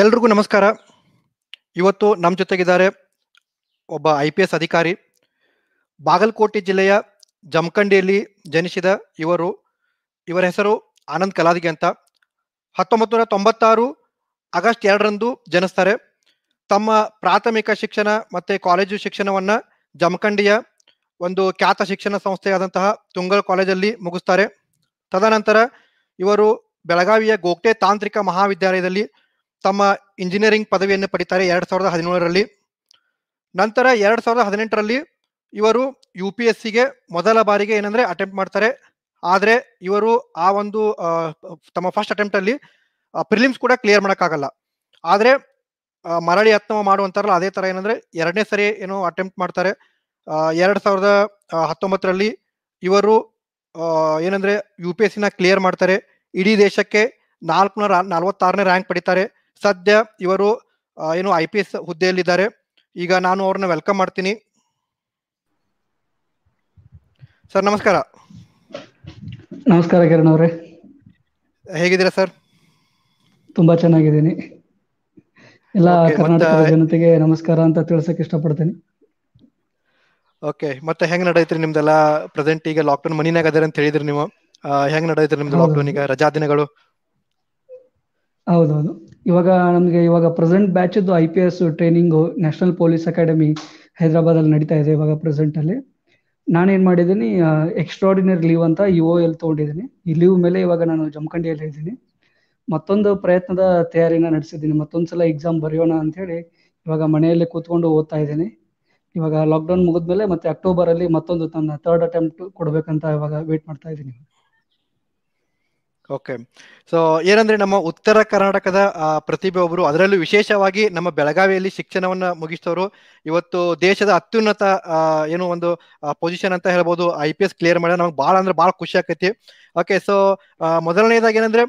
ಎಲ್ರಿಗೂ ನಮಸ್ಕಾರ ಇವತ್ತು ನಮ್ಮ ಜೊತೆಗಿದ್ದಾರೆ ಒಬ್ಬ ಐ ಪಿ ಎಸ್ ಅಧಿಕಾರಿ ಬಾಗಲಕೋಟೆ ಜಿಲ್ಲೆಯ ಜಮಖಂಡಿಯಲ್ಲಿ ಜನಿಸಿದ ಇವರು ಇವರ ಹೆಸರು ಆನಂದ್ ಕಲಾದಿಗೆ ಅಂತ ಹತ್ತೊಂಬತ್ತು ನೂರ ತೊಂಬತ್ತಾರು ಆಗಸ್ಟ್ ಎರಡರಂದು ಜನಿಸ್ತಾರೆ ತಮ್ಮ ಪ್ರಾಥಮಿಕ ಶಿಕ್ಷಣ ಮತ್ತು ಕಾಲೇಜು ಶಿಕ್ಷಣವನ್ನು ಜಮಖಂಡಿಯ ಒಂದು ಖ್ಯಾತ ಶಿಕ್ಷಣ ಸಂಸ್ಥೆಯಾದಂತಹ ತುಂಗಲ್ ಕಾಲೇಜಲ್ಲಿ ಮುಗಿಸ್ತಾರೆ ತದನಂತರ ಇವರು ಬೆಳಗಾವಿಯ ಗೋಕ್ಟೆ ತಾಂತ್ರಿಕ ಮಹಾವಿದ್ಯಾಲಯದಲ್ಲಿ ತಮ್ಮ ಇಂಜಿನಿಯರಿಂಗ್ ಪದವಿಯನ್ನು ಪಡಿತಾರೆ ಎರಡು ಸಾವಿರದ ಹದಿನೇಳರಲ್ಲಿ ನಂತರ ಎರಡು ಸಾವಿರದ ಹದಿನೆಂಟರಲ್ಲಿ ಇವರು ಯು ಪಿ ಎಸ್ ಸಿಗೆ ಮೊದಲ ಬಾರಿಗೆ ಏನಂದ್ರೆ ಅಟೆಂಪ್ಟ್ ಮಾಡ್ತಾರೆ ಆದರೆ ಇವರು ಆ ಒಂದು ತಮ್ಮ ಫಸ್ಟ್ ಅಟೆಂಪ್ಟಲ್ಲಿ ಅಲ್ಲಿ ಪ್ರಿಲಿಮ್ಸ್ ಕೂಡ ಕ್ಲಿಯರ್ ಮಾಡೋಕ್ಕಾಗಲ್ಲ ಆದರೆ ಮರಳಿ ಯತ್ನ ಮಾಡುವಂತಾರಲ್ಲ ಅದೇ ತರ ಏನಂದ್ರೆ ಎರಡನೇ ಸರಿ ಏನೋ ಅಟೆಂಪ್ಟ್ ಮಾಡ್ತಾರೆ ಎರಡ್ ಸಾವಿರದ ಹತ್ತೊಂಬತ್ತರಲ್ಲಿ ಇವರು ಏನಂದ್ರೆ ಯು ಪಿ ಎಸ್ ಸಿನ ಕ್ಲಿಯರ್ ಮಾಡ್ತಾರೆ ಇಡೀ ದೇಶಕ್ಕೆ ನಾಲ್ಕುನೂರ ನಲ್ವತ್ತಾರನೇ ರ್ಯಾಂಕ್ ಪಡಿತಾರೆ ಸದ್ಯ ಇವರು ಏನು ಐ ಪಿ ಎಸ್ ಹುದ್ದೆಯಲ್ಲಿದ್ದಾರೆ ಈಗ ನಾನು ಅವ್ರನ್ನ ವೆಲ್ಕಮ್ ಮಾಡ್ತೀನಿ ಸರ್ ನಮಸ್ಕಾರ ನಮಸ್ಕಾರ ಕಿರಣ್ ಅವರೇ ಹೇಗಿದ್ದೀರಾ ಸರ್ ತುಂಬಾ ಚೆನ್ನಾಗಿದ್ದೀನಿ ಎಲ್ಲ ಕರ್ನಾಟಕದ ಜನತೆಗೆ ನಮಸ್ಕಾರ ಅಂತ ತಿಳಿಸಕ್ಕೆ ಇಷ್ಟಪಡ್ತೀನಿ ಓಕೆ ಮತ್ತೆ ಹೆಂಗ್ ನಡೆಯತ್ರಿ ನಿಮ್ದೆಲ್ಲ ಪ್ರೆಸೆಂಟ್ ಈಗ ಲಾಕ್ಡೌನ್ ಮನಿನಾಗ ಅದರ ಅಂತ ಹೇಳಿದ್ರಿ ನೀವು ಹೆಂಗ್ ನಡೆಯತ್ರಿ ನಿಮ್ದು ಲಾಕ್ಡೌನ್ ಈಗ ರಜಾ ದಿನಗಳು ಹೌದೌದು ಇವಾಗ ನಮಗೆ ಇವಾಗ ಪ್ರೆಸೆಂಟ್ ಬ್ಯಾಚದ್ದು I P S training national police academy ಹೈದರಾಬಾದಲ್ಲಿ ನಡೀತಾ ಇದೆ ಇವಾಗ ಪ್ರೆಸೆಂಟ್ ಅಲ್ಲಿ ನಾನೇನ್ ಮಾಡಿದ್ದೀನಿ ಎಕ್ಸ್ಟ್ರಾರ್ಡಿನರಿ ಲೀವ್ ಅಂತ ಇ ಓ ಎಲ್ ತೊಗೊಂಡಿದ್ದೀನಿ ಈ ಲೀವ್ ಮೇಲೆ ಇವಾಗ ನಾನು ಜಮಖಂಡಿಯಲ್ಲಿ ಇದ್ದೀನಿ ಮತ್ತೊಂದು ಪ್ರಯತ್ನದ ತಯಾರಿನ ನಡೆಸಿದ್ದೀನಿ ಮತ್ತೊಂದ್ಸಲ ಎಕ್ಸಾಮ್ ಬರೆಯೋಣ ಅಂತ ಹೇಳಿ ಇವಾಗ ಮನೆಯಲ್ಲೇ ಕೂತ್ಕೊಂಡು ಓದ್ತಾ ಇದ್ದೀನಿ ಇವಾಗ ಲಾಕ್ಡೌನ್ ಮುಗಿದ್ಮೇಲೆ ಮತ್ತೆ ಅಕ್ಟೋಬರಲ್ಲಿ ಮತ್ತೊಂದು ತನ್ನ ಥರ್ಡ್ ಅಟೆಂಪ್ಟ್ ಕೊಡಬೇಕಂತ ಇವಾಗ ವೇಟ್ ಮಾಡ್ತಾ ಇದ್ದೀನಿ ಓಕೆ ಸೊ ಏನಂದ್ರೆ ನಮ್ಮ ಉತ್ತರ ಕರ್ನಾಟಕದ ಪ್ರತಿಭೆ ಒಬ್ಬರು ಅದರಲ್ಲೂ ವಿಶೇಷವಾಗಿ ನಮ್ಮ ಬೆಳಗಾವಿಯಲ್ಲಿ ಶಿಕ್ಷಣವನ್ನ ಮುಗಿಸಿದವರು ಇವತ್ತು ದೇಶದ ಅತ್ಯುನ್ನತ ಏನು ಒಂದು ಪೊಸಿಷನ್ ಅಂತ ಹೇಳ್ಬೋದು ಐ ಪಿ ಎಸ್ ಕ್ಲಿಯರ್ ಮಾಡಿದ ನಮ್ಗೆ ಭಾಳ ಅಂದ್ರೆ ಭಾಳ ಖುಷಿ ಆಕೈತಿ ಓಕೆ ಸೊ ಮೊದಲನೇದಾಗಿ ಏನಂದ್ರೆ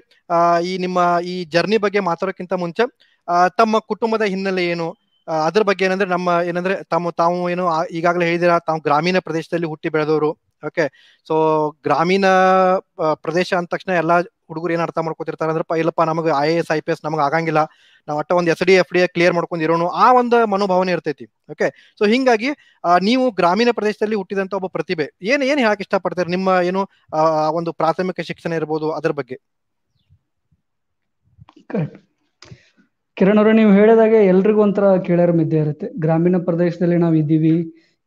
ಈ ನಿಮ್ಮ ಈ ಜರ್ನಿ ಬಗ್ಗೆ ಮಾತಾಡೋಕ್ಕಿಂತ ಮುಂಚೆ ತಮ್ಮ ಕುಟುಂಬದ ಹಿನ್ನೆಲೆ ಏನು ಅದ್ರ ಬಗ್ಗೆ ಏನಂದ್ರೆ ನಮ್ಮ ಏನಂದ್ರೆ ತಮ್ಮ ತಾವು ಏನು ಈಗಾಗಲೇ ಹೇಳಿದಿರ ತಾವು ಗ್ರಾಮೀಣ ಪ್ರದೇಶದಲ್ಲಿ ಹುಟ್ಟಿ ಬೆಳೆದವರು ಓಕೆ ಸೊ ಗ್ರಾಮೀಣ ಪ್ರದೇಶ ಅಂದ ತಕ್ಷಣ ಎಲ್ಲ ಹುಡುಗರು ಏನ್ ಅರ್ಥ ಮಾಡ್ಕೊತಿರ್ತಾರೆ ಅಂದ್ರೆ ಇಲ್ಲಪ್ಪ ನಮಗೆ I A S I P S ನಮಗೆ ಆಗಂಗಿಲ್ಲ ನಾವು ಅಟ್ಟ ಒಂದು S D F D clear ಮಾಡ್ಕೊಂಡಿರೋನು ಆ ಒಂದು ಮನೋಭಾವನೆ ಇರ್ತೈತಿ ಓಕೆ ಸೊ ಹಿಂಗಾಗಿ ನೀವು ಗ್ರಾಮೀಣ ಪ್ರದೇಶದಲ್ಲಿ ಹುಟ್ಟಿದಂತ ಒಬ್ಬ ಪ್ರತಿಭೆ ಏನ್ ಏನ್ ಹೇಳಕ್ ಇಷ್ಟಪಡ್ತೀರಿ ನಿಮ್ಮ ಏನು ಒಂದು ಪ್ರಾಥಮಿಕ ಶಿಕ್ಷಣ ಇರ್ಬೋದು ಅದ್ರ ಬಗ್ಗೆ ಕಿರಣ್ ಅವರು ನೀವು ಹೇಳಿದಾಗೆ ಎಲ್ರಿಗೂ ಒಂಥರ ಕೇಳರ್ ಮಿದ್ದೆ ಇರುತ್ತೆ ಗ್ರಾಮೀಣ ಪ್ರದೇಶದಲ್ಲಿ ನಾವು ಇದ್ದೀವಿ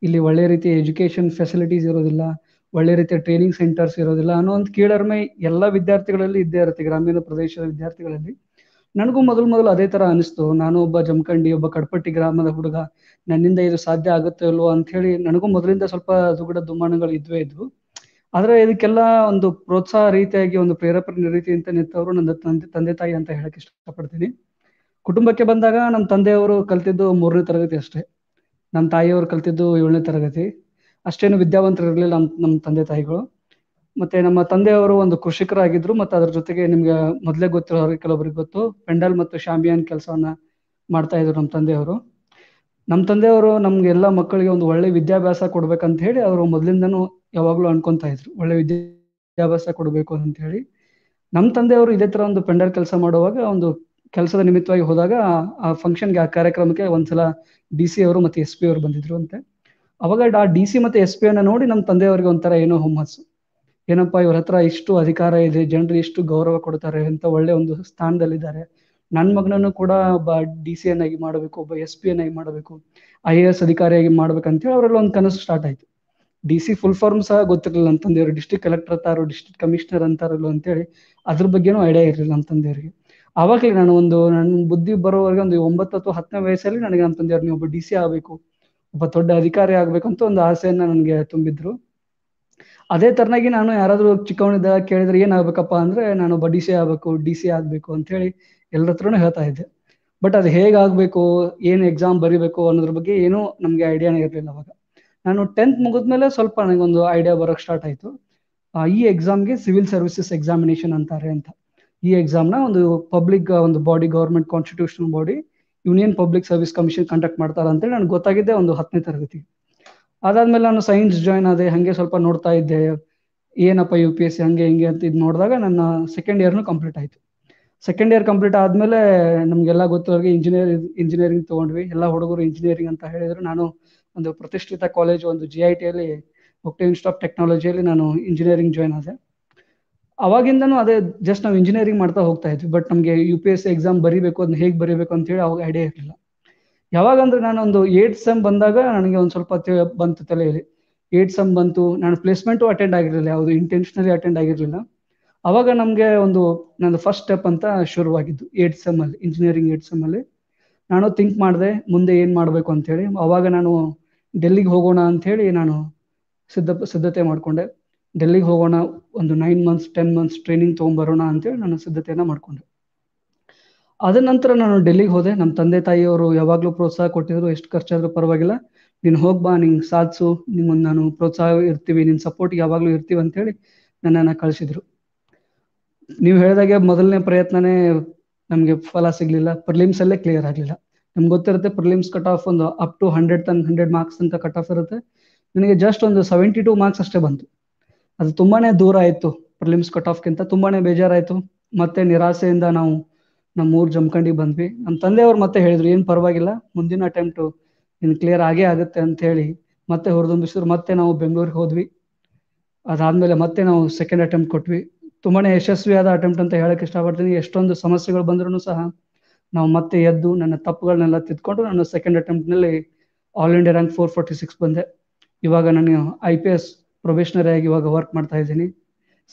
ಇಲ್ಲಿ ಒಳ್ಳೆ ರೀತಿ ಎಜುಕೇಶನ್ ಫೆಸಿಲಿಟೀಸ್ ಇರೋದಿಲ್ಲ ಒಳ್ಳೆ ರೀತಿಯ ಟ್ರೈನಿಂಗ್ ಸೆಂಟರ್ಸ್ ಇರೋದಿಲ್ಲ ಅನ್ನೋ ಒಂದು ಕೀಳರ್ಮೆ ಎಲ್ಲ ವಿದ್ಯಾರ್ಥಿಗಳಲ್ಲಿ ಇದ್ದೇ ಇರುತ್ತೆ ಗ್ರಾಮೀಣ ಪ್ರದೇಶದ ವಿದ್ಯಾರ್ಥಿಗಳಲ್ಲಿ ನನಗೂ ಮೊದಲು ಮೊದಲು ಅದೇ ತರ ಅನಿಸ್ತು ನಾನು ಒಬ್ಬ ಜಮಖಂಡಿ ಒಬ್ಬ ಕಡಪಟ್ಟಿ ಗ್ರಾಮದ ಹುಡುಗ ನನ್ನಿಂದ ಇದು ಸಾಧ್ಯ ಆಗುತ್ತೋ ಅಲ್ವೋ ಅಂತ ಹೇಳಿ ನನಗೂ ಮೊದಲಿಂದ ಸ್ವಲ್ಪ ದುಗಡ ದುಮ್ಮಾನಗಳು ಇದ್ವೇ ಇದ್ವು ಆದ್ರೆ ಇದಕ್ಕೆಲ್ಲ ಒಂದು ಪ್ರೋತ್ಸಾಹ ರೀತಿಯಾಗಿ ಒಂದು ಪ್ರೇರೇಪಣೆ ರೀತಿ ಅಂತ ನಿಂತವರು ನನ್ನ ತಂದೆ ತಂದೆ ತಾಯಿ ಅಂತ ಹೇಳಕ್ ಇಷ್ಟಪಡ್ತೀನಿ ಕುಟುಂಬಕ್ಕೆ ಬಂದಾಗ ನಮ್ಮ ತಂದೆಯವರು ಕಲ್ತಿದ್ದು ಮೂರನೇ ತರಗತಿ ಅಷ್ಟೇ ನಮ್ಮ ತಾಯಿಯವರು ಕಲ್ತಿದ್ದು ಏಳನೇ ತರಗತಿ ಅಷ್ಟೇನು ವಿದ್ಯಾವಂತರು ಇರಲಿಲ್ಲ ನಮ್ಮ ತಂದೆ ತಾಯಿಗಳು ಮತ್ತೆ ನಮ್ಮ ತಂದೆಯವರು ಒಂದು ಕೃಷಿಕರಾಗಿದ್ರು ಮತ್ತೆ ಅದ್ರ ಜೊತೆಗೆ ನಿಮ್ಗೆ ಮೊದಲೇ ಗೊತ್ತಿರೋ ಕೆಲವರಿಗೆ ಗೊತ್ತು ಪೆಂಡಲ್ ಮತ್ತು ಶಾಮಿಯಾನ್ ಕೆಲಸವನ್ನ ಮಾಡ್ತಾ ಇದ್ರು ನಮ್ಮ ತಂದೆಯವರು ನಮ್ಮ ತಂದೆಯವರು ನಮ್ಗೆ ಎಲ್ಲ ಮಕ್ಕಳಿಗೆ ಒಂದು ಒಳ್ಳೆ ವಿದ್ಯಾಭ್ಯಾಸ ಕೊಡ್ಬೇಕಂತ ಹೇಳಿ ಅವರು ಮೊದಲಿಂದನೂ ಯಾವಾಗ್ಲೂ ಅನ್ಕೊಂತಾ ಇದ್ರು ಒಳ್ಳೆ ವಿದ್ಯಾಭ್ಯಾಸ ಕೊಡಬೇಕು ಅಂತ ಹೇಳಿ ನಮ್ಮ ತಂದೆಯವರು ಇದೇ ತರ ಒಂದು ಪೆಂಡಲ್ ಕೆಲಸ ಮಾಡುವಾಗ ಒಂದು ಕೆಲಸದ ನಿಮಿತ್ತವಾಗಿ ಹೋದಾಗ ಆ ಫಂಕ್ಷನ್ಗೆ ಆ ಕಾರ್ಯಕ್ರಮಕ್ಕೆ ಒಂದ್ಸಲ ಡಿ ಸಿ ಅವರು ಮತ್ತೆ ಎಸ್ ಪಿ ಅವರು ಬಂದಿದ್ರು ಅಂತೆ ಅವಾಗ ಆ ಡಿ ಸಿ ಮತ್ತೆ ಎಸ್ ಪಿ ಅನ್ನ ನೋಡಿ ನಮ್ಮ ತಂದೆಯವರಿಗೆ ಒಂಥರ ಏನೋ ಹುಮ್ಮಸ್ಸು ಏನಪ್ಪ ಇವ್ರ ಹತ್ರ ಇಷ್ಟು ಅಧಿಕಾರ ಇದೆ ಜನರು ಇಷ್ಟು ಗೌರವ ಕೊಡ್ತಾರೆ ಅಂತ ಒಳ್ಳೆ ಒಂದು ಸ್ಥಾನದಲ್ಲಿದ್ದಾರೆ ನನ್ನ ಮಗನನ್ನು ಕೂಡ ಒಬ್ಬ ಡಿ ಸಿ ಅನ್ನಾಗಿ ಮಾಡಬೇಕು ಒಬ್ಬ ಎಸ್ ಪಿ ಆಗಿ ಮಾಡಬೇಕು ಐ ಎ ಎಸ್ ಅಧಿಕಾರಿಯಾಗಿ ಮಾಡ್ಬೇಕಂತೇಳಿ ಅವರಲ್ಲಿ ಒಂದು ಕನಸು ಸ್ಟಾರ್ಟ್ ಆಯ್ತು ಡಿ ಸಿ ಫುಲ್ ಫಾರ್ಮ್ ಸಹ ಗೊತ್ತಿರಲಿಲ್ಲ ನಮ್ಮ ತಂದೆಯವರು ಡಿಸ್ಟಿಕ್ ಕಲೆಕ್ಟರ್ ಅಂತಾರೋ ಡಿಸ್ಟ್ರಿಕ್ಟ್ ಕಮಿಷನರ್ ಅಂತ ಅಂತೇಳಿ ಅದ್ರ ಬಗ್ಗೆನೂ ಐಡಿಯಾ ಇರಲಿಲ್ಲ ನಮ್ಮ ತಂದೆಯವರಿಗೆ ನಾನು ಒಂದು ನನ್ನ ಬುದ್ಧಿ ಬರೋವರೆಗೆ ಒಂದು ಒಂಬತ್ತು ಅಥವಾ ಹತ್ತನೇ ವಯಸ್ಸಲ್ಲಿ ನನಗೆ ನಮ್ಮ ತಂದೆಯವ್ರು ನೀವು ಒಬ್ಬ ಡಿ ಸಿ ಆಗಬೇಕು ಒಬ್ಬ ದೊಡ್ಡ ಅಧಿಕಾರಿ ಆಗ್ಬೇಕಂತ ಒಂದು ಆಸೆಯನ್ನ ನನಗೆ ತುಂಬಿದ್ರು ಅದೇ ತರನಾಗಿ ನಾನು ಯಾರಾದ್ರೂ ಚಿಕ್ಕವನಿದ್ದಾಗ ಕೇಳಿದ್ರೆ ಏನ್ ಅಂದ್ರೆ ನಾನು ಒಬ್ಬ ಡಿ ಸಿ ಆಗ್ಬೇಕು ಡಿ ಸಿ ಆಗ್ಬೇಕು ಅಂತ ಹೇಳಿ ಎಲ್ಲತ್ರನು ಹೇಳ್ತಾ ಇದ್ದೆ ಬಟ್ ಅದು ಹೇಗಾಗ್ಬೇಕು ಏನ್ ಎಕ್ಸಾಮ್ ಬರಿಬೇಕು ಅನ್ನೋದ್ರ ಬಗ್ಗೆ ಏನೂ ನಮ್ಗೆ ಐಡಿಯಾನೇ ಇರಲಿಲ್ಲ ಅವಾಗ ನಾನು ಟೆಂತ್ ಮುಗಿದ್ಮೇಲೆ ಸ್ವಲ್ಪ ನನಗೊಂದು ಐಡಿಯಾ ಬರೋಕ್ ಸ್ಟಾರ್ಟ್ ಆಯ್ತು ಈ ಎಕ್ಸಾಮ್ಗೆ ಸಿವಿಲ್ ಸರ್ವಿಸಸ್ ಎಕ್ಸಾಮಿನೇಷನ್ ಅಂತಾರೆ ಅಂತ ಈ ಎಕ್ಸಾಮ್ ನ ಒಂದು ಪಬ್ಲಿಕ್ ಒಂದು body government constitutional body union public service commission conduct ಮಾಡ್ತಾರ ಅಂತೇಳಿ ನನಗೆ ಗೊತ್ತಾಗಿದ್ದೆ ಒಂದು ಹತ್ತನೇ ತರಗತಿ ಅದಾದ್ಮೇಲೆ ನಾನು ಸೈನ್ಸ್ ಜಾಯ್ನ್ ಆದೆ ಹಂಗೆ ಸ್ವಲ್ಪ ನೋಡ್ತಾ ಇದ್ದೆ ಏನಪ್ಪ ಯು ಪಿ ಎಸ್ ಸಿ ಹಂಗೆ ಹಿಂಗೆ ಅಂತ ಇದು ನೋಡಿದಾಗ ನನ್ನ ಸೆಕೆಂಡ್ ಇಯರ್ನು ಕಂಪ್ಲೀಟ್ ಆಯಿತು ಸೆಕೆಂಡ್ ಇಯರ್ ಕಂಪ್ಲೀಟ್ ಆದಮೇಲೆ ನಮಗೆಲ್ಲ ಗೊತ್ತಿರೋರಿಗೆ ಇಂಜಿನಿಯರ್ ಇಂಜಿನಿಯರಿಂಗ್ ತೊಗೊಂಡ್ವಿ ಎಲ್ಲ ಹುಡುಗರು ಇಂಜಿನಿಯರಿಂಗ್ ಅಂತ ಹೇಳಿದ್ರು ನಾನು ಒಂದು ಪ್ರತಿಷ್ಠಿತ ಕಾಲೇಜ್ ಒಂದು ಜಿ ಐ ಟಿಯಲ್ಲಿ ಇನ್ಸ್ಟಿಟ್ಯೂಟ್ ಆಫ್ ಟೆಕ್ನಾಲಜಿಯಲ್ಲಿ ನಾನು ಇಂಜಿನಿಯರಿಂಗ್ ಜಾಯ್ನ್ ಆದೆ ಅವಾಗಿಂದನೂ ಅದೇ ಜಸ್ಟ್ ನಾವು ಇಂಜಿನಿಯರಿಂಗ್ ಮಾಡ್ತಾ ಹೋಗ್ತಾ ಇದ್ವಿ ಬಟ್ ನಮಗೆ U P S C exam ಬರಿಬೇಕು ಅದನ್ನ ಹೇಗೆ ಬರಿಬೇಕು ಅಂತ ಹೇಳಿ ಅವಾಗ ಐಡಿಯಾ ಇರಲಿಲ್ಲ ಯಾವಾಗ ಅಂದ್ರೆ ನಾನು ಒಂದು ಏಟ್ ಸೆಮ್ ಬಂದಾಗ ನನಗೆ ಒಂದು ಸ್ವಲ್ಪ ಬಂತು ತಲೆಯಲ್ಲಿ ಏಟ್ ಸೆಮ್ ಬಂತು ನಾನು ಪ್ಲೇಸ್ಮೆಂಟು ಅಟೆಂಡ್ ಆಗಿರಲಿಲ್ಲ ಯಾವುದು ಇಂಟೆನ್ಷನಲಿ ಅಟೆಂಡ್ ಆಗಿರಲಿಲ್ಲ ಅವಾಗ ನಮಗೆ ಒಂದು ನನ್ನ ಫಸ್ಟ್ ಸ್ಟೆಪ್ ಅಂತ ಶುರುವಾಗಿದ್ದು ಏಟ್ ಸೆಮ್ ಅಲ್ಲಿ ಇಂಜಿನಿಯರಿಂಗ್ ಏಟ್ ಸೆಮ್ ಅಲ್ಲಿ ನಾನು ಥಿಂಕ್ ಮಾಡಿದೆ ಮುಂದೆ ಏನು ಮಾಡಬೇಕು ಅಂತೇಳಿ ಅವಾಗ ನಾನು ಡೆಲ್ಲಿಗೆ ಹೋಗೋಣ ಅಂತ ಹೇಳಿ ನಾನು ಸಿದ್ಧ ಸಿದ್ಧತೆ ಮಾಡಿಕೊಂಡೆ ಡೆಲ್ಲಿಗೆ ಹೋಗೋಣ ಒಂದು nine months ten months training ತೊಗೊಂಡ್ಬರೋಣ ಅಂತೇಳಿ ನಾನು ಸಿದ್ಧತೆಯನ್ನು ಮಾಡಿಕೊಂಡೆ ಅದ ನಂತರ ನಾನು ಡೆಲ್ಲಿಗೆ ಹೋದೆ ನಮ್ಮ ತಂದೆ ತಾಯಿಯವರು ಯಾವಾಗಲೂ ಪ್ರೋತ್ಸಾಹ ಕೊಟ್ಟಿದ್ರು ಎಷ್ಟು ಖರ್ಚಾದರೂ ಪರವಾಗಿಲ್ಲ ನೀನು ಬಾ ನಿಂಗೆ ಸಾಧಿಸು ನಿಮ್ಮನ್ನು ನಾನು ಪ್ರೋತ್ಸಾಹ ಇರ್ತೀವಿ ನಿನ್ನ ಸಪೋರ್ಟ್ ಯಾವಾಗಲೂ ಇರ್ತೀವಿ ಅಂತೇಳಿ ನನ್ನನ್ನು ಕಳಿಸಿದ್ರು ನೀವು ಹೇಳಿದಾಗೆ ಮೊದಲನೇ ಪ್ರಯತ್ನನೇ ನಮಗೆ ಫಲ ಸಿಗಲಿಲ್ಲ ಪ್ರಿಲಿಮ್ಸ್ ಅಲ್ಲೇ ಕ್ಲಿಯರ್ ಆಗಲಿಲ್ಲ ನಮ್ಗೆ ಗೊತ್ತಿರುತ್ತೆ ಪ್ರಿಲಿಮ್ಸ್ ಕಟ್ ಆಫ್ ಒಂದು up to hundred than hundred marks ಅಂತ ಕಟ್ ಆಫ್ ಇರುತ್ತೆ ನನಗೆ ಜಸ್ಟ್ ಒಂದು ಸೆವೆಂಟಿ ಟೂ ಮಾರ್ಕ್ಸ್ ಅಷ್ಟೇ ಬಂತು ಅದು ತುಂಬಾನೇ ದೂರ ಆಯ್ತು ಪ್ರಿಲಿಮ್ಸ್ ಕಟ್ ಆಫ್ಗಿಂತ ತುಂಬಾನೇ ಬೇಜಾರಾಯ್ತು ಮತ್ತೆ ನಿರಾಸೆಯಿಂದ ನಾವು ನಮ್ಮ ಊರ್ ಜಮ್ಕಂಡಿ ಬಂದ್ವಿ ನಮ್ಮ ತಂದೆಯವ್ರು ಮತ್ತೆ ಹೇಳಿದ್ರು ಏನ್ ಪರವಾಗಿಲ್ಲ ಮುಂದಿನ ಅಟೆಂಪ್ಟ್ ನಿನ್ ಕ್ಲಿಯರ್ ಆಗೇ ಆಗುತ್ತೆ ಅಂತ ಹೇಳಿ ಮತ್ತೆ ಹೊರದೊಂಬಿಸಿದ್ರು ಮತ್ತೆ ನಾವು ಬೆಂಗಳೂರಿಗೆ ಹೋದ್ವಿ ಅದಾದ್ಮೇಲೆ ಮತ್ತೆ ನಾವು ಸೆಕೆಂಡ್ ಅಟೆಂಪ್ಟ್ ಕೊಟ್ವಿ ತುಂಬಾನೇ ಯಶಸ್ವಿಯಾದ ಅಟೆಂಪ್ಟ್ ಅಂತ ಹೇಳಕ್ ಇಷ್ಟಪಡ್ತೀನಿ ಎಷ್ಟೊಂದು ಸಮಸ್ಯೆಗಳು ಬಂದ್ರು ಸಹ ನಾವು ಮತ್ತೆ ಎದ್ದು ನನ್ನ ತಪ್ಪುಗಳನ್ನೆಲ್ಲ ತಿದ್ಕೊಂಡು ನಾನು ಸೆಕೆಂಡ್ ಅಟೆಂಪ್ಟ್ ನಲ್ಲಿ all India rank four forty six ಬಂದೆ ಇವಾಗ ನಾನು ಐ ಪಿ ಎಸ್ ಪ್ರೊಬೇಷನರಿ ಆಗಿ ಇವಾಗ ವರ್ಕ್ ಮಾಡ್ತಾ ಇದ್ದೀನಿ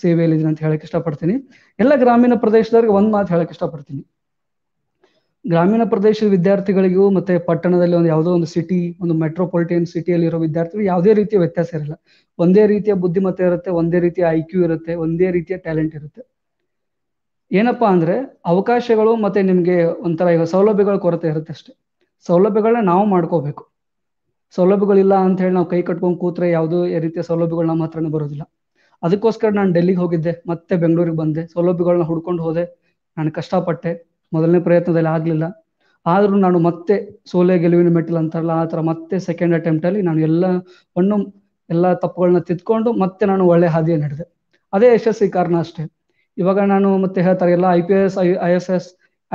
ಸೇವೆಯಲ್ಲಿ ಇದೀನಿ ಅಂತ ಹೇಳಕ್ ಇಷ್ಟಪಡ್ತೀನಿ ಎಲ್ಲ ಗ್ರಾಮೀಣ ಪ್ರದೇಶದವ್ರಿಗೆ ಒಂದ್ ಮಾತು ಹೇಳಕ್ ಇಷ್ಟಪಡ್ತೀನಿ ಗ್ರಾಮೀಣ ಪ್ರದೇಶದ ವಿದ್ಯಾರ್ಥಿಗಳಿಗೂ ಮತ್ತೆ ಪಟ್ಟಣದಲ್ಲಿ ಒಂದು ಯಾವುದೋ ಒಂದು ಸಿಟಿ ಒಂದು ಮೆಟ್ರೋಪಾಲಿಟನ್ ಸಿಟಿಯಲ್ಲಿ ಇರೋ ವಿದ್ಯಾರ್ಥಿಗಳು ಯಾವುದೇ ರೀತಿಯ ವ್ಯತ್ಯಾಸ ಇರಲ್ಲ ಒಂದೇ ರೀತಿಯ ಬುದ್ಧಿಮತ್ತೆ ಇರುತ್ತೆ ಒಂದೇ ರೀತಿಯ ಐ ಕ್ಯೂ ಇರುತ್ತೆ ಒಂದೇ ರೀತಿಯ ಟ್ಯಾಲೆಂಟ್ ಇರುತ್ತೆ ಏನಪ್ಪಾ ಅಂದ್ರೆ ಅವಕಾಶಗಳು ಮತ್ತೆ ನಿಮ್ಗೆ ಒಂಥರ ಈಗ ಸೌಲಭ್ಯಗಳ ಕೊರತೆ ಇರುತ್ತೆ ಅಷ್ಟೇ ಸೌಲಭ್ಯಗಳನ್ನ ನಾವು ಮಾಡ್ಕೋಬೇಕು ಸೌಲಭ್ಯಗಳಿಲ್ಲ ಅಂತ ಹೇಳಿ ನಾವು ಕೈ ಕಟ್ಕೊಂಡು ಕೂತ್ರೆ ಯಾವುದೇ ರೀತಿಯ ಸೌಲಭ್ಯಗಳು ನಮ್ಮ ಹತ್ರನೇ ಬರೋದಿಲ್ಲ ಅದಕ್ಕೋಸ್ಕರ ನಾನು ಡೆಲ್ಲಿಗೆ ಹೋಗಿದ್ದೆ ಮತ್ತೆ ಬೆಂಗಳೂರಿಗೆ ಬಂದೆ ಸೌಲಭ್ಯಗಳನ್ನ ಹುಡ್ಕೊಂಡು ಹೋದೆ ನಾನು ಕಷ್ಟಪಟ್ಟೆ ಮೊದಲನೇ ಪ್ರಯತ್ನದಲ್ಲಿ ಆಗ್ಲಿಲ್ಲ ಆದ್ರೂ ನಾನು ಮತ್ತೆ ಸೋಲೆ ಗೆಲುವಿನ ಮೆಟ್ಟಿಲ್ ಅಂತಾರಲ್ಲ ಆ ತರ ಮತ್ತೆ ಸೆಕೆಂಡ್ ಅಟೆಂಪ್ಟ್ ಅಲ್ಲಿ ನಾನು ಎಲ್ಲ ಒಣ್ಣು ಎಲ್ಲ ತಪ್ಪುಗಳನ್ನ ತಿದ್ಕೊಂಡು ಮತ್ತೆ ನಾನು ಒಳ್ಳೆ ಹಾದಿಯನ್ನು ನಡೆದೆ ಅದೇ ಯಶಸ್ವಿ ಕಾರಣ ಅಷ್ಟೇ ಇವಾಗ ನಾನು ಮತ್ತೆ ಹೇಳ್ತಾರೆ ಎಲ್ಲ I P S I I S S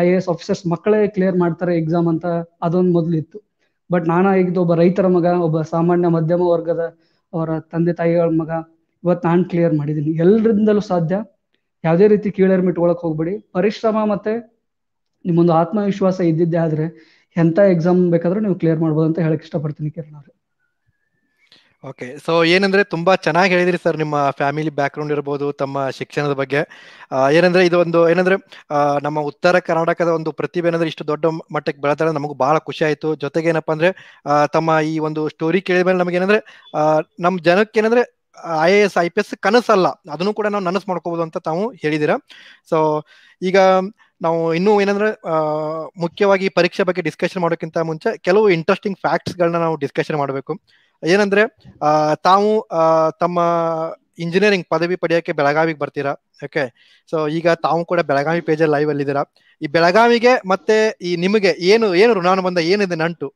I A S officers ಮಕ್ಕಳೇ ಕ್ಲಿಯರ್ ಮಾಡ್ತಾರೆ ಎಕ್ಸಾಮ್ ಅಂತ ಅದೊಂದು ಮೊದಲಿತ್ತು ಬಟ್ ನಾನಾಗಿದ್ದು ಒಬ್ಬ ರೈತರ ಮಗ ಒಬ್ಬ ಸಾಮಾನ್ಯ ಮಧ್ಯಮ ವರ್ಗದ ಅವರ ತಂದೆ ತಾಯಿಗಳ ಮಗ ಇವತ್ತು ನಾನು ಕ್ಲಿಯರ್ ಮಾಡಿದ್ದೀನಿ ಎಲ್ಲರಿಂದಲೂ ಸಾಧ್ಯ ಯಾವುದೇ ರೀತಿ ಕೀಳರಿಮೆ ಮಿಟ್ಕೊಳಕ್ ಹೋಗ್ಬೇಡಿ ಪರಿಶ್ರಮ ಮತ್ತೆ ನಿಮ್ಮೊಂದು ಆತ್ಮವಿಶ್ವಾಸ ಇದ್ದಿದ್ದೇ ಆದ್ರೆ ಎಂತ ಎಕ್ಸಾಮ್ ಬೇಕಾದ್ರೂ ನೀವು ಕ್ಲಿಯರ್ ಮಾಡ್ಬೋದು ಅಂತ ಹೇಳಕ್ ಇಷ್ಟಪಡ್ತೀನಿ ಕಿರಣ್ ಅವ್ರೆ ಓಕೆ ಸೊ ಏನಂದ್ರೆ ತುಂಬಾ ಚೆನ್ನಾಗಿ ಹೇಳಿದ್ರಿ ಸರ್ ನಿಮ್ಮ ಫ್ಯಾಮಿಲಿ ಬ್ಯಾಕ್ಗ್ರೌಂಡ್ ಇರ್ಬೋದು ತಮ್ಮ ಶಿಕ್ಷಣದ ಬಗ್ಗೆ ಏನಂದ್ರೆ ಇದು ಒಂದು ಏನಂದ್ರೆ ನಮ್ಮ ಉತ್ತರ ಕರ್ನಾಟಕದ ಒಂದು ಪ್ರತಿಭೆ ಏನಂದ್ರೆ ಇಷ್ಟು ದೊಡ್ಡ ಮಟ್ಟಕ್ಕೆ ಬೆಳೆದ್ರೆ ನಮಗೆ ಬಹಳ ಖುಷಿ ಆಯ್ತು ಜೊತೆಗೆ ಏನಪ್ಪಾ ಅಂದ್ರೆ ತಮ್ಮ ಈ ಒಂದು ಸ್ಟೋರಿ ಕೇಳಿದ ಮೇಲೆ ನಮಗೆ ಏನಂದ್ರೆ ನಮ್ಮ ಜನಕ್ಕೆ ಏನಂದ್ರೆ I A S I P S ಕನಸಲ್ಲ ಅದನ್ನು ಕೂಡ ನಾವು ನನಸು ಮಾಡ್ಕೋಬಹುದು ಅಂತ ತಾವು ಹೇಳಿದಿರ ಸೊ ಈಗ ನಾವು ಇನ್ನೂ ಏನಂದ್ರೆ ಮುಖ್ಯವಾಗಿ ಪರೀಕ್ಷೆ ಬಗ್ಗೆ ಡಿಸ್ಕಷನ್ ಮಾಡೋಕ್ಕಿಂತ ಮುಂಚೆ ಕೆಲವು ಇಂಟ್ರೆಸ್ಟಿಂಗ್ ಫ್ಯಾಕ್ಟ್ಸ್ ಗಳನ್ನ ನಾವು ಡಿಸ್ಕಷನ್ ಮಾಡಬೇಕು ಏನಂದ್ರೆ ತಾವು ತಮ್ಮ ಇಂಜಿನಿಯರಿಂಗ್ ಪದವಿ ಪಡೆಯೋಕೆ ಬೆಳಗಾವಿಗೆ ಬರ್ತೀರಾ ಓಕೆ ಸೊ ಈಗ ತಾವು ಕೂಡ ಬೆಳಗಾವಿ ಪೇಜಲ್ಲಿ ಲೈವ್ ಅಲ್ಲಿ ಇದ್ದೀರಾ ಈ ಬೆಳಗಾವಿಗೆ ಮತ್ತೆ ಈ ನಿಮಗೆ ಏನು ಏನು ಬಂದ ಏನಿದೆ ನಂಟು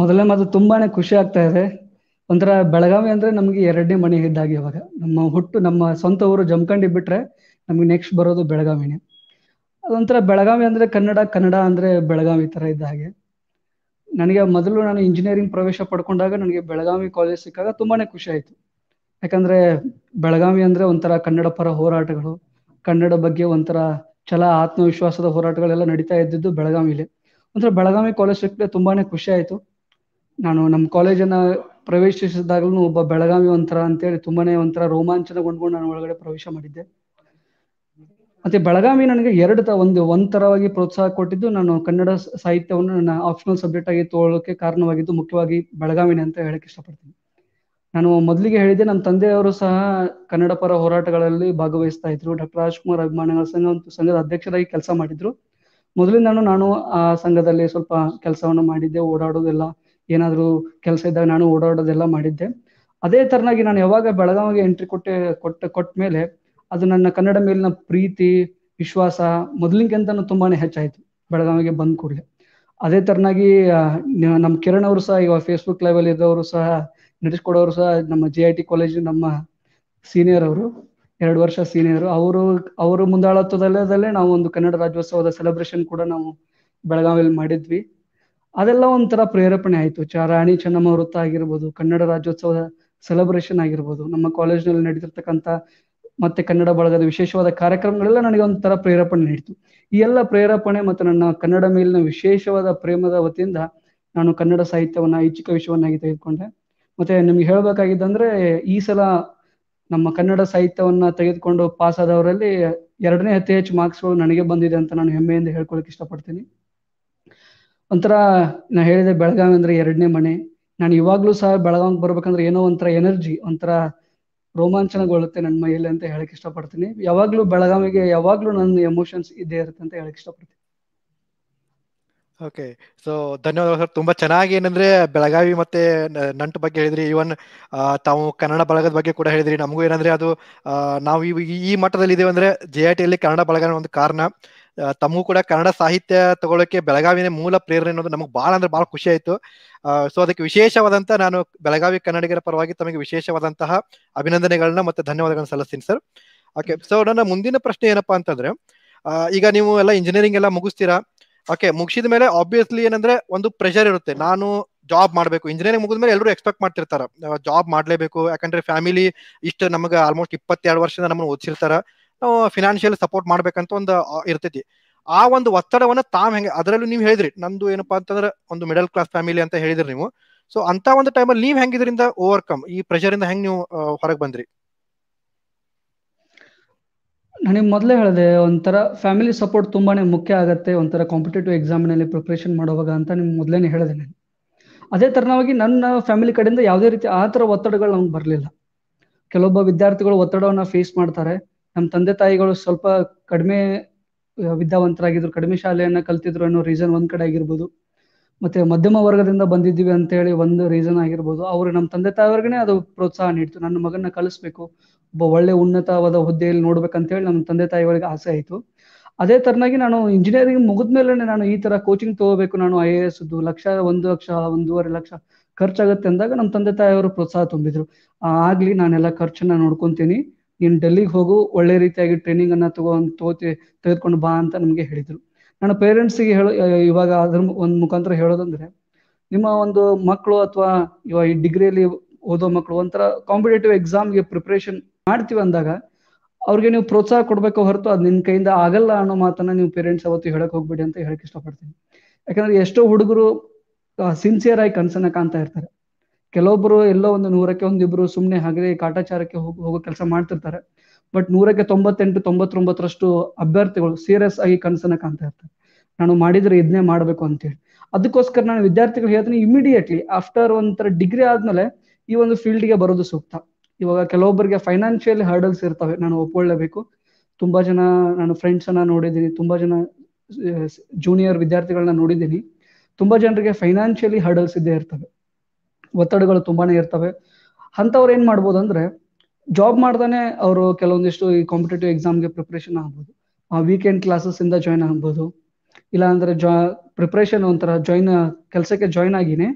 ಮೊದಲೇ ಮತ್ತು ತುಂಬಾನೇ ಖುಷಿ ಆಗ್ತಾ ಇದೆ ಒಂಥರ ಬೆಳಗಾವಿ ಅಂದ್ರೆ ನಮ್ಗೆ ಎರಡನೇ ಮನೆ ಇದ್ದಾಗೆ ಇವಾಗ ನಮ್ಮ ಹುಟ್ಟು ನಮ್ಮ ಸ್ವಂತ ಊರು ಜಮಖಂಡಿ ಬಿಟ್ರೆ ನಮ್ಗೆ ನೆಕ್ಸ್ಟ್ ಬರೋದು ಬೆಳಗಾವಿನೇ ಅದೊಂಥರ ಬೆಳಗಾವಿ ಅಂದ್ರೆ ಕನ್ನಡ ಕನ್ನಡ ಅಂದ್ರೆ ಬೆಳಗಾವಿ ತರ ಇದ್ದ ಹಾಗೆ ನನಗೆ ಮೊದಲು ನಾನು ಇಂಜಿನಿಯರಿಂಗ್ ಪ್ರವೇಶ ಪಡ್ಕೊಂಡಾಗ ನನಗೆ ಬೆಳಗಾವಿ ಕಾಲೇಜ್ ಸಿಕ್ಕಾಗ ತುಂಬಾನೇ ಖುಷಿ ಆಯಿತು ಯಾಕಂದ್ರೆ ಬೆಳಗಾವಿ ಅಂದ್ರೆ ಒಂಥರ ಕನ್ನಡ ಪರ ಹೋರಾಟಗಳು ಕನ್ನಡ ಬಗ್ಗೆ ಒಂಥರ ಛಲ ಆತ್ಮವಿಶ್ವಾಸದ ಹೋರಾಟಗಳೆಲ್ಲ ನಡೀತಾ ಇದ್ದಿದ್ದು ಬೆಳಗಾವಿಲಿ ಒಂಥರ ಬೆಳಗಾವಿ ಕಾಲೇಜ್ ಸಿಕ್ಕ ತುಂಬಾನೇ ಖುಷಿ ಆಯಿತು ನಾನು ನಮ್ಮ ಕಾಲೇಜನ್ನ ಪ್ರವೇಶಿಸಿದಾಗಲೂ ಒಬ್ಬ ಬೆಳಗಾವಿ ಒಂಥರ ಅಂತೇಳಿ ತುಂಬಾನೇ ಒಂಥರ ರೋಮಾಂಚನಗೊಂಡ್ಕೊಂಡು ನಾನು ಒಳಗಡೆ ಪ್ರವೇಶ ಮಾಡಿದ್ದೆ ಮತ್ತೆ ಬೆಳಗಾವಿ ನನಗೆ ಎರಡು ಒಂದು ತರವಾಗಿ ಪ್ರೋತ್ಸಾಹ ಕೊಟ್ಟಿದ್ದು ನಾನು ಕನ್ನಡ ಸಾಹಿತ್ಯವನ್ನು ನನ್ನ ಆಪ್ಷನಲ್ ಸಬ್ಜೆಕ್ಟ್ ಆಗಿ ತೊಗೊಳ್ಳೋಕೆ ಕಾರಣವಾಗಿದ್ದು ಮುಖ್ಯವಾಗಿ ಬೆಳಗಾವಿನ ಅಂತ ಹೇಳಕ್ ಇಷ್ಟಪಡ್ತೀನಿ ನಾನು ಮೊದಲಿಗೆ ಹೇಳಿದೆ ನಮ್ಮ ತಂದೆಯವರು ಸಹ ಕನ್ನಡ ಪರ ಹೋರಾಟಗಳಲ್ಲಿ ಭಾಗವಹಿಸ್ತಾ ಇದ್ರು ಡಾಕ್ಟರ್ ರಾಜ್ಕುಮಾರ್ ಅಭಿಮಾನಿಗಳ ಸಂಘ ಒಂದು ಸಂಘದ ಅಧ್ಯಕ್ಷರಾಗಿ ಕೆಲಸ ಮಾಡಿದ್ರು ಮೊದಲಿಂದಾನು ನಾನು ಆ ಸಂಘದಲ್ಲಿ ಸ್ವಲ್ಪ ಕೆಲಸವನ್ನು ಮಾಡಿದ್ದೆ ಓಡಾಡೋದೆಲ್ಲ ಏನಾದರೂ ಕೆಲಸ ಇದ್ದಾಗ ನಾನು ಓಡಾಡೋದೆಲ್ಲ ಮಾಡಿದ್ದೆ ಅದೇ ತರನಾಗಿ ನಾನು ಯಾವಾಗ ಬೆಳಗಾವಿಗೆ ಎಂಟ್ರಿ ಕೊಟ್ಟೆ ಕೊಟ್ಟ ಕೊಟ್ಟ ಮೇಲೆ ಅದು ನನ್ನ ಕನ್ನಡ ಮೇಲಿನ ಪ್ರೀತಿ ವಿಶ್ವಾಸ ಮೊದಲಿಗಿಂತನೂ ತುಂಬಾನೇ ಹೆಚ್ಚಾಯಿತು ಬೆಳಗಾವಿಗೆ ಬಂದ ಕೂಡಲೇ ಅದೇ ತರನಾಗಿ ನಮ್ಮ ಕಿರಣ್ ಅವರು ಸಹ ಇವಾಗ ಫೇಸ್ಬುಕ್ ಲೈವ್ ಅಲ್ಲಿ ಇದ್ದವರು ಸಹ ನಡೆಸ್ಕೊಡೋರು ಸಹ ನಮ್ಮ ಜಿ ಐ ಟಿ ಕಾಲೇಜ್ ನಮ್ಮ ಸೀನಿಯರ್ ಅವರು ಎರಡು ವರ್ಷ ಸೀನಿಯರ್ ಅವರು ಅವರು ಮುಂದಾಳತ್ವದಲ್ಲದಲ್ಲೇ ನಾವು ಒಂದು ಕನ್ನಡ ರಾಜ್ಯೋತ್ಸವದ ಸೆಲೆಬ್ರೇಷನ್ ಕೂಡ ನಾವು ಬೆಳಗಾವಿಯಲ್ಲಿ ಮಾಡಿದ್ವಿ ಅದೆಲ್ಲ ಒಂಥರ ಪ್ರೇರೇಪಣೆ ಆಯಿತು ಚ ರಾಣಿ ಚೆನ್ನಮ್ಮ ವೃತ್ತ ಆಗಿರ್ಬೋದು ಕನ್ನಡ ರಾಜ್ಯೋತ್ಸವದ ಸೆಲೆಬ್ರೇಷನ್ ಆಗಿರ್ಬೋದು ನಮ್ಮ ನಲ್ಲಿ ನಡೆದಿರ್ತಕ್ಕಂಥ ಮತ್ತೆ ಕನ್ನಡ ಬಳಗದ ವಿಶೇಷವಾದ ಕಾರ್ಯಕ್ರಮಗಳೆಲ್ಲ ನನಗೆ ಒಂಥರ ಪ್ರೇರೇಪಣೆ ನೀಡ್ತು ಈ ಎಲ್ಲ ಪ್ರೇರೇಪಣೆ ಮತ್ತು ನನ್ನ ಕನ್ನಡ ಮೇಲಿನ ವಿಶೇಷವಾದ ಪ್ರೇಮದ ವತಿಯಿಂದ ನಾನು ಕನ್ನಡ ಸಾಹಿತ್ಯವನ್ನ ಐಚ್ಛಿಕ ವಿಷಯವನ್ನಾಗಿ ತೆಗೆದುಕೊಂಡೆ ಮತ್ತೆ ನಿಮ್ಗೆ ಹೇಳ್ಬೇಕಾಗಿದ್ದಂದ್ರೆ ಈ ಸಲ ನಮ್ಮ ಕನ್ನಡ ಸಾಹಿತ್ಯವನ್ನ ತೆಗೆದುಕೊಂಡು ಪಾಸ್ ಆದವರಲ್ಲಿ ಎರಡನೇ ಅತಿ ಹೆಚ್ಚು ಮಾರ್ಕ್ಸ್ಗಳು ನನಗೆ ಬಂದಿದೆ ಅಂತ ನಾನು ಹೆಮ್ಮೆಯಿಂದ ಹೇಳ್ಕೊಳಕ್ ಇಷ್ಟಪಡ್ತೀನಿ ಒಂಥರ ನಾ ಹೇಳಿದೆ ಬೆಳಗಾವಿ ಅಂದ್ರೆ ಎರಡನೇ ಮನೆ ನಾನು ಇವಾಗ್ಲೂ ಸಹ ಬೆಳಗಾವಿಗೆ ಬರ್ಬೇಕಂದ್ರೆ ಏನೋ ಒಂಥರ ಎನರ್ಜಿ ಒಂಥರ ರೋಮಾಂಚನಗೊಳ್ಳುತ್ತೆ ನನ್ನ ಮೈಯಲ್ಲಿ ಅಂತ ಹೇಳಕ್ ಇಷ್ಟಪಡ್ತೀನಿ ಯಾವಾಗ್ಲೂ ಬೆಳಗಾವಿಗೆ ಯಾವಾಗ್ಲೂ ನನ್ನ ಎಮೋಷನ್ಸ್ ಇದ್ದೇ ಇರುತ್ತೆ ಅಂತ ಹೇಳಕ್ ಇಷ್ಟಪಡ್ತೀನಿ ಓಕೆ ಸೊ ಧನ್ಯವಾದ ಸರ್ ತುಂಬಾ ಚೆನ್ನಾಗಿ ಏನಂದ್ರೆ ಬೆಳಗಾವಿ ಮತ್ತೆ ನಂಟು ಬಗ್ಗೆ ಹೇಳಿದ್ರಿ ಈವನ್ ತಾವು ಕನ್ನಡ ಬಳಗದ ಬಗ್ಗೆ ಕೂಡ ಹೇಳಿದ್ರಿ ನಮಗೂ ಏನಂದ್ರೆ ಅದು ನಾವು ಈ ಮಟ್ಟದಲ್ಲಿ ಇದೇವೆ ಅಂದ್ರೆ ಜೆ ಐ ಅಲ್ಲಿ ಕನ್ನಡ ಬಳಗ ಒಂದು ಕಾರಣ ತಮಗೂ ಕೂಡ ಕನ್ನಡ ಸಾಹಿತ್ಯ ತಗೊಳ್ಳೋಕೆ ಬೆಳಗಾವಿನ ಮೂಲ ಪ್ರೇರಣೆ ಅನ್ನೋದು ನಮಗೆ ಬಹಳ ಅಂದ್ರೆ ಬಹಳ ಖುಷಿ ಆಯ್ತು ಸೊ ಅದಕ್ಕೆ ವಿಶೇಷವಾದಂತ ನಾನು ಬೆಳಗಾವಿ ಕನ್ನಡಿಗರ ಪರವಾಗಿ ತಮಗೆ ವಿಶೇಷವಾದಂತಹ ಅಭಿನಂದನೆಗಳನ್ನ ಮತ್ತೆ ಧನ್ಯವಾದಗಳನ್ನ ಸಲ್ಲಿಸ್ತೀನಿ ಸರ್ ಓಕೆ ಸೊ ನನ್ನ ಮುಂದಿನ ಪ್ರಶ್ನೆ ಏನಪ್ಪಾ ಅಂತಂದ್ರೆ ಈಗ ನೀವು ಎಲ್ಲ ಇಂಜಿನಿಯರಿಂಗ್ ಎಲ್ಲ ಮುಗಿಸ್ತೀರಾ ಓಕೆ ಮುಗಿಸಿದ ಮೇಲೆ ಆಬ್ವಿಯಸ್ಲಿ ಏನಂದ್ರೆ ಒಂದು ಪ್ರೆಷರ್ ಇರುತ್ತೆ ನಾನು ಜಾಬ್ ಮಾಡಬೇಕು ಇಂಜಿನಿಯರಿಂಗ್ ಮುಗಿದ ಮೇಲೆ ಎಲ್ಲರೂ ಎಕ್ಸ್ಪೆಕ್ಟ್ ಮಾಡ್ತಿರ್ತಾರೆ ಜಾಬ್ ಮಾಡಲೇಬೇಕು ಯಾಕಂದ್ರೆ ಫ್ಯಾಮಿಲಿ ಇಷ್ಟು ನಮಗೆ ಆಲ್ಮೋಸ್ಟ್ ಇಪ್ಪತ್ತೆರಡು ವರ್ಷದಿಂದ ನಮ್ಮನ್ನು ಓದಿಸಿರ್ತಾರೆ ಫಿನಾನ್ಷಿಯಲ್ ಸಪೋರ್ಟ್ ಮಾಡ್ಬೇಕಂತ ಒಂದು ಇರ್ತೈತಿ ಆ ಒಂದು ಒತ್ತಡವನ್ನ ತಾವ್ ಹೆಂಗೆ ಅದರಲ್ಲೂ ನೀವು ಹೇಳಿದ್ರಿ ನಂದು ಏನಪ್ಪಾ ಅಂತಂದ್ರೆ ಒಂದು ಮಿಡಲ್ ಕ್ಲಾಸ್ ಫ್ಯಾಮಿಲಿ ಅಂತ ಹೇಳಿದ್ರಿ ನೀವು ಸೊ ಅಂತ ಒಂದು ಟೈಮಲ್ಲಿ ನೀವ್ ಹೆಂಗಿದ್ರಿಂದ ಓವರ್ಕಮ್ ಈ ಪ್ರೆಷರ್ ಇಂದ ಹೆಂಗ್ ನೀವು ಹೊರಗೆ ಬಂದ್ರಿ ನನಗೆ ಮೊದಲೇ ಹೇಳಿದೆ ಒಂಥರ ಫ್ಯಾಮಿಲಿ ಸಪೋರ್ಟ್ ತುಂಬಾನೇ ಮುಖ್ಯ ಆಗುತ್ತೆ ಒಂಥರ ಕಾಂಪಿಟೇಟಿವ್ ಎಕ್ಸಾಮಿನಲ್ಲಿ ಪ್ರಿಪ್ರೇಷನ್ ಮಾಡುವಾಗ ಅಂತ ನಿಮ್ಗೆ ಮೊದಲೇ ಹೇಳಿದೆ ನಾನು ಅದೇ ತರನವಾಗಿ ನನ್ನ ಫ್ಯಾಮಿಲಿ ಕಡೆಯಿಂದ ಯಾವುದೇ ರೀತಿ ಆ ಥರ ಒತ್ತಡಗಳು ನಮ್ಗೆ ಬರಲಿಲ್ಲ ಕೆಲವೊಬ್ಬ ವಿದ್ಯಾರ್ಥಿಗಳು ಒತ್ತಡವನ್ನ ಫೇಸ್ ಮಾಡ್ತಾರೆ ನಮ್ಮ ತಂದೆ ತಾಯಿಗಳು ಸ್ವಲ್ಪ ಕಡಿಮೆ ವಿದ್ಯಾವಂತರಾಗಿದ್ರು ಕಡಿಮೆ ಶಾಲೆಯನ್ನ ಕಲ್ತಿದ್ರು ಅನ್ನೋ ರೀಸನ್ ಒಂದ್ ಕಡೆ ಆಗಿರ್ಬೋದು ಮತ್ತೆ ಮಧ್ಯಮ ವರ್ಗದಿಂದ ಬಂದಿದ್ದೀವಿ ಅಂತ ಹೇಳಿ ಒಂದು ರೀಸನ್ ಆಗಿರ್ಬೋದು ಅವ್ರು ನಮ್ಮ ತಂದೆ ತಾಯಿಯವ್ರಿಗೆ ಅದು ಪ್ರೋತ್ಸಾಹ ನೀಡ್ತು ನನ್ನ ಮಗನ ಕಲಿಸ್ಬೇಕು ಒಬ್ಬ ಒಳ್ಳೆ ಉನ್ನತವಾದ ಹುದ್ದೆಯಲ್ಲಿ ನೋಡ್ಬೇಕಂತ ಹೇಳಿ ನಮ್ಮ ತಂದೆ ತಾಯಿಗಳಿಗೆ ಆಸೆ ಆಯ್ತು ಅದೇ ತರನಾಗಿ ನಾನು ಇಂಜಿನಿಯರಿಂಗ್ ಮುಗಿದ್ಮೇಲೆ ನಾನು ಈ ತರ ಕೋಚಿಂಗ್ ತಗೋಬೇಕು ನಾನು ಐ ಎ ಎಸ್ ಲಕ್ಷ ಒಂದು ಲಕ್ಷ ಒಂದೂವರೆ ಲಕ್ಷ ಖರ್ಚಾಗತ್ತೆ ಅಂದಾಗ ನಮ್ಮ ತಂದೆ ತಾಯಿಯವರು ಪ್ರೋತ್ಸಾಹ ತುಂಬಿದ್ರು ಆಗ್ಲಿ ನಾನೆಲ್ಲ ಖರ್ಚನ್ನ ನೋಡ್ಕೊಂತೀನಿ ನೀನ್ ಡೆಲ್ಲಿಗೆ ಹೋಗು ಒಳ್ಳೆ ರೀತಿಯಾಗಿ ಟ್ರೈನಿಂಗ್ ಅನ್ನ ತಗೋ ತಗೋತಿ ತೆಗೆದುಕೊಂಡು ಬಾ ಅಂತ ನಮ್ಗೆ ಹೇಳಿದ್ರು ನನ್ನ ಪೇರೆಂಟ್ಸ್ ಹೇಳೋ ಇವಾಗ ಅದ್ರ ಒಂದ್ ಮುಖಾಂತರ ಹೇಳೋದಂದ್ರೆ ನಿಮ್ಮ ಒಂದು ಮಕ್ಕಳು ಅಥವಾ ಇವಾಗ ಈ ಡಿಗ್ರಿಯಲ್ಲಿ ಓದೋ ಮಕ್ಕಳು ಒಂಥರ ಕಾಂಪಿಟೇಟಿವ್ ಎಕ್ಸಾಮ್ಗೆ ಪ್ರಿಪ್ರೇಷನ್ ಮಾಡ್ತೀವಿ ಅಂದಾಗ ಅವ್ರಿಗೆ ನೀವು ಪ್ರೋತ್ಸಾಹ ಕೊಡ್ಬೇಕು ಹೊರತು ಅದು ನಿನ್ ಕೈಯಿಂದ ಆಗಲ್ಲ ಅನ್ನೋ ಮಾತನ್ನ ನೀವು ಪೇರೆಂಟ್ಸ್ ಅವತ್ತು ಹೇಳಕ್ ಹೋಗ್ಬೇಡಿ ಅಂತ ಹೇಳಕ್ ಇಷ್ಟಪಡ್ತೀನಿ ಯಾಕಂದ್ರೆ ಎಷ್ಟೋ ಹುಡುಗರು ಸಿನ್ಸಿಯರ್ ಆಗಿ ಕನ್ಸನ್ನ ಕಾಣ್ತಾ ಇರ್ತಾರೆ ಕೆಲವೊಬ್ರು ಎಲ್ಲೋ ಒಂದು ನೂರಕ್ಕೆ ಒಂದಿಬ್ರು ಸುಮ್ನೆ ಹಾಗೆ ಕಾಟಾಚಾರಕ್ಕೆ ಹೋಗಿ ಹೋಗೋ ಕೆಲಸ ಮಾಡ್ತಿರ್ತಾರೆ ಬಟ್ ನೂರಕ್ಕೆ ತೊಂಬತ್ತೆಂಟು ತೊಂಬತ್ತೊಂಬತ್ತರಷ್ಟು ಅಭ್ಯರ್ಥಿಗಳು ಸೀರಿಯಸ್ ಆಗಿ ಕನಸನ್ನ ಕಾಣ್ತಾ ಇರ್ತಾರೆ ನಾನು ಮಾಡಿದ್ರೆ ಇದನ್ನೇ ಮಾಡ್ಬೇಕು ಹೇಳಿ ಅದಕ್ಕೋಸ್ಕರ ನಾನು ವಿದ್ಯಾರ್ಥಿಗಳು ಹೇಳ್ತೀನಿ ಇಮಿಡಿಯೇಟ್ಲಿ ಆಫ್ಟರ್ ಒಂಥರ ಡಿಗ್ರಿ ಆದ್ಮೇಲೆ ಈ ಒಂದು ಗೆ ಬರೋದು ಸೂಕ್ತ ಇವಾಗ ಕೆಲವೊಬ್ಬರಿಗೆ ಫೈನಾನ್ಷಿಯಲ್ ಹರ್ಡಲ್ಸ್ ಇರ್ತವೆ ನಾನು ಒಪ್ಕೊಳ್ಳೇಬೇಕು ತುಂಬಾ ಜನ ನಾನು ಫ್ರೆಂಡ್ಸ್ ಅನ್ನ ನೋಡಿದ್ದೀನಿ ತುಂಬಾ ಜನ ಜೂನಿಯರ್ ವಿದ್ಯಾರ್ಥಿಗಳನ್ನ ನೋಡಿದ್ದೀನಿ ತುಂಬಾ ಜನರಿಗೆ ಫೈನಾನ್ಷಿಯಲಿ ಹರ್ಡಲ್ಸ್ ಇದ್ದೇ ಇರ್ತವೆ ಒತ್ತಡಗಳು ತುಂಬಾನೇ ಇರ್ತವೆ ಅಂಥವ್ರು ಏನ್ ಮಾಡ್ಬೋದು ಅಂದ್ರೆ ಜಾಬ್ ಮಾಡ್ದಾನೆ ಅವರು ಕೆಲವೊಂದಿಷ್ಟು ಈ ಕಾಂಪಿಟೇಟಿವ್ ಎಕ್ಸಾಮ್ಗೆ ಪ್ರಿಪ್ರೇಷನ್ ಆಗ್ಬೋದು ವೀಕೆಂಡ್ ಕ್ಲಾಸಸ್ ಇಂದ ಜಾಯ್ನ್ ಆಗ್ಬೋದು ಇಲ್ಲ ಅಂದ್ರೆ ಜಾ ಪ್ರಿಪ್ರೇಷನ್ ಒಂಥರ ಜಾಯ್ನ್ ಕೆಲಸಕ್ಕೆ ಜಾಯ್ನ್ ಆಗಿನೇ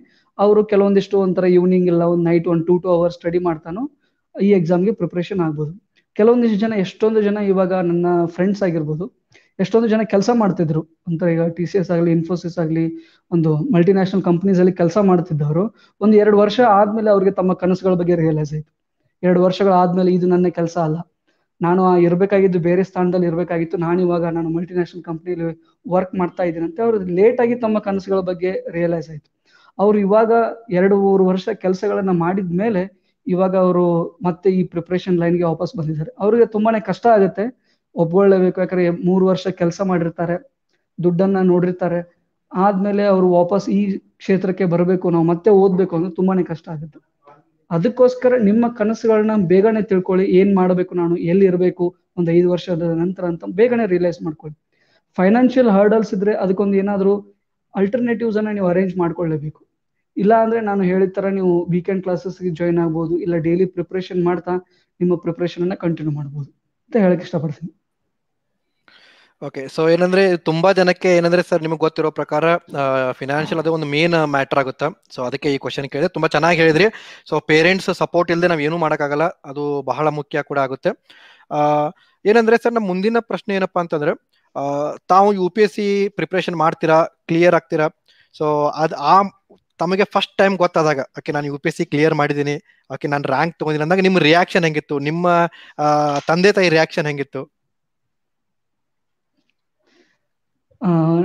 ಅವರು ಕೆಲವೊಂದಿಷ್ಟು ಒಂಥರ ಈವ್ನಿಂಗ್ ಇಲ್ಲ ಒಂದು ನೈಟ್ ಒಂದು ಟೂ ಟು ಅವರ್ಸ್ ಸ್ಟಡಿ ಮಾಡ್ತಾನೋ ಈ ಎಕ್ಸಾಮ್ಗೆ ಪ್ರಿಪ್ರೇಷನ್ ಆಗ್ಬೋದು ಕೆಲವೊಂದಿಷ್ಟು ಜನ ಎಷ್ಟೊಂದು ಜನ ಇವಾಗ ನನ್ನ ಫ್ರೆಂಡ್ಸ್ ಆಗಿರ್ಬೋದು ಎಷ್ಟೊಂದು ಜನ ಕೆಲಸ ಮಾಡ್ತಿದ್ರು ಅಂತ ಈಗ ಟಿ ಸಿ ಎಸ್ ಆಗಲಿ ಇನ್ಫೋಸಿಸ್ ಆಗಲಿ ಒಂದು ಮಲ್ಟಿನ್ಯಾಷನಲ್ ಕಂಪನೀಸ್ ಅಲ್ಲಿ ಕೆಲಸ ಮಾಡ್ತಿದ್ದವರು ಒಂದು ಎರಡು ವರ್ಷ ಆದ್ಮೇಲೆ ಅವ್ರಿಗೆ ತಮ್ಮ ಕನಸುಗಳ ಬಗ್ಗೆ ರಿಯಲೈಸ್ ಆಯ್ತು ಎರಡು ವರ್ಷಗಳ ಆದ್ಮೇಲೆ ಇದು ನನ್ನ ಕೆಲಸ ಅಲ್ಲ ನಾನು ಇರಬೇಕಾಗಿದ್ದು ಬೇರೆ ಸ್ಥಾನದಲ್ಲಿ ಇರಬೇಕಾಗಿತ್ತು ನಾನು ಇವಾಗ ನಾನು ಮಲ್ಟಿನ್ಯಾಷನಲ್ ಕಂಪ್ನಿಲಿ ವರ್ಕ್ ಮಾಡ್ತಾ ಅಂತ ಅವರು ಲೇಟ್ ಆಗಿ ತಮ್ಮ ಕನಸುಗಳ ಬಗ್ಗೆ ರಿಯಲೈಸ್ ಆಯ್ತು ಅವ್ರು ಇವಾಗ ಎರಡು ಮೂರು ವರ್ಷ ಕೆಲಸಗಳನ್ನ ಮಾಡಿದ ಮೇಲೆ ಇವಾಗ ಅವರು ಮತ್ತೆ ಈ ಲೈನ್ ಗೆ ವಾಪಸ್ ಬಂದಿದ್ದಾರೆ ಅವ್ರಿಗೆ ತುಂಬಾನೇ ಕಷ್ಟ ಆಗುತ್ತೆ ಒಪ್ಕೊಳ್ಳೇಬೇಕು ಯಾಕಂದ್ರೆ ಮೂರು ವರ್ಷ ಕೆಲಸ ಮಾಡಿರ್ತಾರೆ ದುಡ್ಡನ್ನ ನೋಡಿರ್ತಾರೆ ಆದ್ಮೇಲೆ ಅವ್ರು ವಾಪಸ್ ಈ ಕ್ಷೇತ್ರಕ್ಕೆ ಬರಬೇಕು ನಾವು ಮತ್ತೆ ಓದ್ಬೇಕು ಅಂದ್ರೆ ತುಂಬಾನೇ ಕಷ್ಟ ಆಗುತ್ತೆ ಅದಕ್ಕೋಸ್ಕರ ನಿಮ್ಮ ಕನಸುಗಳನ್ನ ಬೇಗನೆ ತಿಳ್ಕೊಳ್ಳಿ ಏನ್ ಮಾಡಬೇಕು ನಾನು ಎಲ್ಲಿ ಇರಬೇಕು ಒಂದು ಐದು ವರ್ಷದ ನಂತರ ಅಂತ ಬೇಗನೆ ರಿಯಲೈಸ್ ಮಾಡ್ಕೊಳ್ಳಿ ಫೈನಾನ್ಷಿಯಲ್ ಹರ್ಡಲ್ಸ್ ಇದ್ರೆ ಅದಕ್ಕೊಂದು ಏನಾದ್ರು ಅಲ್ಟರ್ನೇಟಿವ್ಸ್ ಅನ್ನ ನೀವು ಅರೇಂಜ್ ಮಾಡ್ಕೊಳ್ಳೇಬೇಕು ಇಲ್ಲ ಅಂದ್ರೆ ನಾನು ಹೇಳಿದ ತರ ನೀವು ವೀಕೆಂಡ್ ಕ್ಲಾಸಸ್ ಜಾಯಿನ್ ಆಗ್ಬೋದು ಇಲ್ಲ ಡೈಲಿ ಪ್ರಿಪರೇಷನ್ ಮಾಡ್ತಾ ನಿಮ್ಮ ಪ್ರಿಪ್ರೇಷನ್ ಅನ್ನ ಕಂಟಿನ್ಯೂ ಮಾಡ್ಬೋದು ಅಂತ ಹೇಳಕ್ ಇಷ್ಟಪಡ್ತೀನಿ ಓಕೆ ಸೊ ಏನಂದ್ರೆ ತುಂಬಾ ಜನಕ್ಕೆ ಏನಂದ್ರೆ ಸರ್ ನಿಮಗೆ ಗೊತ್ತಿರೋ ಪ್ರಕಾರ ಫಿನಾನ್ಷಿಯಲ್ ಅದೇ ಒಂದು ಮೇನ್ ಮ್ಯಾಟರ್ ಆಗುತ್ತೆ ಸೊ ಅದಕ್ಕೆ ಈ ಕ್ವಶನ್ ಕೇಳಿದೆ ತುಂಬಾ ಚೆನ್ನಾಗಿ ಹೇಳಿದ್ರಿ ಸೊ ಪೇರೆಂಟ್ಸ್ ಸಪೋರ್ಟ್ ಇಲ್ಲದೆ ನಾವು ಏನು ಮಾಡೋಕ್ಕಾಗಲ್ಲ ಅದು ಬಹಳ ಮುಖ್ಯ ಕೂಡ ಆಗುತ್ತೆ ಏನಂದ್ರೆ ಸರ್ ನಮ್ಮ ಮುಂದಿನ ಪ್ರಶ್ನೆ ಏನಪ್ಪಾ ಅಂತಂದ್ರೆ ತಾವು U P S C preparation ಮಾಡ್ತೀರಾ ಕ್ಲಿಯರ್ ಆಗ್ತೀರಾ ಸೊ ಅದು ಆ ತಮಗೆ ಫಸ್ಟ್ ಟೈಮ್ ಗೊತ್ತಾದಾಗ ಓಕೆ ನಾನು U P S C clear ಮಾಡಿದ್ದೀನಿ ಓಕೆ ನಾನು ರ್ಯಾಂಕ್ ತೊಗೊಂಡಿನಿ ಅಂದಾಗ ನಿಮ್ಮ ರಿಯಾಕ್ಷನ್ ಹೆಂಗಿತ್ತು ನಿಮ್ಮ ತಂದೆ ತಾಯಿ ರಿಯಾಕ್ಷನ್ ಹೆಂಗಿತ್ತು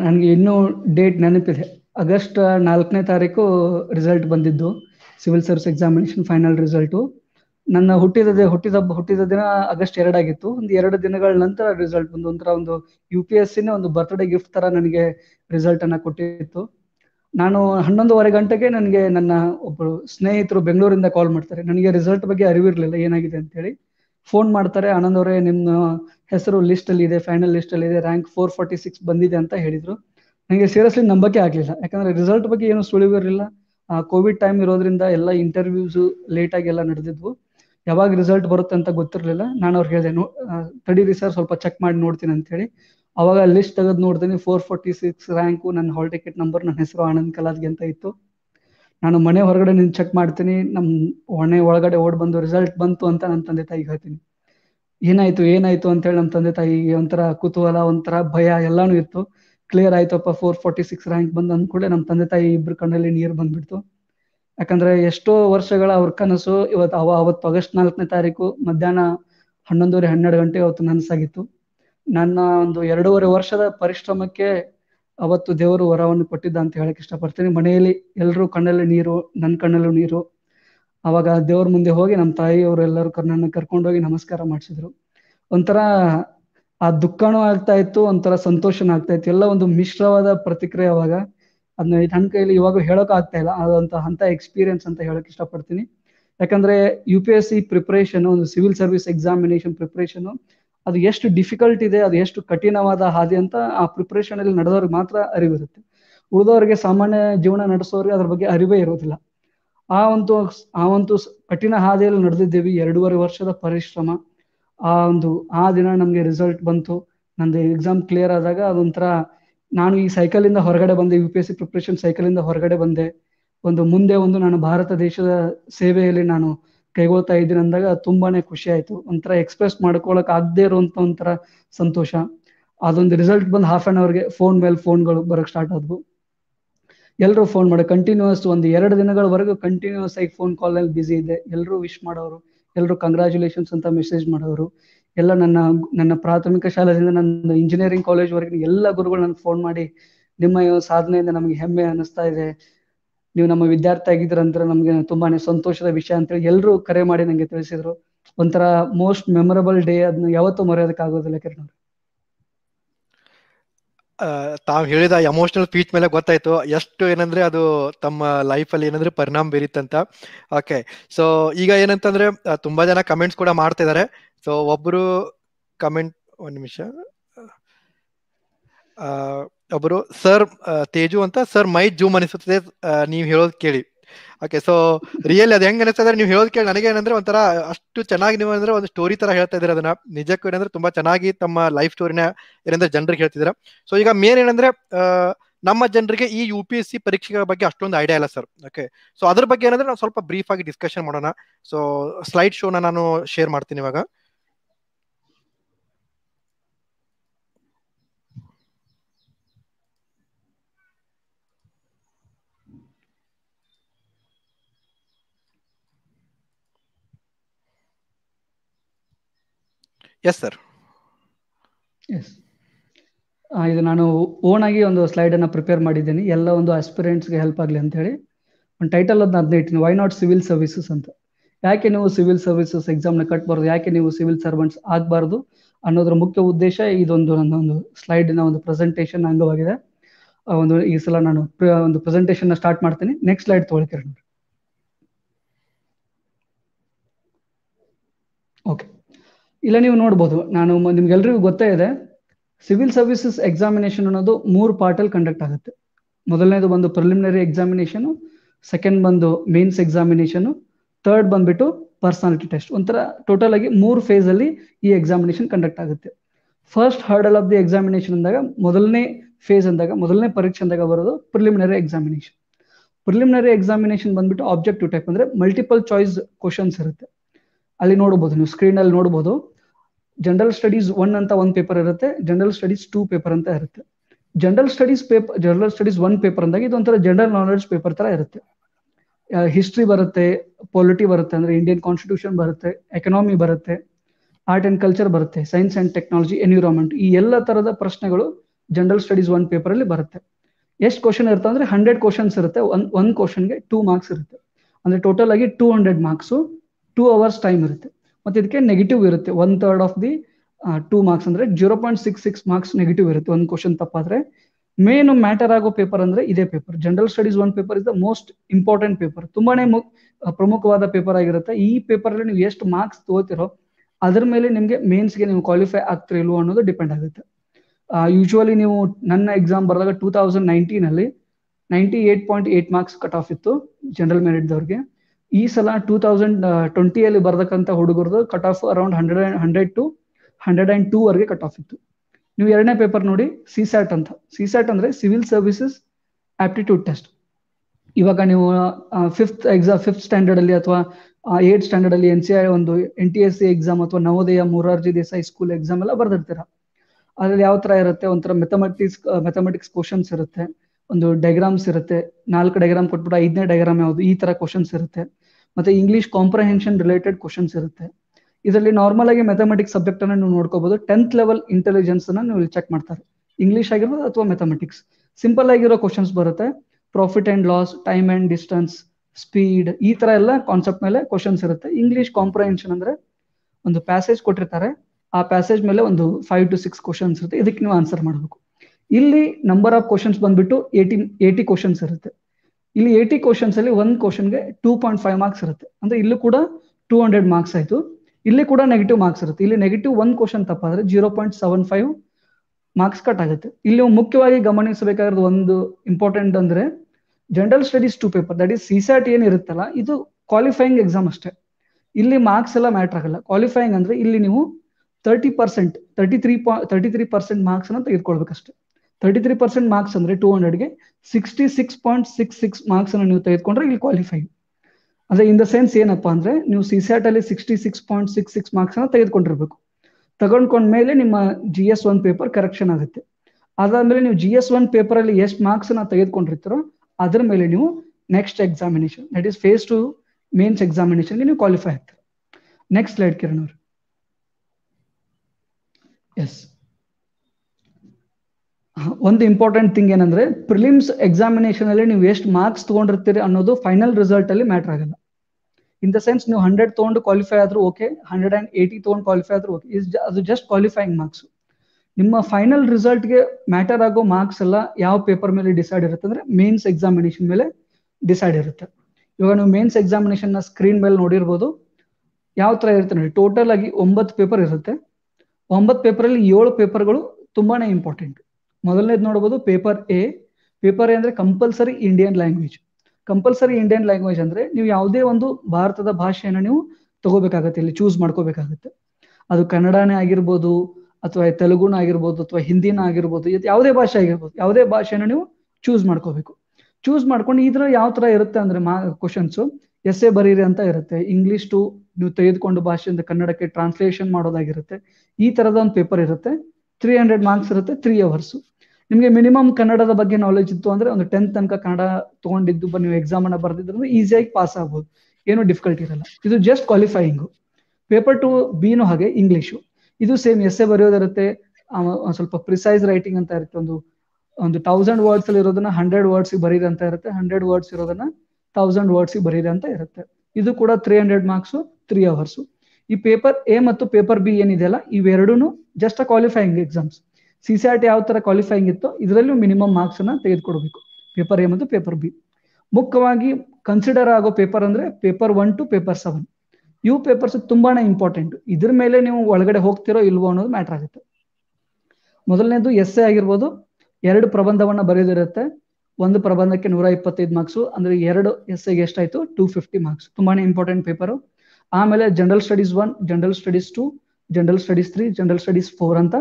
ನನಗೆ ಇನ್ನೂ ಡೇಟ್ ನೆನಪಿದೆ ಆಗಸ್ಟ್ ನಾಲ್ಕನೇ ತಾರೀಕು ರಿಸಲ್ಟ್ ಬಂದಿದ್ದು civil service examination final result ನನ್ನ ಹುಟ್ಟಿದ ಹುಟ್ಟಿದ ಹುಟ್ಟಿದ ದಿನ ಆಗಸ್ಟ್ ಎರಡಾಗಿತ್ತು ಒಂದು ಎರಡು ದಿನಗಳ ನಂತರ ರಿಸಲ್ಟ್ ಬಂದು ಒಂಥರ ಒಂದು ಯು ಪಿ ಎಸ್ ಸಿನೇ ಒಂದು ಬರ್ತ್ಡೇ ಗಿಫ್ಟ್ ಥರ ನನಗೆ ರಿಸಲ್ಟನ್ನು ಕೊಟ್ಟಿತ್ತು ನಾನು ಹನ್ನೊಂದುವರೆ ಗಂಟೆಗೆ ನನಗೆ ನನ್ನ ಒಬ್ಬರು ಸ್ನೇಹಿತರು ಬೆಂಗಳೂರಿಂದ ಕಾಲ್ ಮಾಡ್ತಾರೆ ನನಗೆ ರಿಸಲ್ಟ್ ಬಗ್ಗೆ ಅರಿವಿರಲಿಲ್ಲ ಏನಾಗಿದೆ ಅಂತೇಳಿ ಫೋನ್ ಮಾಡ್ತಾರೆ ಆನಂದ್ ಅವರೇ ನಿಮ್ಮ ಹೆಸರು ಲಿಸ್ಟ್ ಅಲ್ಲಿ ಇದೆ ಫೈನಲ್ ಲಿಸ್ಟ್ ಅಲ್ಲಿ ಇದೆ ರ್ಯಾಂಕ್ ಫೋರ್ ಫಾರ್ಟಿ ಸಿಕ್ಸ್ ಬಂದಿದೆ ಅಂತ ಹೇಳಿದ್ರು ನನಗೆ ಸೀರಿಯಸ್ಲಿ ನಂಬಕ್ಕೆ ಆಗ್ಲಿಲ್ಲ ಯಾಕಂದ್ರೆ ರಿಸಲ್ಟ್ ಬಗ್ಗೆ ಏನು ಸುಳಿವು ಇರಲಿಲ್ಲ ಕೋವಿಡ್ ಟೈಮ್ ಇರೋದ್ರಿಂದ ಎಲ್ಲ ಇಂಟರ್ವ್ಯೂಸ್ ಲೇಟ್ ಆಗಿ ಎಲ್ಲ ನಡೆದಿದ್ವು ಯಾವಾಗ ರಿಸಲ್ಟ್ ಬರುತ್ತೆ ಅಂತ ಗೊತ್ತಿರಲಿಲ್ಲ ನಾನು ಅವ್ರು ಹೇಳಿದೆ ನೋ ತಡೀರಿ ಸರ್ ಸ್ವಲ್ಪ ಚೆಕ್ ಮಾಡಿ ನೋಡ್ತೀನಿ ಅಂತ ಹೇಳಿ ಅವಾಗ ಲಿಸ್ಟ್ ತೆಗೆದು ನೋಡ್ತೀನಿ ಫೋರ್ ಫೋರ್ಟಿ ಸಿಕ್ಸ್ ರ್ಯಾಂಕು ನನ್ನ ಹಾಲ್ ಟಿಕೆಟ್ ನಂಬರ್ ನನ್ನ ಹೆಸರು ಆನಂದ್ ಕಲಾದ್ಗೆ ಅಂತ ಇತ್ತು ನಾನು ಮನೆ ಹೊರಗಡೆ ನಿನ್ ಚೆಕ್ ಮಾಡ್ತೀನಿ ನಮ್ ಹೊಣೆ ಒಳಗಡೆ ಓಡ್ ಬಂದು ರಿಸಲ್ಟ್ ಬಂತು ಅಂತ ನನ್ನ ತಂದೆ ತಾಯಿಗೆ ಹೇಳ್ತೀನಿ ಏನಾಯ್ತು ಏನಾಯ್ತು ಅಂತ ಹೇಳಿ ನಮ್ಮ ತಂದೆ ತಾಯಿಗೆ ಒಂಥರ ಕುತೂಹಲ ಒಂಥರ ಭಯ ಎಲ್ಲಾನು ಇತ್ತು ಕ್ಲಿಯರ್ ಆಯ್ತಪ್ಪ ಫೋರ್ ಫೋರ್ಟಿ ಸಿಕ್ಸ್ ರ್ಯಾಂಕ್ ಬಂದು ಅಂದ್ಕೊಂಡೆ ನಮ್ಮ ತಂದೆ ತಾಯಿ ಇಬ್ರು ಕಣ್ಣಲ್ಲಿ ನೀರು ಬಂದ್ಬಿಡ್ತು ಯಾಕಂದ್ರೆ ಎಷ್ಟೋ ವರ್ಷಗಳ ಅವ್ರ ಕನಸು ಇವತ್ತು ಅವ ಅವತ್ತು ಆಗಸ್ಟ್ ನಾಲ್ಕನೇ ತಾರೀಕು ಮಧ್ಯಾಹ್ನ ಹನ್ನೊಂದೂವರೆ ಹನ್ನೆರಡು ಗಂಟೆ ಅವತ್ತು ನನಸಾಗಿತ್ತು ನನ್ನ ಒಂದು ಎರಡೂವರೆ ವರ್ಷದ ಪರಿಶ್ರಮಕ್ಕೆ ಅವತ್ತು ದೇವರು ವರವನ್ನು ಕೊಟ್ಟಿದ್ದ ಅಂತ ಹೇಳಕ್ ಇಷ್ಟಪಡ್ತೀನಿ ಮನೆಯಲ್ಲಿ ಎಲ್ಲರೂ ಕಣ್ಣಲ್ಲಿ ನೀರು ನನ್ನ ಕಣ್ಣಲ್ಲೂ ನೀರು ಅವಾಗ ದೇವ್ರ ಮುಂದೆ ಹೋಗಿ ನಮ್ಮ ತಾಯಿಯವರು ಎಲ್ಲರೂ ಕರ್ನನ್ನ ಕರ್ಕೊಂಡೋಗಿ ನಮಸ್ಕಾರ ಮಾಡಿಸಿದ್ರು ಒಂಥರ ಆ ದುಃಖನೂ ಆಗ್ತಾ ಇತ್ತು ಒಂಥರ ಸಂತೋಷನೂ ಆಗ್ತಾ ಇತ್ತು ಎಲ್ಲ ಒಂದು ಮಿಶ್ರವಾದ ಪ್ರತಿಕ್ರಿಯೆ ಅವಾಗ ಅದನ್ನ ನನ್ನ ಕೈಯಲ್ಲಿ ಇವಾಗ ಹೇಳೋಕೆ ಆಗ್ತಾ ಇಲ್ಲ ಅದಂತ ಅಂತ ಎಕ್ಸ್ಪೀರಿಯನ್ಸ್ ಅಂತ ಹೇಳಕ್ ಇಷ್ಟಪಡ್ತೀನಿ ಯಾಕಂದ್ರೆ U P S C preparation ಒಂದು ಸಿವಿಲ್ ಸರ್ವಿಸ್ ಎಕ್ಸಾಮಿನೇಷನ್ ಪ್ರಿಪರೇಷನ್ ಅದು ಎಷ್ಟು ಡಿಫಿಕಲ್ಟ್ ಇದೆ ಅದು ಎಷ್ಟು ಕಠಿಣವಾದ ಹಾದಿ ಅಂತ ಆ ಪ್ರಿಪ್ರೇಷನ್ ಅಲ್ಲಿ ನಡೆದವ್ರಿಗೆ ಮಾತ್ರ ಅರಿವಿರುತ್ತೆ ಉಳಿದವರಿಗೆ ಸಾಮಾನ್ಯ ಜೀವನ ನಡೆಸೋರಿಗೆ ಅದ್ರ ಬಗ್ಗೆ ಅರಿವೇ ಇರೋದಿಲ್ಲ ಆ ಒಂದು ಆ ಒಂದು ಕಠಿಣ ಹಾದಿಯಲ್ಲಿ ನಡೆದಿದ್ದೇವೆ ಎರಡೂವರೆ ವರ್ಷದ ಪರಿಶ್ರಮ ಆ ಒಂದು ಆ ದಿನ ನಮಗೆ ರಿಸಲ್ಟ್ ಬಂತು ನಂದು ಎಕ್ಸಾಮ್ ಕ್ಲಿಯರ್ ಆದಾಗ ಅದೊಂಥರ ನಾನು ಈ ಸೈಕಲ್ ಇಂದ ಹೊರಗಡೆ ಬಂದೆ U P S C preparation ಇಂದ ಹೊರಗಡೆ ಬಂದೆ ಒಂದು ಮುಂದೆ ಒಂದು ನಾನು ಭಾರತ ದೇಶದ ಸೇವೆಯಲ್ಲಿ ನಾನು ಕೈಗೊಳ್ತಾ ಇದ್ದೀನಿ ಅಂದಾಗ ತುಂಬಾನೇ ಖುಷಿ ಆಯ್ತು ಒಂಥರ ಎಕ್ಸ್ಪ್ರೆಸ್ ಮಾಡ್ಕೊಳಕ್ ಆಗದೆ ಇರುವಂತ ಒಂಥರ ಸಂತೋಷ ಅದೊಂದು ರಿಸಲ್ಟ್ ಬಂದು ಹಾಫ್ ಆನ್ ಅವರ್ಗೆ ಫೋನ್ ಮೇಲೆ ಫೋನ್ಗಳು ಬರಕ್ ಸ್ಟಾರ್ಟ್ ಆದ್ವು ಎಲ್ಲರೂ ಫೋನ್ ಮಾಡಿ ಕಂಟಿನ್ಯೂಸ್ ಒಂದು ಎರಡು ದಿನಗಳವರೆಗೂ ಕಂಟಿನ್ಯೂಸ್ ಆಗಿ ಫೋನ್ ಕಾಲ್ ನಲ್ಲಿ ಬಿಸಿ ಇದೆ ಎಲ್ಲರೂ ವಿಶ್ ಮಾಡೋರು ಎಲ್ಲರೂ ಕಂಗ್ರಾಚುಲೇಷನ್ಸ್ ಅಂತ ಮೆಸೇಜ್ ಮಾಡೋರು ಎಲ್ಲ ನನ್ನ ನನ್ನ ಪ್ರಾಥಮಿಕ ಶಾಲೆಯಿಂದ ನನ್ನ ಇಂಜಿನಿಯರಿಂಗ್ ಕಾಲೇಜ್ ವರೆಗೆ ಎಲ್ಲ ಗುರುಗಳು ನನ್ನ ಫೋನ್ ಮಾಡಿ ನಿಮ್ಮ ಸಾಧನೆಯಿಂದ ನಮಗೆ ಹೆಮ್ಮೆ ಅನಿಸ್ತಾ ಇದೆ ನೀವು ನಮ್ಮ ವಿದ್ಯಾರ್ಥಿ ಅಂದ್ರೆ ನಮ್ಗೆ ತುಂಬಾನೇ ಸಂತೋಷದ ವಿಷಯ ಅಂತೇಳಿ ಎಲ್ಲರೂ ಕರೆ ಮಾಡಿ ನಂಗೆ ತಿಳಿಸಿದ್ರು ಒಂಥರ ಮೋಸ್ಟ್ ಮೆಮೊರಬಲ್ ಡೇ ಅದನ್ನ ಮರೆಯೋದಕ್ಕೆ ಮರೆಯೋದಕ್ಕಾಗೋದಿಲ್ಲ ಕಿರಣ್ ಅವ್ರೆ ತಾವ್ ಹೇಳಿದ ಎಮೋಷನಲ್ ಸ್ಪೀಚ್ ಮೇಲೆ ಗೊತ್ತಾಯ್ತು ಎಷ್ಟು ಏನಂದ್ರೆ ಅದು ತಮ್ಮ ಲೈಫ್ ಅಲ್ಲಿ ಏನಂದ್ರೆ ಪರಿಣಾಮ ಬೀರಿತ್ತಂತ ಓಕೆ ಸೊ ಈಗ ಏನಂತಂದ್ರೆ ತುಂಬಾ ಜನ ಕಮೆಂಟ್ಸ್ ಕೂಡ ಮಾಡ್ತಾ ಇದಾರೆ ಸೊ ಒಬ್ರು ಕಮೆಂಟ್ ಒಂದ್ ನಿಮಿಷ ಒಬ್ಬರು ಸರ್ ತೇಜು ಅಂತ ಸರ್ ಮೈ ಜೂಮ್ ಅನಿಸುತ್ತದೆ ನೀವು ಹೇಳೋದು ಕೇಳಿ ಓಕೆ ಸೊ ರಿಯಲ್ ಅದು ಹೆಂಗ್ ಅನಿಸ್ತದೆ ನೀವು ಹೇಳೋದು ಕೇಳಿ ನನಗೆ ಏನಂದ್ರೆ ಒಂಥರ ಅಷ್ಟು ಚೆನ್ನಾಗಿ ನೀವು ಅಂದ್ರೆ ಒಂದು ಸ್ಟೋರಿ ತರ ಹೇಳ್ತಾ ಇದ್ರೆ ಅದನ್ನ ನಿಜಕ್ಕೂ ಏನಂದ್ರೆ ತುಂಬಾ ಚೆನ್ನಾಗಿ ತಮ್ಮ ಲೈಫ್ ಸ್ಟೋರಿನ ಏನಂದ್ರೆ ಜನರಿಗೆ ಹೇಳ್ತಿದ್ದೀರಾ ಸೊ ಈಗ ಮೇನ್ ಏನಂದ್ರೆ ನಮ್ಮ ಜನರಿಗೆ ಈ ಯು ಪಿ ಎಸ್ ಸಿ ಪರೀಕ್ಷೆಗಳ ಬಗ್ಗೆ ಅಷ್ಟೊಂದು ಐಡಿಯಾ ಇಲ್ಲ ಸರ್ ಓಕೆ ಸೊ ಅದ್ರ ಬಗ್ಗೆ ಏನಂದ್ರೆ ನಾವು ಸ್ವಲ್ಪ ಬ್ರೀಫ್ ಆಗಿ ಡಿಸ್ಕಷನ್ ಮಾಡೋಣ ಸೊ ಸ್ಲೈಡ್ ಶೋನ ನಾನು ಶೇರ್ ಮಾಡ್ತೀನಿ ಇವಾಗ ಎಸ್ ಸರ್ ಎಸ್ ಇದು ನಾನು ಓನ್ ಆಗಿ ಒಂದು ಸ್ಲೈಡ್ ಅನ್ನ ಪ್ರಿಪೇರ್ ಮಾಡಿದ್ದೀನಿ ಎಲ್ಲ ಒಂದು ಆಸ್ಪಿರೆಂಟ್ಸ್ಗೆ ಹೆಲ್ಪ್ ಆಗಲಿ ಅಂತ ಹೇಳಿ ಒಂದು ಟೈಟಲ್ ಅದನ್ನ ಅದನ್ನ ಇಟ್ಟಿನಿ ವೈ ನಾಟ್ ಸಿವಿಲ್ ಸರ್ವಿಸಸ್ ಅಂತ ಯಾಕೆ ನೀವು ಸಿವಿಲ್ ಸರ್ವಿಸಸ್ ನ ಕಟ್ಬಾರ್ದು ಯಾಕೆ ನೀವು ಸಿವಿಲ್ ಸರ್ವೆಂಟ್ಸ್ ಆಗಬಾರ್ದು ಅನ್ನೋದ್ರ ಮುಖ್ಯ ಉದ್ದೇಶ ಇದೊಂದು ನನ್ನ ಒಂದು ನ ಒಂದು ಪ್ರೆಸೆಂಟೇಷನ್ ಅಂಗವಾಗಿದೆ ಒಂದು ಈ ಸಲ ನಾನು ಒಂದು ಪ್ರೆಸೆಂಟೇಷನ್ ಸ್ಟಾರ್ಟ್ ಮಾಡ್ತೀನಿ ನೆಕ್ಸ್ಟ್ ಸ್ಲೈಡ್ ತೊಗೊಳ್ತೀರಿ ಇಲ್ಲ ನೀವು ನೋಡ್ಬೋದು ನಾನು ನಿಮ್ಗೆಲ್ರಿಗೂ ಗೊತ್ತೇ ಇದೆ ಸಿವಿಲ್ ಸರ್ವಿಸಸ್ ಎಕ್ಸಾಮಿನೇಷನ್ ಅನ್ನೋದು ಮೂರು ಪಾರ್ಟಲ್ಲಿ ಕಂಡಕ್ಟ್ ಆಗುತ್ತೆ ಮೊದಲನೇದು ಬಂದು ಪ್ರಿಲಿಮಿನರಿ ಎಕ್ಸಾಮಿನೇಷನು ಸೆಕೆಂಡ್ ಬಂದು ಮೇನ್ಸ್ ಎಕ್ಸಾಮಿನೇಷನು ಥರ್ಡ್ ಬಂದ್ಬಿಟ್ಟು ಪರ್ಸನಾಲಿಟಿ ಟೆಸ್ಟ್ ಒಂಥರ ಟೋಟಲ್ ಆಗಿ ಮೂರು ಫೇಸಲ್ಲಿ ಈ ಎಕ್ಸಾಮಿನೇಷನ್ ಕಂಡಕ್ಟ್ ಆಗುತ್ತೆ first hurdle of the examination ಅಂದಾಗ ಮೊದಲನೇ ಫೇಸ್ ಅಂದಾಗ ಮೊದಲನೇ ಪರೀಕ್ಷೆ ಅಂದಾಗ ಬರೋದು ಪ್ರಿಲಿಮಿನರಿ ಎಕ್ಸಾಮಿನೇಷನ್ ಪ್ರಿಲಿಮಿನರಿ ಎಕ್ಸಾಮಿನೇಷನ್ ಬಂದ್ಬಿಟ್ಟು ಆಬ್ಜೆಕ್ಟಿವ್ ಟೈಪ್ ಅಂದ್ರೆ ಮಲ್ಟಿಪಲ್ ಚಾಯ್ಸ್ ಕ್ವಶನ್ಸ್ ಇರುತ್ತೆ ಅಲ್ಲಿ ನೋಡಬಹುದು ನೀವು ಸ್ಕ್ರೀನ್ ಅಲ್ಲಿ ನೋಡಬಹುದು ಜನರಲ್ ಸ್ಟಡೀಸ್ ಒನ್ ಅಂತ ಒಂದು ಪೇಪರ್ ಇರುತ್ತೆ ಜನರಲ್ ಸ್ಟಡೀಸ್ ಟೂ ಪೇಪರ್ ಅಂತ ಇರುತ್ತೆ general studies paper general studies one paper ಅಂದಾಗ ಇದೊಂಥರ ಜನರಲ್ ನಾಲೆಡ್ಜ್ ಪೇಪರ್ ತರ ಇರುತ್ತೆ ಹಿಸ್ಟ್ರಿ ಬರುತ್ತೆ ಪೊಲಿಟಿ ಬರುತ್ತೆ ಅಂದ್ರೆ ಇಂಡಿಯನ್ ಕಾನ್ಸ್ಟಿಟ್ಯೂಷನ್ ಬರುತ್ತೆ ಎಕನಾಮಿ ಬರುತ್ತೆ ಆರ್ಟ್ ಅಂಡ್ ಕಲ್ಚರ್ ಬರುತ್ತೆ ಸೈನ್ಸ್ ಅಂಡ್ ಟೆಕ್ನಾಲಜಿ ಎನ್ವಿರಾನ್ಮೆಂಟ್ ಈ ಎಲ್ಲ ತರದ ಪ್ರಶ್ನೆಗಳು ಜನರಲ್ ಸ್ಟಡೀಸ್ ಒನ್ ಪೇಪರ್ ಅಲ್ಲಿ ಬರುತ್ತೆ ಎಷ್ಟು ಕ್ವಶನ್ ಇರುತ್ತೆ ಅಂದ್ರೆ ಹಂಡ್ರೆಡ್ ಕ್ವಶನ್ಸ್ ಇರುತ್ತೆ ಒನ್ ಒನ್ ಕ್ವಶನ್ಗೆ ಟೂ ಮಾರ್ಕ್ಸ್ ಇರುತ್ತೆ ಅಂದ್ರೆ ಟೋಟಲ್ ಆಗಿ two hundred marks two hours time ಇರುತ್ತೆ ಮತ್ತೆ ಇದಕ್ಕೆ ನೆಗೆಟಿವ್ ಇರುತ್ತೆ one third of the two marks ಅಂದ್ರೆ zero point six six marks negative ಇರುತ್ತೆ ಒಂದು ಕ್ವಶನ್ ತಪ್ಪಾದ್ರೆ ಮೇನ್ ಮ್ಯಾಟರ್ ಆಗೋ ಪೇಪರ್ ಅಂದ್ರೆ ಇದೇ paper general studies one paper is the most important paper ತುಂಬಾನೇ ಪ್ರಮುಖವಾದ ಪೇಪರ್ ಆಗಿರುತ್ತೆ ಈ ಪೇಪರ್ ಅಲ್ಲಿ ನೀವು ಎಷ್ಟು ಮಾರ್ಕ್ಸ್ ತಗೋತಿರೋ ಅದ್ರ ಮೇಲೆ ನಿಮಗೆ ಮೇನ್ಸ್ಗೆ ನೀವು ಕ್ವಾಲಿಫೈ ಆಗ್ತಿರೋ ಇಲ್ವೋ ಅನ್ನೋದು ಡಿಪೆಂಡ್ ಆಗುತ್ತೆ ಯೂಶುವಲಿ ನೀವು ನನ್ನ ಎಕ್ಸಾಮ್ ಬರೆದಾಗ ಟೂ ತೌಸಂಡ್ ಅಲ್ಲಿ ninety eight point eight marks cut off ಇತ್ತು ಜನರಲ್ ಮೆರಿಟ್ದವ್ರಿಗೆ ಈ ಸಲ ಟೂ ತೌಸಂಡ್ ಟ್ವೆಂಟಿಯಲ್ಲಿ ಬರ್ದಕ್ಕಂಥ ಹುಡುಗರದು cut off around hundred hundred to hundred and two ವರೆಗೆ ಕಟ್ ಆಫ್ ಇತ್ತು ನೀವು ಎರಡನೇ ಪೇಪರ್ ನೋಡಿ ಸಿ ಸ್ಯಾಟ್ ಅಂತ ಸಿ ಸ್ಯಾಟ್ ಅಂದರೆ ಸಿವಿಲ್ ಸರ್ವಿಸಸ್ ಆಪ್ಟಿಟ್ಯೂಡ್ ಟೆಸ್ಟ್ ಇವಾಗ ನೀವು ಫಿಫ್ತ್ ಎಕ್ಸಾಮ್ ಫಿಫ್ತ್ ಸ್ಟ್ಯಾಂಡರ್ಡಲ್ಲಿ ಅಥವಾ ಏಟ್ ಸ್ಟ್ಯಾಂಡರ್ಡಲ್ಲಿ ಎನ್ ಸಿ ಐ ಒಂದು N T S C exam ಅಥವಾ ನವೋದಯ ಮೂರಾರ್ಜಿ ದೇಸಾಯಿ ಸ್ಕೂಲ್ ಎಕ್ಸಾಮ್ ಎಲ್ಲ ಬರ್ದಿರ್ತೀರ ಅದ್ರಲ್ಲಿ ಯಾವ ಥರ ಇರುತ್ತೆ ಒಂಥರ ಮೆಥಮೆಟಿಕ್ಸ್ ಮೆಥಮೆಟಿಕ್ಸ್ ಕ್ವಶನ್ಸ್ ಇರುತ್ತೆ ಒಂದು ಡೈಗ್ರಾಮ್ಸ್ ಇರುತ್ತೆ ನಾಲ್ಕು ಡೈಗ್ರಾಮ್ ಕೊಟ್ಬಿಟ್ಟು ಐದನೇ ಡೈಗ್ರಾಮ್ ಯಾವುದು ಈ ಥರ ಕ್ವಶನ್ಸ್ ಇರುತ್ತೆ ಮತ್ತೆ ಇಂಗ್ಲಿಷ್ ಕಾಂಪ್ರಹೆನ್ಷನ್ ರಿಲೇಟೆಡ್ ಕ್ವಶನ್ಸ್ ಇರುತ್ತೆ ಇದರಲ್ಲಿ ನಾರ್ಮಲ್ ಆಗಿ ಮೆಥಮೆಟಿಕ್ಸ್ ಸಬ್ಜೆಕ್ಟ್ ಅನ್ನ ನೀವು ನೋಡ್ಕೋಬಹುದು ಟೆಂತ್ ಲೆವೆಲ್ ಇಂಟೆಲಿಜೆನ್ಸ್ ಅನ್ನ ನೀವು ಇಲ್ಲಿ ಚೆಕ್ ಮಾಡ್ತಾರೆ ಇಂಗ್ಲಿಷ್ ಆಗಿರ್ಬೋದು ಅಥವಾ ಮೆಥಮೆಟಿಕ್ಸ್ ಸಿಂಪಲ್ ಆಗಿರೋ ಕ್ವಶನ್ಸ್ ಬರುತ್ತೆ profit and loss time and distance speed ಈ ತರ ಎಲ್ಲ ಕಾನ್ಸೆಪ್ಟ್ ಮೇಲೆ ಕ್ವಶನ್ಸ್ ಇರುತ್ತೆ ಇಂಗ್ಲಿಷ್ ಕಾಂಪ್ರಹೆನ್ಷನ್ ಅಂದ್ರೆ ಒಂದು ಪ್ಯಾಸೇಜ್ ಕೊಟ್ಟಿರ್ತಾರೆ ಆ ಪ್ಯಾಸೇಜ್ ಮೇಲೆ ಒಂದು ಫೈವ್ ಟು ಸಿಕ್ಸ್ ಕ್ವಶನ್ಸ್ ಇರುತ್ತೆ ಇದಕ್ಕೆ ನೀವು ಆನ್ಸರ್ ಮಾಡಬೇಕು ಇಲ್ಲಿ ನಂಬರ್ ಆಫ್ ಕ್ವಶನ್ಸ್ ಬಂದ್ಬಿಟ್ಟು ಏಟಿ ಏಟಿ ಕ್ವಶನ್ಸ್ ಇರುತ್ತೆ ಇಲ್ಲಿ ಏಯ್ಟಿ ಕ್ವಶನ್ಸ್ ಅಲ್ಲಿ ಒಂದ್ ಕ್ವಶನ್ಗೆ ಟೂ ಪಾಯಿಂಟ್ ಫೈವ್ ಮಾರ್ಕ್ಸ್ ಇರುತ್ತೆ ಅಂದ್ರೆ ಇಲ್ಲೂ ಕೂಡ ಟೂ ಹಂಡ್ರೆಡ್ ಮಾರ್ಕ್ಸ್ ಆಯ್ತು ಇಲ್ಲಿ ಕೂಡ ನೆಗೆಟಿವ್ ಮಾರ್ಕ್ಸ್ ಇರುತ್ತೆ ಇಲ್ಲಿ ನೆಗೆಟಿವ್ ಒಂದ್ ಕ್ವಶನ್ ತಪ್ಪಾದ್ರೆ zero point seven five marks cut ಆಗುತ್ತೆ ಇಲ್ಲಿ ಮುಖ್ಯವಾಗಿ ಗಮನಿಸಬೇಕಾಗಿರೋದು ಒಂದು ಇಂಪಾರ್ಟೆಂಟ್ ಅಂದ್ರೆ general studies two paper that is CSAT ಏನ್ ಇರುತ್ತಲ್ಲ ಇದು ಕ್ವಾಲಿಫೈಯಿಂಗ್ ಎಕ್ಸಾಮ್ ಅಷ್ಟೇ ಇಲ್ಲಿ ಮಾರ್ಕ್ಸ್ ಎಲ್ಲ ಮ್ಯಾಟರ್ ಆಗಲ್ಲ ಕ್ವಾಲಿಫೈಯಿಂಗ್ ಅಂದ್ರೆ ಇಲ್ಲಿ ನೀವು thirty percent thirty three point thirty three percent marks ಅನ್ನ ತೆಗೆದುಕೊಳ್ಬೇಕಷ್ಟೇ ತರ್ಟಿ ತ್ರೀ ಪರ್ಸೆಂಟ್ ಮಾರ್ಕ್ಸ್ ಅಂದ್ರೆ ಟೂ ಹಂಡ್ರೆಡ್ಗೆ sixty six point six six marks ಅನ್ನು ನೀವು ತೆಗೆದುಕೊಂಡ್ರೆ ಇಲ್ಲಿ ಕ್ವಾಲಿಫೈ ಅಂದ್ರೆ ಇನ್ ದ ಸೆನ್ಸ್ ಏನಪ್ಪ ಅಂದ್ರೆ ನೀವು ಸಿಸ್ಯಾಟ್ ಅಲ್ಲಿ sixty six point six six marks ಅನ್ನ ತೆಗೆದುಕೊಂಡಿರ್ಬೇಕು ತಗೊಂಡ್ಕೊಂಡ ಮೇಲೆ ನಿಮ್ಮ G S one paper correction ಆಗುತ್ತೆ ಅದಾದ್ಮೇಲೆ ನೀವು ಜಿ ಎಸ್ ಒನ್ ಪೇಪರ್ ಅಲ್ಲಿ ಎಷ್ಟು ಮಾರ್ಕ್ಸ್ ಅನ್ನ ತೆಗೆದುಕೊಂಡಿರ್ತೀರೋ ಅದ್ರ ಮೇಲೆ ನೀವು next examination that is phase two mains ಎಕ್ಸಾಮಿನೇಷನ್ಗೆ ನೀವು ಕ್ವಾಲಿಫೈ ಆಗ್ತೀರಿ ನೆಕ್ಸ್ಟ್ ಸ್ಲೈಡ್ ಕಿರಣ್ ಅವರು ಎಸ್ ಒಂದು ಇಂಪಾರ್ಟೆಂಟ್ ಥಿಂಗ್ ಏನಂದ್ರೆ ಪ್ರಿಲಿಮ್ಸ್ ಎಕ್ಸಾಮಿನೇಷನ್ ಅಲ್ಲಿ ನೀವು ಎಷ್ಟು ಮಾರ್ಕ್ಸ್ ತಗೊಂಡಿರ್ತೀರಿ ಅನ್ನೋದು ಫೈನಲ್ ರಿಸಲ್ಟ್ ಅಲ್ಲಿ ಮ್ಯಾಟರ್ ಆಗಲ್ಲ ಇನ್ ದ ಸೆನ್ಸ್ ನೀವು ಹಂಡ್ರೆಡ್ ತಗೊಂಡು ಕ್ವಾಲಿಫೈ ಆದ್ರೂ ಓಕೆ ಹಂಡ್ರೆಡ್ ಅಂಡ್ ಏಯ್ಟಿ ತಗೊಂಡು ಕ್ವಾಲಿಫೈ ಆದ್ರೂ ಓಕೆ ಅದು ಜಸ್ಟ್ ಕ್ವಾಲಿಫೈಯಿಂಗ್ ಮಾರ್ಕ್ಸ್ ನಿಮ್ಮ ಫೈನಲ್ ರಿಸಲ್ಟ್ಗೆ ಮ್ಯಾಟರ್ ಆಗೋ ಮಾರ್ಕ್ಸ್ ಎಲ್ಲ ಯಾವ ಪೇಪರ್ ಮೇಲೆ ಡಿಸೈಡ್ ಇರುತ್ತೆ ಅಂದ್ರೆ ಮೇನ್ಸ್ ಎಕ್ಸಾಮಿನೇಷನ್ ಮೇಲೆ ಡಿಸೈಡ್ ಇರುತ್ತೆ ಇವಾಗ ನೀವು ಮೇನ್ಸ್ ಎಕ್ಸಾಮಿನೇಷನ್ ನ ಸ್ಕ್ರೀನ್ ಮೇಲೆ ನೋಡಿರ್ಬೋದು ಯಾವ ತರ ಇರುತ್ತೆ ನೋಡಿ ಟೋಟಲ್ ಆಗಿ ಒಂಬತ್ತು ಪೇಪರ್ ಇರುತ್ತೆ ಒಂಬತ್ತು ಪೇಪರ್ ಅಲ್ಲಿ ಏಳು ಪೇಪರ್ಗಳು ತುಂಬಾನೇ ಇಂಪಾರ್ಟೆಂಟ್ ಮೊದಲನೇದು ನೋಡಬಹುದು ಪೇಪರ್ ಎ ಪೇಪರ್ ಎ ಅಂದ್ರೆ compulsory Indian language compulsory Indian language ಅಂದ್ರೆ ನೀವು ಯಾವುದೇ ಒಂದು ಭಾರತದ ಭಾಷೆಯನ್ನು ನೀವು ತಗೋಬೇಕಾಗತ್ತೆ ಇಲ್ಲಿ ಚೂಸ್ ಮಾಡ್ಕೋಬೇಕಾಗತ್ತೆ ಅದು ಕನ್ನಡನೇ ಆಗಿರ್ಬೋದು ಅಥವಾ ತೆಲುಗುನ ಆಗಿರ್ಬೋದು ಅಥವಾ ಹಿಂದಿನ ಆಗಿರ್ಬೋದು ಯಾವುದೇ ಭಾಷೆ ಆಗಿರ್ಬೋದು ಯಾವುದೇ ಭಾಷೆಯನ್ನು ನೀವು ಚೂಸ್ ಮಾಡ್ಕೋಬೇಕು ಚೂಸ್ ಮಾಡ್ಕೊಂಡು ಇದ್ರ ಯಾವ ತರ ಇರುತ್ತೆ ಅಂದ್ರೆ ಕ್ವಶನ್ಸ್ ಎಸ್ ಎ ಬರೀರಿ ಅಂತ ಇರುತ್ತೆ ಇಂಗ್ಲಿಷ್ ಟು ನೀವು ತೆಗೆದುಕೊಂಡು ಭಾಷೆಯಿಂದ ಕನ್ನಡಕ್ಕೆ ಟ್ರಾನ್ಸ್ಲೇಷನ್ ಮಾಡೋದಾಗಿರುತ್ತೆ ಈ ತರದ ಒಂದು ಪೇಪರ್ ಇರುತ್ತೆ ತ್ರೀ ಹಂಡ್ರೆಡ್ ಮಾರ್ಕ್ಸ್ ಇರುತ್ತೆ ತ್ರೀ ಅವರ್ಸ್ ನಿಮಗೆ ಮಿನಿಮಮ್ ಕನ್ನಡದ ಬಗ್ಗೆ ನಾಲೆಜ್ ಇತ್ತು ಅಂದ್ರೆ ಒಂದು ಟೆಂತ್ ತನಕ ಕನ್ನಡ ತಗೊಂಡಿದ್ದು ನೀವು ಎಕ್ಸಾಮ್ ಅನ್ನ ಬರ್ದಿದ್ರು ಈಸಿಯಾಗಿ ಪಾಸ್ ಆಗ್ಬೋದು ಏನು ಡಿಫಿಕಲ್ಟಿ ಇರಲ್ಲ ಇದು ಜಸ್ಟ್ ಕ್ವಾಲಿಫೈಯಿಂಗು ಪೇಪರ್ ಟು ಬಿನು ಹಾಗೆ ಇಂಗ್ಲಿಷು ಇದು ಸೇಮ್ ಎಸ್ ಎ ಬರೆಯೋದಿರುತ್ತೆ ಸ್ವಲ್ಪ ಪ್ರಿಸೈಸ್ ರೈಟಿಂಗ್ ಅಂತ ಇರುತ್ತೆ ಒಂದು ಒಂದು ತೌಸಂಡ್ ವರ್ಡ್ಸ್ ಅಲ್ಲಿ ಇರೋದನ್ನ ಹಂಡ್ರೆಡ್ ವರ್ಡ್ಸ್ ಬರೀರಿ ಅಂತ ಇರುತ್ತೆ ಹಂಡ್ರೆಡ್ ವರ್ಡ್ಸ್ ಇರೋದನ್ನ ತೌಸಂಡ್ ವರ್ಡ್ಸ್ ಬರೀದೆ ಅಂತ ಇರುತ್ತೆ ಇದು ಕೂಡ three hundred marks three hours ಈ ಪೇಪರ್ ಎ ಮತ್ತು ಪೇಪರ್ ಬಿ ಏನಿದೆಯಲ್ಲ ಇವೆರಡೂ just qualifying exams C C R T ಯಾವ ತರ ಕ್ವಾಲಿಫೈಂಗ್ ಇತ್ತು ಇದರಲ್ಲೂ ಮಿನಿಮಮ್ ಮಾರ್ಕ್ಸ್ ಅನ್ನ ತೆಗೆದುಕೊಡ್ಬೇಕು ಪೇಪರ್ ಎ ಮತ್ತು ಪೇಪರ್ ಬಿ ಮುಖ್ಯವಾಗಿ ಕನ್ಸಿಡರ್ ಆಗೋ ಪೇಪರ್ ಅಂದ್ರೆ paper one two paper seven ಇವು ಪೇಪರ್ಸ್ ತುಂಬಾನೇ ಇಂಪಾರ್ಟೆಂಟ್ ಇದ್ರ ಮೇಲೆ ನೀವು ಒಳಗಡೆ ಹೋಗ್ತಿರೋ ಇಲ್ವೋ ಅನ್ನೋದು ಮ್ಯಾಟರ್ ಆಗುತ್ತೆ ಮೊದಲನೇದು ಎಸ್ ಎ ಆಗಿರ್ಬೋದು ಎರಡು ಪ್ರಬಂಧವನ್ನ ಬರೆಯೋದಿರುತ್ತೆ ಒಂದು ಪ್ರಬಂಧಕ್ಕೆ ನೂರ ಇಪ್ಪತ್ತೈದು ಮಾರ್ಕ್ಸ್ ಅಂದ್ರೆ ಎರಡು ಎಸ್ ಎಗೆ ಎಷ್ಟಾಯ್ತು ಟೂ ಫಿಫ್ಟಿ ಮಾರ್ಕ್ಸ್ ತುಂಬಾನೇ ಇಂಪಾರ್ಟೆಂಟ್ ಪೇಪರ್ ಆಮೇಲೆ general studies one general studies two general studies three general studies four ಅಂತ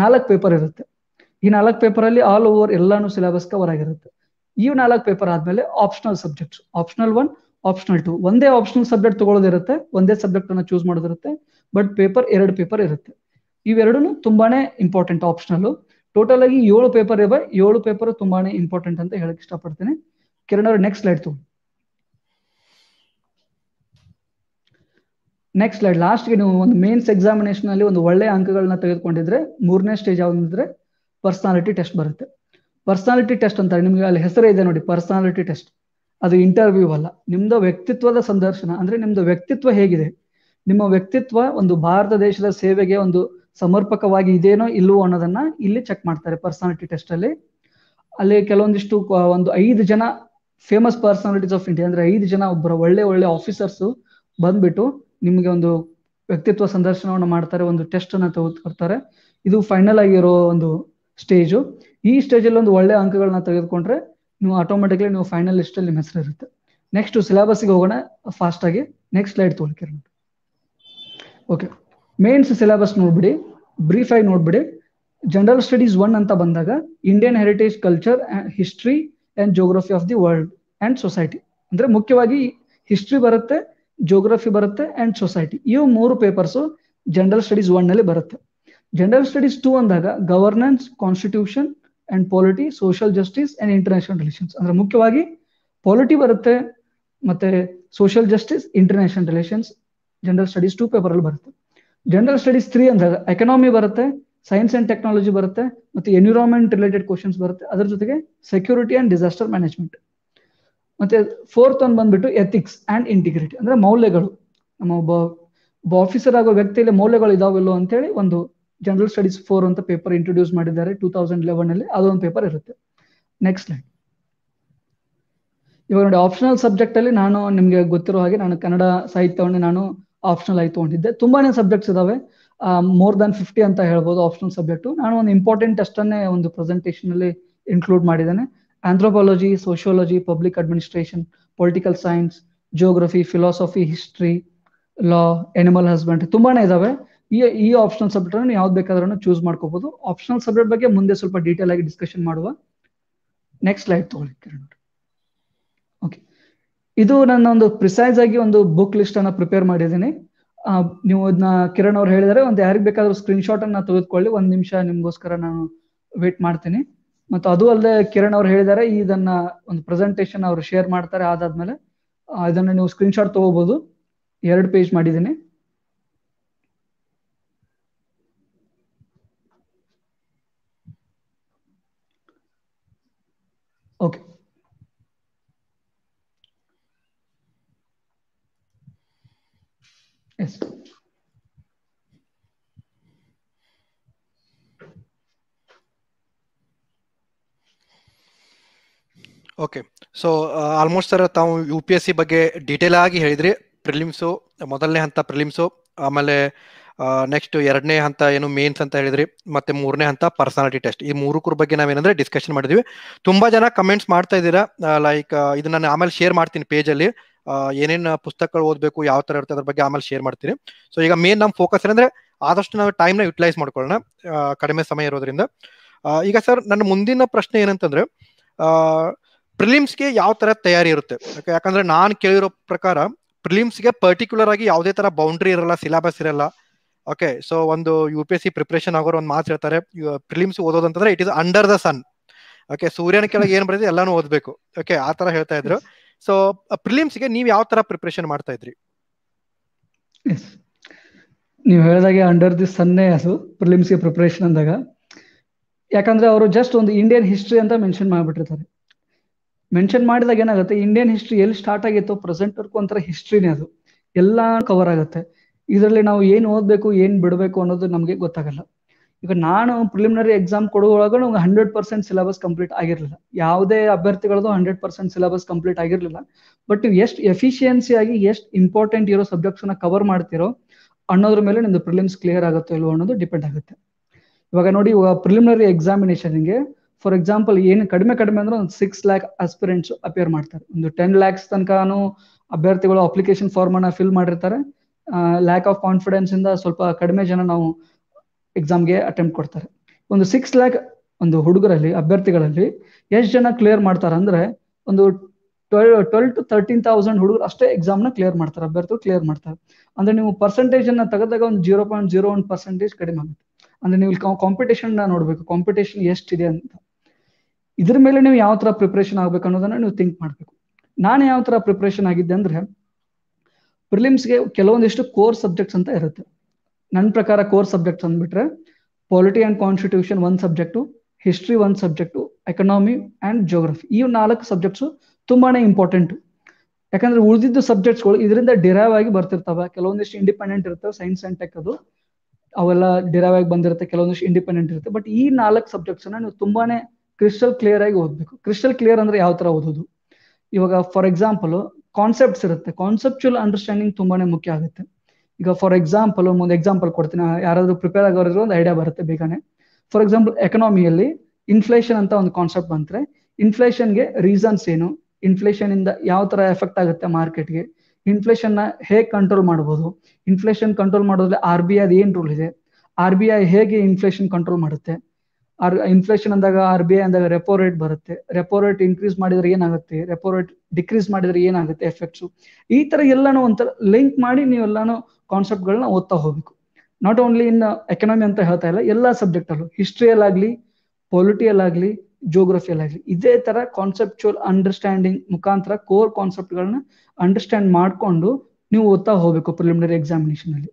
ನಾಲ್ಕು ಪೇಪರ್ ಇರುತ್ತೆ ಈ ನಾಲ್ಕು ಪೇಪರ್ ಅಲ್ಲಿ ಆಲ್ ಓವರ್ ಎಲ್ಲಾನು ಸಿಲೆಬಸ್ ಕವರ್ ಆಗಿರುತ್ತೆ ಈ ನಾಲ್ಕು ಪೇಪರ್ ಆದ್ಮೇಲೆ optional subject optional one optional two ಒಂದೇ ಆಪ್ಷನಲ್ ಸಬ್ಜೆಕ್ಟ್ ತಗೊಳ್ಳೋದಿರುತ್ತೆ ಒಂದೇ ಸಬ್ಜೆಕ್ಟ್ ಅನ್ನ ಚೂಸ್ ಮಾಡೋದಿರುತ್ತೆ ಬಟ್ ಪೇಪರ್ ಎರಡು ಪೇಪರ್ ಇರುತ್ತೆ ಇವೆರಡೂ ತುಂಬಾನೇ ಇಂಪಾರ್ಟೆಂಟ್ ಆಪ್ಷನಲ್ ಟೋಟಲ್ ಆಗಿ ಏಳು ಪೇಪರ್ ಇವೆ ಏಳು ಪೇಪರ್ ತುಂಬಾನೇ ಇಂಪಾರ್ಟೆಂಟ್ ಅಂತ ಹೇಳಕ್ ಇಷ್ಟಪಡ್ತೀನಿ ಕಿರಣ್ ನೆಕ್ಸ್ಟ್ ಸ್ಲೈಡ್ ತಗೊಂಡು ನೆಕ್ಸ್ಟ್ ಸ್ಲೈಡ್ ಗೆ ನೀವು ಒಂದು ಮೇನ್ಸ್ ಎಕ್ಸಾಮಿನೇಷನ್ ಅಲ್ಲಿ ಒಂದು ಒಳ್ಳೆ ಅಂಕಗಳನ್ನ ತೆಗೆದುಕೊಂಡಿದ್ರೆ ಮೂರನೇ ಸ್ಟೇಜ್ ಯಾವ್ದಂದ್ರೆ ಪರ್ಸನಾಲಿಟಿ ಟೆಸ್ಟ್ ಬರುತ್ತೆ ಪರ್ಸನಾಲಿಟಿ ಟೆಸ್ಟ್ ಅಂತಾರೆ ನಿಮ್ಗೆ ಅಲ್ಲಿ ಹೆಸರೇ ಇದೆ ನೋಡಿ ಪರ್ಸನಾಲಿಟಿ ಟೆಸ್ಟ್ ಅದು ಇಂಟರ್ವ್ಯೂ ಅಲ್ಲ ನಿಮ್ದು ವ್ಯಕ್ತಿತ್ವದ ಸಂದರ್ಶನ ಅಂದ್ರೆ ನಿಮ್ದು ವ್ಯಕ್ತಿತ್ವ ಹೇಗಿದೆ ನಿಮ್ಮ ವ್ಯಕ್ತಿತ್ವ ಒಂದು ಭಾರತ ದೇಶದ ಸೇವೆಗೆ ಒಂದು ಸಮರ್ಪಕವಾಗಿ ಇದೇನೋ ಇಲ್ಲವೋ ಅನ್ನೋದನ್ನ ಇಲ್ಲಿ ಚೆಕ್ ಮಾಡ್ತಾರೆ ಪರ್ಸನಾಲಿಟಿ ಟೆಸ್ಟ್ ಅಲ್ಲಿ ಅಲ್ಲಿ ಕೆಲವೊಂದಿಷ್ಟು ಒಂದು ಐದು ಜನ ಫೇಮಸ್ ಪರ್ಸನಾಲಿಟೀಸ್ ಆಫ್ ಇಂಡಿಯಾ ಅಂದ್ರೆ ಐದು ಜನ ಒಬ್ಬರ ಒಳ್ಳೆ ಒಳ್ಳೆ ಆಫೀಸರ್ಸ್ ಬಂದ್ಬಿಟ್ಟು ನಿಮಗೆ ಒಂದು ವ್ಯಕ್ತಿತ್ವ ಸಂದರ್ಶನವನ್ನು ಮಾಡ್ತಾರೆ ಒಂದು ಟೆಸ್ಟ್ ಅನ್ನ ತೆಗೆದುಕೊಡ್ತಾರೆ ಇದು ಫೈನಲ್ ಆಗಿರೋ ಒಂದು ಸ್ಟೇಜು ಈ ಸ್ಟೇಜ್ ಅಲ್ಲಿ ಒಂದು ಒಳ್ಳೆ ಅಂಕಗಳನ್ನ ತೆಗೆದುಕೊಂಡ್ರೆ ನೀವು ಆಟೋಮೆಟಿಕ್ಲಿ ನೀವು ಫೈನಲ್ ಲಿಸ್ಟಲ್ಲಿ ನಿಮ್ಮ ಹೆಸರು ಇರುತ್ತೆ ನೆಕ್ಸ್ಟ್ ಸಿಲೆಬಸ್ಗೆ ಹೋಗೋಣ ಫಾಸ್ಟ್ ಆಗಿ ನೆಕ್ಸ್ಟ್ ಸ್ಲೈಡ್ ತೋಳ್ಕಿರೋಣ ಓಕೆ ಮೇನ್ಸ್ ಸಿಲೆಬಸ್ ನೋಡ್ಬಿಡಿ ಬ್ರೀಫ್ ಆಗಿ ನೋಡ್ಬಿಡಿ ಜನರಲ್ ಸ್ಟಡೀಸ್ ಒನ್ ಅಂತ ಬಂದಾಗ Indian heritage culture history and geography of the world and society ಅಂದ್ರೆ ಮುಖ್ಯವಾಗಿ ಹಿಸ್ಟ್ರಿ ಬರುತ್ತೆ ಜೋಗ್ರಫಿ ಬರುತ್ತೆ ಅಂಡ್ ಸೊಸೈಟಿ ಇವು ಮೂರು ಪೇಪರ್ಸ್ ಜನರಲ್ ಸ್ಟಡೀಸ್ ಒನ್ ನಲ್ಲಿ ಬರುತ್ತೆ ಜನರಲ್ ಸ್ಟಡೀಸ್ ಟೂ ಅಂದಾಗ governance constitution and polity social justice and international relations ಅಂದ್ರೆ ಮುಖ್ಯವಾಗಿ ಪಾಲಿಟಿ ಬರುತ್ತೆ ಮತ್ತೆ social justice international relations general studies two paper ಅಲ್ಲಿ ಬರುತ್ತೆ ಜನರಲ್ ಸ್ಟಡೀಸ್ ತ್ರೀ ಅಂದಾಗ ಎಕನಾಮಿ ಬರುತ್ತೆ ಸೈನ್ಸ್ ಅಂಡ್ ಟೆಕ್ನಾಲಜಿ ಬರುತ್ತೆ ಮತ್ತೆ ಎನ್ವಿರಾನ್ಮೆಂಟ್ ರಿಲೇಟೆಡ್ ಕ್ವಶನ್ಸ್ ಬರುತ್ತೆ ಅದರ ಜೊತೆಗೆ ಸೆಕ್ಯೂರಿಟಿ ಅಂಡ್ ಡಿಸಾಸ್ಟರ್ ಮ್ಯಾನೇಜ್ಮೆಂಟ್ ಮತ್ತೆ ಫೋರ್ತ್ ಒಂದು ಬಂದ್ಬಿಟ್ಟು ಎಥಿಕ್ಸ್ ಅಂಡ್ ಇಂಟಿಗ್ರಿಟಿ ಅಂದ್ರೆ ಮೌಲ್ಯಗಳು ನಮ್ಮ ಒಬ್ಬ ಒಬ್ಬ ಆಫೀಸರ್ ಆಗೋ ವ್ಯಕ್ತಿಯಲ್ಲಿ ಮೌಲ್ಯಗಳು ಇದಾವೆಲ್ಲೋ ಅಂತ ಹೇಳಿ ಒಂದು ಜನರಲ್ ಸ್ಟಡೀಸ್ ಫೋರ್ ಅಂತ ಪೇಪರ್ ಇಂಟ್ರೊಡ್ಯೂಸ್ ಮಾಡಿದ್ದಾರೆ ಟೂ ತೌಸಂಡ್ ಲೆವೆನ್ ಅಲ್ಲಿ ಅದೊಂದು ಪೇಪರ್ ಇರುತ್ತೆ ನೆಕ್ಸ್ಟ್ ಲೈನ್ ಇವಾಗ ನೋಡಿ ಆಪ್ಷನಲ್ ಸಬ್ಜೆಕ್ಟ್ ಅಲ್ಲಿ ನಾನು ನಿಮ್ಗೆ ಗೊತ್ತಿರೋ ಹಾಗೆ ನಾನು ಕನ್ನಡ ಸಾಹಿತ್ಯವನ್ನು ನಾನು ಆಪ್ಷನಲ್ ಆಗಿ ತಗೊಂಡಿದ್ದೆ ತುಂಬಾನೇ ಸಬ್ಜೆಕ್ಟ್ಸ್ ಇದಾವೆ ಮೋರ್ ದನ್ ಫಿಫ್ಟಿ ಅಂತ ಹೇಳ್ಬೋದು ಆಪ್ಷನಲ್ ಸಬ್ಜೆಕ್ಟ್ ನಾನು ಒಂದು ಇಂಪಾರ್ಟೆಂಟ್ ಅಷ್ಟನ್ನೇ ಒಂದು ಪ್ರೆಸೆಂಟೇಷನ್ ಅಲ್ಲಿ ಇನ್ಕ್ಲೂಡ್ ಮಾಡಿದ್ದೇನೆ anthropology sociology, public administration political science geography philosophy history law animal husbandry ತುಂಬಾ ಇದಾವೆ ಈ ಈ ಆಪ್ಷನಲ್ ಸಬ್ಜೆಕ್ಟ್ ಯಾವ್ದು ಬೇಕಾದ್ರೂ ಚೂಸ್ ಮಾಡ್ಕೋಬಹುದು ಆಪ್ಷನಲ್ ಸಬ್ಜೆಕ್ಟ್ ಬಗ್ಗೆ ಮುಂದೆ ಸ್ವಲ್ಪ ಡೀಟೇಲ್ ಆಗಿ ಡಿಸ್ಕಷನ್ ಮಾಡುವ ನೆಕ್ಸ್ಟ್ ಸ್ಲೈಡ್ ತಗೊಳ್ಳಿ ಕಿರಣ್ ಓಕೆ ಇದು ನನ್ನ ಒಂದು ಪ್ರಿಸೈಸ್ ಆಗಿ ಒಂದು ಬುಕ್ ಲಿಸ್ಟ್ ಅನ್ನ ಪ್ರಿಪೇರ್ ಮಾಡಿದ್ದೀನಿ ನೀವು ಅದನ್ನ ಕಿರಣ್ ಅವ್ರು ಹೇಳಿದರೆ ಒಂದು ಯಾರಿಗೆ ಬೇಕಾದ್ರೂ ಸ್ಕ್ರೀನ್ ಶಾಟ್ ಅನ್ನ ತೆಗೆದುಕೊಳ್ಳಿ ಒಂದು ನಿಮಿಷ ನಿಮ್ಗೋಸ್ಕರ ನಾನು ವೇಟ್ ಮಾಡ್ತೀನಿ ಮತ್ತು ಅದು ಅಲ್ಲದೆ ಕಿರಣ್ ಅವ್ರು ಹೇಳಿದ್ದಾರೆ ಇದನ್ನ ಒಂದು ಪ್ರೆಸೆಂಟೇಶನ್ ಅವರು ಶೇರ್ ಮಾಡ್ತಾರೆ ಅದಾದ್ಮೇಲೆ ಇದನ್ನ ನೀವು ಸ್ಕ್ರೀನ್ ಶಾಟ್ ತಗೋಬಹುದು ಎರಡು ಪೇಜ್ ಮಾಡಿದ್ದೀನಿ okay yes okay so almost sir ತಾವು ಯು ಪಿ ಎಸ್ ಸಿ ಬಗ್ಗೆ ಡೀಟೇಲ್ ಆಗಿ ಹೇಳಿದ್ರಿ ಪ್ರಿಲಿಮ್ಸು ಮೊದಲನೇ ಹಂತ ಪ್ರಿಲಿಮ್ಸು ಆಮೇಲೆ ನೆಕ್ಸ್ಟ್ ಎರಡನೇ ಹಂತ ಏನು ಮೇನ್ಸ್ ಅಂತ ಹೇಳಿದ್ರಿ ಮತ್ತೆ ಮೂರನೇ ಹಂತ ಪರ್ಸನಾಲಿಟಿ ಟೆಸ್ಟ್ ಈ ಮೂರಕ್ಕೂರ ಬಗ್ಗೆ ನಾವೇನಂದ್ರೆ ಡಿಸ್ಕಷನ್ ಮಾಡಿದ್ವಿ ತುಂಬಾ ಜನ ಕಮೆಂಟ್ಸ್ ಮಾಡ್ತಾ ಇದ್ದೀರಾ ಲೈಕ್ ಇದನ್ನ ನಾನು ಆಮೇಲೆ ಶೇರ್ ಮಾಡ್ತೀನಿ ಪೇಜಲ್ಲಿ ಏನೇನು ಪುಸ್ತಕಗಳು ಓದಬೇಕು ಯಾವ ತರ ಇರುತ್ತೆ ಅದ್ರ ಬಗ್ಗೆ ಆಮೇಲೆ ಶೇರ್ ಮಾಡ್ತೀನಿ ಸೊ ಈಗ ಮೇನ್ ನಮ್ಮ ಫೋಕಸ್ ಏನಂದ್ರೆ ಆದಷ್ಟು ನಾವು ಟೈಮ್ನ ಯುಟಿಲೈಸ್ ಮಾಡ್ಕೊಳ್ಳೋಣ ಕಡಿಮೆ ಸಮಯ ಇರೋದ್ರಿಂದ ಈಗ ಸರ್ ನನ್ನ ಮುಂದಿನ ಪ್ರಶ್ನೆ ಏನಂತಂದ್ರೆ ಪ್ರಿಲಿಮ್ಸ್ಗೆ ಯಾವ ತರ ತಯಾರಿ ಇರುತ್ತೆ ಯಾಕಂದ್ರೆ ನಾನು ಕೇಳಿರೋ ಪ್ರಕಾರ ಪ್ರಿಲಿಮ್ಸ್ಗೆ ಪರ್ಟಿಕ್ಯುಲರ್ ಆಗಿ ಯಾವುದೇ ತರ ಬೌಂಡ್ರಿ ಇರಲ್ಲ ಸಿಲೆಬಸ್ ಇರಲ್ಲ ಓಕೆ ಸೊ ಒಂದು U P S C preparation ಆಗೋರು ಒಂದು ಮಾತು ಹೇಳ್ತಾರೆ ಪ್ರಿಲಿಮ್ಸ್ ಓದೋದಂತಂದ್ರೆ it is under the sun okay ಸೂರ್ಯನ ಕೆಳಗೆ ಏನ್ ಬರೀತಿ ಎಲ್ಲಾನು ಓದಬೇಕು ಓಕೆ ಆ ತರ ಹೇಳ್ತಾ ಇದ್ರು ಸೊ ಪ್ರಿಲಿಮ್ಸ್ಗೆ ನೀವು ಯಾವ ತರ ಪ್ರಿಪರೇಷನ್ ಮಾಡ್ತಾ ಇದ್ರಿ ನೀವು ಹೇಳಿದಾಗೆ ಅಂಡರ್ ದಿ ಸನ್ನೇ ಅದು ಪ್ರಿಲಿಮ್ಸ್ಗೆ ಪ್ರಿಪ್ರೇಷನ್ ಅಂದಾಗ ಯಾಕಂದ್ರೆ ಅವರು ಜಸ್ಟ್ ಒಂದು ಇಂಡಿಯನ್ ಹಿಸ್ಟ್ರಿ ಅಂತ ಮೆನ್ಷನ್ ಮಾಡ್ಬಿಟ್ಟಿರ್ತಾರೆ ಮೆನ್ಷನ್ ಮಾಡಿದಾಗ ಏನಾಗುತ್ತೆ ಇಂಡಿಯನ್ ಹಿಸ್ಟ್ರಿ ಎಲ್ಲಿ ಸ್ಟಾರ್ಟ್ ಆಗಿತ್ತು ಪ್ರೆಸೆಂಟ್ ವರ್ಕ್ ಒಂಥರ ಹಿಸ್ಟ್ರಿನೇ ಅದು ಎಲ್ಲ ಕವರ್ ಆಗುತ್ತೆ ಇದರಲ್ಲಿ ನಾವು ಏನು ಓದಬೇಕು ಏನು ಬಿಡಬೇಕು ಅನ್ನೋದು ನಮಗೆ ಗೊತ್ತಾಗಲ್ಲ ಈಗ ನಾನು ಪ್ರಿಲಿಮಿನರಿ ಎಕ್ಸಾಮ್ ಕೊಡುವಾಗ ನಮ್ಗೆ ಹಂಡ್ರೆಡ್ ಪರ್ಸೆಂಟ್ ಸಿಲೆಬಸ್ ಕಂಪ್ಲೀಟ್ ಆಗಿರಲಿಲ್ಲ ಯಾವುದೇ ಅಭ್ಯರ್ಥಿಗಳದ್ದು ಹಂಡ್ರೆಡ್ ಪರ್ಸೆಂಟ್ ಸಿಲೆಬಸ್ ಕಂಪ್ಲೀಟ್ ಆಗಿರಲಿಲ್ಲ ಬಟ್ ನೀವು ಎಷ್ಟು ಎಫಿಷಿಯನ್ಸಿ ಆಗಿ ಎಷ್ಟು ಇಂಪಾರ್ಟೆಂಟ್ ಇರೋ ಸಬ್ಜೆಕ್ಟ್ಸ್ನ ಕವರ್ ಮಾಡ್ತಿರೋ ಅನ್ನೋದ್ರ ಮೇಲೆ ನಿಮ್ದು ಪ್ರಿಲಿಮ್ಸ್ ಕ್ಲಿಯರ್ ಆಗುತ್ತೋ ಇಲ್ವೋ ಅನ್ನೋದು ಡಿಪೆಂಡ್ ಆಗುತ್ತೆ ಇವಾಗ ನೋಡಿ ಇವಾಗ ಪ್ರಿಲಿಮಿನರಿ ಎಕ್ಸಾಮಿನೇಷನ್ಗೆ ಫಾರ್ ಎಕ್ಸಾಂಪಲ್ ಏನು ಕಡಿಮೆ ಕಡಿಮೆ ಅಂದ್ರೆ ಒಂದು ಸಿಕ್ಸ್ ಲ್ಯಾಕ್ ಅಸ್ಪಿರೆಂಟ್ಸ್ ಅಪಿಯರ್ ಮಾಡ್ತಾರೆ ಒಂದು ಟೆನ್ ಲ್ಯಾಕ್ಸ್ ತನಕನೂ ಅಭ್ಯರ್ಥಿಗಳು ಅಪ್ಲಿಕೇಶನ್ ಫಾರ್ಮ್ ಅನ್ನ ಫಿಲ್ ಮಾಡಿರ್ತಾರೆ ಲ್ಯಾಕ್ ಆಫ್ ಕಾನ್ಫಿಡೆನ್ಸ್ ಇಂದ ಸ್ವಲ್ಪ ಕಡಿಮೆ ಜನ ನಾವು ಎಕ್ಸಾಮ್ಗೆ ಅಟೆಂಪ್ಟ್ ಕೊಡ್ತಾರೆ ಒಂದು ಸಿಕ್ಸ್ ಲ್ಯಾಕ್ ಒಂದು ಹುಡುಗರಲ್ಲಿ ಅಭ್ಯರ್ಥಿಗಳಲ್ಲಿ ಎಷ್ಟು ಜನ ಕ್ಲಿಯರ್ ಮಾಡ್ತಾರೆ ಅಂದ್ರೆ ಒಂದು twelve twelve to thirteen thousand ಹುಡುಗರು ಅಷ್ಟೇ ಎಕ್ಸಾಮ್ ನ ಕ್ಲಿಯರ್ ಮಾಡ್ತಾರೆ ಅಭ್ಯರ್ಥಿಗಳು ಕ್ಲಿಯರ್ ಮಾಡ್ತಾರೆ ಅಂದ್ರೆ ನೀವು ಪರ್ಸೆಂಟೇಜ್ ಅನ್ನ ತೆಗೆದಾಗ ಒಂದು zero point zero one percentage ಕಡಿಮೆ ಆಗುತ್ತೆ ಅಂದ್ರೆ ನೀವು ಕಾಂಪಿಟೇಷನ್ ನೋಡ್ಬೇಕು ಕಾಂಪಿಟೇಷನ್ ಎಷ್ಟಿದೆ ಅಂತ ಇದ್ರ ಮೇಲೆ ನೀವು ಯಾವ ತರ ಪ್ರಿಪ್ರೇಷನ್ ಆಗ್ಬೇಕು ಅನ್ನೋದನ್ನ ನೀವು ಥಿಂಕ್ ಮಾಡ್ಬೇಕು ನಾನು ಯಾವ ತರ ಪ್ರಿಪ್ರೇಷನ್ ಆಗಿದ್ದೆ ಅಂದ್ರೆ ಪ್ರಿಲಿಮ್ಸ್ಗೆ ಕೆಲವೊಂದಿಷ್ಟು ಕೋರ್ ಸಬ್ಜೆಕ್ಟ್ಸ್ ಅಂತ ಇರುತ್ತೆ ನನ್ನ ಪ್ರಕಾರ ಕೋರ್ ಸಬ್ಜೆಕ್ಟ್ಸ್ ಅಂದ್ಬಿಟ್ರೆ ಪಾಲಿಟಿ ಅಂಡ್ ಕಾನ್ಸ್ಟಿಟ್ಯೂಷನ್ ಒಂದು ಸಬ್ಜೆಕ್ಟು ಹಿಸ್ಟ್ರಿ ಒಂದು ಸಬ್ಜೆಕ್ಟು ಎಕನಾಮಿ ಅಂಡ್ ಜೋಗ್ರಫಿ ಈ ನಾಲ್ಕು ಸಬ್ಜೆಕ್ಟ್ಸ್ ತುಂಬಾನೇ ಇಂಪಾರ್ಟೆಂಟ್ ಯಾಕಂದ್ರೆ ಉಳಿದಿದ್ದು ಸಬ್ಜೆಕ್ಟ್ಸ್ಗಳು ಇದರಿಂದ ಡಿರೈವ್ ಆಗಿ ಬರ್ತಿರ್ತವೆ ಕೆಲವೊಂದಿಷ್ಟು ಇಂಡಿಪೆಂಡೆಂಟ್ ಇರ್ತವೆ ಸೈನ್ಸ್ ಅಂಡ್ ಟೆಕ್ ಅದು ಅವೆಲ್ಲ ಡಿರೈವ್ ಆಗಿ ಬಂದಿರುತ್ತೆ ಕೆಲವೊಂದಿಷ್ಟು ಇಂಡಿಪೆಂಡೆಂಟ್ ಇರುತ್ತೆ ಬಟ್ ಈ ನಾಲ್ಕು ಸಬ್ಜೆಕ್ಟ್ಸನ್ನ ನೀವು ತುಂಬಾನೇ ಕ್ರಿಸ್ಟಲ್ ಕ್ಲಿಯರ್ ಆಗಿ ಓದ್ಬೇಕು ಕ್ರಿಸ್ಟಲ್ ಕ್ಲಿಯರ್ ಅಂದ್ರೆ ಯಾವ ತರ ಓದೋದು ಇವಾಗ ಫಾರ್ ಎಕ್ಸಾಂಪಲ್ ಕಾನ್ಸೆಪ್ಟ್ಸ್ ಇರುತ್ತೆ ಕಾನ್ಸೆಪ್ಚುಲ್ ಅಂಡರ್ಸ್ಟ್ಯಾಂಡಿಂಗ್ ತುಂಬಾನೇ ಮುಖ್ಯ ಆಗುತ್ತೆ ಈಗ ಫಾರ್ ಎಕ್ಸಾಂಪಲ್ ಒಂದು ಎಕ್ಸಾಂಪಲ್ ಕೊಡ್ತೀನಿ ಯಾರಾದ್ರೂ ಪ್ರಿಪೇರ್ ಆಗೋರಿದ್ರು ಒಂದು ಐಡಿಯಾ ಬರುತ್ತೆ ಬೇಗನೆ ಫಾರ್ ಎಕ್ಸಾಂಪಲ್ ಎಕನಾಮಿಯಲ್ಲಿ ಇನ್ಫ್ಲೇಷನ್ ಅಂತ ಒಂದು ಕಾನ್ಸೆಪ್ಟ್ ಬಂದ್ರೆ ಇನ್ಫ್ಲೇಷನ್ಗೆ ರೀಸನ್ಸ್ ಏನು ಇನ್ಫ್ಲೇಷನ್ ಇಂದ ಯಾವ ತರ ಎಫೆಕ್ಟ್ ಆಗುತ್ತೆ ಮಾರ್ಕೆಟ್ಗೆ ಇನ್ಫ್ಲೇಷನ್ ನ ಹೇಗೆ ಕಂಟ್ರೋಲ್ ಮಾಡಬಹುದು ಇನ್ಫ್ಲೇಷನ್ ಕಂಟ್ರೋಲ್ ಮಾಡೋದ್ರೆ ಆರ್ ಬಿ ಐ ಏನ್ ರೂಲ್ ಇದೆ ಆರ್ ಬಿ ಐ ಹೇಗೆ ಇನ್ಫ್ಲೇಷನ್ ಕಂಟ್ರೋಲ್ ಮಾಡುತ್ತೆ ಆರ್ ಇನ್ಫ್ಲೇಷನ್ ಅಂದಾಗ ಆರ್ ಬಿ ಐ ಅಂದಾಗ ರೆಪೋ ರೇಟ್ ಬರುತ್ತೆ ರೆಪೋ ರೇಟ್ ಇನ್ಕ್ರೀಸ್ ಮಾಡಿದ್ರೆ ಏನಾಗುತ್ತೆ ರೆಪೋ ರೇಟ್ ಡಿಕ್ರೀಸ್ ಮಾಡಿದ್ರೆ ಏನಾಗುತ್ತೆ ಎಫೆಕ್ಟ್ಸು ಈ ತರ ಎಲ್ಲಾನು ಒಂಥರ ಲಿಂಕ್ ಮಾಡಿ ನೀವೆಲ್ಲಾನು ಕಾನ್ಸೆಪ್ಟ್ಗಳನ್ನ ಓದ್ತಾ ಹೋಗ್ಬೇಕು ನಾಟ್ ಓನ್ಲಿ ಇನ್ ಎಕನಾಮಿ ಅಂತ ಹೇಳ್ತಾ ಇಲ್ಲ ಎಲ್ಲಾ ಸಬ್ಜೆಕ್ಟ್ ಅಲ್ಲೂ ಹಿಸ್ಟ್ರಿಯಲ್ಲಾಗ್ಲಿ ಪೊಲಿಟಿಯಲ್ಲಾಗ್ಲಿ ಜೋಗ್ರಫಿಯಲ್ಲಾಗ್ಲಿ ಇದೇ ತರ ಕಾನ್ಸೆಪ್ಚುವಲ್ ಅಂಡರ್ಸ್ಟ್ಯಾಂಡಿಂಗ್ ಮುಖಾಂತರ ಕೋರ್ ಕಾನ್ಸೆಪ್ಟ್ಗಳನ್ನ ಅಂಡರ್ಸ್ಟ್ಯಾಂಡ್ ಮಾಡಿಕೊಂಡು ನೀವು ಓದ್ತಾ ಹೋಗ್ಬೇಕು ಪ್ರಿಲಿಮಿನರಿ ಎಕ್ಸಾಮಿನೇಷನ್ ಅಲ್ಲಿ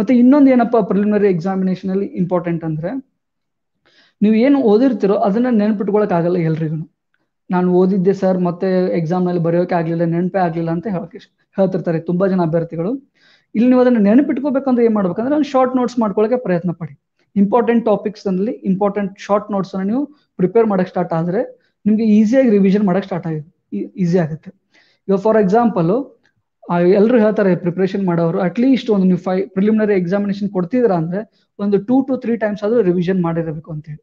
ಮತ್ತೆ ಇನ್ನೊಂದು ಏನಪ್ಪಾ ಪ್ರಿಲಿಮಿನರಿ ಎಕ್ಸಾಮಿನೇಷನ್ ಅಲ್ಲಿ ಇಂಪಾರ್ಟೆಂಟ್ ಅಂದ್ರೆ ನೀವು ಏನು ಓದಿರ್ತಿರೋ ಅದನ್ನ ನೆನ್ಪಿಟ್ಕೊಳಕ್ ಆಗಲ್ಲ ಎಲ್ರಿಗೂ ನಾನು ಓದಿದ್ದೆ ಸರ್ ಮತ್ತೆ ಎಕ್ಸಾಮ್ ನಲ್ಲಿ ಬರೆಯೋಕೆ ಆಗ್ಲಿಲ್ಲ ನೆನಪೇ ಆಗ್ಲಿಲ್ಲ ಅಂತ ಹೇಳಕ್ಕೆ ಹೇಳ್ತಿರ್ತಾರೆ ತುಂಬಾ ಜನ ಅಭ್ಯರ್ಥಿಗಳು ಇಲ್ಲಿ ನೀವು ಅದನ್ನ ನೆನಪಿಟ್ಕೋಬೇಕಂದ್ರೆ ಏನ್ ಮಾಡ್ಬೇಕಂದ್ರೆ ಒಂದು ಶಾರ್ಟ್ ನೋಟ್ಸ್ ಮಾಡ್ಕೊಳಕ್ಕೆ ಪ್ರಯತ್ನ ಪಡಿ ಇಂಪಾರ್ಟೆಂಟ್ ಟಾಪಿಕ್ಸ್ ಅಲ್ಲಿ ಇಂಪಾರ್ಟೆಂಟ್ ಶಾರ್ಟ್ ನೋಟ್ಸ್ ಅನ್ನ ನೀವು ಪ್ರಿಪೇರ್ ಮಾಡಕ್ ಸ್ಟಾರ್ಟ್ ಆದ್ರೆ ನಿಮ್ಗೆ ಈಸಿಯಾಗಿ ರಿವಿಷನ್ ಮಾಡಕ್ ಸ್ಟಾರ್ಟ್ ಆಗುತ್ತೆ ಈಸಿ ಆಗುತ್ತೆ ಇವಾಗ ಫಾರ್ ಎಕ್ಸಾಂಪಲ್ ಎಲ್ಲರೂ ಹೇಳ್ತಾರೆ ಪ್ರಿಪ್ರೇಷನ್ ಮಾಡೋರು ಅಟ್ ಲೀಸ್ಟ್ ಒಂದು ನೀವು ಫೈ ಪ್ರಿಲಿಮಿನರಿ ಎಕ್ಸಾಮಿನೇಷನ್ ಕೊಡ್ತಿದ್ರ ಅಂದ್ರೆ ಒಂದು ಟೂ ಟು ತ್ರೀ ಟೈಮ್ಸ್ ಆದ್ರೂ ರಿವಿಷನ್ ಮಾಡಿರಬೇಕು ಅಂತ ಹೇಳಿ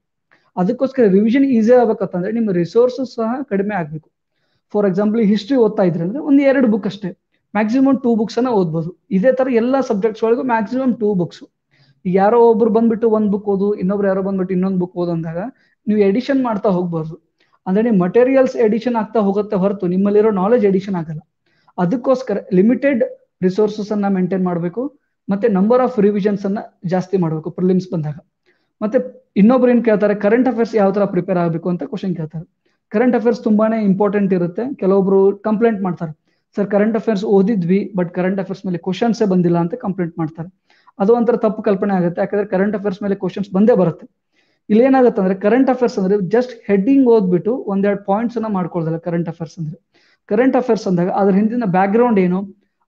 ಅದಕ್ಕೋಸ್ಕರ ರಿವಿಷನ್ ಈಸಿ ಆಗ್ಬೇಕಂತಂದ್ರೆ ನಿಮ್ಮ ರಿಸೋರ್ಸಸ್ ಸಹ ಕಡಿಮೆ ಆಗ್ಬೇಕು ಫಾರ್ ಎಕ್ಸಾಂಪಲ್ ಹಿಸ್ಟ್ರಿ ಓದ್ತಾ ಇದ್ರೆ ಅಂದ್ರೆ ಒಂದು ಎರಡು ಬುಕ್ ಅಷ್ಟೇ ಮ್ಯಾಕ್ಸಿಮಮ್ ಟೂ ಬುಕ್ಸ್ ಅನ್ನ ಓದ್ಬೋದು ಇದೇ ತರ ಎಲ್ಲ ಸಬ್ಜೆಕ್ಟ್ಸ್ ಒಳಗೂ ಮ್ಯಾಕ್ಸಿಮಮ್ ಟೂ ಬುಕ್ಸ್ ಯಾರೋ ಒಬ್ರು ಬಂದ್ಬಿಟ್ಟು ಒಂದ್ ಬುಕ್ ಓದು ಇನ್ನೊಬ್ರು ಯಾರೋ ಬಂದ್ಬಿಟ್ಟು ಇನ್ನೊಂದು ಬುಕ್ ಅಂದಾಗ ನೀವು ಎಡಿಷನ್ ಮಾಡ್ತಾ ಹೋಗ್ಬಾರ್ದು ಅಂದ್ರೆ ನೀವು ಮಟೀರಿಯಲ್ಸ್ ಎಡಿಷನ್ ಆಗ್ತಾ ಹೋಗುತ್ತೆ ಹೊರತು ನಿಮ್ಮಲ್ಲಿರೋ ನಾಲೆಜ್ ಎಡಿಷನ್ ಆಗಲ್ಲ ಅದಕ್ಕೋಸ್ಕರ ಲಿಮಿಟೆಡ್ ರಿಸೋರ್ಸಸ್ ಅನ್ನ ಮೇಂಟೈನ್ ಮಾಡಬೇಕು ಮತ್ತೆ ನಂಬರ್ ಆಫ್ ರಿವಿಷನ್ಸ್ ಅನ್ನ ಜಾಸ್ತಿ ಮಾಡಬೇಕು ಪ್ರಿಲಿಮ್ಸ್ ಬಂದಾಗ ಮತ್ತೆ ಇನ್ನೊಬ್ರು ಏನ್ ಕೇಳ್ತಾರೆ ಕರೆಂಟ್ ಅಫೇರ್ಸ್ ಯಾವ ತರ ಪ್ರಿಪೇರ್ ಆಗಬೇಕು ಅಂತ ಕ್ವಶನ್ ಕೇಳ್ತಾರೆ ಕರೆಂಟ್ ಅಫೇರ್ಸ್ ತುಂಬಾನೇ ಇಂಪಾರ್ಟೆಂಟ್ ಇರುತ್ತೆ ಕೆಲವೊಬ್ರು ಕಂಪ್ಲೇಂಟ್ ಮಾಡ್ತಾರೆ ಸರ್ ಕರೆಂಟ್ ಅಫೇರ್ಸ್ ಓದಿದ್ವಿ ಬಟ್ ಕರೆಂಟ್ ಅಫೇರ್ಸ್ ಮೇಲೆ ಕ್ವಶನ್ಸೇ ಬಂದಿಲ್ಲ ಅಂತ ಕಂಪ್ಲೇಂಟ್ ಮಾಡ್ತಾರೆ ಅದು ಒಂಥರ ತಪ್ಪು ಕಲ್ಪನೆ ಆಗುತ್ತೆ ಯಾಕಂದ್ರೆ ಕರೆಂಟ್ ಅಫೇರ್ಸ್ ಮೇಲೆ ಕ್ವಶನ್ಸ್ ಬಂದೇ ಬರುತ್ತೆ ಇಲ್ಲಿ ಏನಾಗುತ್ತೆ ಅಂದ್ರೆ ಕರೆಂಟ್ ಅಫೇರ್ಸ್ ಅಂದ್ರೆ ಜಸ್ಟ್ ಹೆಡ್ಡಿಂಗ್ ಓದ್ಬಿಟ್ಟು ಒಂದೆರಡು ಪಾಯಿಂಟ್ಸ್ ಅನ್ನ ಮಾಡ್ಕೊಳ್ದಲ್ಲ ಕರೆಂಟ್ ಅಫೇರ್ಸ್ ಅಂದ್ರೆ ಕರೆಂಟ್ ಅಫೇರ್ಸ್ ಅಂದಾಗ ಅದ್ರ ಹಿಂದಿನ ಬ್ಯಾಕ್ ಗ್ರೌಂಡ್ ಏನು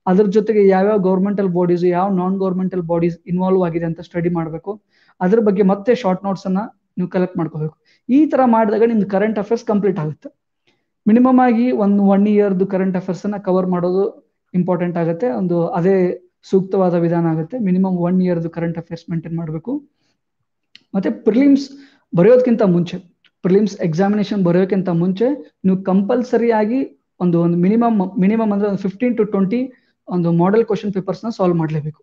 ಅದ್ರ ಜೊತೆಗೆ ಯಾವ್ಯಾವ ಗೌರ್ಮೆಂಟಲ್ ಬಾಡೀಸ್ ಯಾವ ನಾನ್ ಗೌರ್ಮೆಂಟಲ್ ಬಾಡೀಸ್ ಇನ್ವಾಲ್ವ್ ಆಗಿದೆ ಅಂತ ಸ್ಟಡಿ ಮಾಡಬೇಕು ಅದ್ರ ಬಗ್ಗೆ ಮತ್ತೆ ಶಾರ್ಟ್ ನೋಟ್ಸ್ ಅನ್ನ ನೀವು ಕಲೆಕ್ಟ್ ಮಾಡ್ಕೋಬೇಕು ಈ ತರ ಮಾಡಿದಾಗ ನಿಮ್ದು ಕರೆಂಟ್ ಅಫೇರ್ಸ್ ಕಂಪ್ಲೀಟ್ ಆಗುತ್ತೆ ಮಿನಿಮಮ್ ಆಗಿ ಒಂದು ಒನ್ ಇಯರ್ದು ಕರೆಂಟ್ ಅಫೇರ್ಸ್ ಅನ್ನ ಕವರ್ ಮಾಡೋದು ಇಂಪಾರ್ಟೆಂಟ್ ಆಗುತ್ತೆ ಒಂದು ಅದೇ ಸೂಕ್ತವಾದ ವಿಧಾನ ಆಗುತ್ತೆ ಮಿನಿಮಮ್ ಒನ್ ಇಯರ್ದು ಕರೆಂಟ್ ಅಫೇರ್ಸ್ ಮೇಂಟೈನ್ ಮಾಡಬೇಕು ಮತ್ತೆ ಪ್ರಿಲಿಮ್ಸ್ ಬರೆಯೋದಕ್ಕಿಂತ ಮುಂಚೆ ಪ್ರಿಲಿಮ್ಸ್ ಎಕ್ಸಾಮಿನೇಷನ್ ಬರೆಯೋಕ್ಕಿಂತ ಮುಂಚೆ ನೀವು ಕಂಪಲ್ಸರಿ ಆಗಿ ಒಂದು ಒಂದು ಮಿನಿಮಮ್ ಮಿನಿಮಮ್ ಅಂದ್ರೆ ಒಂದು ಫಿಫ್ಟೀನ್ ಟು ಟ್ವೆಂಟಿ ಒಂದು ಮಾಡೆಲ್ ಕ್ವಶನ್ ಪೇಪರ್ಸ್ ನ ಸಾಲ್ವ್ ಮಾಡಲೇಬೇಕು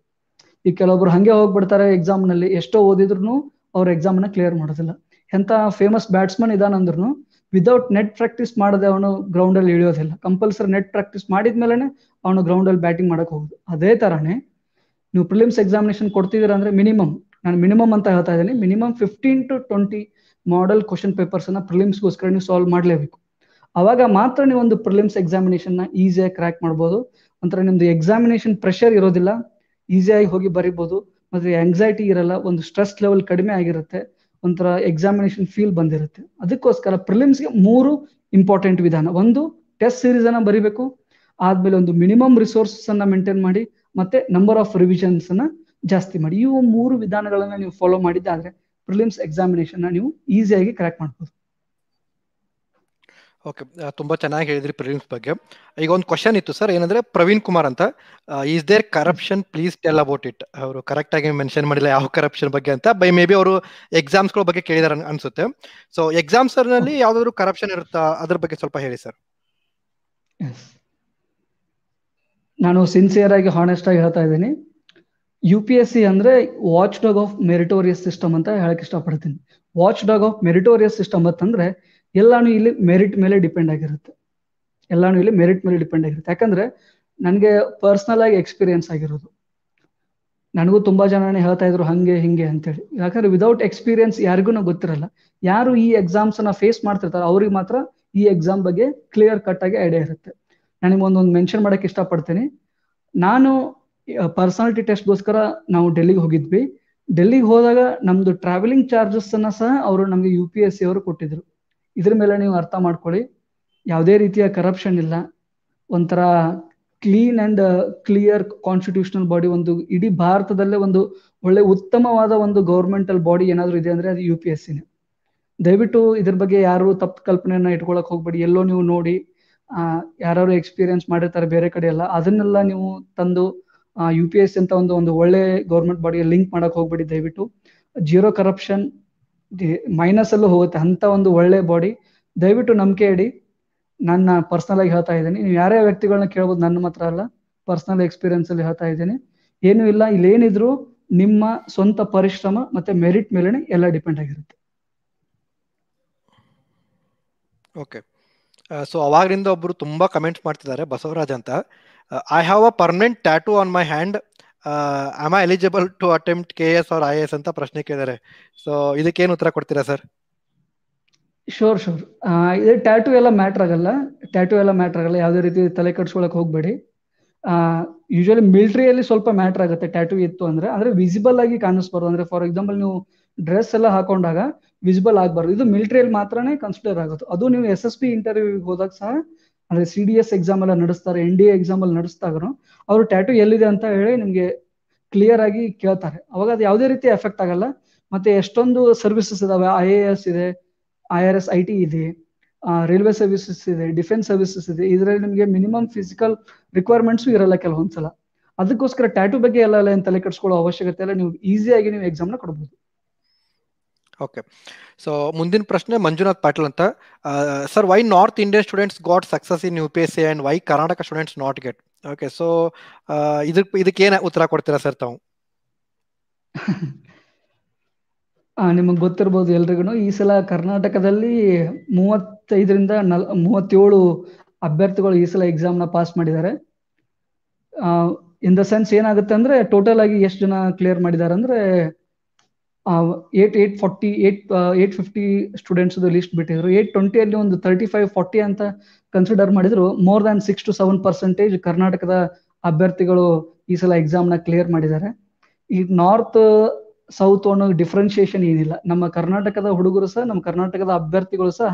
ಈ ಕೆಲವೊಬ್ರು ಹಂಗೆ ಹೋಗ್ಬಿಡ್ತಾರೆ ಎಕ್ಸಾಮ್ ನಲ್ಲಿ ಎಷ್ಟೋ ಓದಿದ್ರು ಅವ್ರ ಎಕ್ಸಾಮ್ ನ ಕ್ಲಿಯರ್ ಮಾಡೋದಿಲ್ಲ ಎಂತ ಫೇಮಸ್ ಬ್ಯಾಟ್ಸ್ಮನ್ ಇದಾನಂದ್ರು ವಿದೌಟ್ ನೆಟ್ ಪ್ರಾಕ್ಟೀಸ್ ಮಾಡದೆ ಅವನು ಗ್ರೌಂಡ್ ಅಲ್ಲಿ ಇಳಿಯೋದಿಲ್ಲ ಕಂಪಲ್ಸರಿ ನೆಟ್ ಪ್ರಾಕ್ಟೀಸ್ ಮಾಡಿದ್ಮೇಲೆ ಅವನು ಗ್ರೌಂಡ್ ಅಲ್ಲಿ ಬ್ಯಾಟಿಂಗ್ ಮಾಡಕ್ ಹೋಗುದು ಅದೇ ತರಾನೇ ನೀವು ಪ್ರಿಲಿಮ್ಸ್ ಎಕ್ಸಾಮಿನೇಷನ್ ಕೊಡ್ತಿದ್ದೀರಾ ಅಂದ್ರೆ ಮಿನಿಮಮ್ ನಾನು ಮಿನಿಮಮ್ ಅಂತ ಹೇಳ್ತಾ ಇದ್ದೀನಿ minimum fifteen to twenty model question papers ಅನ್ನ ಪ್ರಿಲಿಮ್ಸ್ಗೋಸ್ಕರ ನೀವು ಸಾಲ್ವ್ ಮಾಡಲೇಬೇಕು ಅವಾಗ ಮಾತ್ರ ನೀವು ಒಂದು ಪ್ರಿಲಿಮ್ಸ್ ಎಕ್ಸಾಮಿನೇಷನ್ ನ ಈಸಿಯಾಗಿ ಕ್ರ್ಯಾಕ್ ಮಾಡ್ಬೋದು ಒಂಥರ ನಿಮ್ದು ಎಕ್ಸಾಮಿನೇಷನ್ ಪ್ರೆಷರ್ ಇರೋದಿಲ್ಲ ಈಸಿಯಾಗಿ ಹೋಗಿ ಬರಿಬೋದು ಮತ್ತೆ ಆಂಗ್ಸೈಟಿ ಇರಲ್ಲ ಒಂದು ಸ್ಟ್ರೆಸ್ ಲೆವೆಲ್ ಕಡಿಮೆ ಆಗಿರುತ್ತೆ ಒಂಥರ ಎಕ್ಸಾಮಿನೇಷನ್ ಫೀಲ್ ಬಂದಿರುತ್ತೆ ಅದಕ್ಕೋಸ್ಕರ ಪ್ರಿಲಿಮ್ಸ್ ಗೆ ಮೂರು ಇಂಪಾರ್ಟೆಂಟ್ ವಿಧಾನ ಒಂದು ಟೆಸ್ಟ್ ಸೀರೀಸ್ ಅನ್ನ ಬರಿಬೇಕು ಆದ್ಮೇಲೆ ಒಂದು ಮಿನಿಮಮ್ ರಿಸೋರ್ಸಸ್ ಅನ್ನ ಮೇಂಟೈನ್ ಮಾಡಿ ಮತ್ತೆ ನಂಬರ್ ಆಫ್ ರಿವಿಷನ್ಸ್ ಅನ್ನ ಜಾಸ್ತಿ ಮಾಡಿ ಇವು ಮೂರು ವಿಧಾನಗಳನ್ನ ನೀವು ಫಾಲೋ ಮಾಡಿದ್ದಾದ್ರೆ ಪ್ರಿಲಿಮ್ಸ್ ಎಕ್ಸಾಮಿನೇಷನ್ ನೀವು ಈಸಿಯಾಗಿ ಕ್ರ್ಯಾಕ್ ಮಾಡ್ಬೋದು ಓಕೆ ತುಂಬಾ ಚೆನ್ನಾಗಿ ಹೇಳಿದ್ರಿ ಪ್ರವೀಣ್ ಬಗ್ಗೆ ಈಗ ಒಂದು ಕ್ವಶನ್ ಇತ್ತು ಸರ್ ಏನಂದ್ರೆ ಪ್ರವೀಣ್ ಕುಮಾರ್ ಅಂತ is there corruption please tell about it ಅವರು ಕರೆಕ್ಟ್ ಆಗಿ ಮೆನ್ಷನ್ ಮಾಡಿಲ್ಲ ಯಾವ ಕರಪ್ಷನ್ ಬಗ್ಗೆ ಅಂತ ಬೈ ಮೇ ಬಿ ಅವರು ಎಕ್ಸಾಮ್ಸ್ ಗಳ ಬಗ್ಗೆ ಕೇಳಿದಾರೆ ಅನ್ಸುತ್ತೆ ಸೊ ಎಕ್ಸಾಮ್ಸ್ ನಲ್ಲಿ ಯಾವ್ದಾದ್ರು ಕರಪ್ಷನ್ ಇರುತ್ತಾ ಅದ್ರ ಬಗ್ಗೆ ಸ್ವಲ್ಪ ಹೇಳಿ ಸರ್ ನಾನು ಸಿನ್ಸಿಯರ್ ಆಗಿ ಹಾನೆಸ್ಟ್ ಆಗಿ ಹೇಳ್ತಾ ಇದ್ದೀನಿ ಯು ಪಿ ಎಸ್ ಸಿ ಅಂದ್ರೆ watchdog of meritorious system ಅಂತ ಹೇಳಕ್ ಇಷ್ಟಪಡ್ತೀನಿ watchdog of meritorious system ಅಂತಂದ್ರೆ ಎಲ್ಲಾನು ಇಲ್ಲಿ ಮೆರಿಟ್ ಮೇಲೆ ಡಿಪೆಂಡ್ ಆಗಿರುತ್ತೆ ಎಲ್ಲಾನು ಇಲ್ಲಿ ಮೆರಿಟ್ ಮೇಲೆ ಡಿಪೆಂಡ್ ಆಗಿರುತ್ತೆ ಯಾಕಂದ್ರೆ ನನಗೆ ಪರ್ಸ್ನಲ್ ಆಗಿ ಎಕ್ಸ್ಪೀರಿಯನ್ಸ್ ಆಗಿರೋದು ನನಗೂ ತುಂಬಾ ಜನನೇ ಹೇಳ್ತಾ ಇದ್ರು ಹಂಗೆ ಹಿಂಗೆ ಅಂತೇಳಿ ಯಾಕಂದ್ರೆ ವಿದೌಟ್ ಎಕ್ಸ್ಪೀರಿಯನ್ಸ್ ಯಾರಿಗೂ ಗೊತ್ತಿರಲ್ಲ ಯಾರು ಈ ಎಕ್ಸಾಮ್ಸ್ ನ ಫೇಸ್ ಮಾಡ್ತಿರ್ತಾರೆ ಅವ್ರಿಗೆ ಮಾತ್ರ ಈ ಎಕ್ಸಾಮ್ ಬಗ್ಗೆ ಕ್ಲಿಯರ್ ಕಟ್ ಆಗಿ ಐಡಿಯಾ ಇರುತ್ತೆ ನನಗೆ ಒಂದೊಂದು ಮೆನ್ಷನ್ ಮಾಡಕ್ಕೆ ಇಷ್ಟಪಡ್ತೇನೆ ನಾನು ಪರ್ಸನಾಲಿಟಿ ಗೋಸ್ಕರ ನಾವು ಡೆಲ್ಲಿಗೆ ಹೋಗಿದ್ವಿ ಡೆಲ್ಲಿಗೆ ಹೋದಾಗ ನಮ್ದು ಟ್ರಾವೆಲಿಂಗ್ ಚಾರ್ಜಸ್ ಅನ್ನ ಸಹ ಅವರು ನಮ್ಗೆ ಯು ಪಿ ಎಸ್ ಸಿ ಅವರು ಕೊಟ್ಟಿದ್ರು ಇದ್ರ ಮೇಲೆ ನೀವು ಅರ್ಥ ಮಾಡ್ಕೊಳ್ಳಿ ಯಾವುದೇ ರೀತಿಯ ಕರಪ್ಷನ್ ಇಲ್ಲ ಒಂಥರ clean and clear constitutional body ಒಂದು ಇಡೀ ಭಾರತದಲ್ಲೇ ಒಂದು ಒಳ್ಳೆ ಉತ್ತಮವಾದ ಒಂದು ಗೌರ್ಮೆಂಟಲ್ ಬಾಡಿ ಏನಾದರೂ ಇದೆ ಅಂದ್ರೆ ಅದು ಯು ಪಿ ಎಸ್ ದಯವಿಟ್ಟು ಇದ್ರ ಬಗ್ಗೆ ಯಾರು ತಪ್ಪು ಕಲ್ಪನೆಯನ್ನ ಇಟ್ಕೊಳಕ್ ಹೋಗ್ಬೇಡಿ ಎಲ್ಲೋ ನೀವು ನೋಡಿ ಯಾರು ಎಕ್ಸ್ಪೀರಿಯನ್ಸ್ ಮಾಡಿರ್ತಾರೆ ಬೇರೆ ಕಡೆ ಎಲ್ಲ ಅದನ್ನೆಲ್ಲ ನೀವು ತಂದು ಯು ಪಿ ಎಸ್ ಅಂತ ಒಂದು ಒಂದು ಒಳ್ಳೆ ಗೌರ್ಮೆಂಟ್ ಬಾಡಿಗೆ ಲಿಂಕ್ ಮಾಡಕ್ ಹೋಗ್ಬೇಡಿ ದಯವಿಟ್ಟು ಜೀರೋ ಕರಪ್ಷನ್ ಮೈನಸ್ ಅಲ್ಲೂ ಹೋಗುತ್ತೆ ಅಂತ ಒಂದು ಒಳ್ಳೆ ಬಾಡಿ ದಯವಿಟ್ಟು ನಂಬಿಕೆ ಇಡಿ ನನ್ನ ಪರ್ಸನಲ್ ಆಗಿ ಹೇಳ್ತಾ ಇದ್ದೀನಿ ನೀವು ಯಾರೇ ವ್ಯಕ್ತಿಗಳನ್ನ ಕೇಳ್ಬೋದು ನನ್ನ ಮಾತ್ರ ಅಲ್ಲ ಪರ್ಸನಲ್ ಎಕ್ಸ್ಪೀರಿಯನ್ಸ್ ಅಲ್ಲಿ ಹೇಳ್ತಾ ಇದ್ದೀನಿ ಏನು ಇಲ್ಲ ಇಲ್ಲಿ ಏನಿದ್ರು ನಿಮ್ಮ ಸ್ವಂತ ಪರಿಶ್ರಮ ಮತ್ತೆ ಮೆರಿಟ್ ಮೇಲೆ ಎಲ್ಲ ಡಿಪೆಂಡ್ ಆಗಿರುತ್ತೆ ಓಕೆ ಸೊ uh, ಅವಾಗಿಂದ ಒಬ್ರು ತುಂಬಾ ಕಮೆಂಟ್ ಮಾಡ್ತಿದ್ದಾರೆ ಬಸವರಾಜ್ ಅಂತ I have a permanent tattoo on my hand ah I eligible to attempt K S R I S ಅಂತ ಪ್ರಶ್ನೆ ಕೇಳಿದ್ದಾರೆ ಸೊ ಏನು ಉತ್ತರ ಕೊಡ್ತೀರಾ ಸರ್ ಶೋರ್ ಶೋರ್ ಇದು ಟ್ಯಾಟೂ ಎಲ್ಲ ಮ್ಯಾಟ್ರ್ ಆಗಲ್ಲ ಟ್ಯಾಟೂ ಎಲ್ಲ ಮ್ಯಾಟ್ರ್ ಆಗಲ್ಲ ಯಾವುದೇ ರೀತಿ ತಲೆ ಕಟ್ಸ್ಕೊಳಕ್ ಹೋಗ್ಬೇಡಿ ಯೂಶಲಿ ಮಿಲ್ಟ್ರಿಯಲ್ಲಿ ಸ್ವಲ್ಪ ಮ್ಯಾಟ್ರ್ ಆಗುತ್ತೆ ಟ್ಯಾಟೂ ಇತ್ತು ಅಂದ್ರೆ ಅಂದ್ರೆ ವಿಸಿಬಲ್ ಆಗಿ ಕಾಣಿಸ್ಬಾರ್ದು ಅಂದ್ರೆ ಫಾರ್ ಎಕ್ಸಾಂಪಲ್ ನೀವು ಡ್ರೆಸ್ ಎಲ್ಲ ಹಾಕೊಂಡಾಗ ವಿಸಿಬಲ್ ಆಗಬಾರ್ದು ಇದು ಮಿಲ್ಟ್ರಿಯಲ್ಲಿ ಮಾತ್ರನೇ ಕನ್ಸಿಡರ್ ಆಗುತ್ತೆ ಅದು ನೀವು ಎಸ್ ಎಸ್ ಪಿ ಇಂಟರ್ವ್ಯೂಗೆ ಹೋದಾಗ ಸಹ ಅಂದ್ರೆ ಸಿ ಡಿ ಎಸ್ ಎಕ್ಸಾಮ್ ಎಲ್ಲ ನಡೆಸ್ತಾರೆ ಎನ್ ಡಿ ಎ ಎಕ್ಸಾಮ್ ಅಲ್ಲಿ ನಡೆಸುತ್ತಾರೆ ಅವರು ಟ್ಯಾಟೂ ಎಲ್ಲಿದೆ ಅಂತ ಹೇಳಿ ನಿಮ್ಗೆ ಕ್ಲಿಯರ್ ಆಗಿ ಕೇಳ್ತಾರೆ ಅವಾಗ ಅದು ಯಾವುದೇ ರೀತಿ ಎಫೆಕ್ಟ್ ಆಗಲ್ಲ ಮತ್ತೆ ಎಷ್ಟೊಂದು ಸರ್ವಿಸಸ್ ಇದಾವೆ ಐ ಎ ಎಸ್ ಇದೆ I R S I T ಇದೆ ರೈಲ್ವೆ ಸರ್ವಿಸಸ್ ಇದೆ ಡಿಫೆನ್ಸ್ ಸರ್ವಿಸಸ್ ಇದೆ ಇದರಲ್ಲಿ ನಿಮಗೆ ಮಿನಿಮಮ್ ಫಿಸಿಕಲ್ ರಿಕ್ವೈರ್ಮೆಂಟ್ಸು ಇರಲ್ಲ ಕೆಲವೊಂದ್ಸಲ ಅದಕ್ಕೋಸ್ಕರ ಟ್ಯಾಟು ಬಗ್ಗೆ ಎಲ್ಲ ಎಲ್ಲ ತಲೆ ಕೆಡಿಸ್ಕೊಳ್ಳೋ ಅವಶ್ಯಕತೆ ಇಲ್ಲ ನೀವು ಈಸಿಯಾಗಿ ನೀವು ಎಕ್ಸಾಮ್ನ ಕೊಡ್ಬೋದು ಓಕೆ ಸೊ ಮುಂದಿನ ಪ್ರಶ್ನೆ ಮಂಜುನಾಥ್ ಪಾಟೀಲ್ ಅಂತ sir why north Indian students got success in U P S C and why Karnataka students not get okay so ಇದಕ್ಕೆ ಇದಕ್ಕೆ ಏನು ಉತ್ತರ ಕೊಡ್ತೀರಾ ಸರ್ ತಾವು ನಿಮಗೆ ಗೊತ್ತಿರ್ಬೋದು ಎಲ್ರಿಗೂ ಈ ಸಲ ಕರ್ನಾಟಕದಲ್ಲಿ ಮೂವತ್ತೈದರಿಂದ ನಲ್ ಮೂವತ್ತೇಳು ಅಭ್ಯರ್ಥಿಗಳು ಈ ಸಲ ಎಕ್ಸಾಮ್ನ ಪಾಸ್ ಮಾಡಿದ್ದಾರೆ ಇನ್ ದ ಸೆನ್ಸ್ ಏನಾಗುತ್ತೆ ಅಂದರೆ ಟೋಟಲ್ ಆಗಿ ಎಷ್ಟು ಜನ ಕ್ಲಿಯರ್ ಮಾಡಿದ್ದಾರೆ ಅಂದರೆ eight eight forty eight eight fifty students list ಬಿಟ್ಟಿದ್ರು ಏಟ್ ಟ್ವೆಂಟಿ ಅಲ್ಲಿ ಒಂದು ತರ್ಟಿ ಫೈವ್ ಫಾರ್ಟಿ ಅಂತ ಕನ್ಸಿಡರ್ ಮಾಡಿದ್ರು more than six to seven percentage ಕರ್ನಾಟಕದ ಅಭ್ಯರ್ಥಿಗಳು ಈ ಸಲ ಎಕ್ಸಾಮ್ ನ ಕ್ಲಿಯರ್ ಮಾಡಿದ್ದಾರೆ ಈ ನಾರ್ತ್ ಸೌತ್ ಅನ್ನೋ ಡಿಫ್ರೆನ್ಶಿಯೇಷನ್ ಏನಿಲ್ಲ ನಮ್ಮ ಕರ್ನಾಟಕದ ಹುಡುಗರು ಸಹ ನಮ್ಮ ಕರ್ನಾಟಕದ ಅಭ್ಯರ್ಥಿಗಳು ಸಹ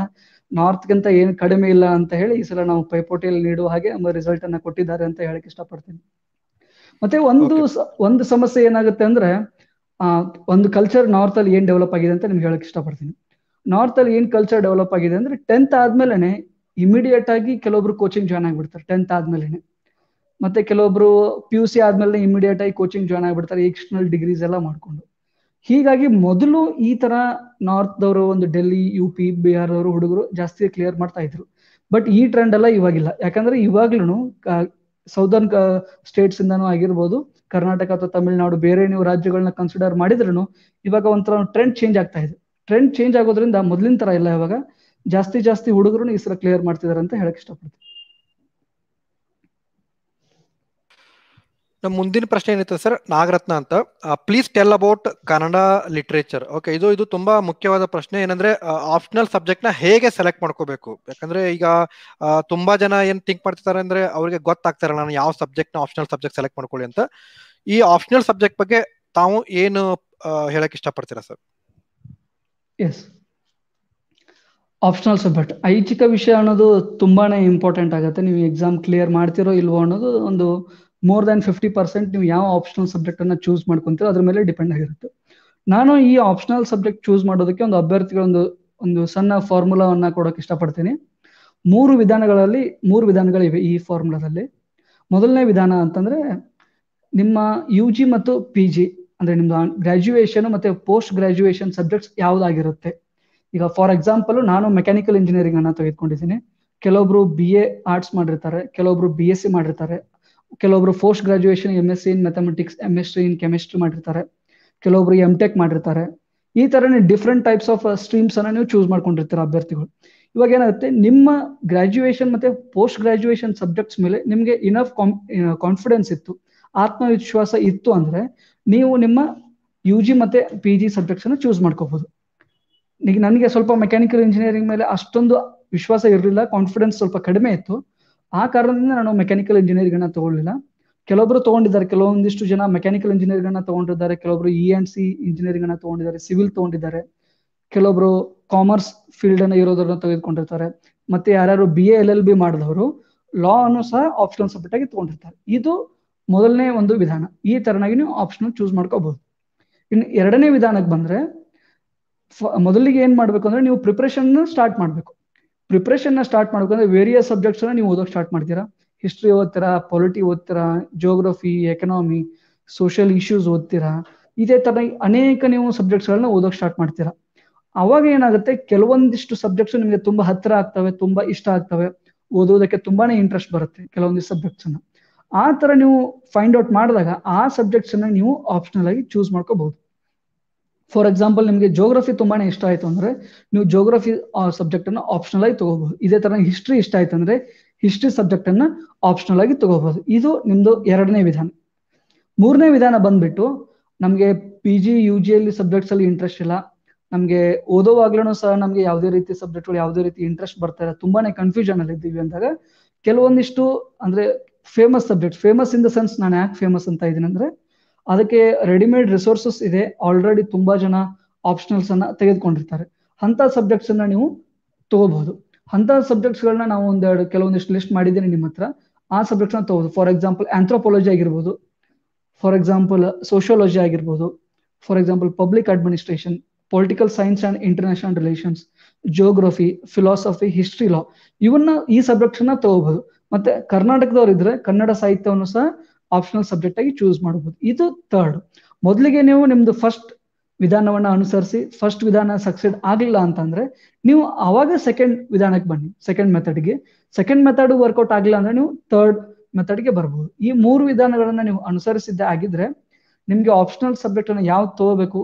ನಾರ್ತ್ಗಿಂತ ಏನು ಕಡಿಮೆ ಇಲ್ಲ ಅಂತ ಹೇಳಿ ಈ ಸಲ ನಾವು ಪೈಪೋಟಿಯಲ್ಲಿ ನೀಡುವ ಹಾಗೆ ನಮ್ಮ ರಿಸಲ್ಟ್ ಅನ್ನ ಕೊಟ್ಟಿದ್ದಾರೆ ಅಂತ ಹೇಳಕ್ ಇಷ್ಟಪಡ್ತೀನಿ ಮತ್ತೆ ಒಂದು ಒಂದು ಸಮಸ್ಯೆ ಏನಾಗುತ್ತೆ ಅಂದ್ರೆ ಒಂದು ಕಲ್ಚರ್ ನಾರ್ತ್ ಅಲ್ಲಿ ಏನ್ ಡೆವಲಪ್ ಆಗಿದೆ ಅಂತ ನಿಮ್ಗೆ ಹೇಳಕ್ ಇಷ್ಟಪಡ್ತೀನಿ ನಾರ್ತ್ ಅಲ್ಲಿ ಏನ್ ಕಲ್ಚರ್ ಡೆವಲಪ್ ಆಗಿದೆ ಅಂದ್ರೆ ಟೆಂತ್ ಆದ್ಮೇಲೆ ಇಮಿಡಿಯೇಟ್ ಆಗಿ ಕೆಲವೊಬ್ರು ಕೋಚಿಂಗ್ ಜಾಯ್ನ್ ಆಗ್ಬಿಡ್ತಾರೆ ಟೆಂತ್ ಆದ್ಮೇಲೆ ಮತ್ತೆ ಕೆಲವೊಬ್ರು ಪಿ ಯು ಸಿ ಆದ್ಮೇಲೆ ಇಮಿಡಿಯೇಟ್ ಆಗಿ ಕೋಚಿಂಗ್ ಜಾಯ್ನ್ ಆಗ್ಬಿಡ್ತಾರೆ ಎಕ್ಸ್ಟರ್ನಲ್ ಡಿಗ್ರೀಸ್ ಎಲ್ಲ ಮಾಡ್ಕೊಂಡು ಹೀಗಾಗಿ ಮೊದಲು ಈ ತರ ನಾರ್ತ್ ಅವರು ಒಂದು ಡೆಲ್ಲಿ ಯು ಪಿ ಅವರು ಹುಡುಗರು ಜಾಸ್ತಿ ಕ್ಲಿಯರ್ ಮಾಡ್ತಾ ಇದ್ರು ಬಟ್ ಈ ಟ್ರೆಂಡ್ ಎಲ್ಲ ಇವಾಗಿಲ್ಲ ಯಾಕಂದ್ರೆ ಇವಾಗ್ಲೂ ಸೌದರ್ನ್ ಸ್ಟೇಟ್ಸ್ ಇಂದಾನು ಆಗಿರ್ಬೋದು ಕರ್ನಾಟಕ ಅಥವಾ ತಮಿಳುನಾಡು ಬೇರೆ ನೀವು ರಾಜ್ಯಗಳನ್ನ ಕನ್ಸಿಡರ್ ಮಾಡಿದ್ರು ಇವಾಗ ಒಂಥರ ಟ್ರೆಂಡ್ ಚೇಂಜ್ ಆಗ್ತಾ ಇದೆ ಟ್ರೆಂಡ್ ಚೇಂಜ್ ಆಗೋದ್ರಿಂದ ಮೊದಲಿನ ತರ ಇಲ್ಲ ಇವಾಗ ಜಾಸ್ತಿ ಜಾಸ್ತಿ ಹುಡುಗರು ಈ ಸಲ ಕ್ಲಿಯರ್ ಮಾಡ್ತಿದಾರೆ ಅಂತ ಹೇಳಕ್ ಇಷ್ಟಪಡ್ತೀನಿ ನಮ್ಮ ಮುಂದಿನ ಪ್ರಶ್ನೆ ಏನಿತ್ತು ಸರ್ ನಾಗರತ್ನ ಅಂತ please tell about Kannada literature okay ಇದು ಇದು ತುಂಬಾ ಮುಖ್ಯವಾದ ಪ್ರಶ್ನೆ ಏನಂದ್ರೆ ಆಪ್ಷನಲ್ ಸಬ್ಜೆಕ್ಟ್ ನ ಹೇಗೆ ಸೆಲೆಕ್ಟ್ ಮಾಡ್ಕೋಬೇಕು ಯಾಕಂದ್ರೆ ಈಗ ತುಂಬಾ ಜನ ಏನ್ ಥಿಂಕ್ ಮಾಡ್ತಿದ್ದಾರೆ ಅಂದ್ರೆ ಅವ್ರಿಗೆ ಗೊತ್ತಾಗ್ತಿರಲ್ಲ ನಾನು ಯಾವ ಸಬ್ಜೆಕ್ಟ್ ನ ಆಪ್ಷನಲ್ ಸಬ್ಜೆಕ್ಟ್ ಸೆಲೆಕ್ಟ್ ಮಾಡ್ಕೊಳ್ಳಿ ಅಂತ ಈ ಆಪ್ಷನಲ್ ಸಬ್ಜೆಕ್ಟ್ ಬಗ್ಗೆ ತಾವು ಏನು ಹೇಳಕ್ ಇಷ್ಟಪಡ್ತೀರಾ ಸರ್ ಎಸ್ ಆಪ್ಷನಲ್ ಸಬ್ಜೆಕ್ಟ್ ಐಚ್ಛಿಕ ವಿಷಯ ಅನ್ನೋದು ತುಂಬಾನೇ ಇಂಪಾರ್ಟೆಂಟ್ ಆಗುತ್ತೆ ನೀವು ಎಕ್ಸಾಮ್ ಕ್ಲಿಯರ್ ಮಾಡ್ತಿರೋ ಇಲ್ವೋ ಅನ್ನೋದು ಒಂದು ಮೋರ್ ದ್ಯಾನ್ ಫಿಫ್ಟಿ ಪರ್ಸೆಂಟ್ ನೀವು ಯಾವ ಆಪ್ಷನಲ್ ಸಬ್ಜೆಕ್ಟ್ ಅನ್ನ ಚೂಸ್ ಮಾಡ್ಕೊಂತೀರೋ ಅದ್ರ ಮೇಲೆ ಡಿಪೆಂಡ್ ಆಗಿರುತ್ತೆ ನಾನು ಈ ಆಪ್ಷನಲ್ ಸಬ್ಜೆಕ್ಟ್ ಚೂಸ್ ಮಾಡೋದಕ್ಕೆ ಒಂದು ಅಭ್ಯರ್ಥಿಗಳೊಂದು ಒಂದು ಸಣ್ಣ ಫಾರ್ಮುಲಾವನ್ನ ಕೊಡೋಕೆ ಇಷ್ಟಪಡ್ತೀನಿ ಮೂರು ವಿಧಾನಗಳಲ್ಲಿ ಮೂರು ವಿಧಾನಗಳಿವೆ ಈ ಫಾರ್ಮುಲಾದಲ್ಲಿ ಮೊದಲನೇ ವಿಧಾನ ಅಂತಂದ್ರೆ ನಿಮ್ಮ ಯು ಜಿ ಮತ್ತು ಪಿ ಜಿ ಅಂದ್ರೆ ನಿಮ್ದು ಗ್ರಾಜ್ಯುಯೇಷನ್ ಮತ್ತೆ ಪೋಸ್ಟ್ ಗ್ರಾಜ್ಯುಯೇಷನ್ ಸಬ್ಜೆಕ್ಟ್ಸ್ ಯಾವ್ದಾಗಿರುತ್ತೆ ಈಗ ಫಾರ್ ಎಕ್ಸಾಂಪಲ್ ನಾನು ಮೆಕ್ಯಾನಿಕಲ್ ಇಂಜಿನಿಯರಿಂಗ್ ಅನ್ನ ತೆಗೆದುಕೊಂಡಿದ್ದೀನಿ ಕೆಲವೊಬ್ರು ಬಿ ಎ ಆರ್ಟ್ಸ್ ಮಾಡಿರ್ತಾರೆ ಕೆಲವೊಬ್ರು ಬಿ ಎಸ್ ಸಿ ಮಾಡಿರ್ತಾರೆ ಕೆಲವೊಬ್ರು post graduation M S C in mathematics M S C in chemistry ಮಾಡಿರ್ತಾರೆ ಕೆಲವೊಬ್ರು ಎಂಟೆಕ್ ಟೆಕ್ ಮಾಡಿರ್ತಾರೆ ಈ ತರನೇ ಡಿಫ್ರೆಂಟ್ ಟೈಪ್ಸ್ ಆಫ್ ಸ್ಟ್ರೀಮ್ಸ್ ಅನ್ನ ನೀವು ಚೂಸ್ ಮಾಡ್ಕೊಂಡಿರ್ತೀರ ಅಭ್ಯರ್ಥಿಗಳು ಇವಾಗ ಏನಾಗುತ್ತೆ ನಿಮ್ಮ ಗ್ರಾಜುಯೇಷನ್ ಮತ್ತೆ ಪೋಸ್ಟ್ ಗ್ರಾಜುಯೇಷನ್ ಸಬ್ಜೆಕ್ಟ್ಸ್ ಮೇಲೆ ನಿಮಗೆ ಇನಫ್ ಕಾನ್ಫಿಡೆನ್ಸ್ ಇತ್ತು ಆತ್ಮವಿಶ್ವಾಸ ಇತ್ತು ಅಂದ್ರೆ ನೀವು ನಿಮ್ಮ ಯು ಜಿ ಮತ್ತೆ ಪಿ ಜಿ ಸಬ್ಜೆಕ್ಟ್ಸ್ ಅನ್ನು ಚೂಸ್ ಮಾಡ್ಕೋಬಹುದು ಈಗ ನನಗೆ ಸ್ವಲ್ಪ ಮೆಕ್ಯಾನಿಕಲ್ ಇಂಜಿನಿಯರಿಂಗ್ ಮೇಲೆ ಅಷ್ಟೊಂದು ವಿಶ್ವಾಸ ಇರಲಿಲ್ಲ ಕಾನ್ಫಿಡೆನ್ಸ್ ಸ್ವಲ್ಪ ಕಡಿಮೆ ಇತ್ತು ಆ ಕಾರಣದಿಂದ ನಾನು ಮೆಕ್ಯಾನಿಕಲ್ ಇಂಜಿನಿಯರ್ಗಳನ್ನ ತಗೊಳ್ಳಿಲ್ಲ ಕೆಲವೊಬ್ರು ತಗೊಂಡಿದ್ದಾರೆ ಕೆಲವೊಂದಿಷ್ಟು ಜನ ಮೆಕ್ಯಾನಿಕಲ್ ಇಂಜಿನಿಯರ್ಗಳನ್ನ ತಗೊಂಡಿದ್ದಾರೆ ಕೆಲವೊಬ್ರು ಇ ಅಂಡ್ ಸಿ ಅನ್ನ ತಗೊಂಡಿದ್ದಾರೆ ಸಿವಿಲ್ ತಗೊಂಡಿದ್ದಾರೆ ಕೆಲವೊಬ್ರು ಕಾಮರ್ಸ್ ಫೀಲ್ಡ್ ಅನ್ನ ಇರೋದನ್ನ ತೆಗೆದುಕೊಂಡಿರ್ತಾರೆ ಮತ್ತೆ ಯಾರು ಬಿ ಎಲ್ ಎಲ್ ಬಿ ಮಾಡಿದವರು ಲಾ ಅನ್ನು ಸಹ ಆಪ್ಷನ್ ಸಬ್ಜೆಕ್ಟ್ ಆಗಿ ತಗೊಂಡಿರ್ತಾರೆ ಇದು ಮೊದಲನೇ ಒಂದು ವಿಧಾನ ಈ ತರನಾಗಿ ನೀವು ಆಪ್ಷನ್ ಚೂಸ್ ಮಾಡ್ಕೋಬಹುದು ಇನ್ನು ಎರಡನೇ ವಿಧಾನಕ್ಕೆ ಬಂದ್ರೆ ಮೊದಲಿಗೆ ಏನ್ ಮಾಡ್ಬೇಕು ಅಂದ್ರೆ ನೀವು ಪ್ರಿಪರೇಷನ್ ಸ್ಟಾರ್ಟ್ ಮಾಡ್ಬೇಕು ಪ್ರಿಪ್ರೇಷನ್ನ ಸ್ಟಾರ್ಟ್ ಮಾಡ್ಬೇಕಂದ್ರೆ ವೇರಿಯಸ್ ಸಬ್ಜೆಕ್ಟ್ಸ್ನ ನೀವು ಓದೋಕೆ ಸ್ಟಾರ್ಟ್ ಮಾಡ್ತೀರಾ ಹಿಸ್ಟ್ರಿ ಓದ್ತೀರಾ ಪೊಲಿಟಿ ಓದ್ತೀರಾ ಜೋಗ್ರಫಿ ಎಕನಾಮಿ ಸೋಷಿಯಲ್ ಇಶ್ಯೂಸ್ ಓದ್ತೀರಾ ಇದೇ ತರ ಅನೇಕ ನೀವು ಸಬ್ಜೆಕ್ಟ್ಸ್ಗಳನ್ನ ಓದೋಕೆ ಸ್ಟಾರ್ಟ್ ಮಾಡ್ತೀರಾ ಅವಾಗ ಏನಾಗುತ್ತೆ ಕೆಲವೊಂದಿಷ್ಟು ಸಬ್ಜೆಕ್ಟ್ಸ್ ನಿಮಗೆ ತುಂಬಾ ಹತ್ತಿರ ಆಗ್ತವೆ ತುಂಬಾ ಇಷ್ಟ ಆಗ್ತವೆ ಓದೋದಕ್ಕೆ ತುಂಬಾನೇ ಇಂಟ್ರೆಸ್ಟ್ ಬರುತ್ತೆ ಕೆಲವೊಂದಿಷ್ಟು ಅನ್ನ ಆ ತರ ನೀವು ಫೈಂಡ್ ಔಟ್ ಮಾಡಿದಾಗ ಆ ಸಬ್ಜೆಕ್ಟ್ಸ್ ನೀವು ಆಪ್ಷನಲ್ ಆಗಿ ಚೂಸ್ ಮಾಡ್ಕೋಬಹುದು ಫಾರ್ ಎಕ್ಸಾಂಪಲ್ ನಿಮಗೆ ಜೋಗ್ರಫಿ ತುಂಬಾನೇ ಇಷ್ಟ ಆಯ್ತು ಅಂದ್ರೆ ನೀವು ಜೋಗ್ರಫಿ ಸಬ್ಜೆಕ್ಟ್ ಅನ್ನು ಆಪ್ಷನಲ್ ಆಗಿ ತಗೋಬಹುದು ಇದೇ ತರ ಹಿಸ್ಟ್ರಿ ಇಷ್ಟ ಆಯ್ತು ಅಂದ್ರೆ ಹಿಸ್ಟ್ರಿ ಸಬ್ಜೆಕ್ಟ್ ಅನ್ನ ಆಪ್ಷನಲ್ ಆಗಿ ತಗೋಬಹುದು ಇದು ನಿಮ್ದು ಎರಡನೇ ವಿಧಾನ ಮೂರನೇ ವಿಧಾನ ಬಂದ್ಬಿಟ್ಟು ನಮ್ಗೆ ಪಿ ಜಿ ಯು ಅಲ್ಲಿ ಸಬ್ಜೆಕ್ಟ್ಸ್ ಅಲ್ಲಿ ಇಂಟ್ರೆಸ್ಟ್ ಇಲ್ಲ ನಮ್ಗೆ ಓದೋವಾಗ್ಲೂ ಸಹ ನಮ್ಗೆ ಯಾವುದೇ ರೀತಿ ಸಬ್ಜೆಕ್ಟ್ಗಳು ಯಾವುದೇ ರೀತಿ ಇಂಟ್ರೆಸ್ಟ್ ಬರ್ತಾ ಇಲ್ಲ ತುಂಬಾನೇ ಕನ್ಫ್ಯೂಷನ್ ಅಲ್ಲಿ ಇದ್ದೀವಿ ಅಂದಾಗ ಕೆಲವೊಂದಿಷ್ಟು ಅಂದ್ರೆ famous subject famous in the sense ನಾನು ಯಾಕೆ ಫೇಮಸ್ ಅಂತ ಇದ್ದೀನಿ ಅಂದ್ರೆ ಅದಕ್ಕೆ ರೆಡಿಮೇಡ್ ರಿಸೋರ್ಸಸ್ ಇದೆ ಆಲ್ರೆಡಿ ತುಂಬಾ ಜನ ಆಪ್ಷನಲ್ಸ್ ಅನ್ನ ತೆಗೆದುಕೊಂಡಿರ್ತಾರೆ ಅಂತ ಸಬ್ಜೆಕ್ಟ್ಸ್ ಅನ್ನ ನೀವು ತಗೋಬಹುದು ಅಂತ ಸಬ್ಜೆಕ್ಟ್ಸ್ ಗಳನ್ನ ನಾವು ಒಂದೆರಡು ಕೆಲವೊಂದಿಷ್ಟು ಲಿಸ್ಟ್ ಮಾಡಿದ್ದೀನಿ ನಿಮ್ಮ ಹತ್ರ ಆ ಸಬ್ಜೆಕ್ಟ್ಸ್ ನ ತಗೋದು ಫಾರ್ ಎಕ್ಸಾಂಪಲ್ ಆಂಥ್ರೋಪಾಲಜಿ ಆಗಿರ್ಬೋದು ಫಾರ್ ಎಕ್ಸಾಂಪಲ್ ಸೋಷಿಯೋಲಜಿ ಆಗಿರ್ಬೋದು for example public administration political science and international relations geography philosophy history law ಇವನ್ನ ಈ ಸಬ್ಜೆಕ್ಟ್ಸ್ ನ ತಗೋಬಹುದು ಮತ್ತೆ ಕರ್ನಾಟಕದವರು ಇದ್ರೆ ಕನ್ನಡ ಸಾಹಿತ್ಯವನ್ನು ಸಹ ಆಪ್ಷನಲ್ ಸಬ್ಜೆಕ್ಟ್ ಆಗಿ ಚೂಸ್ ಮಾಡಬಹುದು ಇದು ಥರ್ಡ್ ಮೊದಲಿಗೆ ನೀವು ನಿಮ್ದು ಫಸ್ಟ್ ವಿಧಾನವನ್ನ ಅನುಸರಿಸಿ ಫಸ್ಟ್ ವಿಧಾನ ಸಕ್ಸೆಡ್ ಆಗಲಿಲ್ಲ ಅಂತಂದ್ರೆ ನೀವು ಅವಾಗ ಸೆಕೆಂಡ್ ವಿಧಾನಕ್ಕೆ ಬನ್ನಿ ಸೆಕೆಂಡ್ ಮೆಥಡ್ಗೆ ಸೆಕೆಂಡ್ ಮೆಥಡ್ ವರ್ಕೌಟ್ ಆಗಿಲ್ಲ ಅಂದ್ರೆ ನೀವು ಥರ್ಡ್ ಮೆಥಡ್ಗೆ ಬರಬಹುದು ಈ ಮೂರು ವಿಧಾನಗಳನ್ನ ನೀವು ಅನುಸರಿಸಿದ್ದೆ ಆಗಿದ್ರೆ ನಿಮ್ಗೆ ಆಪ್ಷನಲ್ ಸಬ್ಜೆಕ್ಟ್ ಅನ್ನು ಯಾವ್ದು ತಗೋಬೇಕು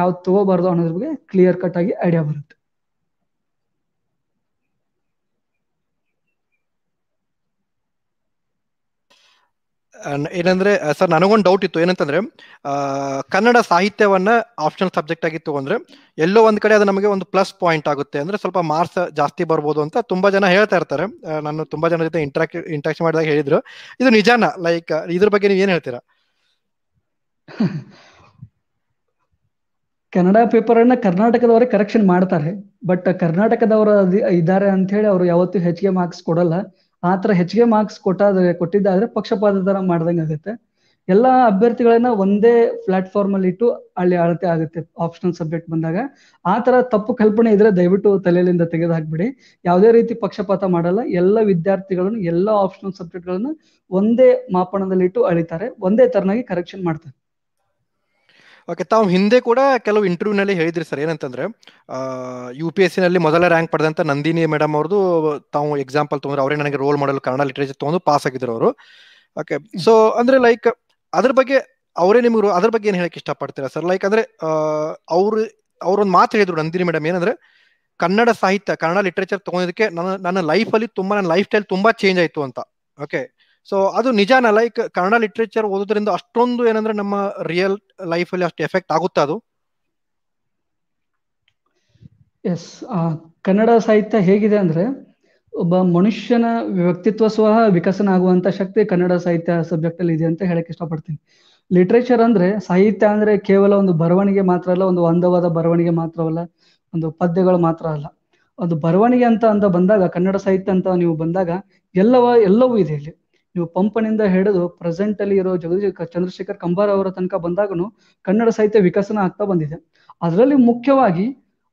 ಯಾವ್ದು ತಗೋಬಾರ್ದು ಅನ್ನೋದ್ರ ಬಗ್ಗೆ ಕ್ಲಿಯರ್ ಕಟ್ ಆಗಿ ಐಡಿಯಾ ಬರುತ್ತೆ ಏನಂದ್ರೆ ಸರ್ ನನಗೊಂದು ಡೌಟ್ ಇತ್ತು ಏನಂತಂದ್ರೆ ಕನ್ನಡ ಸಾಹಿತ್ಯವನ್ನ ಆಪ್ಷನಲ್ ಸಬ್ಜೆಕ್ಟ್ ಆಗಿ ತಗೊಂಡ್ರೆ ಎಲ್ಲೋ ಒಂದ್ ಕಡೆ ಅದು ನಮಗೆ ಒಂದು ಪ್ಲಸ್ ಪಾಯಿಂಟ್ ಆಗುತ್ತೆ ಅಂದ್ರೆ ಸ್ವಲ್ಪ ಮಾರ್ಕ್ಸ್ ಜಾಸ್ತಿ ಬರ್ಬೋದು ಅಂತ ತುಂಬಾ ಜನ ಹೇಳ್ತಾ ಇರ್ತಾರೆ ನಾನು ತುಂಬಾ ಜನ ಜೊತೆ ಇಂಟ್ರಾಕ್ ಇಂಟ್ರಾಕ್ಷನ್ ಮಾಡಿದಾಗ ಹೇಳಿದ್ರು ಇದು ನಿಜಾನ ಲೈಕ್ ಇದ್ರ ಬಗ್ಗೆ ನೀವು ಏನ್ ಹೇಳ್ತೀರಾ ಕನ್ನಡ ಪೇಪರ್ ಅನ್ನ ಕರ್ನಾಟಕದವರೇ ಕರೆಕ್ಷನ್ ಮಾಡ್ತಾರೆ ಬಟ್ ಕರ್ನಾಟಕದವರು ಇದ್ದಾರೆ ಅಂತ ಹೇಳಿ ಅವರು ಯಾವತ್ತೂ ಹೆಚ್ಚಿಗೆ ಮಾರ್ಕ್ಸ್ ಕೊಡಲ್ಲ ಆತರ ಹೆಚ್ಚಿಗೆ ಮಾರ್ಕ್ಸ್ ಕೊಟ್ಟಾದ್ರೆ ಕೊಟ್ಟಿದ್ದಾದ್ರೆ ಪಕ್ಷಪಾತ ತರ ಮಾಡ್ದಂಗೆ ಆಗುತ್ತೆ ಎಲ್ಲಾ ಅಭ್ಯರ್ಥಿಗಳನ್ನ ಒಂದೇ ಪ್ಲಾಟ್ಫಾರ್ಮ್ ಅಲ್ಲಿ ಇಟ್ಟು ಅಲ್ಲಿ ಅಳತೆ ಆಗುತ್ತೆ ಆಪ್ಷನಲ್ ಸಬ್ಜೆಕ್ಟ್ ಬಂದಾಗ ಆ ತರ ತಪ್ಪು ಕಲ್ಪನೆ ಇದ್ರೆ ದಯವಿಟ್ಟು ತಲೆಯಿಂದ ತೆಗೆದು ಹಾಕ್ಬಿಡಿ ಯಾವುದೇ ರೀತಿ ಪಕ್ಷಪಾತ ಮಾಡಲ್ಲ ಎಲ್ಲ ವಿದ್ಯಾರ್ಥಿಗಳನ್ನು ಎಲ್ಲ ಆಪ್ಷನಲ್ ಗಳನ್ನ ಒಂದೇ ಮಾಪನದಲ್ಲಿ ಇಟ್ಟು ಅಳಿತಾರೆ ಒಂದೇ ತರನಾಗಿ ಕರೆಕ್ಷನ್ ಮಾಡ್ತಾರೆ ಓಕೆ ತಾವು ಹಿಂದೆ ಕೂಡ ಕೆಲವು ಇಂಟರ್ವ್ಯೂನಲ್ಲಿ ಹೇಳಿದ್ರಿ ಸರ್ ಏನಂತಂದ್ರೆ ಯು ಪಿ ಎಸ್ ನಲ್ಲಿ ಮೊದಲ ರ್ಯಾಂಕ್ ಪಡೆದಂತ ನಂದಿನಿ ಮೇಡಮ್ ಅವ್ರದ್ದು ತಾವು ಎಕ್ಸಾಂಪಲ್ ತಗೊಂಡ್ರೆ ಅವರೇ ನನಗೆ ರೋಲ್ ಮಾಡಲು ಕನ್ನಡ ಲಿಟ್ರೇಚರ್ ತಗೊಂಡು ಪಾಸ್ ಆಗಿದ್ರು ಅವರು ಓಕೆ ಸೊ ಅಂದ್ರೆ ಲೈಕ್ ಅದ್ರ ಬಗ್ಗೆ ಅವರೇ ನಿಮ್ಗೆ ಅದ್ರ ಬಗ್ಗೆ ಏನು ಹೇಳಕ್ ಇಷ್ಟಪಡ್ತೀರಾ ಸರ್ ಲೈಕ್ ಅಂದ್ರೆ ಅವ್ರು ಅವ್ರೊಂದು ಮಾತು ಹೇಳಿದ್ರು ನಂದಿನಿ ಮೇಡಮ್ ಏನಂದ್ರೆ ಕನ್ನಡ ಸಾಹಿತ್ಯ ಕನ್ನಡ ಲಿಟ್ರೇಚರ್ ತಗೊಂಡಿದ್ದಕ್ಕೆ ನನ್ನ ನನ್ನ ಲೈಫಲ್ಲಿ ತುಂಬಾ ನನ್ನ ಲೈಫ್ ಸ್ಟೈಲ್ ತುಂಬಾ ಚೇಂಜ್ ಆಯ್ತು ಅಂತ ಓಕೆ ಸೊ ಅದು ನಿಜಾನ ಲೈಕ್ ಕನ್ನಡ ಲಿಟ್ರೇಚರ್ ಓದೋದ್ರಿಂದ ಅಷ್ಟೊಂದು ಏನಂದ್ರೆ ನಮ್ಮ ರಿಯಲ್ ಲೈಫ್ ಅಲ್ಲಿ ಅಷ್ಟು ಎಫೆಕ್ಟ್ ಆಗುತ್ತ ಅದು ಎಸ್ ಕನ್ನಡ ಸಾಹಿತ್ಯ ಹೇಗಿದೆ ಅಂದ್ರೆ ಒಬ್ಬ ಮನುಷ್ಯನ ವ್ಯಕ್ತಿತ್ವ ಸ್ವಹ ವಿಕಸನ ಆಗುವಂತ ಶಕ್ತಿ ಕನ್ನಡ ಸಾಹಿತ್ಯ ಸಬ್ಜೆಕ್ಟ್ ಅಲ್ಲಿ ಇದೆ ಅಂತ ಹೇಳಕ್ ಇಷ್ಟಪಡ್ತೀನಿ ಲಿಟ್ರೇಚರ್ ಅಂದ್ರೆ ಸಾಹಿತ್ಯ ಅಂದ್ರೆ ಕೇವಲ ಒಂದು ಬರವಣಿಗೆ ಮಾತ್ರ ಅಲ್ಲ ಒಂದು ಅಂದವಾದ ಬರವಣಿಗೆ ಮಾತ್ರವಲ್ಲ ಒಂದು ಪದ್ಯಗಳು ಮಾತ್ರ ಅಲ್ಲ ಒಂದು ಬರವಣಿಗೆ ಅಂತ ಅಂತ ಬಂದಾಗ ಕನ್ನಡ ಸಾಹಿತ್ಯ ಅಂತ ನೀವು ಬಂದಾಗ ಎಲ್ಲವ ಎಲ್ಲವೂ ಇದೆ ಇಲ್ಲಿ ನೀವು ಪಂಪನಿಂದ ಹಿಡಿದು ಪ್ರೆಸೆಂಟ್ ಅಲ್ಲಿ ಇರೋ ಜಗದೀಶ್ ಚಂದ್ರಶೇಖರ್ ಕಂಬಾರ ಅವರ ತನಕ ಬಂದಾಗನು ಕನ್ನಡ ಸಾಹಿತ್ಯ ವಿಕಸನ ಆಗ್ತಾ ಬಂದಿದೆ ಅದರಲ್ಲಿ ಮುಖ್ಯವಾಗಿ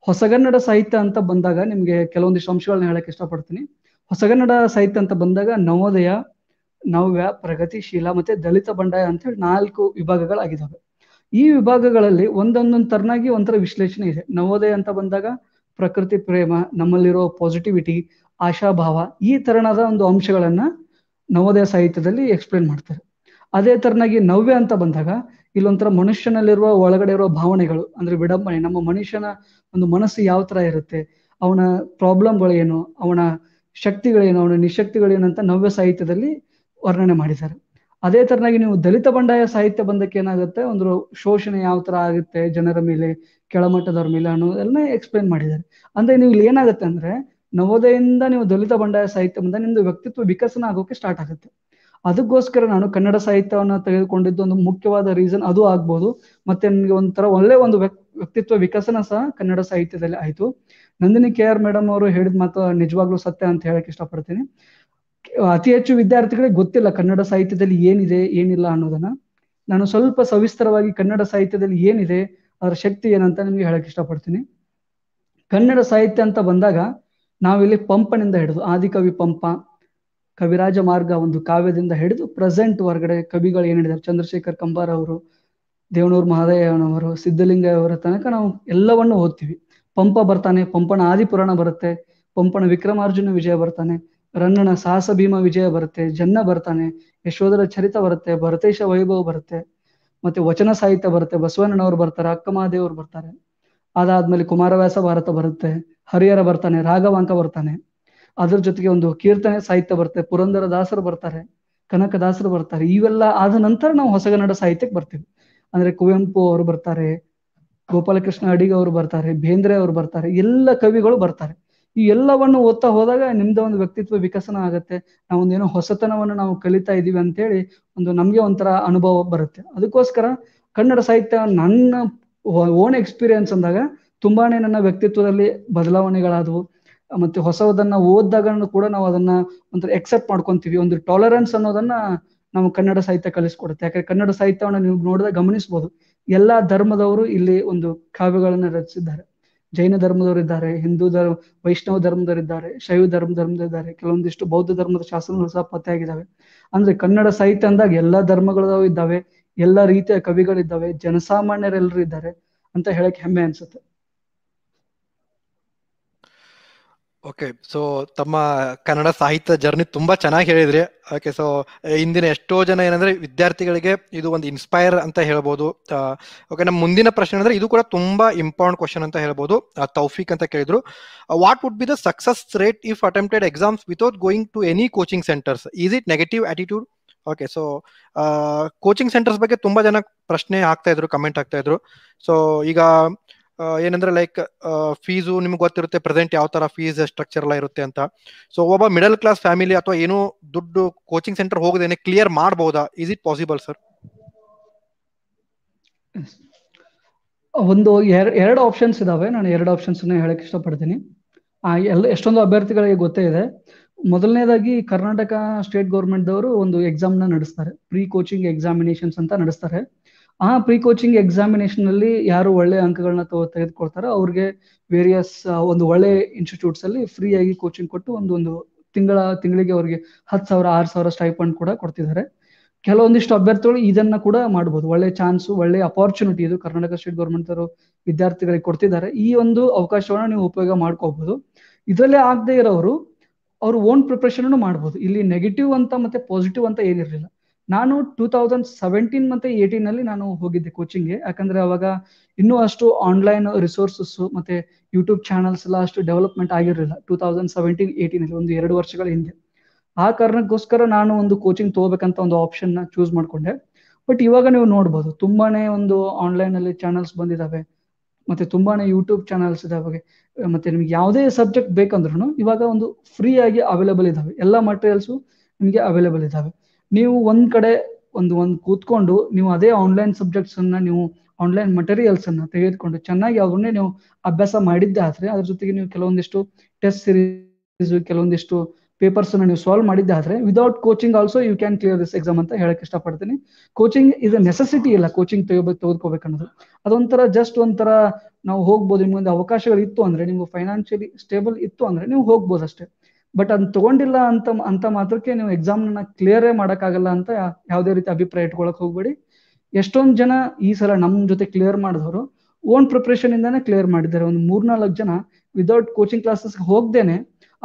ಹೊಸಗನ್ನಡ ಸಾಹಿತ್ಯ ಅಂತ ಬಂದಾಗ ನಿಮ್ಗೆ ಕೆಲವೊಂದಿಷ್ಟು ಅಂಶಗಳನ್ನ ಹೇಳಕ್ ಇಷ್ಟಪಡ್ತೀನಿ ಹೊಸಗನ್ನಡ ಸಾಹಿತ್ಯ ಅಂತ ಬಂದಾಗ ನವೋದಯ ನವ್ಯ ಪ್ರಗತಿಶೀಲ ಮತ್ತೆ ದಲಿತ ಬಂಡಾಯ ಅಂತ ಹೇಳಿ ನಾಲ್ಕು ವಿಭಾಗಗಳಾಗಿದ್ದಾವೆ ಈ ವಿಭಾಗಗಳಲ್ಲಿ ಒಂದೊಂದೊಂದು ತರನಾಗಿ ಒಂಥರ ವಿಶ್ಲೇಷಣೆ ಇದೆ ನವೋದಯ ಅಂತ ಬಂದಾಗ ಪ್ರಕೃತಿ ಪ್ರೇಮ ನಮ್ಮಲ್ಲಿರೋ ಪಾಸಿಟಿವಿಟಿ ಆಶಾಭಾವ ಈ ತರನದ ಒಂದು ಅಂಶಗಳನ್ನ ನವೋದಯ ಸಾಹಿತ್ಯದಲ್ಲಿ ಎಕ್ಸ್ಪ್ಲೇನ್ ಮಾಡ್ತಾರೆ ಅದೇ ತರನಾಗಿ ನವ್ಯ ಅಂತ ಬಂದಾಗ ಇಲ್ಲೊಂಥರ ಮನುಷ್ಯನಲ್ಲಿರುವ ಒಳಗಡೆ ಇರುವ ಭಾವನೆಗಳು ಅಂದ್ರೆ ವಿಡಂಬನೆ ನಮ್ಮ ಮನುಷ್ಯನ ಒಂದು ಮನಸ್ಸು ಯಾವ ತರ ಇರುತ್ತೆ ಅವನ ಪ್ರಾಬ್ಲಮ್ಗಳು ಏನು ಅವನ ಶಕ್ತಿಗಳೇನು ಅವನ ನಿಶಕ್ತಿಗಳೇನು ಅಂತ ನವ್ಯ ಸಾಹಿತ್ಯದಲ್ಲಿ ವರ್ಣನೆ ಮಾಡಿದ್ದಾರೆ ಅದೇ ತರನಾಗಿ ನೀವು ದಲಿತ ಬಂಡಾಯ ಸಾಹಿತ್ಯ ಬಂದಕ್ಕೆ ಏನಾಗುತ್ತೆ ಒಂದು ಶೋಷಣೆ ಯಾವ ತರ ಆಗುತ್ತೆ ಜನರ ಮೇಲೆ ಕೆಳಮಟ್ಟದವ್ರ ಮೇಲೆ ಅನ್ನೋದೆಲ್ಲ ಎಕ್ಸ್ಪ್ಲೇನ್ ಮಾಡಿದ್ದಾರೆ ಅಂದ್ರೆ ನೀವು ಇಲ್ಲಿ ಏನಾಗುತ್ತೆ ಅಂದ್ರೆ ನವೋದಯದಿಂದ ನೀವು ದಲಿತ ಬಂಡಾಯ ಸಾಹಿತ್ಯ ಬಂದ ನಿಮ್ದು ವ್ಯಕ್ತಿತ್ವ ವಿಕಸನ ಆಗೋಕೆ ಸ್ಟಾರ್ಟ್ ಆಗುತ್ತೆ ಅದಕ್ಕೋಸ್ಕರ ನಾನು ಕನ್ನಡ ಸಾಹಿತ್ಯವನ್ನು ತೆಗೆದುಕೊಂಡಿದ್ದು ಒಂದು ಮುಖ್ಯವಾದ ರೀಸನ್ ಅದು ಆಗ್ಬೋದು ಮತ್ತೆ ನನಗೆ ಒಂಥರ ಒಳ್ಳೆ ಒಂದು ವ್ಯಕ್ತಿತ್ವ ವಿಕಸನ ಸಹ ಕನ್ನಡ ಸಾಹಿತ್ಯದಲ್ಲಿ ಆಯಿತು ನಂದಿನಿ ಕೆ ಆರ್ ಮೇಡಮ್ ಅವರು ಹೇಳಿದ ಮಾತು ನಿಜವಾಗ್ಲೂ ಸತ್ಯ ಅಂತ ಹೇಳಕ್ ಇಷ್ಟಪಡ್ತೀನಿ ಅತಿ ಹೆಚ್ಚು ವಿದ್ಯಾರ್ಥಿಗಳಿಗೆ ಗೊತ್ತಿಲ್ಲ ಕನ್ನಡ ಸಾಹಿತ್ಯದಲ್ಲಿ ಏನಿದೆ ಏನಿಲ್ಲ ಅನ್ನೋದನ್ನ ನಾನು ಸ್ವಲ್ಪ ಸವಿಸ್ತರವಾಗಿ ಕನ್ನಡ ಸಾಹಿತ್ಯದಲ್ಲಿ ಏನಿದೆ ಅದರ ಶಕ್ತಿ ಏನಂತ ನಿಮ್ಗೆ ಹೇಳಕ್ ಇಷ್ಟಪಡ್ತೀನಿ ಕನ್ನಡ ಸಾಹಿತ್ಯ ಅಂತ ಬಂದಾಗ ನಾವಿಲ್ಲಿ ಪಂಪನಿಂದ ಹಿಡಿದು ಆದಿಕವಿ ಪಂಪ ಕವಿರಾಜ ಮಾರ್ಗ ಒಂದು ಕಾವ್ಯದಿಂದ ಹಿಡಿದು ಪ್ರೆಸೆಂಟ್ ಹೊರಗಡೆ ಕವಿಗಳು ಏನು ಹೇಳಿದ್ದಾರೆ ಚಂದ್ರಶೇಖರ್ ಕಂಬಾರ ಅವರು ದೇವನೂರು ಮಹದೇವನವರು ಅವರ ತನಕ ನಾವು ಎಲ್ಲವನ್ನು ಓದ್ತೀವಿ ಪಂಪ ಬರ್ತಾನೆ ಪಂಪನ ಆದಿಪುರಾಣ ಬರುತ್ತೆ ಪಂಪನ ವಿಕ್ರಮಾರ್ಜುನ ವಿಜಯ ಬರ್ತಾನೆ ರನ್ನನ ಸಾಹಸ ಭೀಮ ವಿಜಯ ಬರುತ್ತೆ ಜನ್ನ ಬರ್ತಾನೆ ಯಶೋಧರ ಚರಿತ ಬರುತ್ತೆ ಭರತೇಶ ವೈಭವ ಬರುತ್ತೆ ಮತ್ತೆ ವಚನ ಸಾಹಿತ್ಯ ಬರುತ್ತೆ ಬಸವಣ್ಣನವರು ಬರ್ತಾರೆ ಅಕ್ಕಮಹಾದೇವರು ಬರ್ತಾರೆ ಅದಾದ್ಮೇಲೆ ಕುಮಾರವ್ಯಾಸ ಭಾರತ ಬರುತ್ತೆ ಹರಿಹರ ಬರ್ತಾನೆ ರಾಘವಾಂಕ ಬರ್ತಾನೆ ಅದ್ರ ಜೊತೆಗೆ ಒಂದು ಕೀರ್ತನೆ ಸಾಹಿತ್ಯ ಬರ್ತದೆ ಪುರಂದರ ದಾಸರು ಬರ್ತಾರೆ ಕನಕದಾಸರು ಬರ್ತಾರೆ ಇವೆಲ್ಲ ಆದ ನಂತರ ನಾವು ಹೊಸಗನ್ನಡ ಸಾಹಿತ್ಯಕ್ಕೆ ಬರ್ತೀವಿ ಅಂದ್ರೆ ಕುವೆಂಪು ಅವರು ಬರ್ತಾರೆ ಗೋಪಾಲಕೃಷ್ಣ ಅಡಿಗ ಅವರು ಬರ್ತಾರೆ ಬೇಂದ್ರೆ ಅವರು ಬರ್ತಾರೆ ಎಲ್ಲ ಕವಿಗಳು ಬರ್ತಾರೆ ಈ ಎಲ್ಲವನ್ನು ಓದ್ತಾ ಹೋದಾಗ ನಿಮ್ದ ಒಂದು ವ್ಯಕ್ತಿತ್ವ ವಿಕಸನ ಆಗುತ್ತೆ ನಾವೊಂದೇನೋ ಹೊಸತನವನ್ನು ನಾವು ಕಲಿತಾ ಇದೀವಿ ಅಂತೇಳಿ ಒಂದು ನಮ್ಗೆ ಒಂಥರ ಅನುಭವ ಬರುತ್ತೆ ಅದಕ್ಕೋಸ್ಕರ ಕನ್ನಡ ಸಾಹಿತ್ಯ ನನ್ನ ಓನ್ ಎಕ್ಸ್ಪೀರಿಯನ್ಸ್ ಅಂದಾಗ ತುಂಬಾನೇ ನನ್ನ ವ್ಯಕ್ತಿತ್ವದಲ್ಲಿ ಬದಲಾವಣೆಗಳಾದವು ಮತ್ತೆ ಹೊಸದನ್ನ ಓದಿದಾಗ ಕೂಡ ನಾವು ಅದನ್ನ ಒಂಥರ ಎಕ್ಸೆಪ್ಟ್ ಮಾಡ್ಕೊಂತೀವಿ ಒಂದು ಟಾಲರೆನ್ಸ್ ಅನ್ನೋದನ್ನ ನಾವು ಕನ್ನಡ ಸಾಹಿತ್ಯ ಕಲಿಸ್ಕೊಡುತ್ತೆ ಯಾಕಂದ್ರೆ ಕನ್ನಡ ಸಾಹಿತ್ಯವನ್ನ ನೀವು ನೋಡಿದ್ರೆ ಗಮನಿಸಬಹುದು ಎಲ್ಲಾ ಧರ್ಮದವರು ಇಲ್ಲಿ ಒಂದು ಕಾವ್ಯಗಳನ್ನ ರಚಿಸಿದ್ದಾರೆ ಜೈನ ಧರ್ಮದವರು ಇದ್ದಾರೆ ಹಿಂದೂ ಧರ್ಮ ವೈಷ್ಣವ ಧರ್ಮದವರಿದ್ದಾರೆ ಶೈವ ಧರ್ಮ ಇದ್ದಾರೆ ಕೆಲವೊಂದಿಷ್ಟು ಬೌದ್ಧ ಧರ್ಮದ ಶಾಸನಗಳು ಸಹ ಪತ್ತೆಯಾಗಿದ್ದಾವೆ ಅಂದ್ರೆ ಕನ್ನಡ ಸಾಹಿತ್ಯ ಅಂದಾಗ ಎಲ್ಲಾ ಧರ್ಮಗಳು ಇದ್ದಾವೆ ಎಲ್ಲಾ ರೀತಿಯ ಕವಿಗಳಿದ್ದಾವೆ ಜನಸಾಮಾನ್ಯರೆಲ್ಲರೂ ಇದ್ದಾರೆ ಅಂತ ಹೇಳಕ್ ಹೆಮ್ಮೆ ಅನ್ಸುತ್ತೆ ಓಕೆ ಸೊ ತಮ್ಮ ಕನ್ನಡ ಸಾಹಿತ್ಯ ಜರ್ನಿ ತುಂಬಾ ಚೆನ್ನಾಗಿ ಹೇಳಿದ್ರಿ ಓಕೆ ಸೊ ಇಂದಿನ ಎಷ್ಟೋ ಜನ ಏನಂದ್ರೆ ವಿದ್ಯಾರ್ಥಿಗಳಿಗೆ ಇದು ಒಂದು ಇನ್ಸ್ಪೈರ್ ಅಂತ ಹೇಳ್ಬೋದು ಓಕೆ ನಮ್ಮ ಮುಂದಿನ ಪ್ರಶ್ನೆ ಅಂದ್ರೆ ಇದು ಕೂಡ ತುಂಬಾ ಇಂಪಾರ್ಟೆಂಟ್ ಕ್ವಶನ್ ಅಂತ ಹೇಳ್ಬೋದು ತೌಫಿಕ್ ಅಂತ ಕೇಳಿದ್ರು what would be the success rate if attempted exams without going to any coaching centres is it negative attitude okay so coaching centres ಬಗ್ಗೆ ತುಂಬಾ ಜನ ಪ್ರಶ್ನೆ ಹಾಕ್ತಾ ಇದ್ರು ಕಮೆಂಟ್ ಆಗ್ತಾ ಇದ್ರು ಸೊ ಈಗ ಏನಂದ್ರೆ ಲೈಕ್ ಫೀಸು ನಿಮ್ಗೆ ಗೊತ್ತಿರುತ್ತೆ ಪ್ರೆಸೆಂಟ್ ಯಾವ ತರ ಫೀಸ್ ಸ್ಟ್ರಕ್ಚರ್ ಎಲ್ಲ ಇರುತ್ತೆ ಅಂತ ಸೊ ಒಬ್ಬ ಮಿಡಲ್ ಕ್ಲಾಸ್ ಫ್ಯಾಮಿಲಿ ಅಥವಾ ಏನು ದುಡ್ಡು ಕೋಚಿಂಗ್ ಸೆಂಟರ್ ಹೋಗದೇನೆ ಕ್ಲಿಯರ್ ಮಾಡಬಹುದಾ ಇಸ್ ಇಟ್ ಪಾಸಿಬಲ್ ಸರ್ ಒಂದು ಎರಡು ಆಪ್ಷನ್ಸ್ ಇದಾವೆ ನಾನು ಎರಡು ಆಪ್ಷನ್ಸ್ ಹೇಳಕ್ ಇಷ್ಟಪಡ್ತೀನಿ ಎಲ್ಲ ಎಷ್ಟೊಂದು ಅಭ್ಯರ್ಥಿಗಳಿಗೆ ಗೊತ್ತೇ ಇದೆ ಮೊದಲನೇದಾಗಿ ಕರ್ನಾಟಕ ಸ್ಟೇಟ್ ಗೌರ್ಮೆಂಟ್ ದವರು ಒಂದು ಎಕ್ಸಾಮ್ ನ ನಡೆಸ್ತಾರೆ ಪ್ರೀ ಕೋಚಿಂಗ್ ಎಕ್ಸಾಮಿನೇಷನ್ಸ್ ಅಂತ ನಡೆಸ್ತಾರೆ ಆ ಪ್ರೀ ಕೋಚಿಂಗ್ ಎಕ್ಸಾಮಿನೇಷನ್ ಅಲ್ಲಿ ಯಾರು ಒಳ್ಳೆ ಅಂಕಗಳನ್ನ ತೆಗೆದುಕೊಳ್ತಾರೋ ಅವ್ರಿಗೆ ವೇರಿಯಸ್ ಒಂದು ಒಳ್ಳೆ ಇನ್ಸ್ಟಿಟ್ಯೂಟ್ಸ್ ಅಲ್ಲಿ ಫ್ರೀ ಆಗಿ ಕೋಚಿಂಗ್ ಕೊಟ್ಟು ಒಂದು ತಿಂಗಳ ತಿಂಗಳಿಗೆ ಅವ್ರಿಗೆ ಹತ್ತು ಸಾವಿರ ಆರು ಸಾವಿರ ಸ್ಟೈಪಂಡ್ ಕೂಡ ಕೊಡ್ತಿದ್ದಾರೆ ಕೆಲವೊಂದಿಷ್ಟು ಅಭ್ಯರ್ಥಿಗಳು ಇದನ್ನ ಕೂಡ ಮಾಡಬಹುದು ಒಳ್ಳೆ ಚಾನ್ಸ್ ಒಳ್ಳೆ ಅಪಾರ್ಚುನಿಟಿ ಇದು ಕರ್ನಾಟಕ ಸ್ಟೇಟ್ ಗೌರ್ಮೆಂಟ್ ಅವರು ವಿದ್ಯಾರ್ಥಿಗಳಿಗೆ ಕೊಡ್ತಿದ್ದಾರೆ ಈ ಒಂದು ಅವಕಾಶವನ್ನು ನೀವು ಉಪಯೋಗ ಮಾಡ್ಕೋಬಹುದು ಇದರಲ್ಲೇ ಆಗದೆ ಇರೋರು ಅವ್ರ ಓನ್ ಪ್ರಿಪ್ರೇಷನ್ ಮಾಡಬಹುದು ಇಲ್ಲಿ ನೆಗೆಟಿವ್ ಅಂತ ಮತ್ತೆ ಪಾಸಿಟಿವ್ ಅಂತ ಏನಿರಲಿಲ್ಲ ನಾನು ಟೂ ತೌಸಂಡ್ ಸೆವೆಂಟೀನ್ ಮತ್ತೆ ಏಯ್ಟೀನ್ ಅಲ್ಲಿ ನಾನು ಹೋಗಿದ್ದೆ ಗೆ ಯಾಕಂದ್ರೆ ಅವಾಗ ಇನ್ನೂ ಅಷ್ಟು ಆನ್ಲೈನ್ ರಿಸೋರ್ಸಸ್ ಮತ್ತೆ ಯೂಟ್ಯೂಬ್ ಚಾನಲ್ಸ್ ಎಲ್ಲ ಅಷ್ಟು ಡೆವಲಪ್ಮೆಂಟ್ ಆಗಿರಲಿಲ್ಲ ಟೂ ತೌಸಂಡ್ ಸೆವೆಂಟೀನ್ ಏಯ್ಟೀನ್ ಅಲ್ಲಿ ಒಂದು ಎರಡು ವರ್ಷಗಳ ಹಿಂದೆ ಆ ಕಾರಣಕ್ಕೋಸ್ಕರ ನಾನು ಒಂದು ಕೋಚಿಂಗ್ ತಗೋಬೇಕಂತ ಒಂದು ಆಪ್ಷನ್ ನ ಚೂಸ್ ಮಾಡ್ಕೊಂಡೆ ಬಟ್ ಇವಾಗ ನೀವು ನೋಡ್ಬೋದು ತುಂಬಾನೇ ಒಂದು ಆನ್ಲೈನ್ ಅಲ್ಲಿ ಚಾನಲ್ಸ್ ಬಂದಿದಾವೆ ಮತ್ತೆ ತುಂಬಾನೇ ಯೂಟ್ಯೂಬ್ ಚಾನಲ್ಸ್ ಇದಾವೆ ಮತ್ತೆ ನಿಮ್ಗೆ ಯಾವುದೇ ಸಬ್ಜೆಕ್ಟ್ ಬೇಕಂದ್ರೂ ಇವಾಗ ಒಂದು ಫ್ರೀ ಆಗಿ ಅವೈಲೇಬಲ್ ಇದಾವೆ ಎಲ್ಲ ಮಟೀರಿಯಲ್ಸು ನಿಮಗೆ ಅವೈಲೇಬಲ್ ಇದಾವೆ ನೀವು ಒಂದ್ ಕಡೆ ಒಂದು ಒಂದ್ ಕೂತ್ಕೊಂಡು ನೀವು ಅದೇ ಆನ್ಲೈನ್ ಸಬ್ಜೆಕ್ಟ್ಸ್ ಅನ್ನ ನೀವು ಆನ್ಲೈನ್ ಮಟೀರಿಯಲ್ಸ್ ಅನ್ನ ತೆಗೆದುಕೊಂಡು ಚೆನ್ನಾಗಿ ಅವ್ರನ್ನೇ ನೀವು ಅಭ್ಯಾಸ ಮಾಡಿದ್ದೆ ಆದ್ರೆ ಅದ್ರ ಜೊತೆಗೆ ನೀವು ಕೆಲವೊಂದಿಷ್ಟು ಟೆಸ್ಟ್ ಸಿರೀಸ್ ಕೆಲವೊಂದಿಷ್ಟು ಪೇಪರ್ಸ್ ಅನ್ನ ನೀವು ಸಾಲ್ವ್ ಮಾಡಿದ್ದೆ ಆದ್ರೆ without coaching also you can clear this exam ಅಂತ ಹೇಳಕ್ ಇಷ್ಟಪಡ್ತೀನಿ ಕೋಚಿಂಗ್ ಇದು ನೆಸೆಸಿಟಿ ಇಲ್ಲ ಕೋಚಿಂಗ್ ತೆಗೋಬೇಕು ತೆಗೆದುಕೋಬೇಕು ಅನ್ನೋದು ಅದೊಂಥರ ಜಸ್ಟ್ ಒಂಥರ ನಾವು ಹೋಗ್ಬೋದು ನಿಮ್ಗೊಂದು ಅವಕಾಶಗಳು ಇತ್ತು ಅಂದ್ರೆ ನಿಮ್ಗೆ ಫೈನಾನ್ಷಿಯಲಿ ಸ್ಟೇಬಲ್ ಇತ್ತು ಅಂದ್ರೆ ನೀವು ಹೋಗ್ಬೋದು ಅಷ್ಟೇ ಬಟ್ ಅನ್ ತಗೊಂಡಿಲ್ಲ ಅಂತ ಅಂತ ಮಾತ್ರಕ್ಕೆ ನೀವು ಎಕ್ಸಾಮ್ ನ ಕ್ಲಿಯರೇ ಆಗಲ್ಲ ಅಂತ ಯಾವ್ದೇ ರೀತಿ ಅಭಿಪ್ರಾಯ ಇಟ್ಕೊಳಕ್ ಹೋಗ್ಬೇಡಿ ಎಷ್ಟೊಂದ್ ಜನ ಈ ಸಲ ನಮ್ ಜೊತೆ ಕ್ಲಿಯರ್ ಮಾಡಿದವರು ಓನ್ ಪ್ರಿಪ್ರೇಷನ್ ಇಂದಾನೆ ಕ್ಲಿಯರ್ ಮಾಡಿದ್ದಾರೆ ಒಂದು ಮೂರ್ನಾಲ್ಕು ಜನ ವಿದೌಟ್ ಕೋಚಿಂಗ್ ಕ್ಲಾಸಸ್ ಹೋಗ್ದೇನೆ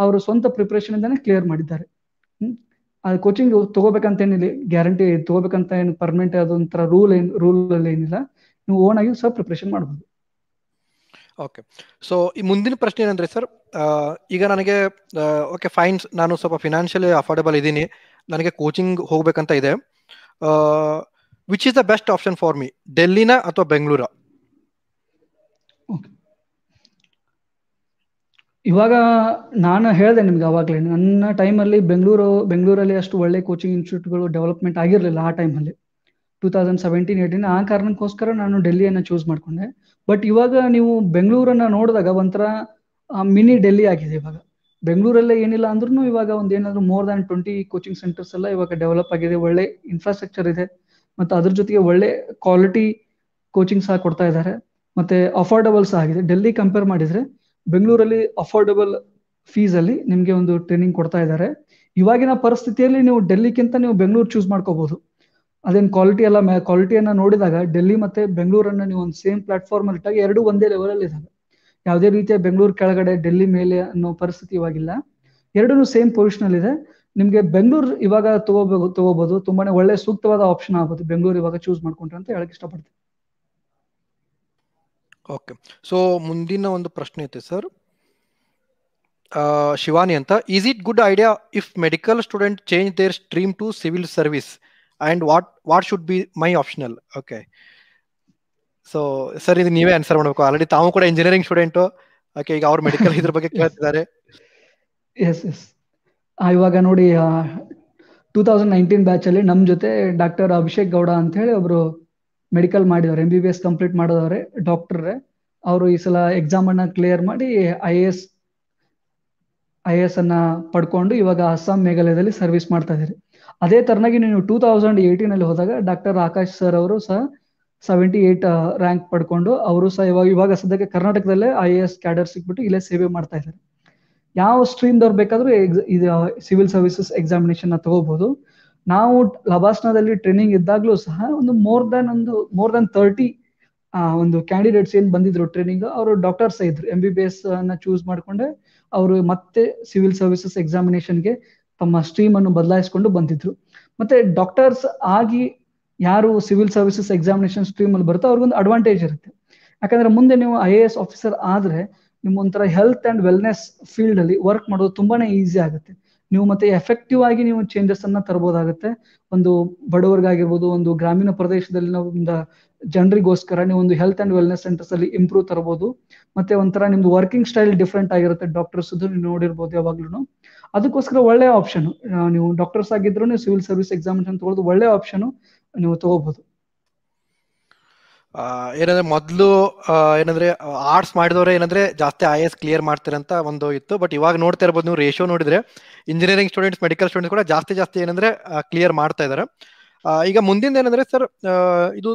ಅವರು ಸ್ವಂತ ಪ್ರಿಪ್ರೇಷನ್ ಇಂದಾನೆ ಕ್ಲಿಯರ್ ಮಾಡಿದ್ದಾರೆ ಹ್ಮ್ ಅದು ಕೋಚಿಂಗ್ ತಗೋಬೇಕಂತ ಏನಿಲ್ಲ ಗ್ಯಾರಂಟಿ ತಗೋಬೇಕಂತ ಏನು ಪರ್ಮನೆಂಟ್ ಅದೊಂಥರ ರೂಲ್ ಏನ್ ರೂಲ್ ಅಲ್ಲಿ ಏನಿಲ್ಲ ನೀವು ಓನ್ ಆಗಿ ಸ್ವಲ್ಪ ಪ್ರಿಪ್ರೇಷನ್ ಮಾಡ್ಬೋದು ಓಕೆ ಸೊ ಈ ಮುಂದಿನ ಪ್ರಶ್ನೆ ಏನಂದ್ರೆ ಸರ್ ಈಗ ನನಗೆ ಓಕೆ ಫೈನ್ಸ್ ನಾನು ಸ್ವಲ್ಪ ಫಿನಾನ್ಷಿಯಲಿ ಅಫೋರ್ಡಬಲ್ ಇದ್ದೀನಿ ನನಗೆ ಕೋಚಿಂಗ್ ಹೋಗ್ಬೇಕಂತ ಇದೆ which is the best option for me ಡೆಲ್ಲಿನ ಅಥವಾ ಬೆಂಗಳೂರ ಇವಾಗ ನಾನು ಹೇಳಿದೆ ನಿಮ್ಗೆ ಅವಾಗಲೇ ನನ್ನ ಟೈಮಲ್ಲಿ ಬೆಂಗಳೂರು ಬೆಂಗಳೂರಲ್ಲಿ ಅಷ್ಟು ಒಳ್ಳೆ ಕೋಚಿಂಗ್ ಇನ್ಸ್ಟಿಟ್ಯೂಟ್ಗಳು ಡೆವಲಪ್ಮೆಂಟ್ ಆಗಿರಲಿಲ್ಲ ಆ ಟೈಮಲ್ಲಿ ಟೂ ತೌಸಂಡ್ ಸೆವೆಂಟೀನ್ ಏಯ್ಟೀನ್ ಆ ಕಾರಣಕ್ಕೋಸ್ಕರ ನಾನು ಡೆಲ್ಲಿಯನ್ನು ಚೂಸ್ ಮಾಡಿಕೊಂಡೆ ಬಟ್ ಇವಾಗ ನೀವು ಬೆಂಗಳೂರನ್ನ ನೋಡಿದಾಗ ಒಂಥರ ಮಿನಿ ಡೆಲ್ಲಿ ಆಗಿದೆ ಇವಾಗ ಬೆಂಗಳೂರಲ್ಲೇ ಏನಿಲ್ಲ ಅಂದ್ರೂ ಇವಾಗ ಒಂದು ಏನಾದ್ರು more than twenty coaching centres ಎಲ್ಲ ಇವಾಗ ಡೆವಲಪ್ ಆಗಿದೆ ಒಳ್ಳೆ ಇನ್ಫ್ರಾಸ್ಟ್ರಕ್ಚರ್ ಇದೆ ಮತ್ತೆ ಅದ್ರ ಜೊತೆಗೆ ಒಳ್ಳೆ ಕ್ವಾಲಿಟಿ ಕೋಚಿಂಗ್ ಸಹ ಕೊಡ್ತಾ ಇದ್ದಾರೆ ಮತ್ತೆ ಅಫೋರ್ಡಬಲ್ ಸಹ ಆಗಿದೆ ಡೆಲ್ಲಿ ಕಂಪೇರ್ ಮಾಡಿದ್ರೆ ಬೆಂಗಳೂರಲ್ಲಿ ಅಫೋರ್ಡಬಲ್ ಫೀಸ್ ಅಲ್ಲಿ ನಿಮ್ಗೆ ಒಂದು ಟ್ರೈನಿಂಗ್ ಕೊಡ್ತಾ ಇದ್ದಾರೆ ಇವಾಗಿನ ಪರಿಸ್ಥಿತಿಯಲ್ಲಿ ನೀವು ಡೆಲ್ಲಿಗಿಂತ ನೀವು ಬೆಂಗಳೂರು ಚೂಸ್ ಮಾಡ್ಕೋಬಹುದು ಅದೇನ್ ಕ್ವಾಲಿಟಿ ಎಲ್ಲ ಕ್ವಾಲಿಟಿಯನ್ನ ನೋಡಿದಾಗ ಡೆಲ್ಲಿ ಮತ್ತೆ ಬೆಂಗಳೂರನ್ನ ನೀವು ಒಂದು ಸೇಮ್ ಪ್ಲಾಟ್ಫಾರ್ಮ್ ಅಲ್ಲಿ ಇಟ್ಟಾಗ ಎರಡು ಒಂದೇ ಲೆವೆಲ್ ಅಲ್ಲಿ ಇದಾವೆ ಯಾವುದೇ ರೀತಿಯ ಬೆಂಗಳೂರು ಕೆಳಗಡೆ ಡೆಲ್ಲಿ ಮೇಲೆ ಅನ್ನೋ ಪರಿಸ್ಥಿತಿ ಇವಾಗಿಲ್ಲ ಎರಡೂ ಸೇಮ್ ಪೊಸಿಷನ್ ಅಲ್ಲಿ ಇದೆ ನಿಮ್ಗೆ ಬೆಂಗಳೂರು ಇವಾಗ ತಗೋಬೇಕು ತಗೋಬಹುದು ತುಂಬಾನೇ ಒಳ್ಳೆ ಸೂಕ್ತವಾದ ಆಪ್ಷನ್ ಆಗ್ಬೋದು ಬೆಂಗಳೂರು ಇವಾಗ ಚೂಸ್ ಮಾಡ್ಕೊಂಡ್ರೆ ಅಂತ ಹೇಳಕ್ ಇಷ್ಟಪಡ್ತೀನಿ ಓಕೆ ಸೊ ಮುಂದಿನ ಒಂದು ಪ್ರಶ್ನೆ ಐತೆ ಸರ್ ಶಿವಾನಿ ಅಂತ is it good idea if medical student change their stream to civil service and what what should be my optional okay so sir ಇದು ನೀವೇ ಆನ್ಸರ್ ಮಾಡಬೇಕು ಆಲ್ರೆಡಿ ತಾವು ಕೂಡ ಇಂಜಿನಿಯರಿಂಗ್ ಸ್ಟೂಡೆಂಟ್ ಓಕೆ ಈಗ ಅವ್ರು ಮೆಡಿಕಲ್ ಇದ್ರ ಬಗ್ಗೆ ಕೇಳ್ತಿದ್ದಾರೆ ಎಸ್ ಎಸ್ ಇವಾಗ ನೋಡಿ ಟೂ ತೌಸಂಡ್ ನೈನ್ಟೀನ್ ಬ್ಯಾಚ್ ಅಲ್ಲಿ ನಮ್ ಜೊತೆ ಡಾಕ್ಟರ್ ಅಭಿಷೇಕ್ ಗೌಡ ಅಂತ ಹೇಳಿ ಒಬ್ರು ಮೆಡಿಕಲ್ ಮಾಡಿದವ್ರೆ M B B S complete ಮಾಡಿದವ್ರೆ ಡಾಕ್ಟರ್ ಅವರು ಈ ಸಲ ಎಕ್ಸಾಮ್ ಅನ್ನ ಕ್ಲಿಯರ್ ಮಾಡಿ I A S I A S ಅನ್ನ ಪಡ್ಕೊಂಡು ಇವಾಗ ಅಸ್ಸಾಂ ಮೇಘಾಲಯದಲ್ಲಿ ಸರ್ವಿಸ್ ಮಾಡ್ತಾ ಇದ್ದಾರೆ ಅದೇ ತರನಾಗಿ ನೀವು ಟೂ ತೌಸಂಡ್ ಏಯ್ಟೀನ್ ಅಲ್ಲಿ ಹೋದಾಗ ಡಾಕ್ಟರ್ ಆಕಾಶ್ ಸರ್ ಅವರು ಸಹ ಸೆವೆಂಟಿ ಏಟ್ ರ್ಯಾಂಕ್ ಪಡ್ಕೊಂಡು ಅವರು ಸಹ ಇವಾಗ ಇವಾಗ ಸದ್ಯಕ್ಕೆ ಕರ್ನಾಟಕದಲ್ಲೇ ಐ ಎ ಎಸ್ ಕ್ಯಾಡರ್ ಸಿಕ್ಬಿಟ್ಟು ಇಲ್ಲೇ ಸೇವೆ ಮಾಡ್ತಾ ಇದ್ದಾರೆ ಯಾವ ಸ್ಟ್ರೀಮ್ ದವ್ರು ಬೇಕಾದ್ರೂ ಇದು ಸಿವಿಲ್ ಸರ್ವಿಸಸ್ ಎಕ್ಸಾಮಿನೇಷನ್ ನ ತಗೋಬಹುದು ನಾವು ಲಬಾಸ್ನಾದಲ್ಲಿ ಟ್ರೈನಿಂಗ್ ಇದ್ದಾಗ್ಲೂ ಸಹ ಒಂದು ಮೋರ್ ದನ್ ಒಂದು ಮೋರ್ ದನ್ ತರ್ಟಿ ಒಂದು ಕ್ಯಾಂಡಿಡೇಟ್ಸ್ ಏನ್ ಬಂದಿದ್ರು ಟ್ರೈನಿಂಗ್ ಅವರು ಡಾಕ್ಟರ್ಸ್ ಇದ್ರು ಎಂ ಬಿ ಬಿ ಎಸ್ ಅನ್ನ ಚೂಸ್ ಮಾಡ್ಕೊಂಡೆ ಅವರು ಮತ್ತೆ ಸಿವಿಲ್ ಸರ್ವಿಸಸ್ ಎಕ್ಸಾಮಿನೇಷನ್ಗೆ ತಮ್ಮ ಸ್ಟ್ರೀಮ್ ಅನ್ನು ಬದಲಾಯಿಸಿಕೊಂಡು ಬಂದಿದ್ರು ಮತ್ತೆ ಡಾಕ್ಟರ್ಸ್ ಆಗಿ ಯಾರು ಸಿವಿಲ್ ಸರ್ವಿಸಸ್ ಎಕ್ಸಾಮಿನೇಷನ್ ಸ್ಟ್ರೀಮ್ ಅಲ್ಲಿ ಬರುತ್ತೋ ಅವ್ರಿಗೊಂದು ಅಡ್ವಾಂಟೇಜ್ ಇರುತ್ತೆ ಯಾಕಂದ್ರೆ ಮುಂದೆ ನೀವು ಐ ಎ ಎಸ್ ಆಫೀಸರ್ ಆದ್ರೆ ನಿಮ್ಮೊಂಥರ ಹೆಲ್ತ್ ಅಂಡ್ ವೆಲ್ನೆಸ್ ಫೀಲ್ಡ್ ಅಲ್ಲಿ ವರ್ಕ್ ಮಾಡೋದು ತುಂಬಾನೇ ಈಸಿ ಆಗುತ್ತೆ ನೀವು ಮತ್ತೆ ಎಫೆಕ್ಟಿವ್ ಆಗಿ ನೀವು ಚೇಂಜಸ್ ಅನ್ನ ತರಬಹುದಾಗುತ್ತೆ ಒಂದು ಬಡವರಿಗಾಗಿರ್ಬೋದು ಒಂದು ಗ್ರಾಮೀಣ ಪ್ರದೇಶದಲ್ಲಿ ನಾವು ಜನರಿಗೋಸ್ಕರ ನೀವು ಒಂದು ಹೆಲ್ತ್ ಅಂಡ್ ವೆಲ್ನೆಸ್ ಸೆಂಟರ್ಸ್ ಅಲ್ಲಿ ಇಂಪ್ರೂವ್ ತರಬಹುದು ಮತ್ತೆ ಒಂಥರ ನಿಮ್ದು ವರ್ಕಿಂಗ್ ಸ್ಟೈಲ್ ಡಿಫ್ರೆಂಟ್ ಆಗಿರುತ್ತೆ ಡಾಕ್ಟರ್ಸ್ ನೀವು ನೋಡಿರ್ಬೋದು ಯಾವಾಗ್ಲೂ ಅದಕ್ಕೋಸ್ಕರ ಒಳ್ಳೆ ಆಪ್ಷನ್ ನೀವು ಡಾಕ್ಟರ್ಸ್ ಆಗಿದ್ರು ಸಿವಿಲ್ ಸರ್ವಿಸ್ ಎಕ್ಸಾಮಿನೇಷನ್ ತಗೊಳ್ಳೋದು ಒಳ್ಳೆ ಆಪ್ಷನ್ ನೀವು ತಗೋಬಹುದು ಏನಂದ್ರೆ ಮೊದಲು ಏನಂದ್ರೆ ಆರ್ಟ್ಸ್ ಮಾಡಿದವ್ರೆ ಏನಂದ್ರೆ ಜಾಸ್ತಿ ಐ ಎಸ್ ಕ್ಲಿಯರ್ ಮಾಡ್ತೀರಂತ ಒಂದು ಇತ್ತು ಬಟ್ ಇವಾಗ ನೋಡ್ತಾ ಇರ್ಬೋದು ನೀವು ರೇಷಿಯೋ ನೋಡಿದ್ರೆ ಇಂಜಿನಿಯರಿಂಗ್ ಸ್ಟೂಡೆಂಟ್ಸ್ ಮೆಡಿಕಲ್ ಸ್ಟೂಡೆಂಟ್ಸ್ ಕೂಡ ಜಾಸ್ತಿ ಜಾಸ್ತಿ ಏನಂದ್ರೆ ಕ್ಲಿಯರ್ ಮಾಡ್ತಾ ಇದ್ದಾರೆ ಈಗ ಮುಂದಿನ ಏನಂದ್ರೆ ಸರ್ ಇದು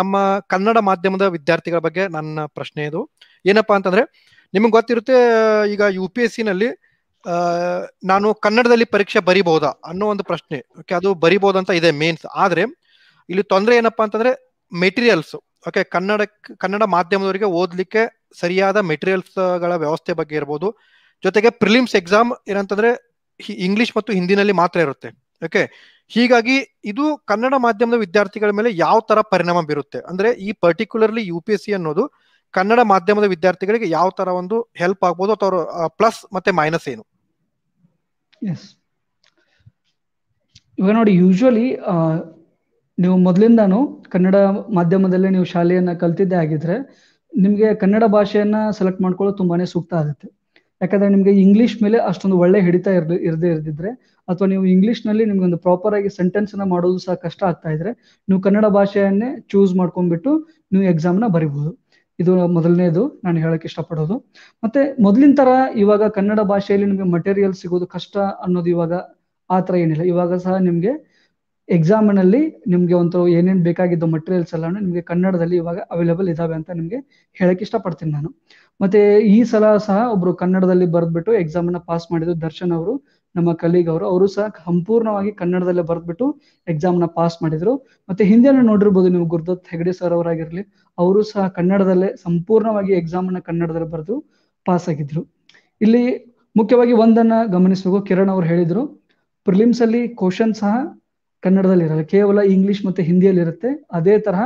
ನಮ್ಮ ಕನ್ನಡ ಮಾಧ್ಯಮದ ವಿದ್ಯಾರ್ಥಿಗಳ ಬಗ್ಗೆ ನನ್ನ ಪ್ರಶ್ನೆ ಇದು ಏನಪ್ಪಾ ಅಂತಂದ್ರೆ ನಿಮ್ಗೆ ಗೊತ್ತಿರುತ್ತೆ ಈಗ ಯು ಪಿ ಎಸ್ ಸಿ ನಲ್ಲಿ ನಾನು ಕನ್ನಡದಲ್ಲಿ ಪರೀಕ್ಷೆ ಬರಿಬಹುದಾ ಅನ್ನೋ ಒಂದು ಪ್ರಶ್ನೆ ಓಕೆ ಅದು ಬರಿಬಹುದಂತ ಇದೆ ಮೇನ್ಸ್ ಆದ್ರೆ ಇಲ್ಲಿ ತೊಂದರೆ ಏನಪ್ಪಾ ಅಂತಂದ್ರೆ ಮೆಟೀರಿಯಲ್ಸ್ ಓಕೆ ಕನ್ನಡ ಕನ್ನಡ ಮಾಧ್ಯಮದವರಿಗೆ ಓದಲಿಕ್ಕೆ ಸರಿಯಾದ ಮೆಟೀರಿಯಲ್ಸ್ಗಳ ವ್ಯವಸ್ಥೆ ಬಗ್ಗೆ ಇರ್ಬೋದು ಜೊತೆಗೆ ಪ್ರಿಲಿಮ್ಸ್ ಎಕ್ಸಾಮ್ ಏನಂತಂದ್ರೆ ಇಂಗ್ಲಿಷ್ ಮತ್ತು ಹಿಂದಿನಲ್ಲಿ ಮಾತ್ರ ಇರುತ್ತೆ ಓಕೆ ಹೀಗಾಗಿ ಇದು ಕನ್ನಡ ಮಾಧ್ಯಮದ ವಿದ್ಯಾರ್ಥಿಗಳ ಮೇಲೆ ಯಾವ ತರ ಪರಿಣಾಮ ಬೀರುತ್ತೆ ಅಂದ್ರೆ ಈ particularly U P S C ಅನ್ನೋದು ಕನ್ನಡ ಮಾಧ್ಯಮದ ವಿದ್ಯಾರ್ಥಿಗಳಿಗೆ ಯಾವ ತರ ಒಂದು ಹೆಲ್ಪ್ ಆಗ್ಬೋದು ಅಥವಾ ಪ್ಲಸ್ ಮತ್ತೆ ಮೈನಸ್ ಏನು ಇವಾಗ ನೋಡಿ ಯೂಶಲಿ ನೀವು ಮೊದಲಿಂದಾನು ಕನ್ನಡ ಮಾಧ್ಯಮದಲ್ಲೇ ನೀವು ಶಾಲೆಯನ್ನ ಕಲ್ತಿದ್ದೇ ಆಗಿದ್ರೆ ನಿಮ್ಗೆ ಕನ್ನಡ ಭಾಷೆಯನ್ನ ಸೆಲೆಕ್ಟ್ ಮಾಡ್ಕೊಳ್ಳೋದು ತುಂಬಾನೇ ಸೂಕ್ತ ಆಗುತ್ತೆ ಯಾಕಂದ್ರೆ ನಿಮ್ಗೆ ಇಂಗ್ಲಿಷ್ ಮೇಲೆ ಅಷ್ಟೊಂದು ಒಳ್ಳೆ ಹಿಡಿತ ಇರ್ ಇರದೇ ಇರದಿದ್ರೆ ಅಥವಾ ನೀವು ಇಂಗ್ಲಿಷ್ ನಲ್ಲಿ ನಿಮ್ಗೆ ಒಂದು ಪ್ರಾಪರ್ ಆಗಿ ಸೆಂಟೆನ್ಸ್ ಅನ್ನ ಮಾಡೋದು ಸಹ ಕಷ್ಟ ಆಗ್ತಾ ಇದ್ರೆ ನೀವು ಕನ್ನಡ ಭಾಷೆಯನ್ನೇ ಚೂಸ್ ಮಾಡ್ಕೊಂಡ್ಬಿಟ್ಟು ನೀವು ಎಕ್ಸಾಮ್ ನ ಬರಿಬಹುದು ಇದು ಮೊದಲನೇದು ನಾನು ಹೇಳಕ್ ಇಷ್ಟಪಡೋದು ಮತ್ತೆ ಮೊದಲಿನ ತರ ಇವಾಗ ಕನ್ನಡ ಭಾಷೆಯಲ್ಲಿ ನಿಮ್ಗೆ ಮಟೀರಿಯಲ್ ಸಿಗೋದು ಕಷ್ಟ ಅನ್ನೋದು ಇವಾಗ ಆ ತರ ಏನಿಲ್ಲ ಇವಾಗ ಸಹ ನಿಮ್ಗೆ ಎಕ್ಸಾಮಿನಲ್ಲಿ ನಿಮಗೆ ಒಂದು ಏನೇನು ಬೇಕಾಗಿದ್ದು ಮಟೀರಿಯಲ್ಸ್ ಎಲ್ಲ ನಿಮಗೆ ಕನ್ನಡದಲ್ಲಿ ಇವಾಗ ಅವೈಲೇಬಲ್ ಇದಾವೆ ಅಂತ ನಿಮಗೆ ಹೇಳಕ್ ಇಷ್ಟಪಡ್ತೀನಿ ನಾನು ಮತ್ತೆ ಈ ಸಲ ಸಹ ಒಬ್ರು ಕನ್ನಡದಲ್ಲಿ ಬರೆದ್ಬಿಟ್ಟು ಎಕ್ಸಾಮ್ ನ ಪಾಸ್ ಮಾಡಿದ್ರು ದರ್ಶನ್ ಅವರು ನಮ್ಮ ಕಲೀಗ್ ಅವರು ಅವರು ಸಹ ಸಂಪೂರ್ಣವಾಗಿ ಕನ್ನಡದಲ್ಲೇ ಬರೆದ್ಬಿಟ್ಟು ಎಕ್ಸಾಮ್ ನ ಪಾಸ್ ಮಾಡಿದ್ರು ಮತ್ತೆ ಹಿಂದಿಯನ್ನು ನೋಡಿರ್ಬೋದು ನೀವು ಗುರುದತ್ ಹೆಗಡೆ ಸರ್ ಅವರಾಗಿರ್ಲಿ ಅವರು ಸಹ ಕನ್ನಡದಲ್ಲೇ ಸಂಪೂರ್ಣವಾಗಿ ಎಕ್ಸಾಮ್ ನ ಕನ್ನಡದಲ್ಲಿ ಬರೆದು ಪಾಸ್ ಆಗಿದ್ರು ಇಲ್ಲಿ ಮುಖ್ಯವಾಗಿ ಒಂದನ್ನ ಗಮನಿಸಬೇಕು ಕಿರಣ್ ಅವರು ಹೇಳಿದ್ರು ಪ್ರಿಲಿಮ್ಸ್ ಅಲ್ಲಿ ಕ್ವಶನ್ ಸಹ ಕನ್ನಡದಲ್ಲಿ ಇರಲ್ಲ ಕೇವಲ ಇಂಗ್ಲಿಷ್ ಮತ್ತೆ ಹಿಂದಿಯಲ್ಲಿ ಇರುತ್ತೆ ಅದೇ ತರಹ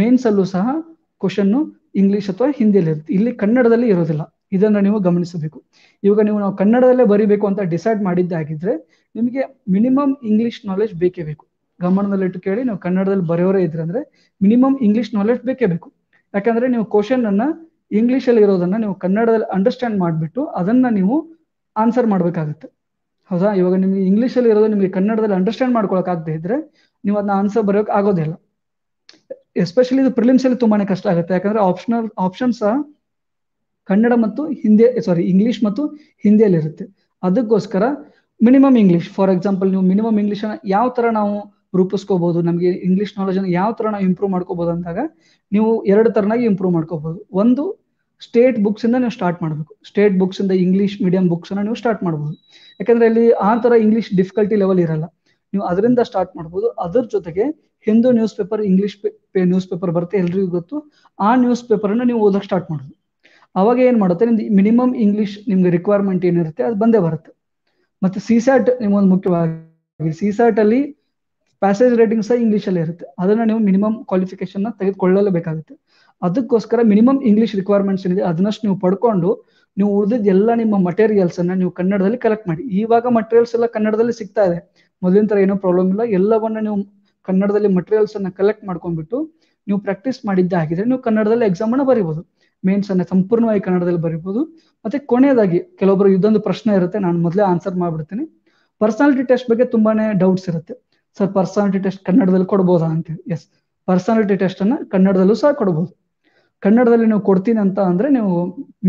ಮೇನ್ಸ್ ಅಲ್ಲೂ ಸಹ ಕ್ವಶನ್ ಇಂಗ್ಲಿಷ್ ಅಥವಾ ಹಿಂದಿಯಲ್ಲಿ ಇರುತ್ತೆ ಇಲ್ಲಿ ಕನ್ನಡದಲ್ಲಿ ಇರೋದಿಲ್ಲ ಇದನ್ನ ನೀವು ಗಮನಿಸಬೇಕು ಇವಾಗ ನೀವು ನಾವು ಕನ್ನಡದಲ್ಲೇ ಬರಿಬೇಕು ಅಂತ ಡಿಸೈಡ್ ಮಾಡಿದ್ದಾಗಿದ್ರೆ ನಿಮಗೆ ಮಿನಿಮಮ್ ಇಂಗ್ಲಿಷ್ ನಾಲೆಜ್ ಬೇಕೇ ಬೇಕು ಗಮನದಲ್ಲಿಟ್ಟು ಕೇಳಿ ನೀವು ಕನ್ನಡದಲ್ಲಿ ಬರೆಯೋರೇ ಇದ್ರೆ ಅಂದ್ರೆ ಮಿನಿಮಮ್ ಇಂಗ್ಲಿಷ್ ನಾಲೆಜ್ ಬೇಕೇ ಬೇಕು ಯಾಕಂದ್ರೆ ನೀವು ಕ್ವಶನ್ ಅನ್ನ ಇಂಗ್ಲಿಷ್ ಅಲ್ಲಿ ಇರೋದನ್ನ ನೀವು ಕನ್ನಡದಲ್ಲಿ ಅಂಡರ್ಸ್ಟ್ಯಾಂಡ್ ಮಾಡಿಬಿಟ್ಟು ಅದನ್ನ ನೀವು ಆನ್ಸರ್ ಮಾಡಬೇಕಾಗುತ್ತೆ ಹೌದಾ ಇವಾಗ ನಿಮ್ಗೆ ಅಲ್ಲಿ ಇರೋದು ನಿಮಗೆ ಕನ್ನಡದಲ್ಲಿ ಅಂಡರ್ಸ್ಟ್ಯಾಂಡ್ ಮಾಡ್ಕೊಳಕ್ ಆಗದೆ ಇದ್ರೆ ನೀವು ಅದನ್ನ ಆನ್ಸರ್ ಬರೆಯೋಕೆ ಆಗೋದಿಲ್ಲ ಎಸ್ಪೆಷಲಿ ಇದು ಪ್ರಿಲಿಮ್ಸ್ ಅಲ್ಲಿ ತುಂಬಾನೇ ಕಷ್ಟ ಆಗುತ್ತೆ ಯಾಕಂದ್ರೆ ಆಪ್ಷನಲ್ ಆಪ್ಷನ್ಸ್ ಕನ್ನಡ ಮತ್ತು ಹಿಂದಿ ಸಾರಿ ಇಂಗ್ಲಿಷ್ ಮತ್ತು ಹಿಂದಿಯಲ್ಲಿ ಇರುತ್ತೆ ಅದಕ್ಕೋಸ್ಕರ ಮಿನಿಮಮ್ ಇಂಗ್ಲಿಷ್ ಫಾರ್ ಎಕ್ಸಾಂಪಲ್ ನೀವು ಮಿನಿಮಮ್ ಇಂಗ್ಲಿಷ್ ಯಾವ ತರ ನಾವು ರೂಪಿಸ್ಕೋಬಹುದು ನಮಗೆ ಇಂಗ್ಲಿಷ್ ನಾಲೆಜ್ ಅನ್ನು ಯಾವ ತರ ನಾವು ಇಂಪ್ರೂವ್ ಮಾಡ್ಕೋಬಹುದು ಅಂದಾಗ ನೀವು ಎರಡು ತರನಾಗಿ ಇಂಪ್ರೂವ್ ಮಾಡ್ಕೋಬಹುದು ಒಂದು ಸ್ಟೇಟ್ ಬುಕ್ಸ್ ಇಂದ ನೀವು ಸ್ಟಾರ್ಟ್ ಮಾಡಬೇಕು ಸ್ಟೇಟ್ ಬುಕ್ಸ್ ಇಂದ ಇಂಗ್ಲಿಷ್ ಮೀಡಿಯಂ ಬುಕ್ಸ್ ಅನ್ನ ನೀವು ಸ್ಟಾರ್ಟ್ ಮಾಡಬಹುದು ಯಾಕಂದ್ರೆ ಇಲ್ಲಿ ಆ ತರ ಇಂಗ್ಲಿಷ್ ಡಿಫಿಕಲ್ಟಿ ಲೆವೆಲ್ ಇರಲ್ಲ ನೀವು ಅದರಿಂದ ಸ್ಟಾರ್ಟ್ ಮಾಡ್ಬೋದು ಅದ್ರ ಜೊತೆಗೆ Hindu news paper English news paper ಬರುತ್ತೆ ಎಲ್ರಿಗೂ ಗೊತ್ತು ಆ ನ್ಯೂಸ್ ಪೇಪರ್ ಅನ್ನ ನೀವು ಓದಕ್ಕೆ ಸ್ಟಾರ್ಟ್ ಮಾಡೋದು ಅವಾಗ ಏನ್ ಮಾಡುತ್ತೆ ನಿಮ್ದು ಮಿನಿಮಮ್ ಇಂಗ್ಲಿಷ್ ನಿಮ್ಗೆ ರಿಕ್ವೈರ್ಮೆಂಟ್ ಏನಿರುತ್ತೆ ಅದು ಬಂದೇ ಬರುತ್ತೆ ಮತ್ತೆ ಸಿಸ್ಯಾಟ್ ನಿಮ್ಗೊಂದು ಮುಖ್ಯವಾಗಿ ಸಿಸ್ಯಾಟ್ ಅಲ್ಲಿ ಪ್ಯಾಸೇಜ್ ರೇಟಿಂಗ್ ಸಹ ಇಂಗ್ಲಿಷ್ ಅಲ್ಲಿ ಇರುತ್ತೆ ಅದನ್ನ ನೀವು ಮಿನಿಮಮ್ ಕ್ವಾಲಿಫಿಕೇಶನ್ ತೆಗೆದುಕೊಳ್ಳಲೇಬೇಕಾಗುತ್ತೆ ಅದಕ್ಕೋಸ್ಕರ ಮಿನಿಮಮ್ ಇಂಗ್ಲಿಷ್ ರಿಕ್ವೈರ್ಮೆಂಟ್ಸ್ ಏನಿದೆ ಅದನ್ನಷ್ಟು ನೀವು ಪಡ್ಕೊಂಡು ನೀವು ಉಳಿದಿದ್ದ ಎಲ್ಲ ನಿಮ್ಮ ಮಟೀರಿಯಲ್ಸ್ ಅನ್ನ ನೀವು ಕನ್ನಡದಲ್ಲಿ ಕಲೆಕ್ಟ್ ಮಾಡಿ ಇವಾಗ ಮಟೀರಿಯಲ್ಸ್ ಎಲ್ಲ ಕನ್ನಡದಲ್ಲಿ ಸಿಗ್ತಾ ಇದೆ ಮೊದಲಿನ ತರ ಏನೋ ಪ್ರಾಬ್ಲಮ್ ಇಲ್ಲ ಎಲ್ಲವನ್ನ ನೀವು ಕನ್ನಡದಲ್ಲಿ ಮಟೀರಿಯಲ್ಸ್ ಅನ್ನ ಕಲೆಕ್ಟ್ ಮಾಡ್ಕೊಂಡ್ಬಿಟ್ಟು ನೀವು ಪ್ರಾಕ್ಟೀಸ್ ಮಾಡಿದ್ದೆ ಆಗಿದ್ರೆ ನೀವು ಕನ್ನಡದಲ್ಲಿ ಎಕ್ಸಾಮ್ ಅನ್ನ ಬರೀಬಹುದು ಮೇನ್ಸ್ ಅನ್ನ ಸಂಪೂರ್ಣವಾಗಿ ಕನ್ನಡದಲ್ಲಿ ಬರಿಬಹುದು ಮತ್ತೆ ಕೊನೆಯದಾಗಿ ಕೆಲವೊಬ್ಬರು ಇದೊಂದು ಪ್ರಶ್ನೆ ಇರುತ್ತೆ ನಾನು ಮೊದಲೇ ಆನ್ಸರ್ ಮಾಡ್ಬಿಡ್ತೀನಿ ಪರ್ಸನಾಲಿಟಿ ಟೆಸ್ಟ್ ಬಗ್ಗೆ ತುಂಬಾನೇ ಡೌಟ್ಸ್ ಇರುತ್ತೆ ಸರ್ ಪರ್ಸನಾಲಿಟಿ ಟೆಸ್ಟ್ ಕನ್ನಡದಲ್ಲಿ ಕೊಡ್ಬೋದಾ ಹೇಳಿ ಎಸ್ ಪರ್ಸನಾಲಿಟಿ ಟೆಸ್ಟ್ ಅನ್ನ ಕನ್ನಡದಲ್ಲೂ ಸಹ ಕೊಡಬಹುದು ಕನ್ನಡದಲ್ಲಿ ನೀವು ಕೊಡ್ತೀನಿ ಅಂತ ಅಂದ್ರೆ ನೀವು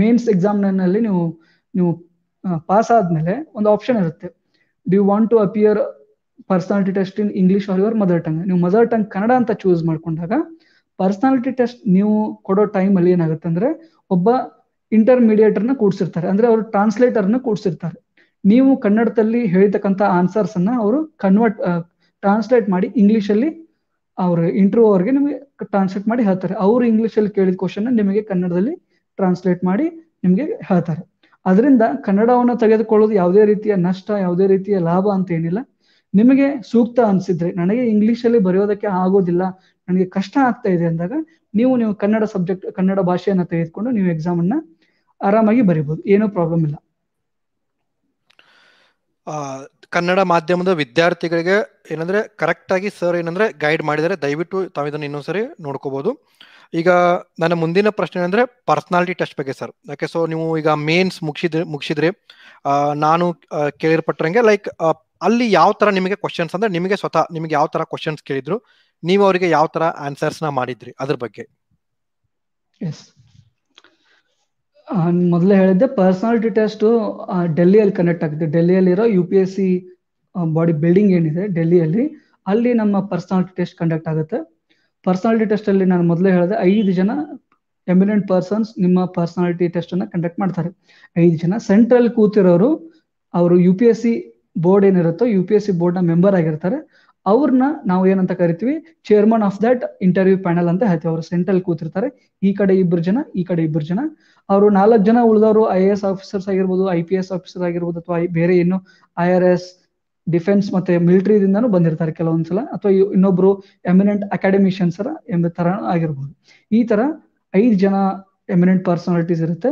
ಮೇನ್ಸ್ ಎಕ್ಸಾಮ್ನಲ್ಲಿ ನೀವು ನೀವು ಪಾಸ್ ಆದ್ಮೇಲೆ ಒಂದು ಆಪ್ಷನ್ ಇರುತ್ತೆ do you want to appear personality test in English or your mother tongue ನೀವು ಮದರ್ ಟಂಗ್ ಕನ್ನಡ ಅಂತ ಚೂಸ್ ಮಾಡ್ಕೊಂಡಾಗ ಪರ್ಸನಾಲಿಟಿ ಟೆಸ್ಟ್ ನೀವು ಕೊಡೋ ಟೈಮ್ ಅಲ್ಲಿ ಏನಾಗುತ್ತೆ ಅಂದ್ರೆ ಒಬ್ಬ ಇಂಟರ್ಮೀಡಿಯೇಟರ್ನ ಕೂಡ್ಸಿರ್ತಾರೆ ಅಂದ್ರೆ ಅವರು ಟ್ರಾನ್ಸ್ಲೇಟರ್ನ ಕೂಡ್ಸಿರ್ತಾರೆ ನೀವು ಕನ್ನಡದಲ್ಲಿ ಹೇಳ್ತಕ್ಕಂಥ ಆನ್ಸರ್ಸ್ ಅನ್ನ ಅವರು ಕನ್ವರ್ಟ್ ಟ್ರಾನ್ಸ್ಲೇಟ್ ಮಾಡಿ ಇಂಗ್ಲಿಷ್ ಅಲ್ಲಿ ಅವ್ರ ಇಂಟರ್ವ್ಯೂ ಅವ್ರಿಗೆ ನಿಮಗೆ ಟ್ರಾನ್ಸ್ಲೇಟ್ ಮಾಡಿ ಹೇಳ್ತಾರೆ ಅವ್ರು ಇಂಗ್ಲಿಷ್ ಅಲ್ಲಿ ಕೇಳಿದ ಕ್ವಶನ್ ನಿಮಗೆ ಕನ್ನಡದಲ್ಲಿ ಟ್ರಾನ್ಸ್ಲೇಟ್ ಮಾಡಿ ನಿಮಗೆ ಹೇಳ್ತಾರೆ ಅದರಿಂದ ಕನ್ನಡವನ್ನು ತೆಗೆದುಕೊಳ್ಳೋದು ಯಾವುದೇ ರೀತಿಯ ನಷ್ಟ ಯಾವುದೇ ರೀತಿಯ ಲಾಭ ಅಂತ ಏನಿಲ್ಲ ನಿಮಗೆ ಸೂಕ್ತ ಅನಿಸಿದ್ರೆ ನನಗೆ ಅಲ್ಲಿ ಬರೆಯೋದಕ್ಕೆ ಆಗೋದಿಲ್ಲ ನನಗೆ ಕಷ್ಟ ಆಗ್ತಾ ಇದೆ ಅಂದಾಗ ನೀವು ನೀವು ಕನ್ನಡ ಸಬ್ಜೆಕ್ಟ್ ಕನ್ನಡ ಭಾಷೆಯನ್ನು ತೆಗೆದುಕೊಂಡು ನೀವು ಎಕ್ಸಾಮ್ ಅನ್ನ ಆರಾಮಾಗಿ ಬರೀಬಹುದು ಏನೂ ಪ್ರಾಬ್ಲಮ್ ಇಲ್ಲ ಕನ್ನಡ ಮಾಧ್ಯಮದ ವಿದ್ಯಾರ್ಥಿಗಳಿಗೆ ಏನಂದ್ರೆ ಕರೆಕ್ಟ್ ಆಗಿ ಸರ್ ಏನಂದ್ರೆ ಗೈಡ್ ಮಾಡಿದರೆ ದಯವಿಟ್ಟು ತಾವು ಇನ್ನೊಂದು ಸರಿ ನೋಡ್ಕೋಬಹುದು ಈಗ ನನ್ನ ಮುಂದಿನ ಪ್ರಶ್ನೆ ಏನಂದ್ರೆ ಪರ್ಸನಾಲಿಟಿ ಟೆಸ್ಟ್ ಬಗ್ಗೆ ಸರ್ ಯಾಕೆ ಸೊ ನೀವು ಈಗ ಮೇನ್ಸ್ ಮುಗಿಸಿದ್ರೆ ಮುಗಿಸಿದ್ರಿ ನಾನು ಕೇಳಿರ್ಪಟ್ಟಂಗೆ ಲೈಕ್ ಅಲ್ಲಿ ಯಾವ ತರ ನಿಮಗೆ ಕ್ವಶನ್ಸ್ ಅಂದ್ರೆ ನಿಮಗೆ ಸ್ವತಃ ನಿಮಗೆ ಯಾವ ತರ ಕ್ವಶನ್ಸ್ ಕೇಳಿದ್ರು ನೀವು ಅವರಿಗೆ ಯಾವ ತರ ಆನ್ಸರ್ಸ್ ನ ಮಾಡಿದ್ರಿ ಅದ್ರ ಬಗ್ಗೆ ಮೊದಲೇ ಹೇಳಿದ್ದೆ ಪರ್ಸನಾಲಿಟಿ ಟೆಸ್ಟ್ ಡೆಲ್ಲಿಯಲ್ಲಿ ಕನೆಕ್ಟ್ ಆಗುತ್ತೆ ಡೆಲ್ಲಿಯಲ್ಲಿರೋ U P S C body building ಏನಿದೆ ಡೆಲ್ಲಿಯಲ್ಲಿ ಅಲ್ಲಿ ನಮ್ಮ ಪರ್ಸನಾಲಿಟಿ ಟೆಸ್ಟ್ ಕಂಡಕ್ಟ್ ಆಗುತ್ತೆ ಪರ್ಸನಾಲಿಟಿ ಟೆಸ್ಟ್ ಅಲ್ಲಿ ನಾನು ಮೊದಲೇ ಹೇಳಿದೆ ಐದು ಜನ ಎಮಿನೆಂಟ್ ಪರ್ಸನ್ಸ್ ನಿಮ್ಮ ಪರ್ಸನಾಲಿಟಿ ಟೆಸ್ಟ್ ಅನ್ನ ಕಂಡಕ್ಟ್ ಮಾಡ್ತಾರೆ ಐದು ಜನ ಸೆಂಟ್ರಲ್ ಕೂತಿರೋರು ಅವರು U P S C board ಏನಿರುತ್ತೋ U P S C board ನ ಮೆಂಬರ್ ಆಗಿರ್ತಾರೆ ಅವ್ರನ್ನ ನಾವು ಏನಂತ ಕರಿತೀವಿ chairman of that interview panel ಅಂತ ಹೇಳ್ತೀವಿ ಅವರು ಸೆಂಟ್ರಲ್ ಕೂತಿರ್ತಾರೆ ಈ ಕಡೆ ಇಬ್ಬರು ಜನ ಈ ಕಡೆ ಇಬ್ಬರು ಜನ ಅವರು ನಾಲ್ಕು ಜನ ಉಳಿದವರು ಐ ಎ ಎಸ್ ಆಫೀಸರ್ಸ್ ಆಗಿರ್ಬೋದು ಐ ಪಿ ಎಸ್ ಆಫೀಸರ್ ಆಗಿರ್ಬೋದು ಅಥವಾ ಬೇರೆ ಏನು ಐ ಆರ್ ಎಸ್ ಡಿಫೆನ್ಸ್ ಮತ್ತೆ ಮಿಲಿಟರಿದಿಂದನೂ ಬಂದಿರ್ತಾರೆ ಕೆಲವೊಂದ್ಸಲ ಅಥವಾ ಇನ್ನೊಬ್ರು ಎಮಿನೆಂಟ್ ಅಕಾಡೆಮಿಷಿಯನ್ಸ್ ಎಂಬ ತರ ಆಗಿರ್ಬೋದು ಈ ತರ ಐದು ಜನ ಎಮಿನೆಂಟ್ ಪರ್ಸನಾಲಿಟೀಸ್ ಇರುತ್ತೆ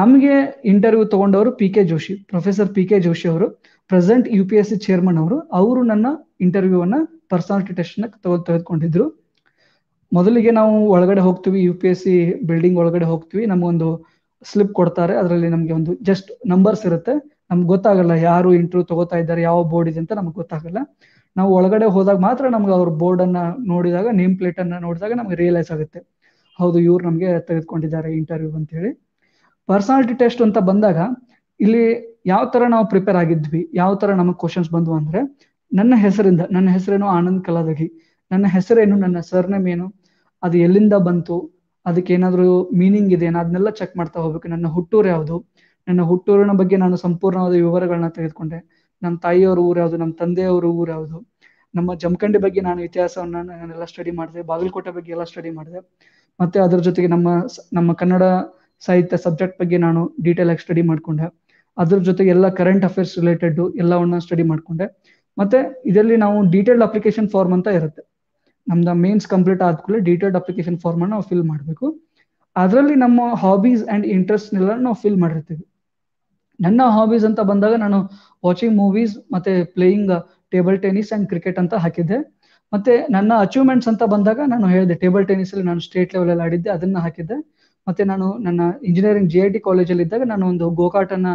ನಮಗೆ ಇಂಟರ್ವ್ಯೂ ತಗೊಂಡವರು P K Joshi professor P K Joshi ಅವರು present U P S C chairman ಅವರು ಅವರು ನನ್ನ ಇಂಟರ್ವ್ಯೂ ಅನ್ನ ಪರ್ಸನಾಲಿಟಿ ಟೆಸ್ಟ್ ನ ತೆಗೆದುಕೊಂಡಿದ್ರು ಮೊದಲಿಗೆ ನಾವು ಒಳಗಡೆ ಹೋಗ್ತೀವಿ U P S C building ಒಳಗಡೆ ಹೋಗ್ತೀವಿ ನಮಗೊಂದು ಸ್ಲಿಪ್ ಕೊಡ್ತಾರೆ ಅದರಲ್ಲಿ ನಮಗೆ ಒಂದು ಜಸ್ಟ್ ನಂಬರ್ಸ್ ಇರುತ್ತೆ ನಮ್ಗೆ ಗೊತ್ತಾಗಲ್ಲ ಯಾರು ಇಂಟರ್ವ್ಯೂ ತಗೋತಾ ಇದ್ದಾರೆ ಯಾವ ಬೋರ್ಡ್ ಇದೆ ಅಂತ ನಮ್ಗೆ ಗೊತ್ತಾಗಲ್ಲ ನಾವು ಒಳಗಡೆ ಹೋದಾಗ ಮಾತ್ರ ನಮ್ಗೆ ಅವ್ರ ಬೋರ್ಡ್ ಅನ್ನ ನೋಡಿದಾಗ ನೇಮ್ ಪ್ಲೇಟ್ ಅನ್ನ ನೋಡಿದಾಗ ನಮ್ಗೆ ರಿಯಲೈಸ್ ಆಗುತ್ತೆ ಹೌದು ಇವ್ರು ನಮಗೆ ತೆಗೆದುಕೊಂಡಿದ್ದಾರೆ ಇಂಟರ್ವ್ಯೂ ಅಂತ ಹೇಳಿ ಪರ್ಸನಾಲಿಟಿ ಟೆಸ್ಟ್ ಅಂತ ಬಂದಾಗ ಇಲ್ಲಿ ಯಾವ ತರ ನಾವು ಪ್ರಿಪೇರ್ ಆಗಿದ್ವಿ ಯಾವ ತರ ನಮಗೆ ಕ್ವಶನ್ಸ್ ಬಂದ್ವು ಅಂದ್ರೆ ನನ್ನ ಹೆಸರಿಂದ ನನ್ನ ಹೆಸರೇನು ಆನಂದ್ ಕಲಾದಗಿ ನನ್ನ ಹೆಸರೇನು ನನ್ನ ಸರ್ನೇಮ್ ಏನು ಅದು ಎಲ್ಲಿಂದ ಬಂತು ಅದಕ್ಕೆ ಏನಾದರೂ ಮೀನಿಂಗ್ ಇದೆ ಅದನ್ನೆಲ್ಲ ಚೆಕ್ ಮಾಡ್ತಾ ಹೋಗ್ಬೇಕು ನನ್ನ ಹುಟ್ಟೂರು ಯಾವುದು ನನ್ನ ಹುಟ್ಟೂರಿನ ಬಗ್ಗೆ ನಾನು ಸಂಪೂರ್ಣವಾದ ವಿವರಗಳನ್ನ ತೆಗೆದುಕೊಂಡೆ ನಮ್ಮ ತಾಯಿಯವರ ಊರು ಯಾವುದು ನಮ್ಮ ತಂದೆಯವರ ಊರು ಯಾವುದು ನಮ್ಮ ಜಮಖಂಡಿ ಬಗ್ಗೆ ನಾನು ಇತಿಹಾಸವನ್ನ ನಾನೆಲ್ಲ ಸ್ಟಡಿ ಮಾಡಿದೆ ಬಾಗಲಕೋಟೆ ಬಗ್ಗೆ ಎಲ್ಲ ಸ್ಟಡಿ ಮಾಡಿದೆ ಮತ್ತೆ ಅದ್ರ ಜೊತೆಗೆ ನಮ್ಮ ನಮ್ಮ ಕನ್ನಡ ಸಾಹಿತ್ಯ ಸಬ್ಜೆಕ್ಟ್ ಬಗ್ಗೆ ನಾನು ಡೀಟೇಲ್ ಆಗಿ ಸ್ಟಡಿ ಮಾಡ್ಕೊಂಡೆ ಅದ್ರ ಜೊತೆಗೆ ಎಲ್ಲ ಕರೆಂಟ್ ಅಫೇರ್ಸ್ ರಿಲೇಟೆಡ್ ಎಲ್ಲವನ್ನ ಸ್ಟಡಿ ಮಾಡ್ಕೊಂಡೆ ಮತ್ತೆ ಇದರಲ್ಲಿ ನಾವು ಡೀಟೇಲ್ಡ್ ಅಪ್ಲಿಕೇಶನ್ ಫಾರ್ಮ್ ಅಂತ ಇರುತ್ತೆ ನಮ್ದು ಮೇನ್ಸ್ ಕಂಪ್ಲೀಟ್ ಆದ ಕೂಡ ಡೀಟೇಲ್ಡ್ ಅಪ್ಲಿಕೇಶನ್ ಫಾರ್ಮ್ ನಾವು ಫಿಲ್ ಮಾಡಬೇಕು ಅದರಲ್ಲಿ ನಮ್ಮ ಹಾಬೀಸ್ ಅಂಡ್ ಇಂಟ್ರೆಸ್ಟ್ನೆಲ್ಲ ನಾವು ಫಿಲ್ ಮಾಡಿರ್ತೀವಿ ನನ್ನ ಹಾಬೀಸ್ ಅಂತ ಬಂದಾಗ ನಾನು ವಾಚಿಂಗ್ ಮೂವೀಸ್ ಮತ್ತೆ playing table tennis and cricket ಅಂತ ಹಾಕಿದ್ದೆ ಮತ್ತೆ ನನ್ನ ಅಚೀವ್ಮೆಂಟ್ಸ್ ಅಂತ ಬಂದಾಗ ನಾನು ಹೇಳಿದೆ ಟೇಬಲ್ ಟೆನಿಸ್ ಅಲ್ಲಿ ನಾನು ಸ್ಟೇಟ್ ಲೆವೆಲ್ ಅಲ್ಲಿ ಆಡಿದ್ದೆ ಅದನ್ನ ಹಾಕಿದ್ದೆ ಮತ್ತೆ ನಾನು ನನ್ನ ಇಂಜಿನಿಯರಿಂಗ್ ಜಿ ಐ ಟಿ ಕಾಲೇಜಲ್ಲಿ ಇದ್ದಾಗ ನಾನು ಒಂದು ಗೋಕಾಟ್ ಅನ್ನ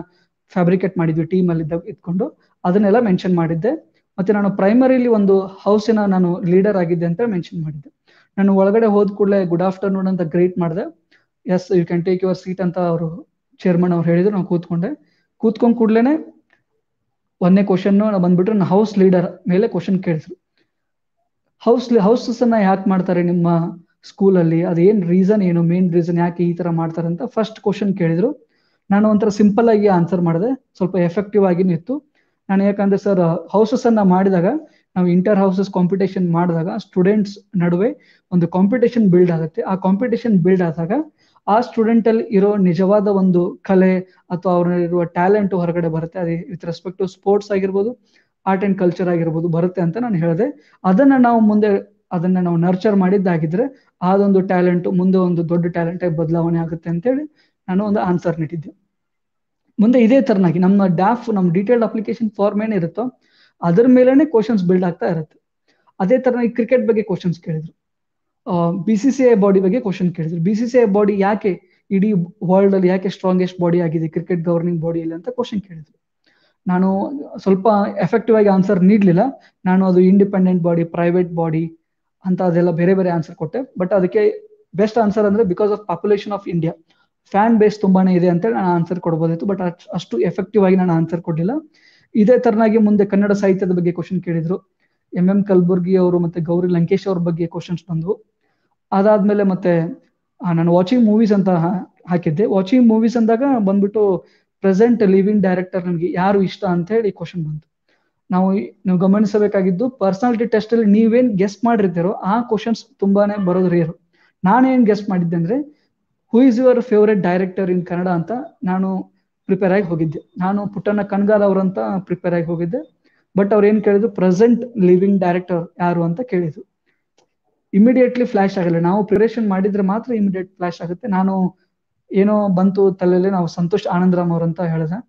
ಫ್ಯಾಬ್ರಿಕೇಟ್ ಮಾಡಿದ್ವಿ ಟೀಮ್ ಅಲ್ಲಿ ಇದ್ದಾಗ ಇಟ್ಕೊಂಡು ಅದನ್ನೆಲ್ಲ ಮೆನ್ಷನ್ ಮಾಡಿದ್ದೆ ಮತ್ತೆ ನಾನು ಪ್ರೈಮರಿಲಿ ಒಂದು ಹೌಸಿನ ನಾನು ಲೀಡರ್ ಆಗಿದ್ದೆ ಅಂತ ಮೆನ್ಷನ್ ಮಾಡಿದ್ದೆ ನಾನು ಒಳಗಡೆ ಹೋದ ಕೂಡಲೇ ಗುಡ್ ಆಫ್ಟರ್ನೂನ್ ಅಂತ ಗ್ರೀಟ್ ಮಾಡಿದೆ yes you can take your seat ಅಂತ ಅವರು ಚೇರ್ಮನ್ ಅವ್ರು ಹೇಳಿದ್ರು ನಾನು ಕೂತ್ಕೊಂಡೆ ಕೂತ್ಕೊಂಡ್ ಕೂಡ್ಲೇನೆ ಒಂದೇ ಕ್ವಶನ್ ಬಂದ್ಬಿಟ್ರೆ ನಾನು ಹೌಸ್ ಲೀಡರ್ ಮೇಲೆ ಕ್ವಶನ್ ಕೇಳಿದ್ರು ಹೌಸ್ ಹೌಸಸ್ ಅನ್ನ ಯಾಕೆ ಮಾಡ್ತಾರೆ ನಿಮ್ಮ ಸ್ಕೂಲಲ್ಲಿ ಅದೇನ್ ರೀಸನ್ ಏನು ಮೇನ್ ರೀಸನ್ ಯಾಕೆ ಈ ತರ ಮಾಡ್ತಾರೆ ಅಂತ ಫಸ್ಟ್ ಕ್ವಶನ್ ಕೇಳಿದ್ರು ನಾನು ಒಂಥರ ಸಿಂಪಲ್ ಆಗಿ ಆನ್ಸರ್ ಮಾಡಿದೆ ಸ್ವಲ್ಪ ಎಫೆಕ್ಟಿವ್ ಆಗಿನೂ ಇತ್ತು ನಾನು ಯಾಕಂದ್ರೆ ಸರ್ ಹೌಸಸ್ ಅನ್ನ ಮಾಡಿದಾಗ ನಾವು ಇಂಟರ್ ಹೌಸಸ್ ಕಾಂಪಿಟೇಷನ್ ಮಾಡಿದಾಗ ಸ್ಟೂಡೆಂಟ್ಸ್ ನಡುವೆ ಒಂದು ಕಾಂಪಿಟೇಷನ್ ಬಿಲ್ಡ್ ಆಗುತ್ತೆ ಆ ಕಾಂಪಿಟೇಷನ್ ಬಿಲ್ಡ್ ಆದಾಗ ಆ ಸ್ಟೂಡೆಂಟ್ ಅಲ್ಲಿ ಇರೋ ನಿಜವಾದ ಒಂದು ಕಲೆ ಅಥವಾ ಅವರಲ್ಲಿರುವ ಟ್ಯಾಲೆಂಟ್ ಹೊರಗಡೆ ಬರುತ್ತೆ ಅದೇ ವಿತ್ ರೆಸ್ಪೆಕ್ಟ್ ಟು ಸ್ಪೋರ್ಟ್ಸ್ ಆಗಿರ್ಬೋದು ಆರ್ಟ್ ಅಂಡ್ ಕಲ್ಚರ್ ಆಗಿರ್ಬೋದು ಬರುತ್ತೆ ಅಂತ ನಾನು ಹೇಳಿದೆ ಅದನ್ನ ನಾವು ಮುಂದೆ ಅದನ್ನ ನಾವು ನರ್ಚರ್ ಮಾಡಿದ್ದಾಗಿದ್ರೆ ಅದೊಂದು ಟ್ಯಾಲೆಂಟ್ ಮುಂದೆ ಒಂದು ದೊಡ್ಡ ಟ್ಯಾಲೆಂಟ್ ಆಗಿ ಬದಲಾವಣೆ ಆಗುತ್ತೆ ಅಂತೇಳಿ ನಾನು ಒಂದು ಆನ್ಸರ್ ನೀಡಿದ್ದೆ ಮುಂದೆ ಇದೇ ತರನಾಗಿ ನಮ್ಮ ಡಾಫ್ ನಮ್ಮ ಡೀಟೇಲ್ಡ್ ಅಪ್ಲಿಕೇಶನ್ ಫಾರ್ಮ್ ಏನಿರುತ್ತೋ ಅದರ ಮೇಲೇನೆ ಕ್ವಶನ್ಸ್ ಬಿಲ್ಡ್ ಆಗ್ತಾ ಇರುತ್ತೆ ಅದೇ ತರನಾಗಿ ಕ್ರಿಕೆಟ್ ಬಗ್ಗೆ ಕ್ವಶನ್ಸ್ ಕೇಳಿದ್ರು B C C I body ಬಗ್ಗೆ ಕ್ವಶನ್ ಕೇಳಿದ್ರು B C C I body ಯಾಕೆ ಇಡೀ ವರ್ಲ್ಡ್ ಅಲ್ಲಿ ಯಾಕೆ ಸ್ಟ್ರಾಂಗೆಸ್ಟ್ ಬಾಡಿ ಆಗಿದೆ ಕ್ರಿಕೆಟ್ ಗವರ್ನಿಂಗ್ ಬಾಡಿಯಲ್ಲಿ ಅಂತ ಕ್ವಶನ್ ಕೇಳಿದ್ರು ನಾನು ಸ್ವಲ್ಪ ಎಫೆಕ್ಟಿವ್ ಆಗಿ ಆನ್ಸರ್ ನೀಡಲಿಲ್ಲ ನಾನು ಅದು ಇಂಡಿಪೆಂಡೆಂಟ್ ಬಾಡಿ ಪ್ರೈವೇಟ್ ಬಾಡಿ ಅಂತ ಅದೆಲ್ಲ ಬೇರೆ ಬೇರೆ ಆನ್ಸರ್ ಕೊಟ್ಟೆ ಬಟ್ ಅದಕ್ಕೆ ಬೆಸ್ಟ್ ಆನ್ಸರ್ ಅಂದ್ರೆ because of population of India fan base ತುಂಬಾನೇ ಇದೆ ಅಂತೇಳಿ ನಾನು ಆನ್ಸರ್ ಕೊಡ್ಬೋದಿತ್ತು ಬಟ್ ಅಷ್ಟು ಎಫೆಕ್ಟಿವ್ ಆಗಿ ನಾನು ಆನ್ಸರ್ ಕೊಡಲಿಲ್ಲ ಇದೇ ತರನಾಗಿ ಮುಂದೆ ಕನ್ನಡ ಸಾಹಿತ್ಯದ ಬಗ್ಗೆ ಕ್ವಶನ್ ಕೇಳಿದ್ರು ಎಂ ಎಂ ಕಲ್ಬುರ್ಗಿ ಅವರು ಮತ್ತೆ ಗೌರಿ ಲಂಕೇಶ್ ಅವ್ರ ಬಗ್ಗೆ ಕ್ವಶನ್ಸ್ ಬಂದವು ಅದಾದ್ಮೇಲೆ ಮತ್ತೆ ನಾನು ವಾಚಿಂಗ್ ಮೂವೀಸ್ ಅಂತ ಹಾಕಿದ್ದೆ ವಾಚಿಂಗ್ ಮೂವೀಸ್ ಅಂದಾಗ ಬಂದ್ಬಿಟ್ಟು ಪ್ರೆಸೆಂಟ್ ಲಿವಿಂಗ್ ಡೈರೆಕ್ಟರ್ ನಮಗೆ ಯಾರು ಇಷ್ಟ ಅಂತ ಹೇಳಿ ಕ್ವಶನ್ ಬಂತು ನಾವು ನೀವು ಗಮನಿಸಬೇಕಾಗಿದ್ದು ಪರ್ಸನಾಲಿಟಿ ಟೆಸ್ಟ್ ಅಲ್ಲಿ ನೀವೇನ್ ಗೆಸ್ಟ್ ಮಾಡಿರ್ತೀರೋ ಆ ಕ್ವಶನ್ಸ್ ತುಂಬಾನೇ ಬರೋದು ನಾನು ನಾನೇನ್ ಗೆಸ್ಟ್ ಮಾಡಿದ್ದೆ ಅಂದ್ರೆ who is your favourite director in Kannada ಅಂತ ನಾನು ಪ್ರಿಪೇರ್ ಆಗಿ ಹೋಗಿದ್ದೆ ನಾನು ಪುಟ್ಟಣ್ಣ ಕಣ್ಗಾಲ್ ಅವ್ರಂತ ಪ್ರಿಪೇರ್ ಆಗಿ ಹೋಗಿದ್ದೆ ಬಟ್ ಅವ್ರು ಏನ್ ಕೇಳಿದ್ರು ಪ್ರೆಸೆಂಟ್ ಲಿವಿಂಗ್ ಡೈರೆಕ್ಟರ್ ಯಾರು ಅಂತ ಕೇಳಿದ್ರು ಇಮಿಡಿಯೇಟ್ಲಿ ಫ್ಲಾಶ್ ಆಗಲ್ಲ ನಾವು ಪ್ರಿಪರೇಷನ್ ಮಾಡಿದ್ರೆ ಮಾತ್ರ ಇಮಿಡಿಯೇಟ್ ಫ್ಲಾಶ್ ಆಗುತ್ತೆ ನಾನು ಏನೋ ಬಂತು ತಲೆಯಲ್ಲಿ ನಾವು ಸಂತೋಷ್ ಆನಂದರಾಮ್ ಅವರಂತ ಹೇಳಿದೆ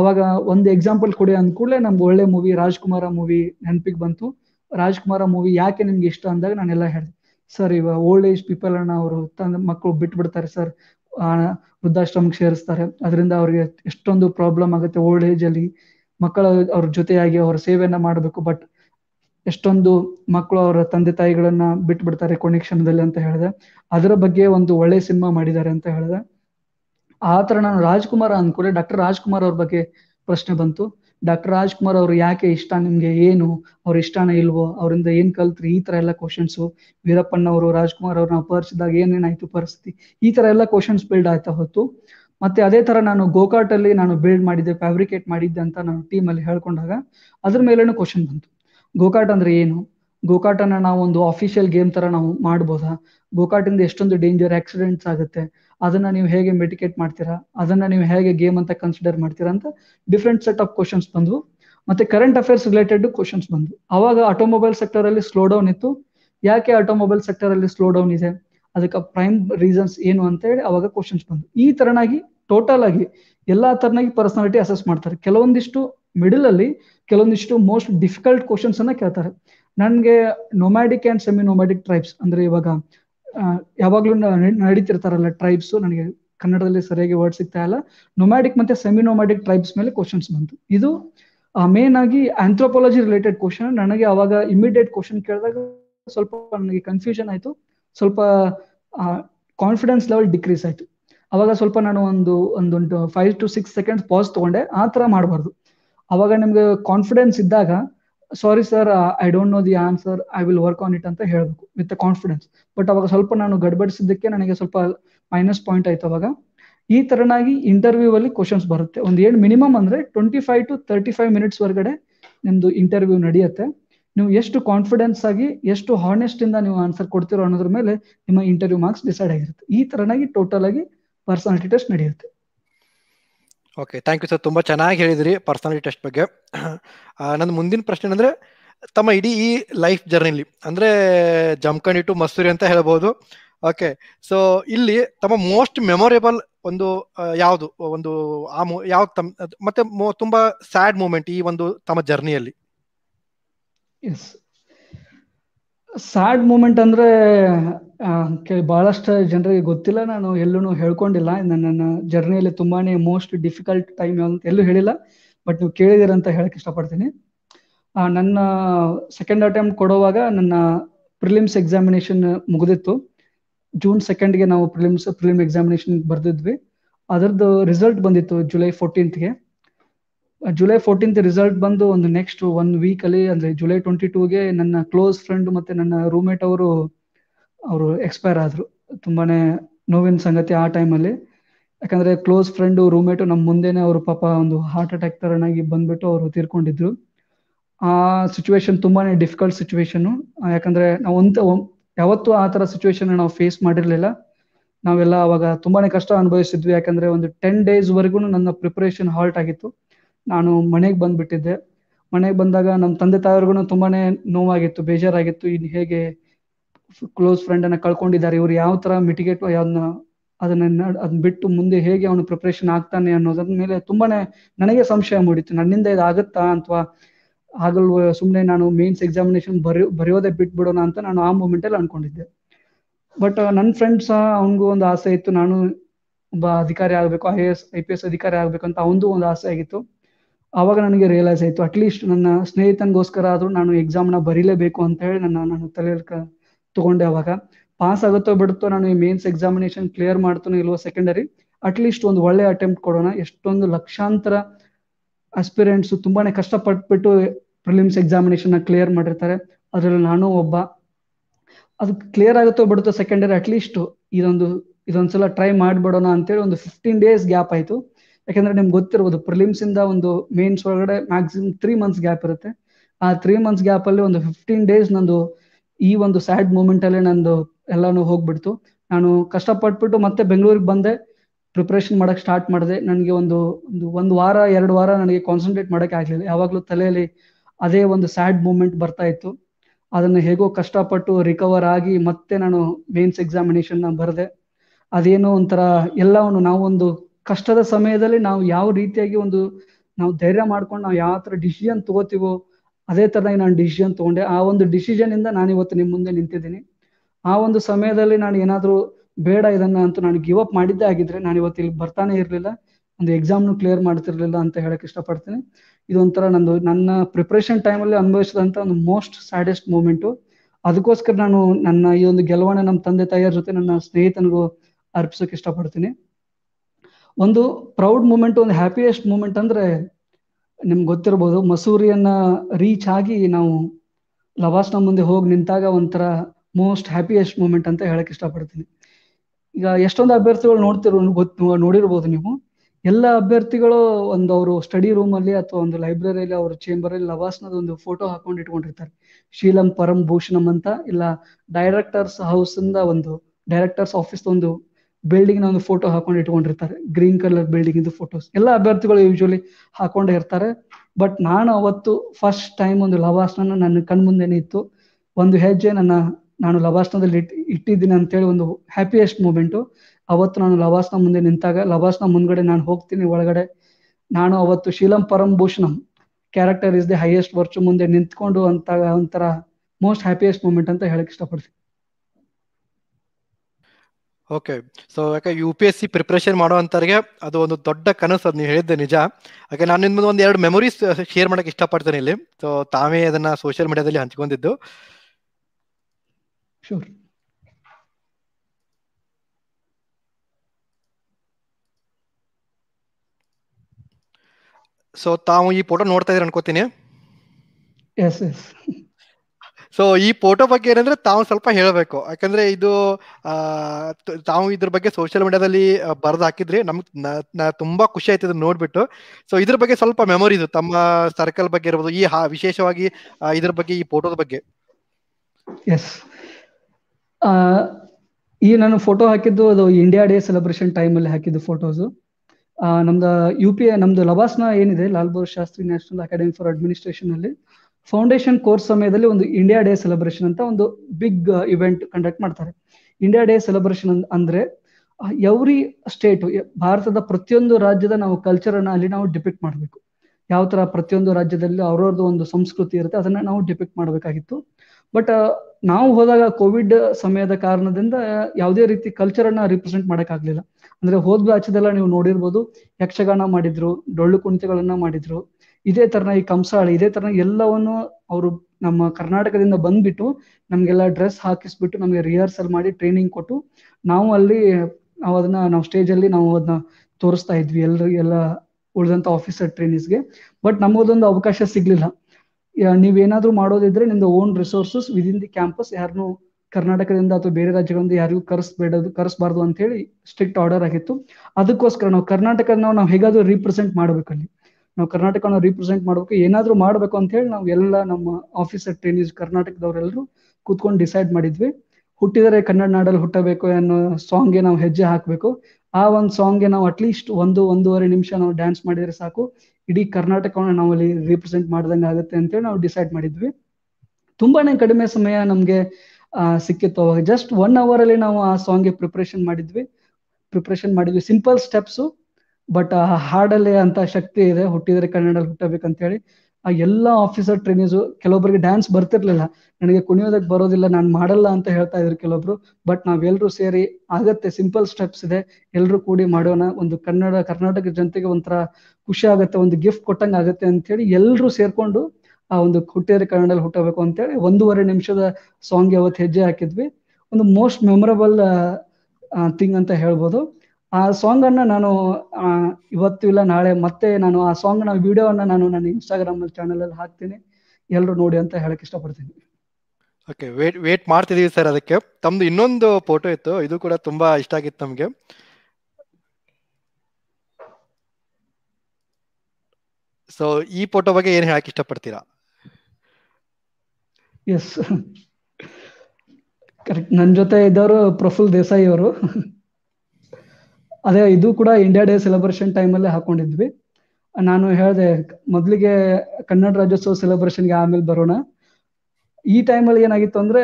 ಅವಾಗ ಒಂದು ಎಕ್ಸಾಂಪಲ್ ಕೊಡಿ ಅಂದ್ ಕೂಡಲೇ ನಮ್ಗೆ ಒಳ್ಳೆ ಮೂವಿ ರಾಜ್ಕುಮಾರ ಮೂವಿ ನೆನಪಿಗೆ ಬಂತು ರಾಜ್ಕುಮಾರ ಮೂವಿ ಯಾಕೆ ನಿಮ್ಗೆ ಇಷ್ಟ ಅಂದಾಗ ನಾನೆಲ್ಲ ಹೇಳಿದೆ ಸರ್ ಇವಾಗ ಓಲ್ಡ್ ಏಜ್ ಪೀಪಲ್ ಅನ್ನ ಅವರು ತಂದ ಮಕ್ಕಳು ಬಿಟ್ಬಿಡ್ತಾರೆ ಸರ್ ವೃದ್ಧಾಶ್ರಮಕ್ಕೆ ಸೇರಿಸ್ತಾರೆ ಅದರಿಂದ ಅವರಿಗೆ ಎಷ್ಟೊಂದು ಪ್ರಾಬ್ಲಮ್ ಆಗುತ್ತೆ ಓಲ್ಡ್ ಏಜ್ ಅಲ್ಲಿ ಮಕ್ಕಳ ಅವ್ರ ಜೊತೆಯಾಗಿ ಅವರ ಸೇವೆಯನ್ನ ಮಾಡಬೇಕು ಬಟ್ ಎಷ್ಟೊಂದು ಮಕ್ಕಳು ಅವರ ತಂದೆ ತಾಯಿಗಳನ್ನ ಬಿಟ್ಬಿಡ್ತಾರೆ ಕೊನೆ ಕ್ಷಣದಲ್ಲಿ ಅಂತ ಹೇಳಿದೆ ಅದರ ಬಗ್ಗೆ ಒಂದು ಒಳ್ಳೆ ಸಿನಿಮಾ ಮಾಡಿದ್ದಾರೆ ಅಂತ ಹೇಳಿದೆ ಆ ತರ ನಾನು ರಾಜ್ಕುಮಾರ್ ಅಂದ್ಕೂಡಲೇ ಡಾಕ್ಟರ್ ರಾಜ್ಕುಮಾರ್ ಅವ್ರ ಬಗ್ಗೆ ಪ್ರಶ್ನೆ ಬಂತು ಡಾಕ್ಟರ್ ರಾಜ್ಕುಮಾರ್ ಅವ್ರು ಯಾಕೆ ಇಷ್ಟ ನಿಮ್ಗೆ ಏನು ಅವ್ರ ಇಷ್ಟನ ಇಲ್ವೋ ಅವರಿಂದ ಏನ್ ಕಲ್ತ್ರಿ ಈ ತರ ಎಲ್ಲ ಕ್ವಶನ್ಸ್ ವೀರಪ್ಪನವರು ರಾಜ್ಕುಮಾರ್ ಅವ್ರನ್ನ ಅಪಹರಿಸಿದಾಗ ಪರಿಸಿದಾಗ ಏನೇನಾಯ್ತು ಪರಿಸ್ಥಿತಿ ಈ ತರ ಎಲ್ಲ ಕ್ವಶನ್ಸ್ ಬಿಲ್ಡ್ ಆಯ್ತಾ ಹೊತ್ತು ಮತ್ತೆ ಅದೇ ತರ ನಾನು ಗೋಕಾಟ್ ಅಲ್ಲಿ ನಾನು ಬಿಲ್ಡ್ ಮಾಡಿದ್ದೆ ಫ್ಯಾಬ್ರಿಕೇಟ್ ಮಾಡಿದ್ದೆ ಅಂತ ನಾನು ಟೀಮ್ ಅಲ್ಲಿ ಹೇಳ್ಕೊಂಡಾಗ ಅದ್ರ ಮೇಲೇನು ಕ್ವಶನ್ ಬಂತು ಗೋಕಾಟ್ ಅಂದ್ರೆ ಏನು ಅನ್ನ ನಾವು ಒಂದು ಅಫಿಷಿಯಲ್ ಗೇಮ್ ತರ ನಾವು ಮಾಡ್ಬೋದಾ ಇಂದ ಎಷ್ಟೊಂದು ಡೇಂಜರ್ ಆಕ್ಸಿಡೆಂಟ್ಸ್ ಆಗುತ್ತೆ ಅದನ್ನ ನೀವು ಹೇಗೆ ಮೆಡಿಕೇಟ್ ಮಾಡ್ತೀರಾ ಅದನ್ನ ನೀವು ಹೇಗೆ ಗೇಮ್ ಅಂತ ಕನ್ಸಿಡರ್ ಮಾಡ್ತೀರಾ ಅಂತ ಡಿಫ್ರೆಂಟ್ ಸೆಟ್ ಆಫ್ ಕ್ವಶನ್ಸ್ ಬಂದ್ವು ಮತ್ತೆ ಕರೆಂಟ್ ಅಫೇರ್ಸ್ ರಿಲೇಟೆಡ್ ಕ್ವಶನ್ಸ್ ಬಂದ್ವು ಅವಾಗ ಆಟೋಮೊಬೈಲ್ ಸೆಕ್ಟರ್ ಅಲ್ಲಿ ಸ್ಲೋ ಡೌನ್ ಇತ್ತು ಯಾಕೆ ಆಟೋಮೊಬೈಲ್ ಸೆಕ್ಟರ್ ಅಲ್ಲಿ ಸ್ಲೋ ಡೌನ್ ಇದೆ ಅದಕ್ಕೆ ಪ್ರೈಮ್ ರೀಸನ್ಸ್ ಏನು ಅಂತ ಹೇಳಿ ಅವಾಗ ಕ್ವಶನ್ಸ್ ಬಂದು ಈ ತರನಾಗಿ ಟೋಟಲ್ ಆಗಿ ಎಲ್ಲಾ ತರನಾಗಿ ಪರ್ಸನಾಲಿಟಿ ಅಸೆಸ್ ಮಾಡ್ತಾರೆ ಕೆಲವೊಂದಿಷ್ಟು ಮಿಡಲ್ ಅಲ್ಲಿ ಕೆಲವೊಂದಿಷ್ಟು ಮೋಸ್ಟ್ ಡಿಫಿಕಲ್ಟ್ ಕ್ವಶನ್ಸ್ ಅನ್ನ ಕೇಳ್ತಾರೆ ನನ್ಗೆ nomadic and semi nomadic tribes ಅಂದ್ರೆ ಇವಾಗ ಯಾವಾಗ್ಲೂ ನಡೀತಿರ್ತಾರಲ್ಲ ಟ್ರೈಬ್ಸ್ ನನಗೆ ಕನ್ನಡದಲ್ಲಿ ಸರಿಯಾಗಿ ವರ್ಡ್ ಸಿಗ್ತಾ ಇಲ್ಲ ನೊಮ್ಯಾಡಿಕ್ ಮತ್ತೆ ಸೆಮಿ ನೊಮ್ಯಾಡಿಕ್ ಟ್ರೈಬ್ಸ್ ಮೇಲೆ ಕ್ವಶನ್ಸ್ ಬಂತು ಇದು ಮೇನ್ ಆಗಿ ಆಂಥ್ರೋಪಾಲಜಿ ರಿಲೇಟೆಡ್ ಕ್ವಶನ್ ನನಗೆ ಅವಾಗ ಇಮಿಡಿಯೇಟ್ ಕ್ವಶನ್ ಕೇಳಿದಾಗ ಸ್ವಲ್ಪ ನನಗೆ ಕನ್ಫ್ಯೂಷನ್ ಆಯ್ತು ಸ್ವಲ್ಪ ಕಾನ್ಫಿಡೆನ್ಸ್ ಲೆವೆಲ್ ಡಿಕ್ರೀಸ್ ಆಯ್ತು ಅವಾಗ ಸ್ವಲ್ಪ ನಾನು ಒಂದು ಒಂದೊಂದು five to six seconds pause ತಗೊಂಡೆ ಆ ತರ ಮಾಡಬಾರ್ದು ಅವಾಗ ನಿಮ್ಗೆ ಕಾನ್ಫಿಡೆನ್ಸ್ ಇದ್ದಾಗ sorry sir I don't know the answer I will work on it ಅಂತ ಹೇಳಬೇಕು ವಿತ್ ಕಾನ್ಫಿಡೆನ್ಸ್ ಬಟ್ ಅವಾಗ ಸ್ವಲ್ಪ ನಾನು ಗಡ್ಬಡಿಸಿದ್ದಕ್ಕೆ ನನಗೆ ಸ್ವಲ್ಪ ಮೈನಸ್ ಪಾಯಿಂಟ್ ಆಯ್ತು ಅವಾಗ ಈ ತರನಾಗಿ ಇಂಟರ್ವ್ಯೂ ಅಲ್ಲಿ ಕ್ವಶನ್ಸ್ ಬರುತ್ತೆ ಒಂದು ಏನ್ ಮಿನಿಮಮ್ ಅಂದ್ರೆ twenty five to thirty five minutes ವರ್ಗಡೆ ನಿಮ್ದು ಇಂಟರ್ವ್ಯೂ ನಡೆಯುತ್ತೆ ನೀವು ಎಷ್ಟು ಕಾನ್ಫಿಡೆನ್ಸ್ ಆಗಿ ಎಷ್ಟು ಹಾನೆಸ್ಟ್ ಇಂದ ನೀವು ಆನ್ಸರ್ ಕೊಡ್ತಿರೋ ಅನ್ನೋದ್ರ ಮೇಲೆ ನಿಮ್ಮ ಇಂಟರ್ವ್ಯೂ ಮಾರ್ಕ್ಸ್ ಡಿಸೈಡ್ ಆಗಿರುತ್ತೆ ಈ ತರನಾಗಿ ಟೋಟಲ್ ಆಗಿ ಪರ್ಸನಾಲಿಟಿ ಟೆಸ್ಟ್ ನಡೆಯುತ್ತೆ ಓಕೆ ಥ್ಯಾಂಕ್ ಯು ಸರ್ ತುಂಬ ಚೆನ್ನಾಗಿ ಹೇಳಿದಿರಿ ಪರ್ಸನಾಲಿಟಿ ಟೆಸ್ಟ್ ಬಗ್ಗೆ ನನ್ನ ಮುಂದಿನ ಪ್ರಶ್ನೆ ಏನಂದ್ರೆ ತಮ್ಮ ಇಡೀ ಈ ಲೈಫ್ ಜರ್ನಿಲಿ ಅಂದರೆ ಜಮಖಂಡಿ ಟು ಮಸೂರಿ ಅಂತ ಹೇಳ್ಬೋದು ಓಕೆ ಸೊ ಇಲ್ಲಿ ತಮ್ಮ ಮೋಸ್ಟ್ ಮೆಮೊರೇಬಲ್ ಒಂದು ಯಾವುದು ಒಂದು ಆ ಯಾವ ತಮ್ಮ ಮತ್ತೆ ತುಂಬಾ ಸ್ಯಾಡ್ ಮೂಮೆಂಟ್ ಈ ಒಂದು ತಮ್ಮ ಜರ್ನಿಯಲ್ಲಿ ಸ್ಯಾಡ್ ಮೂಮೆಂಟ್ ಅಂದ್ರೆ ಬಹಳಷ್ಟು ಜನರಿಗೆ ಗೊತ್ತಿಲ್ಲ ನಾನು ಎಲ್ಲೂ ಹೇಳ್ಕೊಂಡಿಲ್ಲ ನನ್ನ ಜರ್ನಿಯಲ್ಲಿ ತುಂಬಾನೇ ಮೋಸ್ಟ್ ಡಿಫಿಕಲ್ಟ್ ಟೈಮ್ ಎಲ್ಲೂ ಹೇಳಿಲ್ಲ ಬಟ್ ನೀವು ಕೇಳಿದಿರಂತ ಹೇಳಕ್ ಇಷ್ಟಪಡ್ತೀನಿ ನನ್ನ ಸೆಕೆಂಡ್ ಅಟೆಂಪ್ಟ್ ಕೊಡುವಾಗ ನನ್ನ ಪ್ರಿಲಿಮ್ಸ್ ಎಕ್ಸಾಮಿನೇಷನ್ ಮುಗಿದಿತ್ತು ಜೂನ್ ಸೆಕೆಂಡ್ಗೆ ನಾವು ಪ್ರಿಲಿಮ್ಸ್ ಪ್ರಿಲಿಮ್ ಎಕ್ಸಾಮಿನೇಷನ್ ಬರೆದಿದ್ವಿ ಅದರದ್ದು ರಿಸಲ್ಟ್ ಬಂದಿತ್ತು ಜುಲೈ ಫೋರ್ಟೀನ್ತ್ಗೆ ಜುಲೈ ಫೋರ್ಟೀನ್ತ್ ರಿಸಲ್ಟ್ ಬಂದು ಒಂದು ನೆಕ್ಸ್ಟ್ ಒನ್ ವೀಕ್ ಅಲ್ಲಿ ಅಂದ್ರೆ ಜುಲೈ ಟ್ವೆಂಟಿ ಟೂಗೆ ನನ್ನ ಕ್ಲೋಸ್ ಫ್ರೆಂಡ್ ಮತ್ತೆ ನನ್ನ ರೂಮೇಟ್ ಅವರು ಅವರು ಎಕ್ಸ್ಪೈರ್ ಆದ್ರು ತುಂಬಾನೇ ನೋವಿನ ಸಂಗತಿ ಆ ಟೈಮಲ್ಲಿ ಯಾಕಂದ್ರೆ ಕ್ಲೋಸ್ ಫ್ರೆಂಡ್ ರೂಮೇಟ್ ನಮ್ಮ ಮುಂದೆನೆ ಅವರು ಪಾಪ ಒಂದು ಹಾರ್ಟ್ ಅಟ್ಯಾಕ್ ತರನಾಗಿ ಬಂದ್ಬಿಟ್ಟು ಅವರು ತೀರ್ಕೊಂಡಿದ್ರು ಆ ಸಿಚುವೇಶನ್ ತುಂಬಾನೇ ಡಿಫಿಕಲ್ಟ್ ಸಿಚುವೇಶನ್ ಯಾಕಂದ್ರೆ ನಾವು ಒಂದ್ ಯಾವತ್ತೂ ಆ ತರ ಸಿಚುವೇಶನ್ ನಾವು ಫೇಸ್ ಮಾಡಿರ್ಲಿಲ್ಲ ನಾವೆಲ್ಲ ಅವಾಗ ತುಂಬಾನೇ ಕಷ್ಟ ಅನುಭವಿಸಿದ್ವಿ ಯಾಕಂದ್ರೆ ಒಂದು ಟೆನ್ ಡೇಸ್ ವರೆಗೂ ನನ್ನ ಪ್ರಿಪರೇಷನ್ ಹಾಲ್ಟ್ ಆಗಿತ್ತು ನಾನು ಮನೆಗೆ ಬಂದ್ಬಿಟ್ಟಿದ್ದೆ ಮನೆಗೆ ಬಂದಾಗ ನಮ್ಮ ತಂದೆ ತಾಯಿಯವ್ರಿಗೂ ತುಂಬಾನೇ ನೋವಾಗಿತ್ತು ಬೇಜಾರಾಗಿತ್ತು ಇನ್ ಹೇಗೆ ಕ್ಲೋಸ್ ಫ್ರೆಂಡ್ ಅನ್ನ ಕಳ್ಕೊಂಡಿದ್ದಾರೆ ಇವ್ರು ಯಾವ ತರ ಮಿಟಿಗೇಟ್ ಅದನ್ನ ಅದನ್ನ ಅದನ್ನ ಬಿಟ್ಟು ಮುಂದೆ ಹೇಗೆ ಅವನು ಪ್ರಿಪರೇಷನ್ ಆಗ್ತಾನೆ ಅನ್ನೋದ್ರ ಮೇಲೆ ತುಂಬಾನೇ ನನಗೆ ಸಂಶಯ ಮೂಡಿತ್ತು ನನ್ನಿಂದ ಆಗುತ್ತಾ ಅಥವಾ ಆಗಲ್ ಸುಮ್ಮನೆ ನಾನು ಮೇನ್ಸ್ ಎಕ್ಸಾಮಿನೇಷನ್ ಬರೆಯೋ ಬರೆಯೋದೇ ಬಿಟ್ಬಿಡೋಣ ಅಂತ ನಾನು ಆ ಮೂಮೆಂಟ್ ಅಲ್ಲಿ ಅನ್ಕೊಂಡಿದ್ದೆ ಬಟ್ ನನ್ನ ಫ್ರೆಂಡ್ಸ್ ಅವನಿಗೂ ಒಂದು ಆಸೆ ಇತ್ತು ನಾನು ಒಬ್ಬ ಅಧಿಕಾರಿ ಆಗ್ಬೇಕು I A S I P S ಅಧಿಕಾರಿ ಆಗ್ಬೇಕು ಅಂತ ಅವಂದು ಒಂದು ಆಸೆ ಆಗಿತ್ತು ಅವಾಗ ನನಗೆ ರಿಯಲೈಸ್ ಆಯ್ತು ಅಟ್ಲೀಸ್ಟ್ ನನ್ನ ಸ್ನೇಹಿತನಗೋಸ್ಕರ ಆದರೂ ನಾನು ಎಕ್ಸಾಮ್ನ ಬರೀಲೇಬೇಕು ಅಂತ ಹೇಳಿ ನನ್ನ ನಾನು ತಲೆ ತಗೊಂಡೆ ಅವಾಗ ಪಾಸ್ ಆಗುತ್ತೋ ಬಿಡುತ್ತೋ ನಾನು ಈ ಮೇನ್ಸ್ ಎಕ್ಸಾಮಿನೇಷನ್ ಕ್ಲಿಯರ್ ಮಾಡ್ತಾನೆ ಇಲ್ವೋ ಸೆಕೆಂಡರಿ ಅಟ್ಲೀಸ್ಟ್ ಒಂದು ಒಳ್ಳೆ ಅಟೆಂಪ್ಟ್ ಕೊಡೋಣ ಎಷ್ಟೊಂದು ಲಕ್ಷಾಂತರ ಅಸ್ಪಿರೆಂಟ್ಸ್ ತುಂಬಾನೇ ಕಷ್ಟಪಟ್ಬಿಟ್ಟು ಪ್ರಿಲಿಮ್ಸ್ ನ ಕ್ಲಿಯರ್ ಮಾಡಿರ್ತಾರೆ ಅದರಲ್ಲಿ ನಾನು ಒಬ್ಬ ಅದು ಕ್ಲಿಯರ್ ಆಗುತ್ತೋ ಬಿಡುತ್ತೋ ಸೆಕೆಂಡರಿ ಅಟ್ಲೀಸ್ಟ್ ಇದೊಂದು ಇದೊಂದ್ಸಲ ಟ್ರೈ ಮಾಡ್ಬಿಡೋಣ ಅಂತೇಳಿ ಒಂದು ಫಿಫ್ಟೀನ್ ಡೇಸ್ ಗ್ಯಾಪ್ ಆಯ್ತು ಯಾಕಂದ್ರೆ ನಿಮ್ಗೆ ಗೊತ್ತಿರ್ಬೋದು ಪ್ರಿಲಿಮ್ಸ್ ಇಂದ ಒಂದು ಮೇನ್ಸ್ ಒಳಗಡೆ ಮ್ಯಾಕ್ಸಿಮಮ್ ತ್ರೀ ಮಂತ್ಸ್ ಗ್ಯಾಪ್ ಇರುತ್ತೆ ಆ ತ್ರೀ ಮಂತ್ಸ್ ಗ್ಯಾಪ್ ಅಲ್ಲಿ ಒಂದು ಫಿಫ್ಟೀನ್ ಡೇಸ್ ನಂದು ಈ ಒಂದು ಸ್ಯಾಡ್ ಮೂಮೆಂಟ್ ಅಲ್ಲೇ ನಂದು ಎಲ್ಲಾನು ಹೋಗ್ಬಿಡ್ತು ನಾನು ಕಷ್ಟಪಟ್ಬಿಟ್ಟು ಮತ್ತೆ ಬೆಂಗಳೂರಿಗೆ ಬಂದೆ ಪ್ರಿಪ್ರೇಷನ್ ಮಾಡಕ್ ಸ್ಟಾರ್ಟ್ ಮಾಡಿದೆ ನನಗೆ ಒಂದು ಒಂದು ವಾರ ಎರಡು ವಾರ ನನಗೆ ಕಾನ್ಸಂಟ್ರೇಟ್ ಮಾಡೋಕೆ ಆಗ್ಲಿಲ್ಲ ಯಾವಾಗಲೂ ತಲೆಯಲ್ಲಿ ಅದೇ ಒಂದು ಸ್ಯಾಡ್ ಮೂಮೆಂಟ್ ಬರ್ತಾ ಇತ್ತು ಅದನ್ನು ಹೇಗೋ ಕಷ್ಟಪಟ್ಟು ರಿಕವರ್ ಆಗಿ ಮತ್ತೆ ನಾನು ಮೇನ್ಸ್ ಎಕ್ಸಾಮಿನೇಷನ್ನ ಬರೆದೆ ಅದೇನೋ ಒಂಥರ ಎಲ್ಲವನ್ನು ನಾವೊಂದು ಕಷ್ಟದ ಸಮಯದಲ್ಲಿ ನಾವು ಯಾವ ರೀತಿಯಾಗಿ ಒಂದು ನಾವು ಧೈರ್ಯ ಮಾಡ್ಕೊಂಡು ನಾವು ಯಾವ ಥರ ಡಿಸಿಷನ್ ತಗೋತೀವೋ ಅದೇ ಥರದಾಗಿ ನಾನು ಡಿಸಿಷನ್ ತಗೊಂಡೆ ಆ ಒಂದು ಡಿಸಿಷನ್ ಇಂದ ನಾನು ಇವತ್ತು ನಿಮ್ಮ ಮುಂದೆ ನಿಂತಿದ್ದೀನಿ ಆ ಒಂದು ಸಮಯದಲ್ಲಿ ನಾನು ಏನಾದರೂ ಬೇಡ ಇದನ್ನ ಅಂತ ನಾನು ಗಿವ್ ಅಪ್ ಮಾಡಿದ್ದೇ ಆಗಿದ್ರೆ ನಾನು ಇವತ್ತು ಇಲ್ಲಿ ಬರ್ತಾನೆ ಇರಲಿಲ್ಲ ಒಂದು ಎಕ್ಸಾಮ್ನು ಕ್ಲಿಯರ್ ಮಾಡ್ತಿರ್ಲಿಲ್ಲ ಅಂತ ಹೇಳಕ್ ಇಷ್ಟಪಡ್ತೀನಿ ಇದೊಂಥರ ನಂದು ನನ್ನ ಪ್ರಿಪ್ರೇಷನ್ ಟೈಮಲ್ಲಿ ಅನುಭವಿಸಿದಂಥ ಒಂದು ಮೋಸ್ಟ್ ಸ್ಯಾಡೆಸ್ಟ್ ಮೂಮೆಂಟು ಅದಕ್ಕೋಸ್ಕರ ನಾನು ನನ್ನ ಈ ಒಂದು ಗೆಲುವನ್ನ ನಮ್ಮ ತಂದೆ ತಾಯಿಯರ ಜೊತೆ ನನ್ನ ಸ್ನೇಹಿತನಿಗೂ ಅರ್ಪಿಸೋಕೆ ಇಷ್ಟಪಡ್ತೀನಿ ಒಂದು ಪ್ರೌಡ್ ಮೂಮೆಂಟ್ ಒಂದು ಹ್ಯಾಪಿಯೆಸ್ಟ್ ಮೂಮೆಂಟ್ ಅಂದ್ರೆ ನಿಮ್ಗೆ ಗೊತ್ತಿರ್ಬೋದು ಮಸೂರಿಯನ್ನ ರೀಚ್ ಆಗಿ ನಾವು ಲವಾಸ್ನ ಮುಂದೆ ಹೋಗಿ ನಿಂತಾಗ ಒಂಥರ ಮೋಸ್ಟ್ ಹ್ಯಾಪಿಯೆಸ್ಟ್ ಮೂಮೆಂಟ್ ಅಂತ ಹೇಳಕ್ ಇಷ್ಟಪಡ್ತೀನಿ ಈಗ ಎಷ್ಟೊಂದು ಅಭ್ಯರ್ಥಿಗಳು ನೋಡ್ತಿರೋ ಗೊತ್ ನೋಡಿರ್ಬೋದು ನೀವು ಎಲ್ಲ ಅಭ್ಯರ್ಥಿಗಳು ಒಂದು ಅವರು ಸ್ಟಡಿ ರೂಮ್ ಅಲ್ಲಿ ಅಥವಾ ಒಂದು ಲೈಬ್ರರಿಯಲ್ಲಿ ಅವ್ರ ಚೇಂಬರ್ ಅಲ್ಲಿ ಲವಾಸ್ನ ಒಂದು ಫೋಟೋ ಹಾಕೊಂಡು ಇಟ್ಕೊಂಡಿರ್ತಾರೆ ಶೀಲಂ ಪರಂ ಭೂಷಣಂ ಅಂತ ಇಲ್ಲ ಡೈರೆಕ್ಟರ್ಸ್ ಹೌಸ್ ಇಂದ ಒಂದು ಡೈರೆಕ್ಟರ್ಸ್ ಆಫೀಸ್ ಒಂದು ಬಿಲ್ಡಿಂಗ್ ನ ಒಂದು ಫೋಟೋ ಹಾಕೊಂಡು ಇಟ್ಕೊಂಡಿರ್ತಾರೆ ಗ್ರೀನ್ ಕಲರ್ ಬಿಲ್ಡಿಂಗ್ ಇಂದು ಫೋಟೋಸ್ ಎಲ್ಲ ಅಭ್ಯರ್ಥಿಗಳು ಯೂಶಲಿ ಹಾಕೊಂಡೇ ಇರ್ತಾರೆ ಬಟ್ ನಾನು ಅವತ್ತು ಫಸ್ಟ್ ಟೈಮ್ ಒಂದು ಲವಾಸನ ನನ್ನ ಮುಂದೆ ಇತ್ತು ಒಂದು ಹೆಜ್ಜೆ ನನ್ನ ನಾನು ಲವಾಸನದಲ್ಲಿ ಇಟ್ ಇಟ್ಟಿದ್ದೀನಿ ಅಂತೇಳಿ ಒಂದು ಹ್ಯಾಪಿಯೆಸ್ಟ್ ಮೂಮೆಂಟು ಅವತ್ತು ನಾನು ಲವಾಸನ ಮುಂದೆ ನಿಂತಾಗ ಲವಾಸನ ಮುಂದ್ಗಡೆ ನಾನು ಹೋಗ್ತೀನಿ ಒಳಗಡೆ ನಾನು ಅವತ್ತು ಶೀಲಂ ಪರಂ ಭೂಷಣಂ character is the highest virtue ಮುಂದೆ ನಿಂತ್ಕೊಂಡು ಅಂತ ಒಂಥರ ಮೋಸ್ಟ್ ಹ್ಯಾಪಿಯೆಸ್ಟ್ ಮೂಮೆಂಟ್ ಅಂತ ಹೇಳಕ್ ಇಷ್ಟಪಡ್ತೀನಿ ಓಕೆ ಸೊ ಯಾಕೆ U P S C preparation ಮಾಡೋವಂಥವ್ರಿಗೆ ಅದು ಒಂದು ದೊಡ್ಡ ಕನಸು ಅದು ನೀವು ಹೇಳಿದ್ದೆ ನಿಜ ಯಾಕೆ ನಾನು ನಿಮ್ಮ ಒಂದು ಎರಡು ಮೆಮೊರೀಸ್ ಶೇರ್ ಮಾಡಕ್ಕೆ ಇಷ್ಟಪಡ್ತೇನೆ ಇಲ್ಲಿ ಸೊ ತಾವೇ ಅದನ್ನ ಸೋಷಿಯಲ್ ಮೀಡಿಯಾದಲ್ಲಿ ಹಂಚ್ಕೊಂಡಿದ್ದು ಶೂರ್ ಸೊ ತಾವು ಈ ಫೋಟೋ ನೋಡ್ತಾ ಇದ್ರೆ ಅನ್ಕೋತೀನಿ ಎಸ್ ಎಸ್ ಸೊ ಈ ಫೋಟೋ ಬಗ್ಗೆ ಏನಂದ್ರೆ ತಾವು ಸ್ವಲ್ಪ ಹೇಳಬೇಕು ಯಾಕಂದ್ರೆ ಇದು ತಾವು ಇದ್ರ ಬಗ್ಗೆ ಸೋಷಿಯಲ್ ಮೀಡಿಯಾದಲ್ಲಿ ಬರೆದು ಹಾಕಿದ್ರಿ ನಮ್ಗೆ ತುಂಬಾ ಖುಷಿ ಆಯ್ತು ಇದನ್ನ ನೋಡ್ಬಿಟ್ಟು ಸೊ ಇದ್ರ ಬಗ್ಗೆ ಸ್ವಲ್ಪ ಮೆಮೊರಿ ಇದು ತಮ್ಮ ಸರ್ಕಲ್ ಬಗ್ಗೆ ಇರಬಹುದು ಈ ವಿಶೇಷವಾಗಿ ಇದ್ರ ಬಗ್ಗೆ ಈ ಫೋಟೋದ ಬಗ್ಗೆ ಎಸ್ ಈ ನಾನು ಫೋಟೋ ಹಾಕಿದ್ದು ಅದು ಇಂಡಿಯಾ ಡೇ ಸೆಲೆಬ್ರೇಷನ್ ಟೈಮ್ ಅಲ್ಲಿ ಹಾಕಿದ್ದು ಫೋಟೋಸ್ ನಮ್ದು ಯು ಪಿ ನಮ್ದು ಲಬಾಸ್ನ ಏನಿದೆ Lal Bahadur Shastri national academy for administration ಅಲ್ಲಿ ಫೌಂಡೇಶನ್ ಕೋರ್ಸ್ ಸಮಯದಲ್ಲಿ ಒಂದು ಇಂಡಿಯಾ ಡೇ ಸೆಲೆಬ್ರೇಷನ್ ಅಂತ ಒಂದು ಬಿಗ್ ಇವೆಂಟ್ ಕಂಡಕ್ಟ್ ಮಾಡ್ತಾರೆ ಇಂಡಿಯಾ ಡೇ ಸೆಲೆಬ್ರೇಷನ್ ಅಂದ್ರೆ ಎವ್ರಿ ಸ್ಟೇಟ್ ಭಾರತದ ಪ್ರತಿಯೊಂದು ರಾಜ್ಯದ ನಾವು ಕಲ್ಚರ್ ಅನ್ನ ಅಲ್ಲಿ ನಾವು ಡಿಪಿಕ್ಟ್ ಮಾಡಬೇಕು ಯಾವ ತರ ಪ್ರತಿಯೊಂದು ರಾಜ್ಯದಲ್ಲಿ ಅವ್ರವ್ರದ್ದು ಒಂದು ಸಂಸ್ಕೃತಿ ಇರುತ್ತೆ ಅದನ್ನ ನಾವು ಡಿಪಿಕ್ಟ್ ಮಾಡಬೇಕಾಗಿತ್ತು ಬಟ್ ನಾವು ಹೋದಾಗ ಕೋವಿಡ್ ಸಮಯದ ಕಾರಣದಿಂದ ಯಾವುದೇ ರೀತಿ ಕಲ್ಚರ್ ಅನ್ನ ರಿಪ್ರೆಸೆಂಟ್ ಮಾಡಕ್ಕಾಗ್ಲಿಲ್ಲ ಅಂದ್ರೆ ಹೋದ್ ಬ್ಯಾಚದೆಲ್ಲ ನೀವು ನೋಡಿರ್ಬೋದು ಯಕ್ಷಗಾನ ಮಾಡಿದ್ರು ಡೊಳ್ಳು ಕುಣಿತಗಳನ್ನ ಮಾಡಿದ್ರು ಇದೇ ತರನ ಈ ಕಂಸಾಳೆ ಇದೇ ತರನ ಎಲ್ಲವನ್ನು ಅವರು ನಮ್ಮ ಕರ್ನಾಟಕದಿಂದ ಬಂದ್ಬಿಟ್ಟು ನಮ್ಗೆಲ್ಲ ಡ್ರೆಸ್ ಹಾಕಿಸ್ಬಿಟ್ಟು ನಮಗೆ ರಿಹರ್ಸಲ್ ಮಾಡಿ ಟ್ರೈನಿಂಗ್ ಕೊಟ್ಟು ನಾವು ಅಲ್ಲಿ ನಾವು ಅದನ್ನ ನಾವು ಸ್ಟೇಜ್ ಅಲ್ಲಿ ನಾವು ಅದನ್ನ ತೋರಿಸ್ತಾ ಇದ್ವಿ ಎಲ್ಲರೂ ಎಲ್ಲ ಉಳಿದಂತ ಆಫೀಸರ್ ಟ್ರೈನಿಸ್ಗೆ ಬಟ್ ನಮಗದೊಂದು ಅವಕಾಶ ಸಿಗ್ಲಿಲ್ಲ ನೀವೇನಾದ್ರೂ ಮಾಡೋದಿದ್ರೆ ನಿಮ್ದು own resources within the campus ಯಾರನ್ನು ಕರ್ನಾಟಕದಿಂದ ಅಥವಾ ಬೇರೆ ರಾಜ್ಯಗಳಿಂದ ಯಾರಿಗೂ ಕರೆಸ್ಬೇಡ ಕರೆಸ್ಬಾರ್ದು ಅಂತ ಹೇಳಿ ಸ್ಟ್ರಿಕ್ಟ್ ಆರ್ಡರ್ ಆಗಿತ್ತು ಅದಕ್ಕೋಸ್ಕರ ನಾವು ಕರ್ನಾಟಕ ನಾವು ಹೇಗಾದ್ರೂ ರೀಪ್ರೆಸೆಂಟ್ ಅಲ್ಲಿ ನಾವು ಕರ್ನಾಟಕನ ರೀಪ್ರೆಸೆಂಟ್ ಮಾಡ್ಬೇಕು ಏನಾದರೂ ಮಾಡಬೇಕು ಅಂತ ಹೇಳಿ ನಾವು ಎಲ್ಲ ನಮ್ಮ ಆಫೀಸರ್ ಟ್ರೈನೀಸ್ ಕರ್ನಾಟಕದವರೆಲ್ಲರೂ ಕೂತ್ಕೊಂಡು ಡಿಸೈಡ್ ಮಾಡಿದ್ವಿ ಹುಟ್ಟಿದರೆ ಕನ್ನಡ ನಾಡಲ್ಲಿ ಹುಟ್ಟಬೇಕು ಅನ್ನೋ ಸಾಂಗ್ಗೆ ನಾವು ಹೆಜ್ಜೆ ಹಾಕಬೇಕು ಆ ಒಂದು ಸಾಂಗ್ಗೆ ನಾವು ಅಟ್ಲೀಸ್ಟ್ ಒಂದು ಒಂದೂವರೆ ನಿಮಿಷ ನಾವು ಡ್ಯಾನ್ಸ್ ಮಾಡಿದರೆ ಸಾಕು ಇಡೀ ಕರ್ನಾಟಕವನ್ನು ನಾವು ಅಲ್ಲಿ ರಿಪ್ರೆಸೆಂಟ್ ಮಾಡ್ದಂಗೆ ಆಗುತ್ತೆ ಅಂತೇಳಿ ನಾವು ಡಿಸೈಡ್ ಮಾಡಿದ್ವಿ ತುಂಬಾನೇ ಕಡಿಮೆ ಸಮಯ ನಮಗೆ ಸಿಕ್ಕಿತ್ತು ಅವಾಗ ಜಸ್ಟ್ ಒನ್ ಅವರಲ್ಲಿ ನಾವು ಆ ಸಾಂಗ್ಗೆ ಪ್ರಿಪ್ರೇಷನ್ ಮಾಡಿದ್ವಿ ಪ್ರಿಪ್ರೇಷನ್ ಮಾಡಿದ್ವಿ ಸಿಂಪಲ್ ಸ್ಟೆಪ್ಸು ಬಟ್ ಆ ಹಾಡಲ್ಲಿ ಅಂತ ಶಕ್ತಿ ಇದೆ ಹುಟ್ಟಿದ್ರೆ ಕನ್ನಡಲ್ಲಿ ಹುಟ್ಟಬೇಕಂತ ಹೇಳಿ ಆ ಎಲ್ಲ ಆಫೀಸರ್ ಟ್ರೈನೀಸು ಕೆಲವೊಬ್ಬರಿಗೆ ಡ್ಯಾನ್ಸ್ ಬರ್ತಿರ್ಲಿಲ್ಲ ನನಗೆ ಕುಣಿಯೋದಕ್ಕೆ ಬರೋದಿಲ್ಲ ನಾನು ಮಾಡಲ್ಲ ಅಂತ ಹೇಳ್ತಾ ಇದ್ರು ಕೆಲವೊಬ್ರು ಬಟ್ ನಾವೆಲ್ಲರೂ ಸೇರಿ ಆಗತ್ತೆ ಸಿಂಪಲ್ ಸ್ಟೆಪ್ಸ್ ಇದೆ ಎಲ್ಲರೂ ಕೂಡಿ ಮಾಡೋಣ ಒಂದು ಕನ್ನಡ ಕರ್ನಾಟಕ ಜನತೆಗೆ ಒಂಥರ ಖುಷಿ ಆಗುತ್ತೆ ಒಂದು ಗಿಫ್ಟ್ ಕೊಟ್ಟಂಗೆ ಆಗುತ್ತೆ ಅಂತೇಳಿ ಎಲ್ಲರೂ ಸೇರ್ಕೊಂಡು ಆ ಒಂದು ಹುಟ್ಟಿದ್ರೆ ಕನ್ನಡಲ್ಲಿ ಹುಟ್ಟಬೇಕು ಅಂತೇಳಿ ಒಂದೂವರೆ ನಿಮಿಷದ ಸಾಂಗ್ ಅವತ್ತು ಹೆಜ್ಜೆ ಹಾಕಿದ್ವಿ ಒಂದು ಮೋಸ್ಟ್ ಮೆಮೊರಬಲ್ ಥಿಂಗ್ ಅಂತ ಹೇಳ್ಬೋದು ಆ ಸಾಂಗ್ ಅನ್ನ ನಾನು ಇವತ್ತು ಇಲ್ಲ ನಾಳೆ ಮತ್ತೆ ನಾನು ಆ ಸಾಂಗ್ ನ ವಿಡಿಯೋ ಅನ್ನ ನಾನು ನನ್ನ ಇನ್ಸ್ಟಾಗ್ರಾಮ್ ಚಾನಲ್ ಅಲ್ಲಿ ಹಾಕ್ತೀನಿ ಎಲ್ಲರೂ ನೋಡಿ ಅಂತ ಹೇಳಕ್ ಇಷ್ಟಪಡ್ತೀನಿ ಓಕೆ ವೇಟ್ ವೇಟ್ ಮಾಡ್ತಿದೀವಿ ಸರ್ ಅದಕ್ಕೆ ತಮ್ದು ಇನ್ನೊಂದು ಫೋಟೋ ಇತ್ತು ಇದು ಕೂಡ ತುಂಬಾ ಇಷ್ಟ ಆಗಿತ್ತು ನಮಗೆ ಸೊ ಈ ಫೋಟೋ ಬಗ್ಗೆ ಏನ್ ಹೇಳಕ್ ಇಷ್ಟಪಡ್ತೀರಾ ಎಸ್ ಕರೆಕ್ಟ್ ನನ್ನ ಜೊತೆ ಇದ್ದವರು ಪ್ರಫುಲ್ ದೇಸಾಯಿ ಅವರು ಅದೇ ಇದು ಕೂಡ ಇಂಡಿಯಾ ಡೇ ಸೆಲೆಬ್ರೇಷನ್ ಟೈಮಲ್ಲೇ ಹಾಕೊಂಡಿದ್ವಿ ನಾನು ಹೇಳಿದೆ ಮೊದಲಿಗೆ ಕನ್ನಡ ರಾಜ್ಯೋತ್ಸವ ಸೆಲೆಬ್ರೇಷನ್ಗೆ ಆಮೇಲೆ ಬರೋಣ ಈ ಟೈಮಲ್ಲಿ ಏನಾಗಿತ್ತು ಅಂದ್ರೆ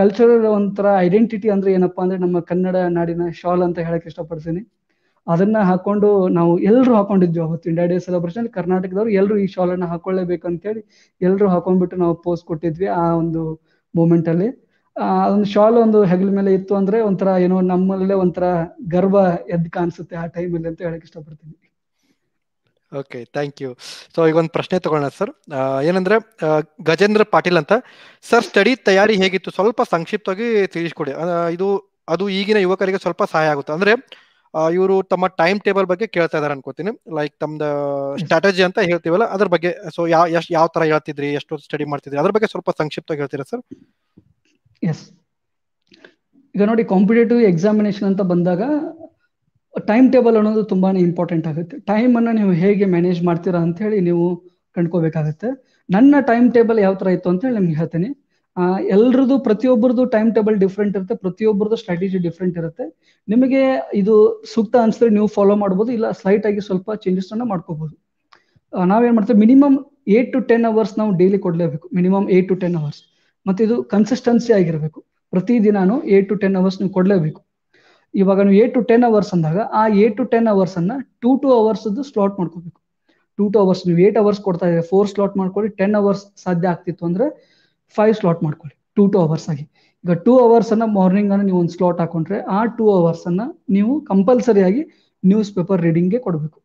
ಕಲ್ಚರಲ್ ಒಂಥರ ಐಡೆಂಟಿಟಿ ಅಂದ್ರೆ ಏನಪ್ಪಾ ಅಂದ್ರೆ ನಮ್ಮ ಕನ್ನಡ ನಾಡಿನ ಶಾಲ್ ಅಂತ ಹೇಳಕ್ ಇಷ್ಟಪಡ್ತೀನಿ ಅದನ್ನ ಹಾಕೊಂಡು ನಾವು ಎಲ್ಲರೂ ಹಾಕೊಂಡಿದ್ವಿ ಅವತ್ತು ಇಂಡಿಯಾ ಡೇ ಸೆಲೆಬ್ರೇಷನ್ ಕರ್ನಾಟಕದವ್ರು ಎಲ್ಲರೂ ಈ ಶಾಲನ್ನ ಹಾಕೊಳ್ಳೇಬೇಕು ಅಂತೇಳಿ ಎಲ್ಲರೂ ಹಾಕೊಂಡ್ಬಿಟ್ಟು ನಾವು ಪೋಸ್ಟ್ ಕೊಟ್ಟಿದ್ವಿ ಆ ಒಂದು ಮೂಮೆಂಟ್ ಅಲ್ಲಿ ಒಂದು ಶಾಲ್ ಒಂದು ಹೆಗಲ ಮೇಲೆ ಇತ್ತು ಅಂದ್ರೆ ಒಂಥರ ಏನೋ ನಮ್ಮಲ್ಲೇ ಒಂಥರ ಗರ್ವ ಎದ್ ಕಾಣಿಸುತ್ತೆ ಆ ಟೈಮಲ್ಲಿ ಅಂತ ಹೇಳಕ್ ಇಷ್ಟಪಡ್ತೀನಿ ಓಕೆ ಥ್ಯಾಂಕ್ ಯು ಸೊ ಈಗ ಒಂದು ಪ್ರಶ್ನೆ ತಗೊಳ್ಳೋಣ ಸರ್ ಏನಂದ್ರೆ ಗಜೇಂದ್ರ ಪಾಟೀಲ್ ಅಂತ ಸರ್ ಸ್ಟಡಿ ತಯಾರಿ ಹೇಗಿತ್ತು ಸ್ವಲ್ಪ ಸಂಕ್ಷಿಪ್ತವಾಗಿ ತಿಳಿಸ್ಕೊಡಿ ಇದು ಅದು ಈಗಿನ ಯುವಕರಿಗೆ ಸ್ವಲ್ಪ ಸಹಾಯ ಆಗುತ್ತೆ ಅಂದ್ರೆ ಇವರು ತಮ್ಮ ಟೈಮ್ ಟೇಬಲ್ ಬಗ್ಗೆ ಕೇಳ್ತಾ ಇದಾರೆ ಅನ್ಕೋತೀನಿ ಲೈಕ್ ತಮ್ದು ಸ್ಟ್ರಾಟಜಿ ಅಂತ ಹೇಳ್ತೀವಲ್ಲ ಅದ್ರ ಬಗ್ಗೆ ಸೊ ಯಾವ ಎಷ್ಟು ಯಾವ ತರ ಹೇಳ್ತಿದ್ರಿ ಎಷ್ಟು ಸ್ಟಡಿ ಮಾಡ್ತಿದ್ರಿ ಅದ್ರ ಬಗ್ಗೆ ಸ್ವಲ್ಪ ಸಂಕ್ಷಿಪ್ತವಾಗಿ ಹೇಳ್ತೀರಾ ಸರ್ ಎಸ್ ಈಗ ನೋಡಿ ಕಾಂಪಿಟೇಟಿವ್ ಎಕ್ಸಾಮಿನೇಷನ್ ಅಂತ ಬಂದಾಗ ಟೈಮ್ ಟೇಬಲ್ ಅನ್ನೋದು ತುಂಬಾನೇ ಇಂಪಾರ್ಟೆಂಟ್ ಆಗುತ್ತೆ ಟೈಮ್ ಅನ್ನ ನೀವು ಹೇಗೆ ಮ್ಯಾನೇಜ್ ಮಾಡ್ತೀರಾ ಅಂತ ಹೇಳಿ ನೀವು ಕಂಡ್ಕೋಬೇಕಾಗುತ್ತೆ ನನ್ನ ಟೈಮ್ ಟೇಬಲ್ ಯಾವ ತರ ಇತ್ತು ಅಂತ ಹೇಳಿ ನಿಮ್ಗೆ ಹೇಳ್ತೀನಿ ಎಲ್ರದ್ದು ಪ್ರತಿಯೊಬ್ಬರದ್ದು ಟೈಮ್ ಟೇಬಲ್ ಡಿಫ್ರೆಂಟ್ ಇರುತ್ತೆ ಪ್ರತಿಯೊಬ್ಬರದ್ದು ಸ್ಟ್ರಾಟಜಿ ಡಿಫ್ರೆಂಟ್ ಇರುತ್ತೆ ನಿಮಗೆ ಇದು ಸೂಕ್ತ ಅನ್ಸಿದ್ರೆ ನೀವು ಫಾಲೋ ಮಾಡ್ಬೋದು ಇಲ್ಲ ಸ್ಲೈಟ್ ಆಗಿ ಸ್ವಲ್ಪ ಚೇಂಜಸ್ ಅನ್ನ ಮಾಡ್ಕೋಬಹುದು ನಾವೇನ್ ಮಾಡ್ತೀವಿ minimum eight to ten hours ನಾವು ಡೈಲಿ ಕೊಡ್ಲೇಬೇಕು minimum eight to ten hours ಮತ್ತೆ ಇದು ಕನ್ಸಿಸ್ಟೆನ್ಸಿ ಆಗಿರಬೇಕು ಪ್ರತಿ ದಿನಾನು ಏಟ್ ಟು ಟೆನ್ ಅವರ್ಸ್ ನೀವು ಕೊಡಲೇಬೇಕು ಇವಾಗ ನೀವು ಏಟ್ ಟು ಟೆನ್ ಅವರ್ಸ್ ಅಂದಾಗ ಆ ಏಟ್ ಟು ಟೆನ್ ಅವರ್ಸ್ ಅನ್ನ ಟೂ ಟು ಅವರ್ಸ್ ಸ್ಲಾಟ್ ಮಾಡ್ಕೋಬೇಕು ಟೂ ಟು ಅವರ್ಸ್ ನೀವು ಏಟ್ ಅವರ್ಸ್ ಕೊಡ್ತಾ ಇದ್ರೆ ಫೋರ್ ಸ್ಲಾಟ್ ಮಾಡ್ಕೊಳ್ಳಿ ಟೆನ್ ಅವರ್ಸ್ ಸಾಧ್ಯ ಆಗ್ತಿತ್ತು ಅಂದ್ರೆ ಫೈವ್ ಸ್ಲಾಟ್ ಮಾಡ್ಕೊಳ್ಳಿ ಟೂ ಟು ಅವರ್ಸ್ ಆಗಿ ಈಗ ಟೂ ಅವರ್ಸ್ ಅನ್ನ ಮಾರ್ನಿಂಗ್ ಅನ್ನ ನೀವು ಒಂದು ಸ್ಲಾಟ್ ಹಾಕೊಂಡ್ರೆ ಆ ಟೂ ಅವರ್ಸ್ ಅನ್ನ ನೀವು ಕಂಪಲ್ಸರಿಯಾಗಿ ನ್ಯೂಸ್ ಪೇಪರ್ ರೀಡಿಂಗ್ಗೆ ಕೊಡಬೇಕು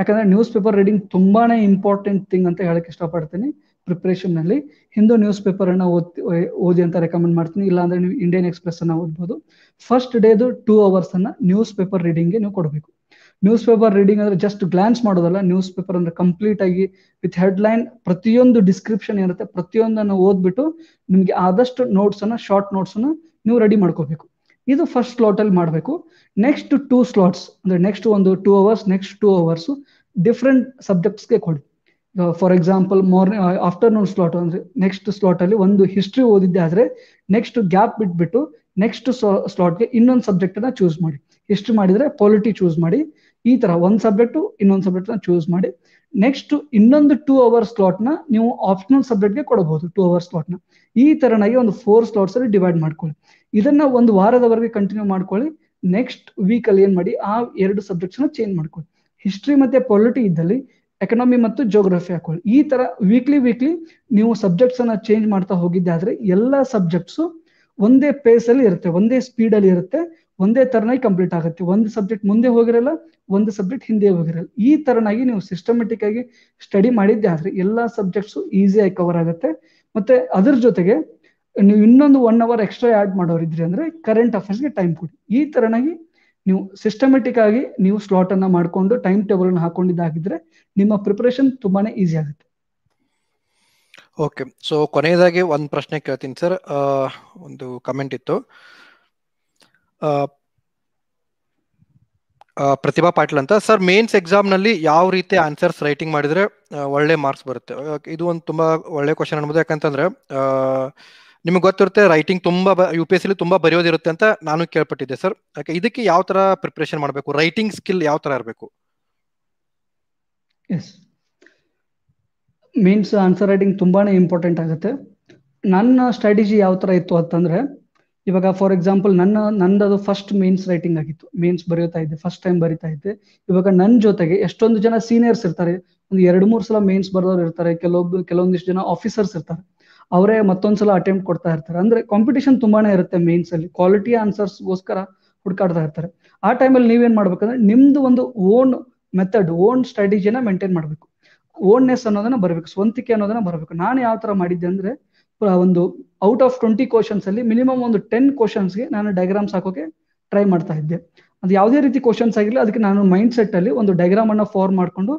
ಯಾಕಂದ್ರೆ ನ್ಯೂಸ್ ಪೇಪರ್ ರೀಡಿಂಗ್ ತುಂಬಾನೇ ಇಂಪಾರ್ಟೆಂಟ್ ಥಿಂಗ್ ಅಂತ ಹೇಳಕ್ ಇಷ್ಟಪಡ್ತೀನಿ ನಲ್ಲಿ ಹಿಂದೂ ನ್ಯೂಸ್ ಪೇಪರ್ ಅನ್ನ ಓದಿ ಓದಿ ಅಂತ ರೆಕಮೆಂಡ್ ಮಾಡ್ತೀನಿ ಇಲ್ಲಾಂದ್ರೆ ನೀವು ಇಂಡಿಯನ್ ಎಕ್ಸ್ಪ್ರೆಸ್ ಅನ್ನ ಓದ್ಬೋದು ಫಸ್ಟ್ ಡೇದು ಟೂ ಅವರ್ಸ್ ಅನ್ನ ನ್ಯೂಸ್ ಪೇಪರ್ ರೀಡಿಂಗ್ಗೆ ನೀವು ಕೊಡಬೇಕು ನ್ಯೂಸ್ ಪೇಪರ್ ರೀಡಿಂಗ್ ಅಂದ್ರೆ ಜಸ್ಟ್ ಗ್ಲಾನ್ಸ್ ಮಾಡೋದಲ್ಲ ನ್ಯೂಸ್ ಪೇಪರ್ ಅಂದ್ರೆ ಕಂಪ್ಲೀಟ್ ಆಗಿ ವಿತ್ ಹೆಡ್ಲೈನ್ ಪ್ರತಿಯೊಂದು ಡಿಸ್ಕ್ರಿಪ್ಷನ್ ಇರುತ್ತೆ ಪ್ರತಿಯೊಂದನ್ನ ಓದ್ಬಿಟ್ಟು ನಿಮಗೆ ಆದಷ್ಟು ನೋಟ್ಸ್ ಅನ್ನ ಶಾರ್ಟ್ ನೋಟ್ಸ್ ಅನ್ನ ನೀವು ರೆಡಿ ಮಾಡ್ಕೋಬೇಕು ಇದು ಫಸ್ಟ್ ಸ್ಲಾಟ್ ಅಲ್ಲಿ ಮಾಡಬೇಕು ನೆಕ್ಸ್ಟ್ ಟೂ ಸ್ಲಾಟ್ಸ್ ಅಂದ್ರೆ ನೆಕ್ಸ್ಟ್ ಒಂದು two hours next two hours different ಸಬ್ಜೆಕ್ಟ್ಸ್ಗೆ ಕೊಡಿ for example morning afternoon slot ಅಂದ್ರೆ ನೆಕ್ಸ್ಟ್ ಸ್ಲಾಟ್ ಅಲ್ಲಿ ಒಂದು ಹಿಸ್ಟ್ರಿ ಓದಿದ್ದೆ ಆದ್ರೆ ನೆಕ್ಸ್ಟ್ ಗ್ಯಾಪ್ ಬಿಟ್ಬಿಟ್ಟು ನೆಕ್ಸ್ಟ್ ಸ್ಲಾಟ್ಗೆ ಇನ್ನೊಂದು ಸಬ್ಜೆಕ್ಟ್ ಅನ್ನ ಚೂಸ್ ಮಾಡಿ ಹಿಸ್ಟ್ರಿ ಮಾಡಿದ್ರೆ ಪಾಲಿಟಿ ಚೂಸ್ ಮಾಡಿ ಈ ತರ ಒಂದು ಸಬ್ಜೆಕ್ಟ್ ಇನ್ನೊಂದು ಸಬ್ಜೆಕ್ಟ್ ನ ಚೂಸ್ ಮಾಡಿ ನೆಕ್ಸ್ಟ್ ಇನ್ನೊಂದು ಟೂ ಅವರ್ ಸ್ಲಾಟ್ ನ ನೀವು ಆಪ್ಷನಲ್ ಸಬ್ಜೆಕ್ಟ್ ಗೆ ಕೊಡಬಹುದು ಟೂ ಅವರ್ ಸ್ಲಾಟ್ ನ ಈ ತರನಾಗಿ ಒಂದು ಫೋರ್ ಸ್ಲಾಟ್ಸ್ ಅಲ್ಲಿ ಡಿವೈಡ್ ಮಾಡ್ಕೊಳ್ಳಿ ಇದನ್ನ ಒಂದು ವಾರದವರೆಗೆ ಕಂಟಿನ್ಯೂ ಮಾಡ್ಕೊಳ್ಳಿ ನೆಕ್ಸ್ಟ್ ವೀಕ್ ಅಲ್ಲಿ ಏನ್ ಮಾಡಿ ಆ ಎರಡು ಸಬ್ಜೆಕ್ಟ್ಸ್ ನ ಚೇಂಜ್ ಮಾಡ್ಕೊಳ್ಳಿ ಹಿಸ್ಟ್ರಿ ಮತ್ತೆ ಪಾಲಿಟಿ ಇದ್ದಲ್ಲಿ ಎಕನಾಮಿ ಮತ್ತು ಜೋಗ್ರಫಿ ಹಾಕೊಳ್ಳಿ ಈ ತರ ವೀಕ್ಲಿ ವೀಕ್ಲಿ ನೀವು ಸಬ್ಜೆಕ್ಟ್ಸ್ ಅನ್ನ ಚೇಂಜ್ ಮಾಡ್ತಾ ಹೋಗಿದ್ದೆ ಆದ್ರೆ ಎಲ್ಲ ಸಬ್ಜೆಕ್ಟ್ಸು ಒಂದೇ ಪೇಸ್ ಅಲ್ಲಿ ಇರುತ್ತೆ ಒಂದೇ ಸ್ಪೀಡ್ ಅಲ್ಲಿ ಇರುತ್ತೆ ಒಂದೇ ತರನಾಗಿ ಕಂಪ್ಲೀಟ್ ಆಗುತ್ತೆ ಒಂದು ಸಬ್ಜೆಕ್ಟ್ ಮುಂದೆ ಹೋಗಿರಲ್ಲ ಒಂದು ಸಬ್ಜೆಕ್ಟ್ ಹಿಂದೆ ಹೋಗಿರಲ್ಲ ಈ ತರನಾಗಿ ನೀವು ಸಿಸ್ಟಮೆಟಿಕ್ ಆಗಿ ಸ್ಟಡಿ ಮಾಡಿದ್ದೆ ಆದ್ರೆ ಎಲ್ಲ ಸಬ್ಜೆಕ್ಟ್ಸು ಈಸಿಯಾಗಿ ಕವರ್ ಆಗುತ್ತೆ ಮತ್ತೆ ಅದ್ರ ಜೊತೆಗೆ ನೀವು ಇನ್ನೊಂದು ಒನ್ ಅವರ್ ಎಕ್ಸ್ಟ್ರಾ ಆ್ಯಡ್ ಮಾಡೋರಿದ್ರಿ ಅಂದ್ರೆ ಕರೆಂಟ್ ಅಫೇರ್ಸ್ಗೆ ಟೈಮ್ ಕೊಡಿ ಈ ತರನಾಗಿ ನೀವು ಸಿಸ್ಟಮೆಟಿಕ್ ಆಗಿ ನೀವು ಸ್ಲಾಟ್ ಅನ್ನ ಮಾಡ್ಕೊಂಡು ಟೈಮ್ ಟೇಬಲ್ ಅನ್ನು ಹಾಕೊಂಡಿದ್ದಾಗಿದ್ರೆ ನಿಮ್ಮ ಪ್ರಿಪರೇಷನ್ ತುಂಬಾನೇ ಈಸಿ ಆಗುತ್ತೆ ಓಕೆ ಸೊ ಕೊನೆಯದಾಗಿ ಒಂದು ಪ್ರಶ್ನೆ ಕೇಳ್ತೀನಿ ಸರ್ ಒಂದು ಕಮೆಂಟ್ ಇತ್ತು ಪ್ರತಿಭಾ ಪಾಟೀಲ್ ಅಂತ ಸರ್ ಮೇನ್ಸ್ ಎಕ್ಸಾಮ್ ನಲ್ಲಿ ಯಾವ ರೀತಿ ಆನ್ಸರ್ಸ್ ರೈಟಿಂಗ್ ಮಾಡಿದ್ರೆ ಒಳ್ಳೆ ಮಾರ್ಕ್ಸ್ ಬರುತ್ತೆ ಇದು ಒಂದು ತುಂಬಾ ಒಳ್ಳೆ ಕ್ವಶನ್ ಅನ್ಬೋದು ಯಾಕಂತಂದ್ರೆ ನಿಮಗೆ ಗೊತ್ತಿರುತ್ತೆ ರೈಟಿಂಗ್ ತುಂಬಾ ಯು ಪಿ ಎಸ್ ಸಿ ತುಂಬಾ ಬರೆಯೋದಿರುತ್ತೆ ಅಂತ ನಾನು ಕೇಳ್ಪಟ್ಟಿದ್ದೆ ಸರ್ ಯಾಕೆ ಇದಕ್ಕೆ ಯಾವ ತರ ಪ್ರಿಪರೇಷನ್ ಮಾಡಬೇಕು ರೈಟಿಂಗ್ ಸ್ಕಿಲ್ ಯಾವ ತರ ಇರಬೇಕು ಎಸ್ ಮೀನ್ಸ್ ಆನ್ಸರ್ ರೈಟಿಂಗ್ ತುಂಬಾನೇ ಇಂಪಾರ್ಟೆಂಟ್ ಆಗುತ್ತೆ ನನ್ನ ಸ್ಟ್ರಾಟಜಿ ಯಾವ ತರ ಇತ್ತು ಅಂತಂದ್ರೆ ಇವಾಗ ಫಾರ್ ಎಕ್ಸಾಂಪಲ್ ನನ್ನ ನಂದದು ಫಸ್ಟ್ ಮೇನ್ಸ್ ರೈಟಿಂಗ್ ಆಗಿತ್ತು ಮೇನ್ಸ್ ಬರೆಯುತ್ತಾ ಇದ್ದೆ ಫಸ್ಟ್ ಟೈಮ್ ಬರಿತಾ ಇದ್ದೆ ಇವಾಗ ನನ್ನ ಜೊತೆಗೆ ಎಷ್ಟೊಂದು ಜನ ಸೀನಿಯರ್ಸ್ ಇರ್ತಾರೆ ಒಂದು ಎರಡು ಮೂರು ಸಲ ಮೇನ್ಸ್ ಬರೆದವ್ರು ಇರ್ತಾರೆ ಕೆಲವೊಬ್ಬ ಕೆಲವೊಂದಿಷ್ಟು ಜನ ಆಫೀಸರ್ಸ್ ಇರ್ತಾರೆ ಅವರೇ ಮತ್ತೊಂದ್ಸಲ ಅಟೆಂಪ್ಟ್ ಕೊಡ್ತಾ ಇರ್ತಾರೆ ಅಂದ್ರೆ ಕಾಂಪಿಟೇಷನ್ ತುಂಬಾನೇ ಇರುತ್ತೆ ಮೇನ್ಸ್ ಅಲ್ಲಿ ಕ್ವಾಲಿಟಿ ಆನ್ಸರ್ಸ್ಗೋಸ್ಕರ ಹುಡ್ಕಾಡ್ತಾ ಇರ್ತಾರೆ ಆ ಟೈಮಲ್ಲಿ ನೀವೇನ್ ಮಾಡ್ಬೇಕಂದ್ರೆ ನಿಮ್ದು ಒಂದು ಓನ್ ಮೆಥಡ್ ಓನ್ ಸ್ಟ್ರಾಟಜಿನ ಮೇಂಟೈನ್ ಮಾಡಬೇಕು ಓನ್ನೆಸ್ ಅನ್ನೋದನ್ನ ಬರಬೇಕು ಸ್ವಂತಿಕೆ ಅನ್ನೋದನ್ನ ಬರಬೇಕು ನಾನು ಯಾವ ತರ ಮಾಡಿದ್ದೆ ಅಂದ್ರೆ ಒಂದು ಔಟ್ ಆಫ್ ಟ್ವೆಂಟಿ ಕ್ವಶನ್ಸ್ ಅಲ್ಲಿ ಮಿನಿಮಮ್ ಒಂದು ಟೆನ್ ಕ್ವಶನ್ಸ್ಗೆ ನಾನು ಡೈಗ್ರಾಮ್ಸ್ ಹಾಕೋಕೆ ಟ್ರೈ ಮಾಡ್ತಾ ಇದ್ದೆ ಅದು ಯಾವುದೇ ರೀತಿ ಕ್ವಶನ್ಸ್ ಆಗಿರಲಿ ಅದಕ್ಕೆ ನಾನು ಮೈಂಡ್ ಸೆಟ್ ಅಲ್ಲಿ ಒಂದು ಡೈಗ್ರಾಮ್ ಅನ್ನ ಫಾರ್ಮ್ ಮಾಡಿಕೊಂಡು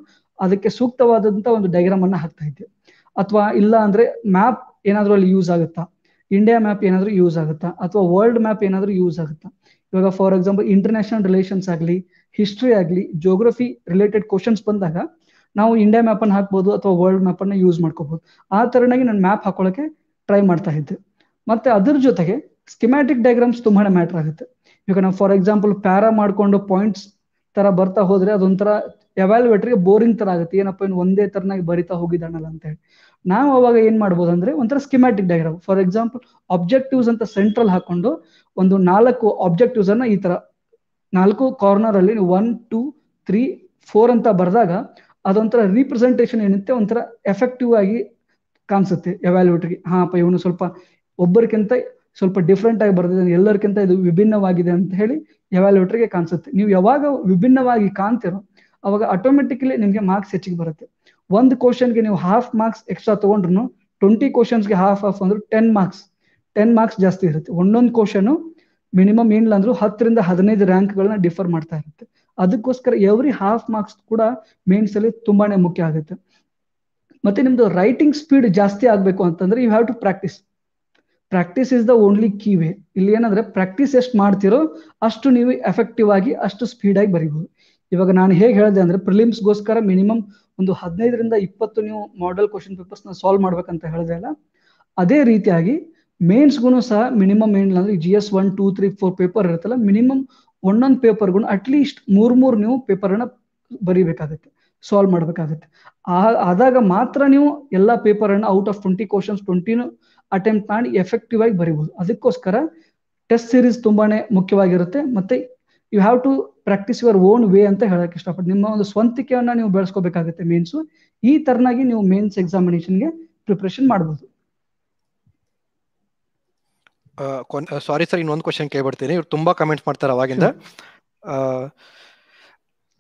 ಅದಕ್ಕೆ ಸೂಕ್ತವಾದಂತ ಒಂದು ಡೈಗ್ರಾಮ್ ಅನ್ನ ಹಾಕ್ತಾ ಇದ್ದೆ ಅಥವಾ ಇಲ್ಲ ಅಂದ್ರೆ ಮ್ಯಾಪ್ ಏನಾದರೂ ಅಲ್ಲಿ ಯೂಸ್ ಆಗುತ್ತಾ ಇಂಡಿಯಾ ಮ್ಯಾಪ್ ಏನಾದರೂ ಯೂಸ್ ಆಗುತ್ತಾ ಅಥವಾ ವರ್ಲ್ಡ್ ಮ್ಯಾಪ್ ಏನಾದರೂ ಯೂಸ್ ಆಗುತ್ತಾ ಇವಾಗ ಫಾರ್ ಎಕ್ಸಾಂಪಲ್ ಇಂಟರ್ನ್ಯಾಷನಲ್ ರಿಲೇಷನ್ಸ್ ಆಗಲಿ ಹಿಸ್ಟ್ರಿ ಆಗಲಿ ಜೋಗ್ರಫಿ ರಿಲೇಟೆಡ್ ಕ್ವಶನ್ಸ್ ಬಂದಾಗ ನಾವು ಇಂಡಿಯಾ ಮ್ಯಾಪ್ ಅನ್ನು ಹಾಕ್ಬೋದು ಅಥವಾ ವರ್ಲ್ಡ್ ಮ್ಯಾಪ್ ಅನ್ನ ಯೂಸ್ ಮಾಡ್ಕೋಬಹುದು ಆ ತರನಾಗಿ ನಾನು ಮ್ಯಾಪ್ ಹಾಕೊಳ್ಳೋಕೆ ಟ್ರೈ ಮಾಡ್ತಾ ಇದ್ದೆ ಮತ್ತೆ ಅದ್ರ ಜೊತೆಗೆ ಸ್ಕಿಮ್ಯಾಟಿಕ್ ಡಯಾಗ್ರಾಮ್ಸ್ ತುಂಬಾನೇ ಮ್ಯಾಟರ್ ಆಗುತ್ತೆ ಇವಾಗ ನಾವು ಫಾರ್ ಎಕ್ಸಾಂಪಲ್ ಪ್ಯಾರಾ ಮಾಡ್ಕೊಂಡು ಪಾಯಿಂಟ್ಸ್ ತರ ಬರ್ತಾ ಹೋದ್ರೆ ಅದೊಂಥರ ಎವ್ಯಾಲ್ಯುವೇಟರ್ಗೆ ಬೋರಿಂಗ್ ತರ ಆಗುತ್ತೆ ಏನಪ್ಪ ಇನ್ನು ಒಂದೇ ತರನಾಗಿ ಬರಿತಾ ಹೋಗಿದ್ದಾನಲ್ಲ ಅಂತ ಹೇಳಿ ನಾವು ಅವಾಗ ಏನ್ ಮಾಡ್ಬೋದು ಅಂದ್ರೆ ಒಂಥರ schematic diagram for example objectives ಅಂತ ಸೆಂಟ್ರಲ್ ಹಾಕೊಂಡು ಒಂದು ನಾಲ್ಕು ಆಬ್ಜೆಕ್ಟಿವ್ಸ್ ಅನ್ನ ಈ ತರ ನಾಲ್ಕು ಕಾರ್ನರ್ ಅಲ್ಲಿ ಒನ್ ಟೂ ತ್ರೀ ಫೋರ್ ಅಂತ ಬರೆದಾಗ ಅದೊಂಥರ ರೀಪ್ರೆಸೆಂಟೇಷನ್ ಏನಂತೆ ಒಂಥರ ಎಫೆಕ್ಟಿವ್ ಆಗಿ ಕಾಣಿಸುತ್ತೆ ಎವ್ಯಾಲ್ಯೂಟರ್ಗೆ ಹಾ ಅಪ್ಪ ಇವನು ಸ್ವಲ್ಪ ಒಬ್ಬರಿಗಿಂತ ಸ್ವಲ್ಪ ಡಿಫ್ರೆಂಟ್ ಆಗಿ ಬರ್ತಿದ್ದಾನೆ ಎಲ್ಲರಿಗಿಂತ ಇದು ವಿಭಿನ್ನವಾಗಿದೆ ಅಂತ ಹೇಳಿ ಎವ್ಯಾಲ್ಯೂಟ್ರಿಗೆ ಕಾಣಿಸುತ್ತೆ ನೀವು ಯಾವಾಗ ವಿಭಿನ್ನವಾಗಿ ಕಾಣ್ತಿರೋ ಅವಾಗ ಆಟೋಮೆಟಿಕ್ಲಿ ನಿಮಗೆ ಮಾರ್ಕ್ಸ್ ಹೆಚ್ಚಿಗೆ ಬರುತ್ತೆ ಒಂದು ಗೆ ನೀವು ಹಾಫ್ ಮಾರ್ಕ್ಸ್ ಎಕ್ಸ್ಟ್ರಾ ತಗೊಂಡ್ರು ಟ್ವೆಂಟಿ ಕ್ವಶನ್ಸ್ಗೆ ಹಾಫ್ ಹಾಫ್ ಅಂದ್ರೆ ಟೆನ್ ಮಾರ್ಕ್ಸ್ ಟೆನ್ ಮಾರ್ಕ್ಸ್ ಜಾಸ್ತಿ ಇರುತ್ತೆ ಒಂದೊಂದು ಕ್ವಶನ್ ಮಿನಿಮಮ್ ಏನ್ ಅಂದ್ರೆ ಹತ್ತರಿಂದ ಹದಿನೈದು ರ್ಯಾಂಕ್ಗಳನ್ನ ಡಿಫರ್ ಮಾಡ್ತಾ ಇರುತ್ತೆ ಅದಕ್ಕೋಸ್ಕರ ಎವ್ರಿ ಹಾಫ್ ಮಾರ್ಕ್ಸ್ ಕೂಡ ಮೇನ್ಸ್ ಅಲ್ಲಿ ತುಂಬಾನೇ ಮುಖ್ಯ ಆಗುತ್ತೆ ಮತ್ತೆ ನಿಮ್ದು ರೈಟಿಂಗ್ ಸ್ಪೀಡ್ ಜಾಸ್ತಿ ಆಗಬೇಕು ಅಂತಂದ್ರೆ you have to practise practice is the only key way ಇಲ್ಲಿ ಏನಂದ್ರೆ ಪ್ರಾಕ್ಟೀಸ್ ಎಷ್ಟು ಮಾಡ್ತಿರೋ ಅಷ್ಟು ನೀವು ಎಫೆಕ್ಟಿವ್ ಆಗಿ ಅಷ್ಟು ಸ್ಪೀಡ್ ಆಗಿ ಬರೀಬಹುದು ಇವಾಗ ನಾನು ಹೇಗೆ ಹೇಳಿದೆ ಅಂದ್ರೆ ಪ್ರಿಲಿಮ್ಸ್ಗೋಸ್ಕರ ಮಿನಿಮಮ್ ಒಂದು ಹದಿನೈದರಿಂದ ಇಪ್ಪತ್ತು ನೀವು ಮಾಡೆಲ್ ಕ್ವಶನ್ ಪೇಪರ್ಸ್ನ ಸಾಲ್ವ್ ಮಾಡ್ಬೇಕಂತ ಹೇಳಿದೆ ಅಲ್ಲ ಅದೇ ರೀತಿಯಾಗಿ ಮೇನ್ಸ್ಗೂ ಸಹ ಮಿನಿಮಮ್ ಏನಿಲ್ಲ ಅಂದ್ರೆ G S one two three four paper ಇರುತ್ತಲ್ಲ ಮಿನಿಮಮ್ ಒಂದೊಂದು ಅಟ್ ಅಟ್ಲೀಸ್ಟ್ ಮೂರ್ ಮೂರು ನೀವು ಪೇಪರ್ನ ಬರೀಬೇಕಾಗತ್ತೆ ಸಾಲ್ವ್ ಆ ಆದಾಗ ಮಾತ್ರ ನೀವು ಎಲ್ಲ ಅನ್ನ ಔಟ್ ಆಫ್ ಟ್ವೆಂಟಿ ಕ್ವಶನ್ಸ್ ಟ್ವೆಂಟಿನೂ ಅಟೆಂಪ್ಟ್ ಮಾಡಿ ಎಫೆಕ್ಟಿವ್ ಆಗಿ ಬರಿಬಹುದು ಅದಕ್ಕೋಸ್ಕರ ಟೆಸ್ಟ್ ಸೀರೀಸ್ ತುಂಬಾನೇ ಮುಖ್ಯವಾಗಿರುತ್ತೆ ಮತ್ತೆ you have to practise your own way ಅಂತ ಹೇಳಕ್ಕೆ ಇಷ್ಟಪಟ್ಟು ನಿಮ್ಮ ಒಂದು ಸ್ವಂತಿಕೆಯನ್ನ ನೀವು ಬೆಳೆಸ್ಕೋಬೇಕಾಗುತ್ತೆ ಮೇನ್ಸ್ ಈ ತರನಾಗಿ ನೀವು ಮೇನ್ಸ್ ಎಕ್ಸಾಮಿನೇಷನ್ಗೆ ಪ್ರಿಪರೇಷನ್ ಮಾಡಬಹುದು ಸಾರಿ ಸರ್ ಇನ್ನೊಂದು ಕ್ವಶನ್ ಕೇಳ್ಬಿಡ್ತೀನಿ ಇವ್ರು ತುಂಬಾ ಕಮೆಂಟ್ಸ್ ಮಾಡ್ತಾರೆ ಅವಾಗಿಂದ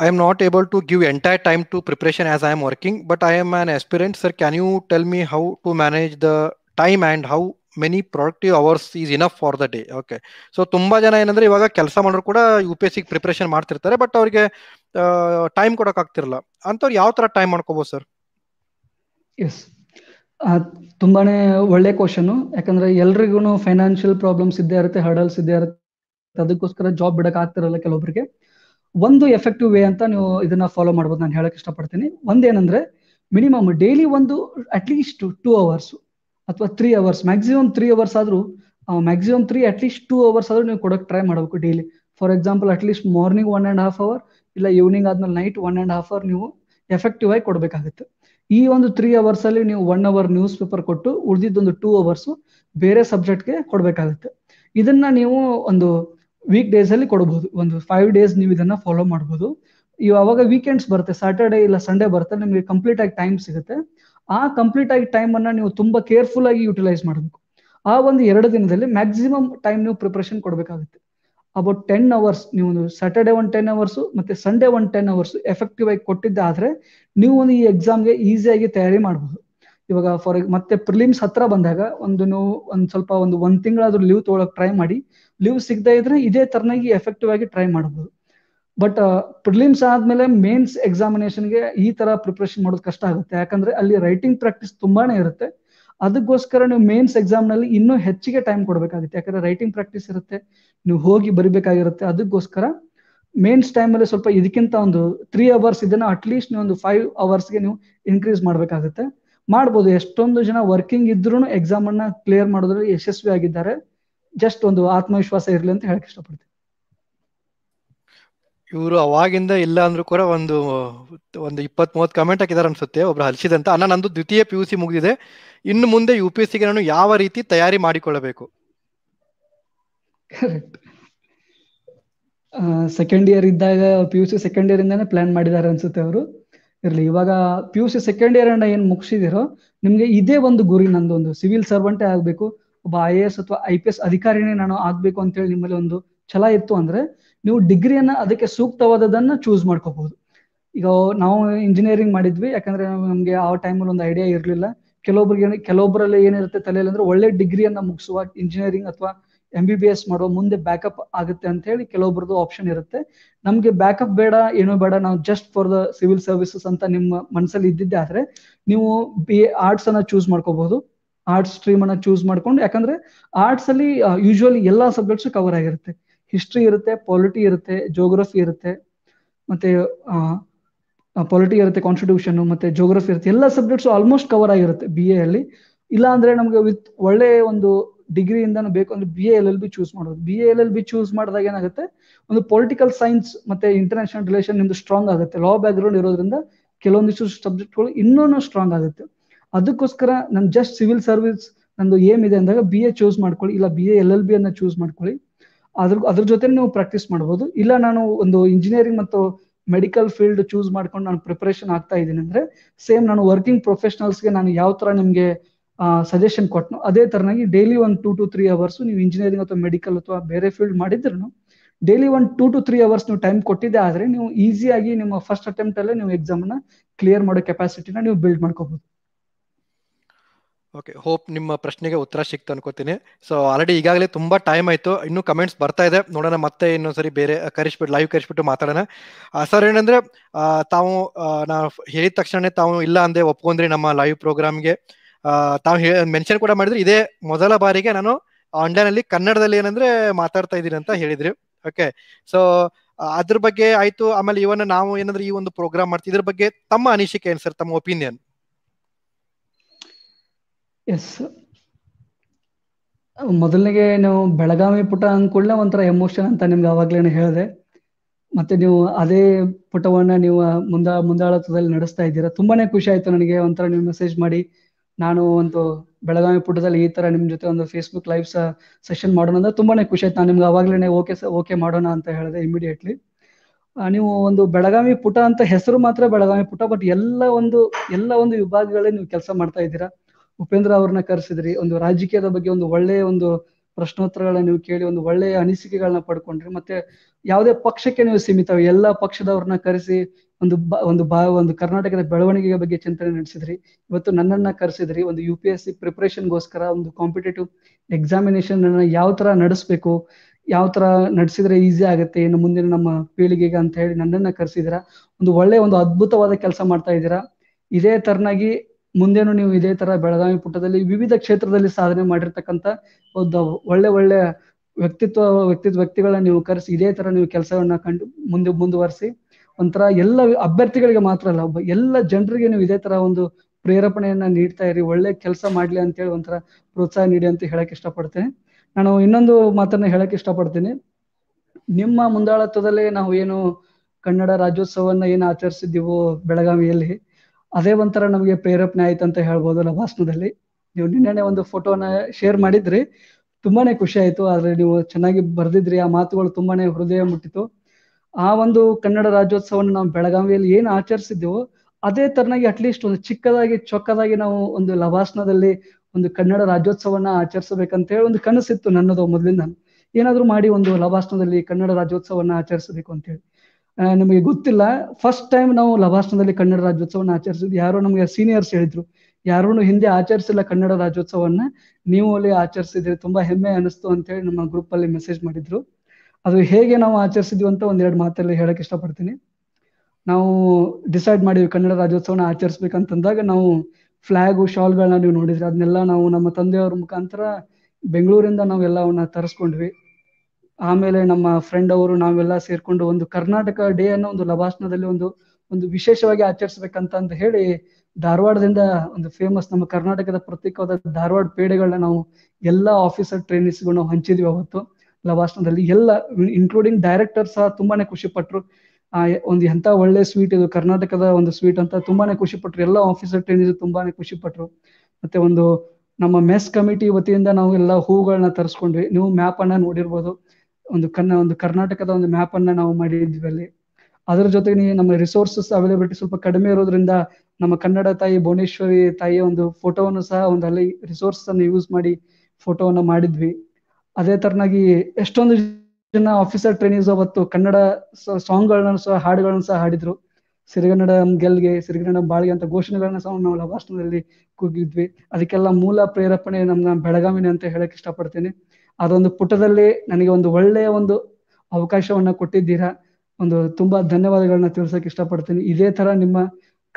I am not able to give entire time to preparation as I am working but I am an aspirant sir can you tell me how to manage the time and how many productive hours is enough for the day okay so ತುಂಬಾ ಜನ ಏನಂದ್ರೆ ಇವಾಗ ಕೆಲಸ ಮಾಡೋರು ಕೂಡ U P S ಸಿಗೆ preparation ಮಾಡ್ತಿರ್ತಾರೆ but ಅವರಿಗೆ ಟೈಮ್ ಕೊಡಕ್ ಆಗ್ತಿರಲ್ಲ ಅಂತವ್ರು ಯಾವ ತರ ಟೈಮ್ ಮಾಡ್ಕೋಬಹುದು ಸರ್ ಎಸ್ ತುಂಬಾನೇ ಒಳ್ಳೆ ಕ್ವಶನ್ ಯಾಕಂದ್ರೆ ಎಲ್ರಿಗೂ ಫೈನಾನ್ಷಿಯಲ್ ಪ್ರಾಬ್ಲಮ್ಸ್ ಇದ್ದೇ ಇರುತ್ತೆ ಹರ್ಡಲ್ಸ್ ಇದ್ದೇ ಇರುತ್ತೆ ಅದಕ್ಕೋಸ್ಕರ ಜಾಬ್ ಬಿಡಕ್ ಆಗ್ತಿರಲ್ಲ ಕೆಲವೊಬ್ಬರಿಗೆ ಒಂದು ಎಫೆಕ್ಟಿವ್ ವೇ ಅಂತ ನೀವು ಇದನ್ನ ಫಾಲೋ ಮಾಡ್ಬೋದು ನಾನು ಹೇಳಕ್ ಇಷ್ಟಪಡ್ತೀನಿ ಒಂದೇನಂದ್ರೆ ಮಿನಿಮಮ್ ಡೈಲಿ ಒಂದು ಅಟ್ಲೀಸ್ಟ್ ಟೂ ಅವರ್ಸ್ ಅಥವಾ three hours maximum three hours ಆದ್ರೂ maximum three at least two hours ಆದ್ರೂ ನೀವು ಕೊಡೋಕೆ ಟ್ರೈ ಮಾಡಬೇಕು daily for example at least morning one and half hour ಇಲ್ಲ ಈವ್ನಿಂಗ್ ಆದ್ಮೇಲೆ night one and half hour ನೀವು ಎಫೆಕ್ಟಿವ್ ಆಗಿ ಕೊಡಬೇಕಾಗುತ್ತೆ ಈ ಒಂದು ತ್ರೀ ಅವರ್ಸ್ ಅಲ್ಲಿ ನೀವು ಒನ್ ಅವರ್ ನ್ಯೂಸ್ ಪೇಪರ್ ಕೊಟ್ಟು ಉಳಿದಿದ್ದೊಂದು ಟೂ ಅವರ್ಸ್ ಬೇರೆ ಸಬ್ಜೆಕ್ಟ್ಗೆ ಕೊಡಬೇಕಾಗುತ್ತೆ ಇದನ್ನ ನೀವು ಒಂದು ವೀಕ್ ಡೇಸ್ ಅಲ್ಲಿ ಕೊಡಬಹುದು ಒಂದು ಫೈವ್ ಡೇಸ್ ನೀವು ಇದನ್ನ ಫಾಲೋ ಮಾಡಬಹುದು ಇವಾಗ ವೀಕೆಂಡ್ಸ್ ಬರುತ್ತೆ ಸಾಟರ್ಡೆ ಇಲ್ಲ ಸಂಡೇ ಬರುತ್ತೆ ನಿಮಗೆ ಕಂಪ್ಲೀಟ್ ಆಗಿ ಟೈಮ್ ಸಿಗುತ್ತೆ ಆ ಕಂಪ್ಲೀಟ್ ಆಗಿ ಟೈಮ್ ಅನ್ನ ನೀವು ತುಂಬಾ ಕೇರ್ಫುಲ್ ಆಗಿ ಯುಟಿಲೈಸ್ ಮಾಡಬೇಕು ಆ ಒಂದು ಎರಡು ದಿನದಲ್ಲಿ ಮ್ಯಾಕ್ಸಿಮಮ್ ಟೈಮ್ ನೀವು ಪ್ರಿಪರೇಷನ್ ಕೊಡಬೇಕಾಗುತ್ತೆ ಅಬೌಟ್ ಟೆನ್ ಅವರ್ಸ್ ನೀವು ಒಂದು ಸ್ಯಾಟರ್ಡೆ ಒನ್ ಟೆನ್ ಅವರ್ಸ್ ಮತ್ತೆ Sunday one ten hours effective ಆಗಿ ಕೊಟ್ಟಿದ್ದಾದ್ರೆ ನೀವು ಒಂದು ಈ ಎಕ್ಸಾಮ್ಗೆ ಈಸಿಯಾಗಿ ತಯಾರಿ ಮಾಡಬಹುದು ಇವಾಗ ಫಾರ್ ಮತ್ತೆ ಪ್ರಿಲಿಮ್ಸ್ ಹತ್ರ ಬಂದಾಗ ಒಂದು ನೀವು ಒಂದು ಸ್ವಲ್ಪ ಒಂದು ಒಂದ್ ತಿಂಗಳಾದ್ರೂ ಲೀವ್ ತಗೊಳಕ್ ಟ್ರೈ ಮಾಡಿ ಲೀವ್ ಸಿಗದೆ ಇದ್ರೆ ಇದೇ ತರನಾಗಿ ಎಫೆಕ್ಟಿವ್ ಆಗಿ ಟ್ರೈ ಮಾಡಬಹುದು ಬಟ್ ಪ್ರಿಲಿಮ್ಸ್ uh, ಆದ್ಮೇಲೆ ಮೇನ್ಸ್ ಎಕ್ಸಾಮಿನೇಷನ್ಗೆ ಈ ತರ ಪ್ರಿಪ್ರೇಷನ್ ಮಾಡೋದು ಕಷ್ಟ ಆಗುತ್ತೆ ಯಾಕಂದ್ರೆ ಅಲ್ಲಿ ರೈಟಿಂಗ್ ಪ್ರಾಕ್ಟೀಸ್ ತುಂಬಾನೇ ಇರುತ್ತೆ ಅದಕ್ಕೋಸ್ಕರ ನೀವು ಮೇನ್ಸ್ ಎಕ್ಸಾಮ್ ನಲ್ಲಿ ಇನ್ನೂ ಹೆಚ್ಚಿಗೆ ಟೈಮ್ ಕೊಡಬೇಕಾಗುತ್ತೆ ಯಾಕಂದ್ರೆ ರೈಟಿಂಗ್ ಪ್ರಾಕ್ಟೀಸ್ ಇರುತ್ತೆ ನೀವು ಹೋಗಿ ಬರಿಬೇಕಾಗಿರುತ್ತೆ ಅದಕ್ಕೋಸ್ಕರ ಮೇನ್ಸ್ ಟೈಮ್ ಅಲ್ಲಿ ಸ್ವಲ್ಪ ಇದಕ್ಕಿಂತ ಒಂದು ತ್ರೀ ಅವರ್ಸ್ ಇದನ್ನ ಅಟ್ಲೀಸ್ಟ್ ನೀವು ಒಂದು ಫೈವ್ ಅವರ್ಸ್ಗೆ ನೀವು ಇನ್ಕ್ರೀಸ್ ಮಾಡಬೇಕಾಗುತ್ತೆ ಮಾಡ್ಬೋದು ಎಷ್ಟೊಂದು ಜನ ವರ್ಕಿಂಗ್ ಇದ್ರೂ ಎಕ್ಸಾಮ್ ಅನ್ನ ಕ್ಲಿಯರ್ ಮಾಡೋದ್ರಲ್ಲಿ ಯಶಸ್ವಿ ಆಗಿದ್ದಾರೆ ಜಸ್ಟ್ ಒಂದು ಆತ್ಮವಿಶ್ವಾಸ ಇರಲಿ ಅಂತ ಹೇಳಕ್ ಇಷ್ಟಪಡ್ತೀನಿ ಇವರು ಅವಾಗಿಂದ ಇಲ್ಲ ಅಂದ್ರೂ ಕೂಡ ಒಂದು ಒಂದು ಇಪ್ಪತ್ ಮೂವತ್ ಕಮೆಂಟ್ ಹಾಕಿದಾರೆ ಅನ್ಸುತ್ತೆ ಒಬ್ರು ಹರ್ಷಿದ್ ಅಂತ ಅಣ್ಣ ನಂದು ದ್ವಿತೀಯ ಪಿ ಯು ಸಿ ಮುಗಿದಿದೆ ಇನ್ನು ಮುಂದೆ ಯು ಪಿ ಎಸ್ ಸಿಗೆ ನಾನು ಯಾವ ರೀತಿ ತಯಾರಿ ಮಾಡಿಕೊಳ್ಳಬೇಕು ಸೆಕೆಂಡ್ ಇಯರ್ ಇದ್ದಾಗ P U C second year ಇಂದಾನೆ ಪ್ಲಾನ್ ಮಾಡಿದ್ದಾರೆ ಅನ್ಸುತ್ತೆ ಅವರು ಇರಲಿ ಇವಾಗ P U C second year ಅನ್ನ ಏನ್ ಮುಗಿಸಿದಿರೋ ನಿಮ್ಗೆ ಇದೇ ಒಂದು ಗುರಿ ನಂದು ಒಂದು ಸಿವಿಲ್ ಸರ್ವೆಂಟೇ ಆಗ್ಬೇಕು ಒಬ್ಬ ಐ ಎ ಎಸ್ ಅಥವಾ ಐ ಪಿ ಎಸ್ ಅಧಿಕಾರಿನೇ ನಾನು ಆಗ್ಬೇಕು ಅಂತೇಳಿ ನಿಮ್ಮಲ್ಲಿ ಒಂದು ಛಲ ಇತ್ತು ಅಂದ್ರೆ ನೀವು ಡಿಗ್ರಿಯನ್ನ ಅದಕ್ಕೆ ಸೂಕ್ತವಾದದನ್ನ ಚೂಸ್ ಮಾಡ್ಕೋಬಹುದು ಈಗ ನಾವು ಇಂಜಿನಿಯರಿಂಗ್ ಮಾಡಿದ್ವಿ ಯಾಕಂದ್ರೆ ನಮ್ಗೆ ಆ ಟೈಮಲ್ಲಿ ಒಂದು ಐಡಿಯಾ ಇರಲಿಲ್ಲ ಕೆಲವೊಬ್ರಿಗೆ ಕೆಲವೊಬ್ಬರಲ್ಲಿ ಏನಿರುತ್ತೆ ತಲೆಯಲ್ಲಿ ಅಂದ್ರೆ ಒಳ್ಳೆ ಡಿಗ್ರಿಯನ್ನ ಮುಗಿಸುವ ಇಂಜಿನಿಯರಿಂಗ್ ಅಥವಾ ಎಂ ಬಿ ಬಿ ಎಸ್ ಮಾಡುವ ಮುಂದೆ ಬ್ಯಾಕಪ್ ಆಗುತ್ತೆ ಅಂತ ಹೇಳಿ ಕೆಲವೊಬ್ರದ್ದು ಆಪ್ಷನ್ ಇರುತ್ತೆ ನಮ್ಗೆ ಬ್ಯಾಕಪ್ ಬೇಡ ಏನೋ ಬೇಡ ನಾವು just for the civil services ಅಂತ ನಿಮ್ಮ ಮನಸ್ಸಲ್ಲಿ ಇದ್ದಿದ್ದೆ ಆದ್ರೆ ನೀವು ಬಿ ಎ ಆರ್ಟ್ಸ್ ಅನ್ನ ಚೂಸ್ ಮಾಡ್ಕೋಬಹುದು ಆರ್ಟ್ಸ್ ಸ್ಟ್ರೀಮ್ ಅನ್ನ ಚೂಸ್ ಮಾಡ್ಕೊಂಡು ಯಾಕಂದ್ರೆ ಆರ್ಟ್ಸ್ ಅಲ್ಲಿ ಯೂಶುವಲಿ ಎಲ್ಲಾ ಸಬ್ಜೆಕ್ಟ್ಸ್ ಕವರ್ ಆಗಿರುತ್ತೆ ಹಿಸ್ಟ್ರಿ ಇರುತ್ತೆ ಪಾಲಿಟಿ ಇರುತ್ತೆ ಜೋಗ್ರಫಿ ಇರುತ್ತೆ ಮತ್ತೆ ಪಾಲಿಟಿ ಇರುತ್ತೆ ಕಾನ್ಸ್ಟಿಟ್ಯೂಷನ್ ಮತ್ತೆ ಜೋಗ್ರಫಿ ಇರುತ್ತೆ ಎಲ್ಲ ಸಬ್ಜೆಕ್ಟ್ಸ್ ಆಲ್ಮೋಸ್ಟ್ ಕವರ್ ಆಗಿರುತ್ತೆ ಬಿ ಎಲ್ಲಿ ಅಲ್ಲಿ ಇಲ್ಲ ಅಂದ್ರೆ ನಮಗೆ ವಿತ್ ಒಳ್ಳೆ ಒಂದು ಡಿಗ್ರಿಯಿಂದ ಬೇಕು ಅಂದ್ರೆ B L L B choose ಮಾಡೋದು B L L B choose ಮಾಡಿದಾಗ ಏನಾಗುತ್ತೆ ಒಂದು ಪೊಲಿಟಿಕಲ್ ಸೈನ್ಸ್ ಮತ್ತೆ ಇಂಟರ್ನ್ಯಾಷನಲ್ ರಿಲೇಷನ್ ನಿಮ್ದು ಸ್ಟ್ರಾಂಗ್ ಆಗುತ್ತೆ ಲಾ ಬ್ಯಾಕ್ ಗ್ರೌಂಡ್ ಇರೋದ್ರಿಂದ ಕೆಲವೊಂದಿಷ್ಟು ಸಬ್ಜೆಕ್ಟ್ಗಳು ಇನ್ನೂ ಸ್ಟ್ರಾಂಗ್ ಆಗುತ್ತೆ ಅದಕ್ಕೋಸ್ಕರ ನಮ್ ಜಸ್ಟ್ ಸಿವಿಲ್ ಸರ್ವಿಸ್ ನಂದು ಏಮ್ ಇದೆ ಅಂದಾಗ ಬಿ ಎ ಚೂಸ್ ಮಾಡ್ಕೊಳ್ಳಿ ಇಲ್ಲ ಬಿ ಎಲ್ ಎಲ್ ಬಿ ಅನ್ನ ಚೂಸ್ ಮಾಡ್ಕೊಳ್ಳಿ ಅದ್ರ ಅದ್ರ ಜೊತೆ ನೀವು ಪ್ರಾಕ್ಟೀಸ್ ಮಾಡಬಹುದು ಇಲ್ಲ ನಾನು ಒಂದು ಇಂಜಿನಿಯರಿಂಗ್ ಮತ್ತು ಮೆಡಿಕಲ್ ಫೀಲ್ಡ್ ಚೂಸ್ ಮಾಡ್ಕೊಂಡು ನಾನು ಪ್ರಿಪರೇಷನ್ ಆಗ್ತಾ ಇದ್ದೀನಿ ಅಂದ್ರೆ ಸೇಮ್ ನಾನು ವರ್ಕಿಂಗ್ ಪ್ರೊಫೆಷನಲ್ಸ್ಗೆ ನಾನು ಯಾವ ತರ ನಿಮ್ಗೆ ಸಜೆಷನ್ ಕೊಟ್ಟನು ಅದೇ ತರನಾಗಿ ಡೈಲಿ ಒಂದು ಟೂ ಟು ತ್ರೀ ಅವರ್ಸ್ ನೀವು ಇಂಜಿನಿಯರಿಂಗ್ ಅಥವಾ ಮೆಡಿಕಲ್ ಅಥವಾ ಬೇರೆ ಫೀಲ್ಡ್ ಮಾಡಿದ್ರು ಡೈಲಿ ಒಂದು ಟೂ ಟು ತ್ರೀ ಅವರ್ಸ್ ನೀವು ಟೈಮ್ ಕೊಟ್ಟಿದ್ದೆ ಆದ್ರೆ ನೀವು ಈಸಿಯಾಗಿ ನಿಮ್ಮ ಫಸ್ಟ್ ಅಟೆಂಪ್ಟ್ ಅಲ್ಲೇ ನೀವು ಎಕ್ಸಾಮ್ ನ ಕ್ಲಿಯರ್ ಮಾಡೋ ಕೆಪಾಸಿಟಿನ ನೀವು ಬಿಲ್ಡ್ ಮಾಡ್ಕೋಬಹುದು ಓಕೆ ಹೋಪ್ ನಿಮ್ಮ ಪ್ರಶ್ನೆಗೆ ಉತ್ತರ ಸಿಕ್ತು ಅನ್ಕೋತೀನಿ ಸೊ ಆಲ್ರೆಡಿ ಈಗಾಗಲೇ ತುಂಬಾ ಟೈಮ್ ಆಯಿತು ಇನ್ನು ಕಮೆಂಟ್ಸ್ ಬರ್ತಾ ಇದೆ ನೋಡೋಣ ಮತ್ತೆ ಇನ್ನೊಂದ್ಸರಿ ಬೇರೆ ಕರಿಸ್ಬಿಟ್ಟು ಲೈವ್ ಕರಿಸ್ಬಿಟ್ಟು ಮಾತಾಡೋಣ ಸರ್ ಏನಂದ್ರೆ ತಾವು ನಾ ಹೇಳಿದ ತಕ್ಷಣ ತಾವು ಇಲ್ಲ ಅಂದೆ ಒಪ್ಕೊಂಡ್ರಿ ನಮ್ಮ ಲೈವ್ ಪ್ರೋಗ್ರಾಮ್ಗೆ ತಾವು ಮೆನ್ಷನ್ ಕೂಡ ಮಾಡಿದ್ರಿ ಇದೇ ಮೊದಲ ಬಾರಿಗೆ ನಾನು ಆನ್ಲೈನ್ ಅಲ್ಲಿ ಕನ್ನಡದಲ್ಲಿ ಏನಂದ್ರೆ ಮಾತಾಡ್ತಾ ಇದ್ದೀನಿ ಅಂತ ಹೇಳಿದ್ರಿ ಓಕೆ ಸೊ ಅದ್ರ ಬಗ್ಗೆ ಆಯ್ತು ಆಮೇಲೆ ಇವನ್ನ ನಾವು ಏನಂದ್ರೆ ಈ ಒಂದು ಪ್ರೋಗ್ರಾಮ್ ಮಾಡ್ತೀವಿ ಇದ್ರ ಬಗ್ಗೆ ತಮ್ಮ ಅನಿಸಿಕೆ ಏನು ಸರ್ ತಮ್ಮ ಒಪಿನಿಯನ್ ಎಸ್ ಮೊದಲನೇಗೆ ನೀವು ಬೆಳಗಾವಿ ಪುಟ ಅಂದ್ಕೂಡಲೇ ಒಂಥರ ಎಮೋಷನ್ ಅಂತ ನಿಮ್ಗೆ ಅವಾಗ್ಲೇನೆ ಹೇಳಿದೆ ಮತ್ತೆ ನೀವು ಅದೇ ಪುಟವನ್ನ ನೀವು ಮುಂದ ಮುಂದಾಳತ್ವದಲ್ಲಿ ನಡೆಸ್ತಾ ಇದ್ದೀರಾ ತುಂಬಾನೇ ಖುಷಿ ಆಯ್ತು ನನಗೆ ಒಂಥರ ನೀವು ಮೆಸೇಜ್ ಮಾಡಿ ನಾನು ಒಂದು ಬೆಳಗಾವಿ ಪುಟದಲ್ಲಿ ಈ ತರ ನಿಮ್ ಜೊತೆ ಒಂದು ಫೇಸ್ಬುಕ್ ಲೈವ್ ಸೆಷನ್ ಮಾಡೋಣ ಅಂದ್ರೆ ತುಂಬಾನೇ ಖುಷಿ ಆಯ್ತು ನಾನು ನಿಮ್ಗೆ ಅವಾಗ್ಲೇನೆ ಓಕೆ ಓಕೆ ಮಾಡೋಣ ಅಂತ ಹೇಳಿದೆ ಇಮಿಡಿಯೇಟ್ಲಿ ನೀವು ಒಂದು ಬೆಳಗಾವಿ ಪುಟ ಅಂತ ಹೆಸರು ಮಾತ್ರ ಬೆಳಗಾವಿ ಪುಟ ಬಟ್ ಎಲ್ಲ ಒಂದು ಎಲ್ಲ ಒಂದು ವಿಭಾಗಗಳಲ್ಲಿ ನೀವು ಕೆಲಸ ಮಾಡ್ತಾ ಇದ್ದೀರಾ ಉಪೇಂದ್ರ ಅವ್ರನ್ನ ಕರೆಸಿದ್ರಿ ಒಂದು ರಾಜಕೀಯದ ಬಗ್ಗೆ ಒಂದು ಒಳ್ಳೆಯ ಒಂದು ಪ್ರಶ್ನೋತ್ತರಗಳನ್ನ ನೀವು ಕೇಳಿ ಒಂದು ಒಳ್ಳೆಯ ಅನಿಸಿಕೆಗಳನ್ನ ಪಡ್ಕೊಂಡ್ರಿ ಮತ್ತೆ ಯಾವುದೇ ಪಕ್ಷಕ್ಕೆ ನೀವು ಸೀಮಿತ ಎಲ್ಲಾ ಪಕ್ಷದವ್ರನ್ನ ಕರೆಸಿ ಒಂದು ಒಂದು ಬಾ ಒಂದು ಕರ್ನಾಟಕದ ಬೆಳವಣಿಗೆಯ ಬಗ್ಗೆ ಚಿಂತನೆ ನಡೆಸಿದ್ರಿ ಇವತ್ತು ನನ್ನನ್ನ ಕರೆಸಿದ್ರಿ ಒಂದು ಯು ಪಿ ಎಸ್ ಸಿ ಪ್ರಿಪರೇಷನ್ಗೋಸ್ಕರ ಒಂದು ಕಾಂಪಿಟೇಟಿವ್ ಎಕ್ಸಾಮಿನೇಷನ್ ಯಾವ ತರ ನಡೆಸಬೇಕು ಯಾವ ತರ ನಡೆಸಿದ್ರೆ ಈಸಿ ಆಗುತ್ತೆ ಇನ್ನು ಮುಂದಿನ ನಮ್ಮ ಪೀಳಿಗೆಗೆ ಅಂತ ಹೇಳಿ ನನ್ನನ್ನ ಕರೆಸಿದಿರ ಒಂದು ಒಳ್ಳೆ ಒಂದು ಅದ್ಭುತವಾದ ಕೆಲಸ ಮಾಡ್ತಾ ಇದ್ದೀರಾ ಇದೇ ತರನಾಗಿ ಮುಂದೇನು ನೀವು ಇದೇ ತರ ಬೆಳಗಾವಿ ಪುಟದಲ್ಲಿ ವಿವಿಧ ಕ್ಷೇತ್ರದಲ್ಲಿ ಸಾಧನೆ ಮಾಡಿರ್ತಕ್ಕಂಥ ಒಂದು ಒಳ್ಳೆ ಒಳ್ಳೆ ವ್ಯಕ್ತಿತ್ವ ವ್ಯಕ್ತಿತ್ವ ವ್ಯಕ್ತಿಗಳನ್ನ ನೀವು ಕರೆಸಿ ಇದೇ ತರ ನೀವು ಕೆಲಸವನ್ನ ಕಂಡು ಮುಂದೆ ಮುಂದುವರಿಸಿ ಒಂಥರ ಎಲ್ಲ ಅಭ್ಯರ್ಥಿಗಳಿಗೆ ಮಾತ್ರ ಅಲ್ಲ ಒಬ್ಬ ಎಲ್ಲ ಜನರಿಗೆ ನೀವು ಇದೇ ತರ ಒಂದು ಪ್ರೇರಪಣೆಯನ್ನ ನೀಡ್ತಾ ಇರಿ ಒಳ್ಳೆ ಕೆಲಸ ಮಾಡ್ಲಿ ಅಂತೇಳಿ ಒಂಥರ ಪ್ರೋತ್ಸಾಹ ನೀಡಿ ಅಂತ ಹೇಳಕ್ ಇಷ್ಟಪಡ್ತೇನೆ ನಾನು ಇನ್ನೊಂದು ಮಾತನ್ನ ಹೇಳಕ್ ಇಷ್ಟಪಡ್ತೀನಿ ನಿಮ್ಮ ಮುಂದಾಳತ್ವದಲ್ಲಿ ನಾವು ಏನು ಕನ್ನಡ ರಾಜ್ಯೋತ್ಸವವನ್ನ ಏನು ಆಚರಿಸಿದ್ದೀವೋ ಬೆಳಗಾವಿಯಲ್ಲಿ ಅದೇ ಒಂಥರ ನಮಗೆ ಪ್ರೇರೇಪಣೆ ಆಯ್ತು ಅಂತ ಹೇಳ್ಬೋದಲ್ಲ ಭಾಷಣದಲ್ಲಿ ನೀವು ನಿನ್ನೆ ಒಂದು ಫೋಟೋನ ಶೇರ್ ಮಾಡಿದ್ರಿ ತುಂಬಾನೇ ಖುಷಿ ಆಯ್ತು ಆದ್ರೆ ನೀವು ಚೆನ್ನಾಗಿ ಬರ್ದಿದ್ರಿ ಆ ಮಾತುಗಳು ತುಂಬಾನೇ ಹೃದಯ ಮುಟ್ಟಿತು ಆ ಒಂದು ಕನ್ನಡ ರಾಜ್ಯೋತ್ಸವನ ನಾವು ಬೆಳಗಾವಿಯಲ್ಲಿ ಏನು ಆಚರಿಸಿದ್ದೆವು ಅದೇ ತರನಾಗಿ ಅಟ್ಲೀಸ್ಟ್ ಒಂದು ಚಿಕ್ಕದಾಗಿ ಚೊಕ್ಕದಾಗಿ ನಾವು ಒಂದು ಲವಾಸನದಲ್ಲಿ ಒಂದು ಕನ್ನಡ ರಾಜ್ಯೋತ್ಸವನ ಆಚರಿಸಬೇಕಂತ ಹೇಳಿ ಒಂದು ಕನಸಿತ್ತು ನನ್ನದು ಮೊದಲಿಂದ ಏನಾದ್ರೂ ಮಾಡಿ ಒಂದು ಲವಾಸನದಲ್ಲಿ ಕನ್ನಡ ರಾಜ್ಯೋತ್ಸವನ ಆಚರಿಸಬೇಕು ಅಂತ ಹೇಳಿ ನಮಗೆ ಗೊತ್ತಿಲ್ಲ ಫಸ್ಟ್ ಟೈಮ್ ನಾವು ಲಭಾಷ್ಟದಲ್ಲಿ ಕನ್ನಡ ರಾಜ್ಯೋತ್ಸವನ ಆಚರಿಸಿದ್ವಿ ಯಾರೋ ನಮಗೆ ಸೀನಿಯರ್ಸ್ ಹೇಳಿದ್ರು ಯಾರೂ ಹಿಂದೆ ಆಚರಿಸಿಲ್ಲ ಕನ್ನಡ ರಾಜ್ಯೋತ್ಸವನ್ನ ನೀವು ಅಲ್ಲಿ ಆಚರಿಸಿದ್ರೆ ತುಂಬಾ ಹೆಮ್ಮೆ ಅನಿಸ್ತು ಅಂತ ಹೇಳಿ ನಮ್ಮ ಗ್ರೂಪ್ ಅಲ್ಲಿ ಮೆಸೇಜ್ ಮಾಡಿದ್ರು ಅದು ಹೇಗೆ ನಾವು ಆಚರಿಸಿದ್ವಿ ಅಂತ ಒಂದೆರಡು ಮಾತಲ್ಲಿ ಹೇಳಕ್ ಇಷ್ಟಪಡ್ತೀನಿ ನಾವು ಡಿಸೈಡ್ ಮಾಡಿವಿ ಕನ್ನಡ ರಾಜ್ಯೋತ್ಸವನ ಆಚರಿಸ್ಬೇಕಂತಂದಾಗ ನಾವು ಫ್ಲಾಗು ಶಾಲ್ಗಳನ್ನ ನೀವು ನೋಡಿದ್ರಿ ಅದನ್ನೆಲ್ಲ ನಾವು ನಮ್ಮ ತಂದೆಯವ್ರ ಮುಖಾಂತರ ಬೆಂಗಳೂರಿಂದ ನಾವೆಲ್ಲವನ್ನ ಎಲ್ಲವನ್ನ ತರಿಸ್ಕೊಂಡ್ವಿ ಆಮೇಲೆ ನಮ್ಮ ಫ್ರೆಂಡ್ ಅವರು ನಾವೆಲ್ಲ ಸೇರ್ಕೊಂಡು ಒಂದು ಕರ್ನಾಟಕ ಡೇ ಅನ್ನೋ ಒಂದು ಲಭಾಷಣದಲ್ಲಿ ಒಂದು ಒಂದು ವಿಶೇಷವಾಗಿ ಆಚರಿಸ್ಬೇಕಂತ ಅಂತ ಹೇಳಿ ಧಾರವಾಡದಿಂದ ಒಂದು ಫೇಮಸ್ ನಮ್ಮ ಕರ್ನಾಟಕದ ಪ್ರತ್ಯೇಕವಾದ ಧಾರವಾಡ ಪೇಡೆಗಳನ್ನ ನಾವು ಎಲ್ಲ ಆಫೀಸರ್ ಟ್ರೈನಿಸ್ಗಳು ನಾವು ಹಂಚಿದ್ವಿ ಅವತ್ತು ಲಭಾಷಣದಲ್ಲಿ ಎಲ್ಲ ಇನ್ಕ್ಲೂಡಿಂಗ್ ಡೈರೆಕ್ಟರ್ ಸಹ ತುಂಬಾನೇ ಖುಷಿ ಪಟ್ರು ಆ ಒಂದು ಎಂತ ಒಳ್ಳೆ ಸ್ವೀಟ್ ಇದು ಕರ್ನಾಟಕದ ಒಂದು ಸ್ವೀಟ್ ಅಂತ ತುಂಬಾನೇ ಖುಷಿ ಪಟ್ರು ಎಲ್ಲ ಆಫೀಸರ್ ಟ್ರೈನಿಸ್ ತುಂಬಾನೇ ಖುಷಿ ಪಟ್ರು ಮತ್ತೆ ಒಂದು ನಮ್ಮ ಮೆಸ್ ಕಮಿಟಿ ವತಿಯಿಂದ ನಾವು ಎಲ್ಲ ಹೂಗಳನ್ನ ತರಿಸ್ಕೊಂಡ್ವಿ ನೀವು ಮ್ಯಾಪ್ ಅನ್ನ ನೋಡಿರ್ಬೋದು ಒಂದು ಕನ್ನ ಒಂದು ಕರ್ನಾಟಕದ ಒಂದು ಮ್ಯಾಪ್ ಅನ್ನ ನಾವು ಮಾಡಿದ್ವಿ ಅಲ್ಲಿ ಅದರ ಜೊತೆಗೆ ನಮ್ಮ ರಿಸೋರ್ಸಸ್ ಅವೈಲೇಬಿಲಿಟಿ ಸ್ವಲ್ಪ ಕಡಿಮೆ ಇರೋದ್ರಿಂದ ನಮ್ಮ ಕನ್ನಡ ತಾಯಿ ಭುವನೇಶ್ವರಿ ತಾಯಿಯ ಒಂದು ಫೋಟೋವನ್ನು ಸಹ ಒಂದು ಅಲ್ಲಿ ರಿಸೋರ್ಸ್ ಅನ್ನು ಯೂಸ್ ಮಾಡಿ ಫೋಟೋವನ್ನು ಮಾಡಿದ್ವಿ ಅದೇ ತರನಾಗಿ ಎಷ್ಟೊಂದು ಜನ ಆಫೀಸರ್ ಟ್ರೈನೀಸ್ ಅವತ್ತು ಕನ್ನಡ ಸಾಂಗ್ ಗಳನ್ನ ಸಹ ಹಾಡುಗಳನ್ನು ಸಹ ಹಾಡಿದ್ರು ಸಿರಿಗನ್ನಡ ಗೆಲ್ಗೆ ಸಿರಿಗನ್ನಡ ಬಾಳ್ಗೆ ಅಂತ ಘೋಷಣೆಗಳನ್ನ ಸಹ ನಾವು ಭಾಷಣದಲ್ಲಿ ಕೂಗಿದ್ವಿ ಅದಕ್ಕೆಲ್ಲ ಮೂಲ ಪ್ರೇರೇಪಣೆ ನಮ್ಮ ಬೆಳಗಾವಿನೇ ಅಂತ ಹೇಳಕ್ ಇಷ್ಟಪಡ್ತೇನೆ ಅದೊಂದು ಪುಟದಲ್ಲಿ ನನಗೆ ಒಂದು ಒಳ್ಳೆಯ ಒಂದು ಅವಕಾಶವನ್ನ ಕೊಟ್ಟಿದ್ದೀರಾ ಒಂದು ತುಂಬಾ ಧನ್ಯವಾದಗಳನ್ನ ತಿಳಿಸೋಕೆ ಇಷ್ಟಪಡ್ತೀನಿ ಇದೇ ತರ ನಿಮ್ಮ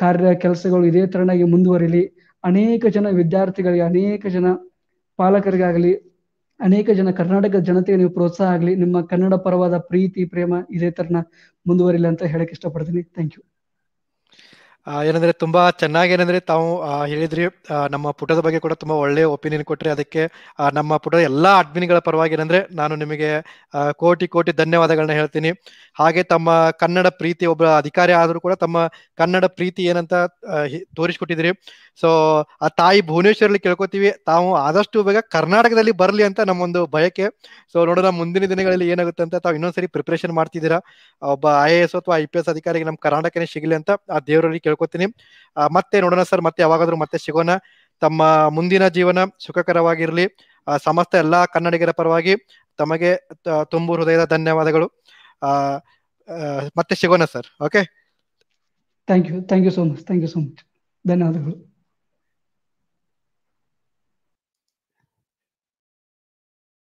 ಕಾರ್ಯ ಕೆಲಸಗಳು ಇದೇ ತರನಾಗಿ ಮುಂದುವರಿಲಿ ಅನೇಕ ಜನ ವಿದ್ಯಾರ್ಥಿಗಳಿಗೆ ಅನೇಕ ಜನ ಪಾಲಕರಿಗಾಗಲಿ ಅನೇಕ ಜನ ಕರ್ನಾಟಕ ಜನತೆಗೆ ನೀವು ಪ್ರೋತ್ಸಾಹ ಆಗಲಿ ನಿಮ್ಮ ಕನ್ನಡ ಪರವಾದ ಪ್ರೀತಿ ಪ್ರೇಮ ಇದೇ ತರನ ಮುಂದುವರಿಲಿ ಅಂತ ಹೇಳಕ್ ಇಷ್ಟಪಡ್ತೀನಿ ಥ್ಯಾಂಕ್ ಯು ಏನಂದ್ರೆ ತುಂಬಾ ಚೆನ್ನಾಗಿ ಏನಂದ್ರೆ ತಾವು ಹೇಳಿದ್ರಿ ನಮ್ಮ ಪುಟದ ಬಗ್ಗೆ ಕೂಡ ತುಂಬಾ ಒಳ್ಳೆ ಒಪಿನಿಯನ್ ಕೊಟ್ರಿ ಅದಕ್ಕೆ ನಮ್ಮ ಪುಟದ ಎಲ್ಲಾ ಅಡ್ಮಿನ್ಗಳ ಪರವಾಗಿ ಏನಂದ್ರೆ ನಾನು ನಿಮಗೆ ಕೋಟಿ ಕೋಟಿ ಧನ್ಯವಾದಗಳನ್ನ ಹೇಳ್ತೀನಿ ಹಾಗೆ ತಮ್ಮ ಕನ್ನಡ ಪ್ರೀತಿ ಒಬ್ಬ ಅಧಿಕಾರಿ ಆದರೂ ಕೂಡ ತಮ್ಮ ಕನ್ನಡ ಪ್ರೀತಿ ಏನಂತ ತೋರಿಸ್ಕೊಟ್ಟಿದ್ರಿ ಸೊ ಆ ತಾಯಿ ಭುವನೇಶ್ವರಲ್ಲಿ ಕೇಳ್ಕೊತೀವಿ ತಾವು ಆದಷ್ಟು ಬೇಗ ಕರ್ನಾಟಕದಲ್ಲಿ ಬರಲಿ ಅಂತ ನಮ್ಮೊಂದು ಬಯಕೆ ಸೊ ನೋಡೋಣ ಮುಂದಿನ ದಿನಗಳಲ್ಲಿ ಏನಾಗುತ್ತೆ ಅಂತ ತಾವು ಇನ್ನೊಂದ್ಸರಿ ಪ್ರಿಪರೇಷನ್ ಮಾಡ್ತಿದ್ದೀರಾ ಒಬ್ಬ ಐ ಎ ಎಸ್ ಅಥವಾ ಐ ಪಿ ಎಸ್ ಅಧಿಕಾರಿಗೆ ನಮ್ಮ ಕರ್ನಾಟಕನೇ ಸಿಗಲಿ ಅಂತ ಆ ದೇವರಲ್ಲಿ ಕೇಳ್ಕೊತೀನಿ ಮತ್ತೆ ನೋಡೋಣ ಸರ್ ಮತ್ತೆ ಯಾವಾಗಾದ್ರೂ ಮತ್ತೆ ಸಿಗೋಣ ತಮ್ಮ ಮುಂದಿನ ಜೀವನ ಸುಖಕರವಾಗಿರಲಿ ಸಮಸ್ತ ಎಲ್ಲ ಕನ್ನಡಿಗರ ಪರವಾಗಿ ತಮಗೆ ತುಂಬು ಹೃದಯದ ಧನ್ಯವಾದಗಳು ಮತ್ತೆ ಸಿಗೋಣ sir okay thank you thank you so much thank you so much ಧನ್ಯವಾದಗಳು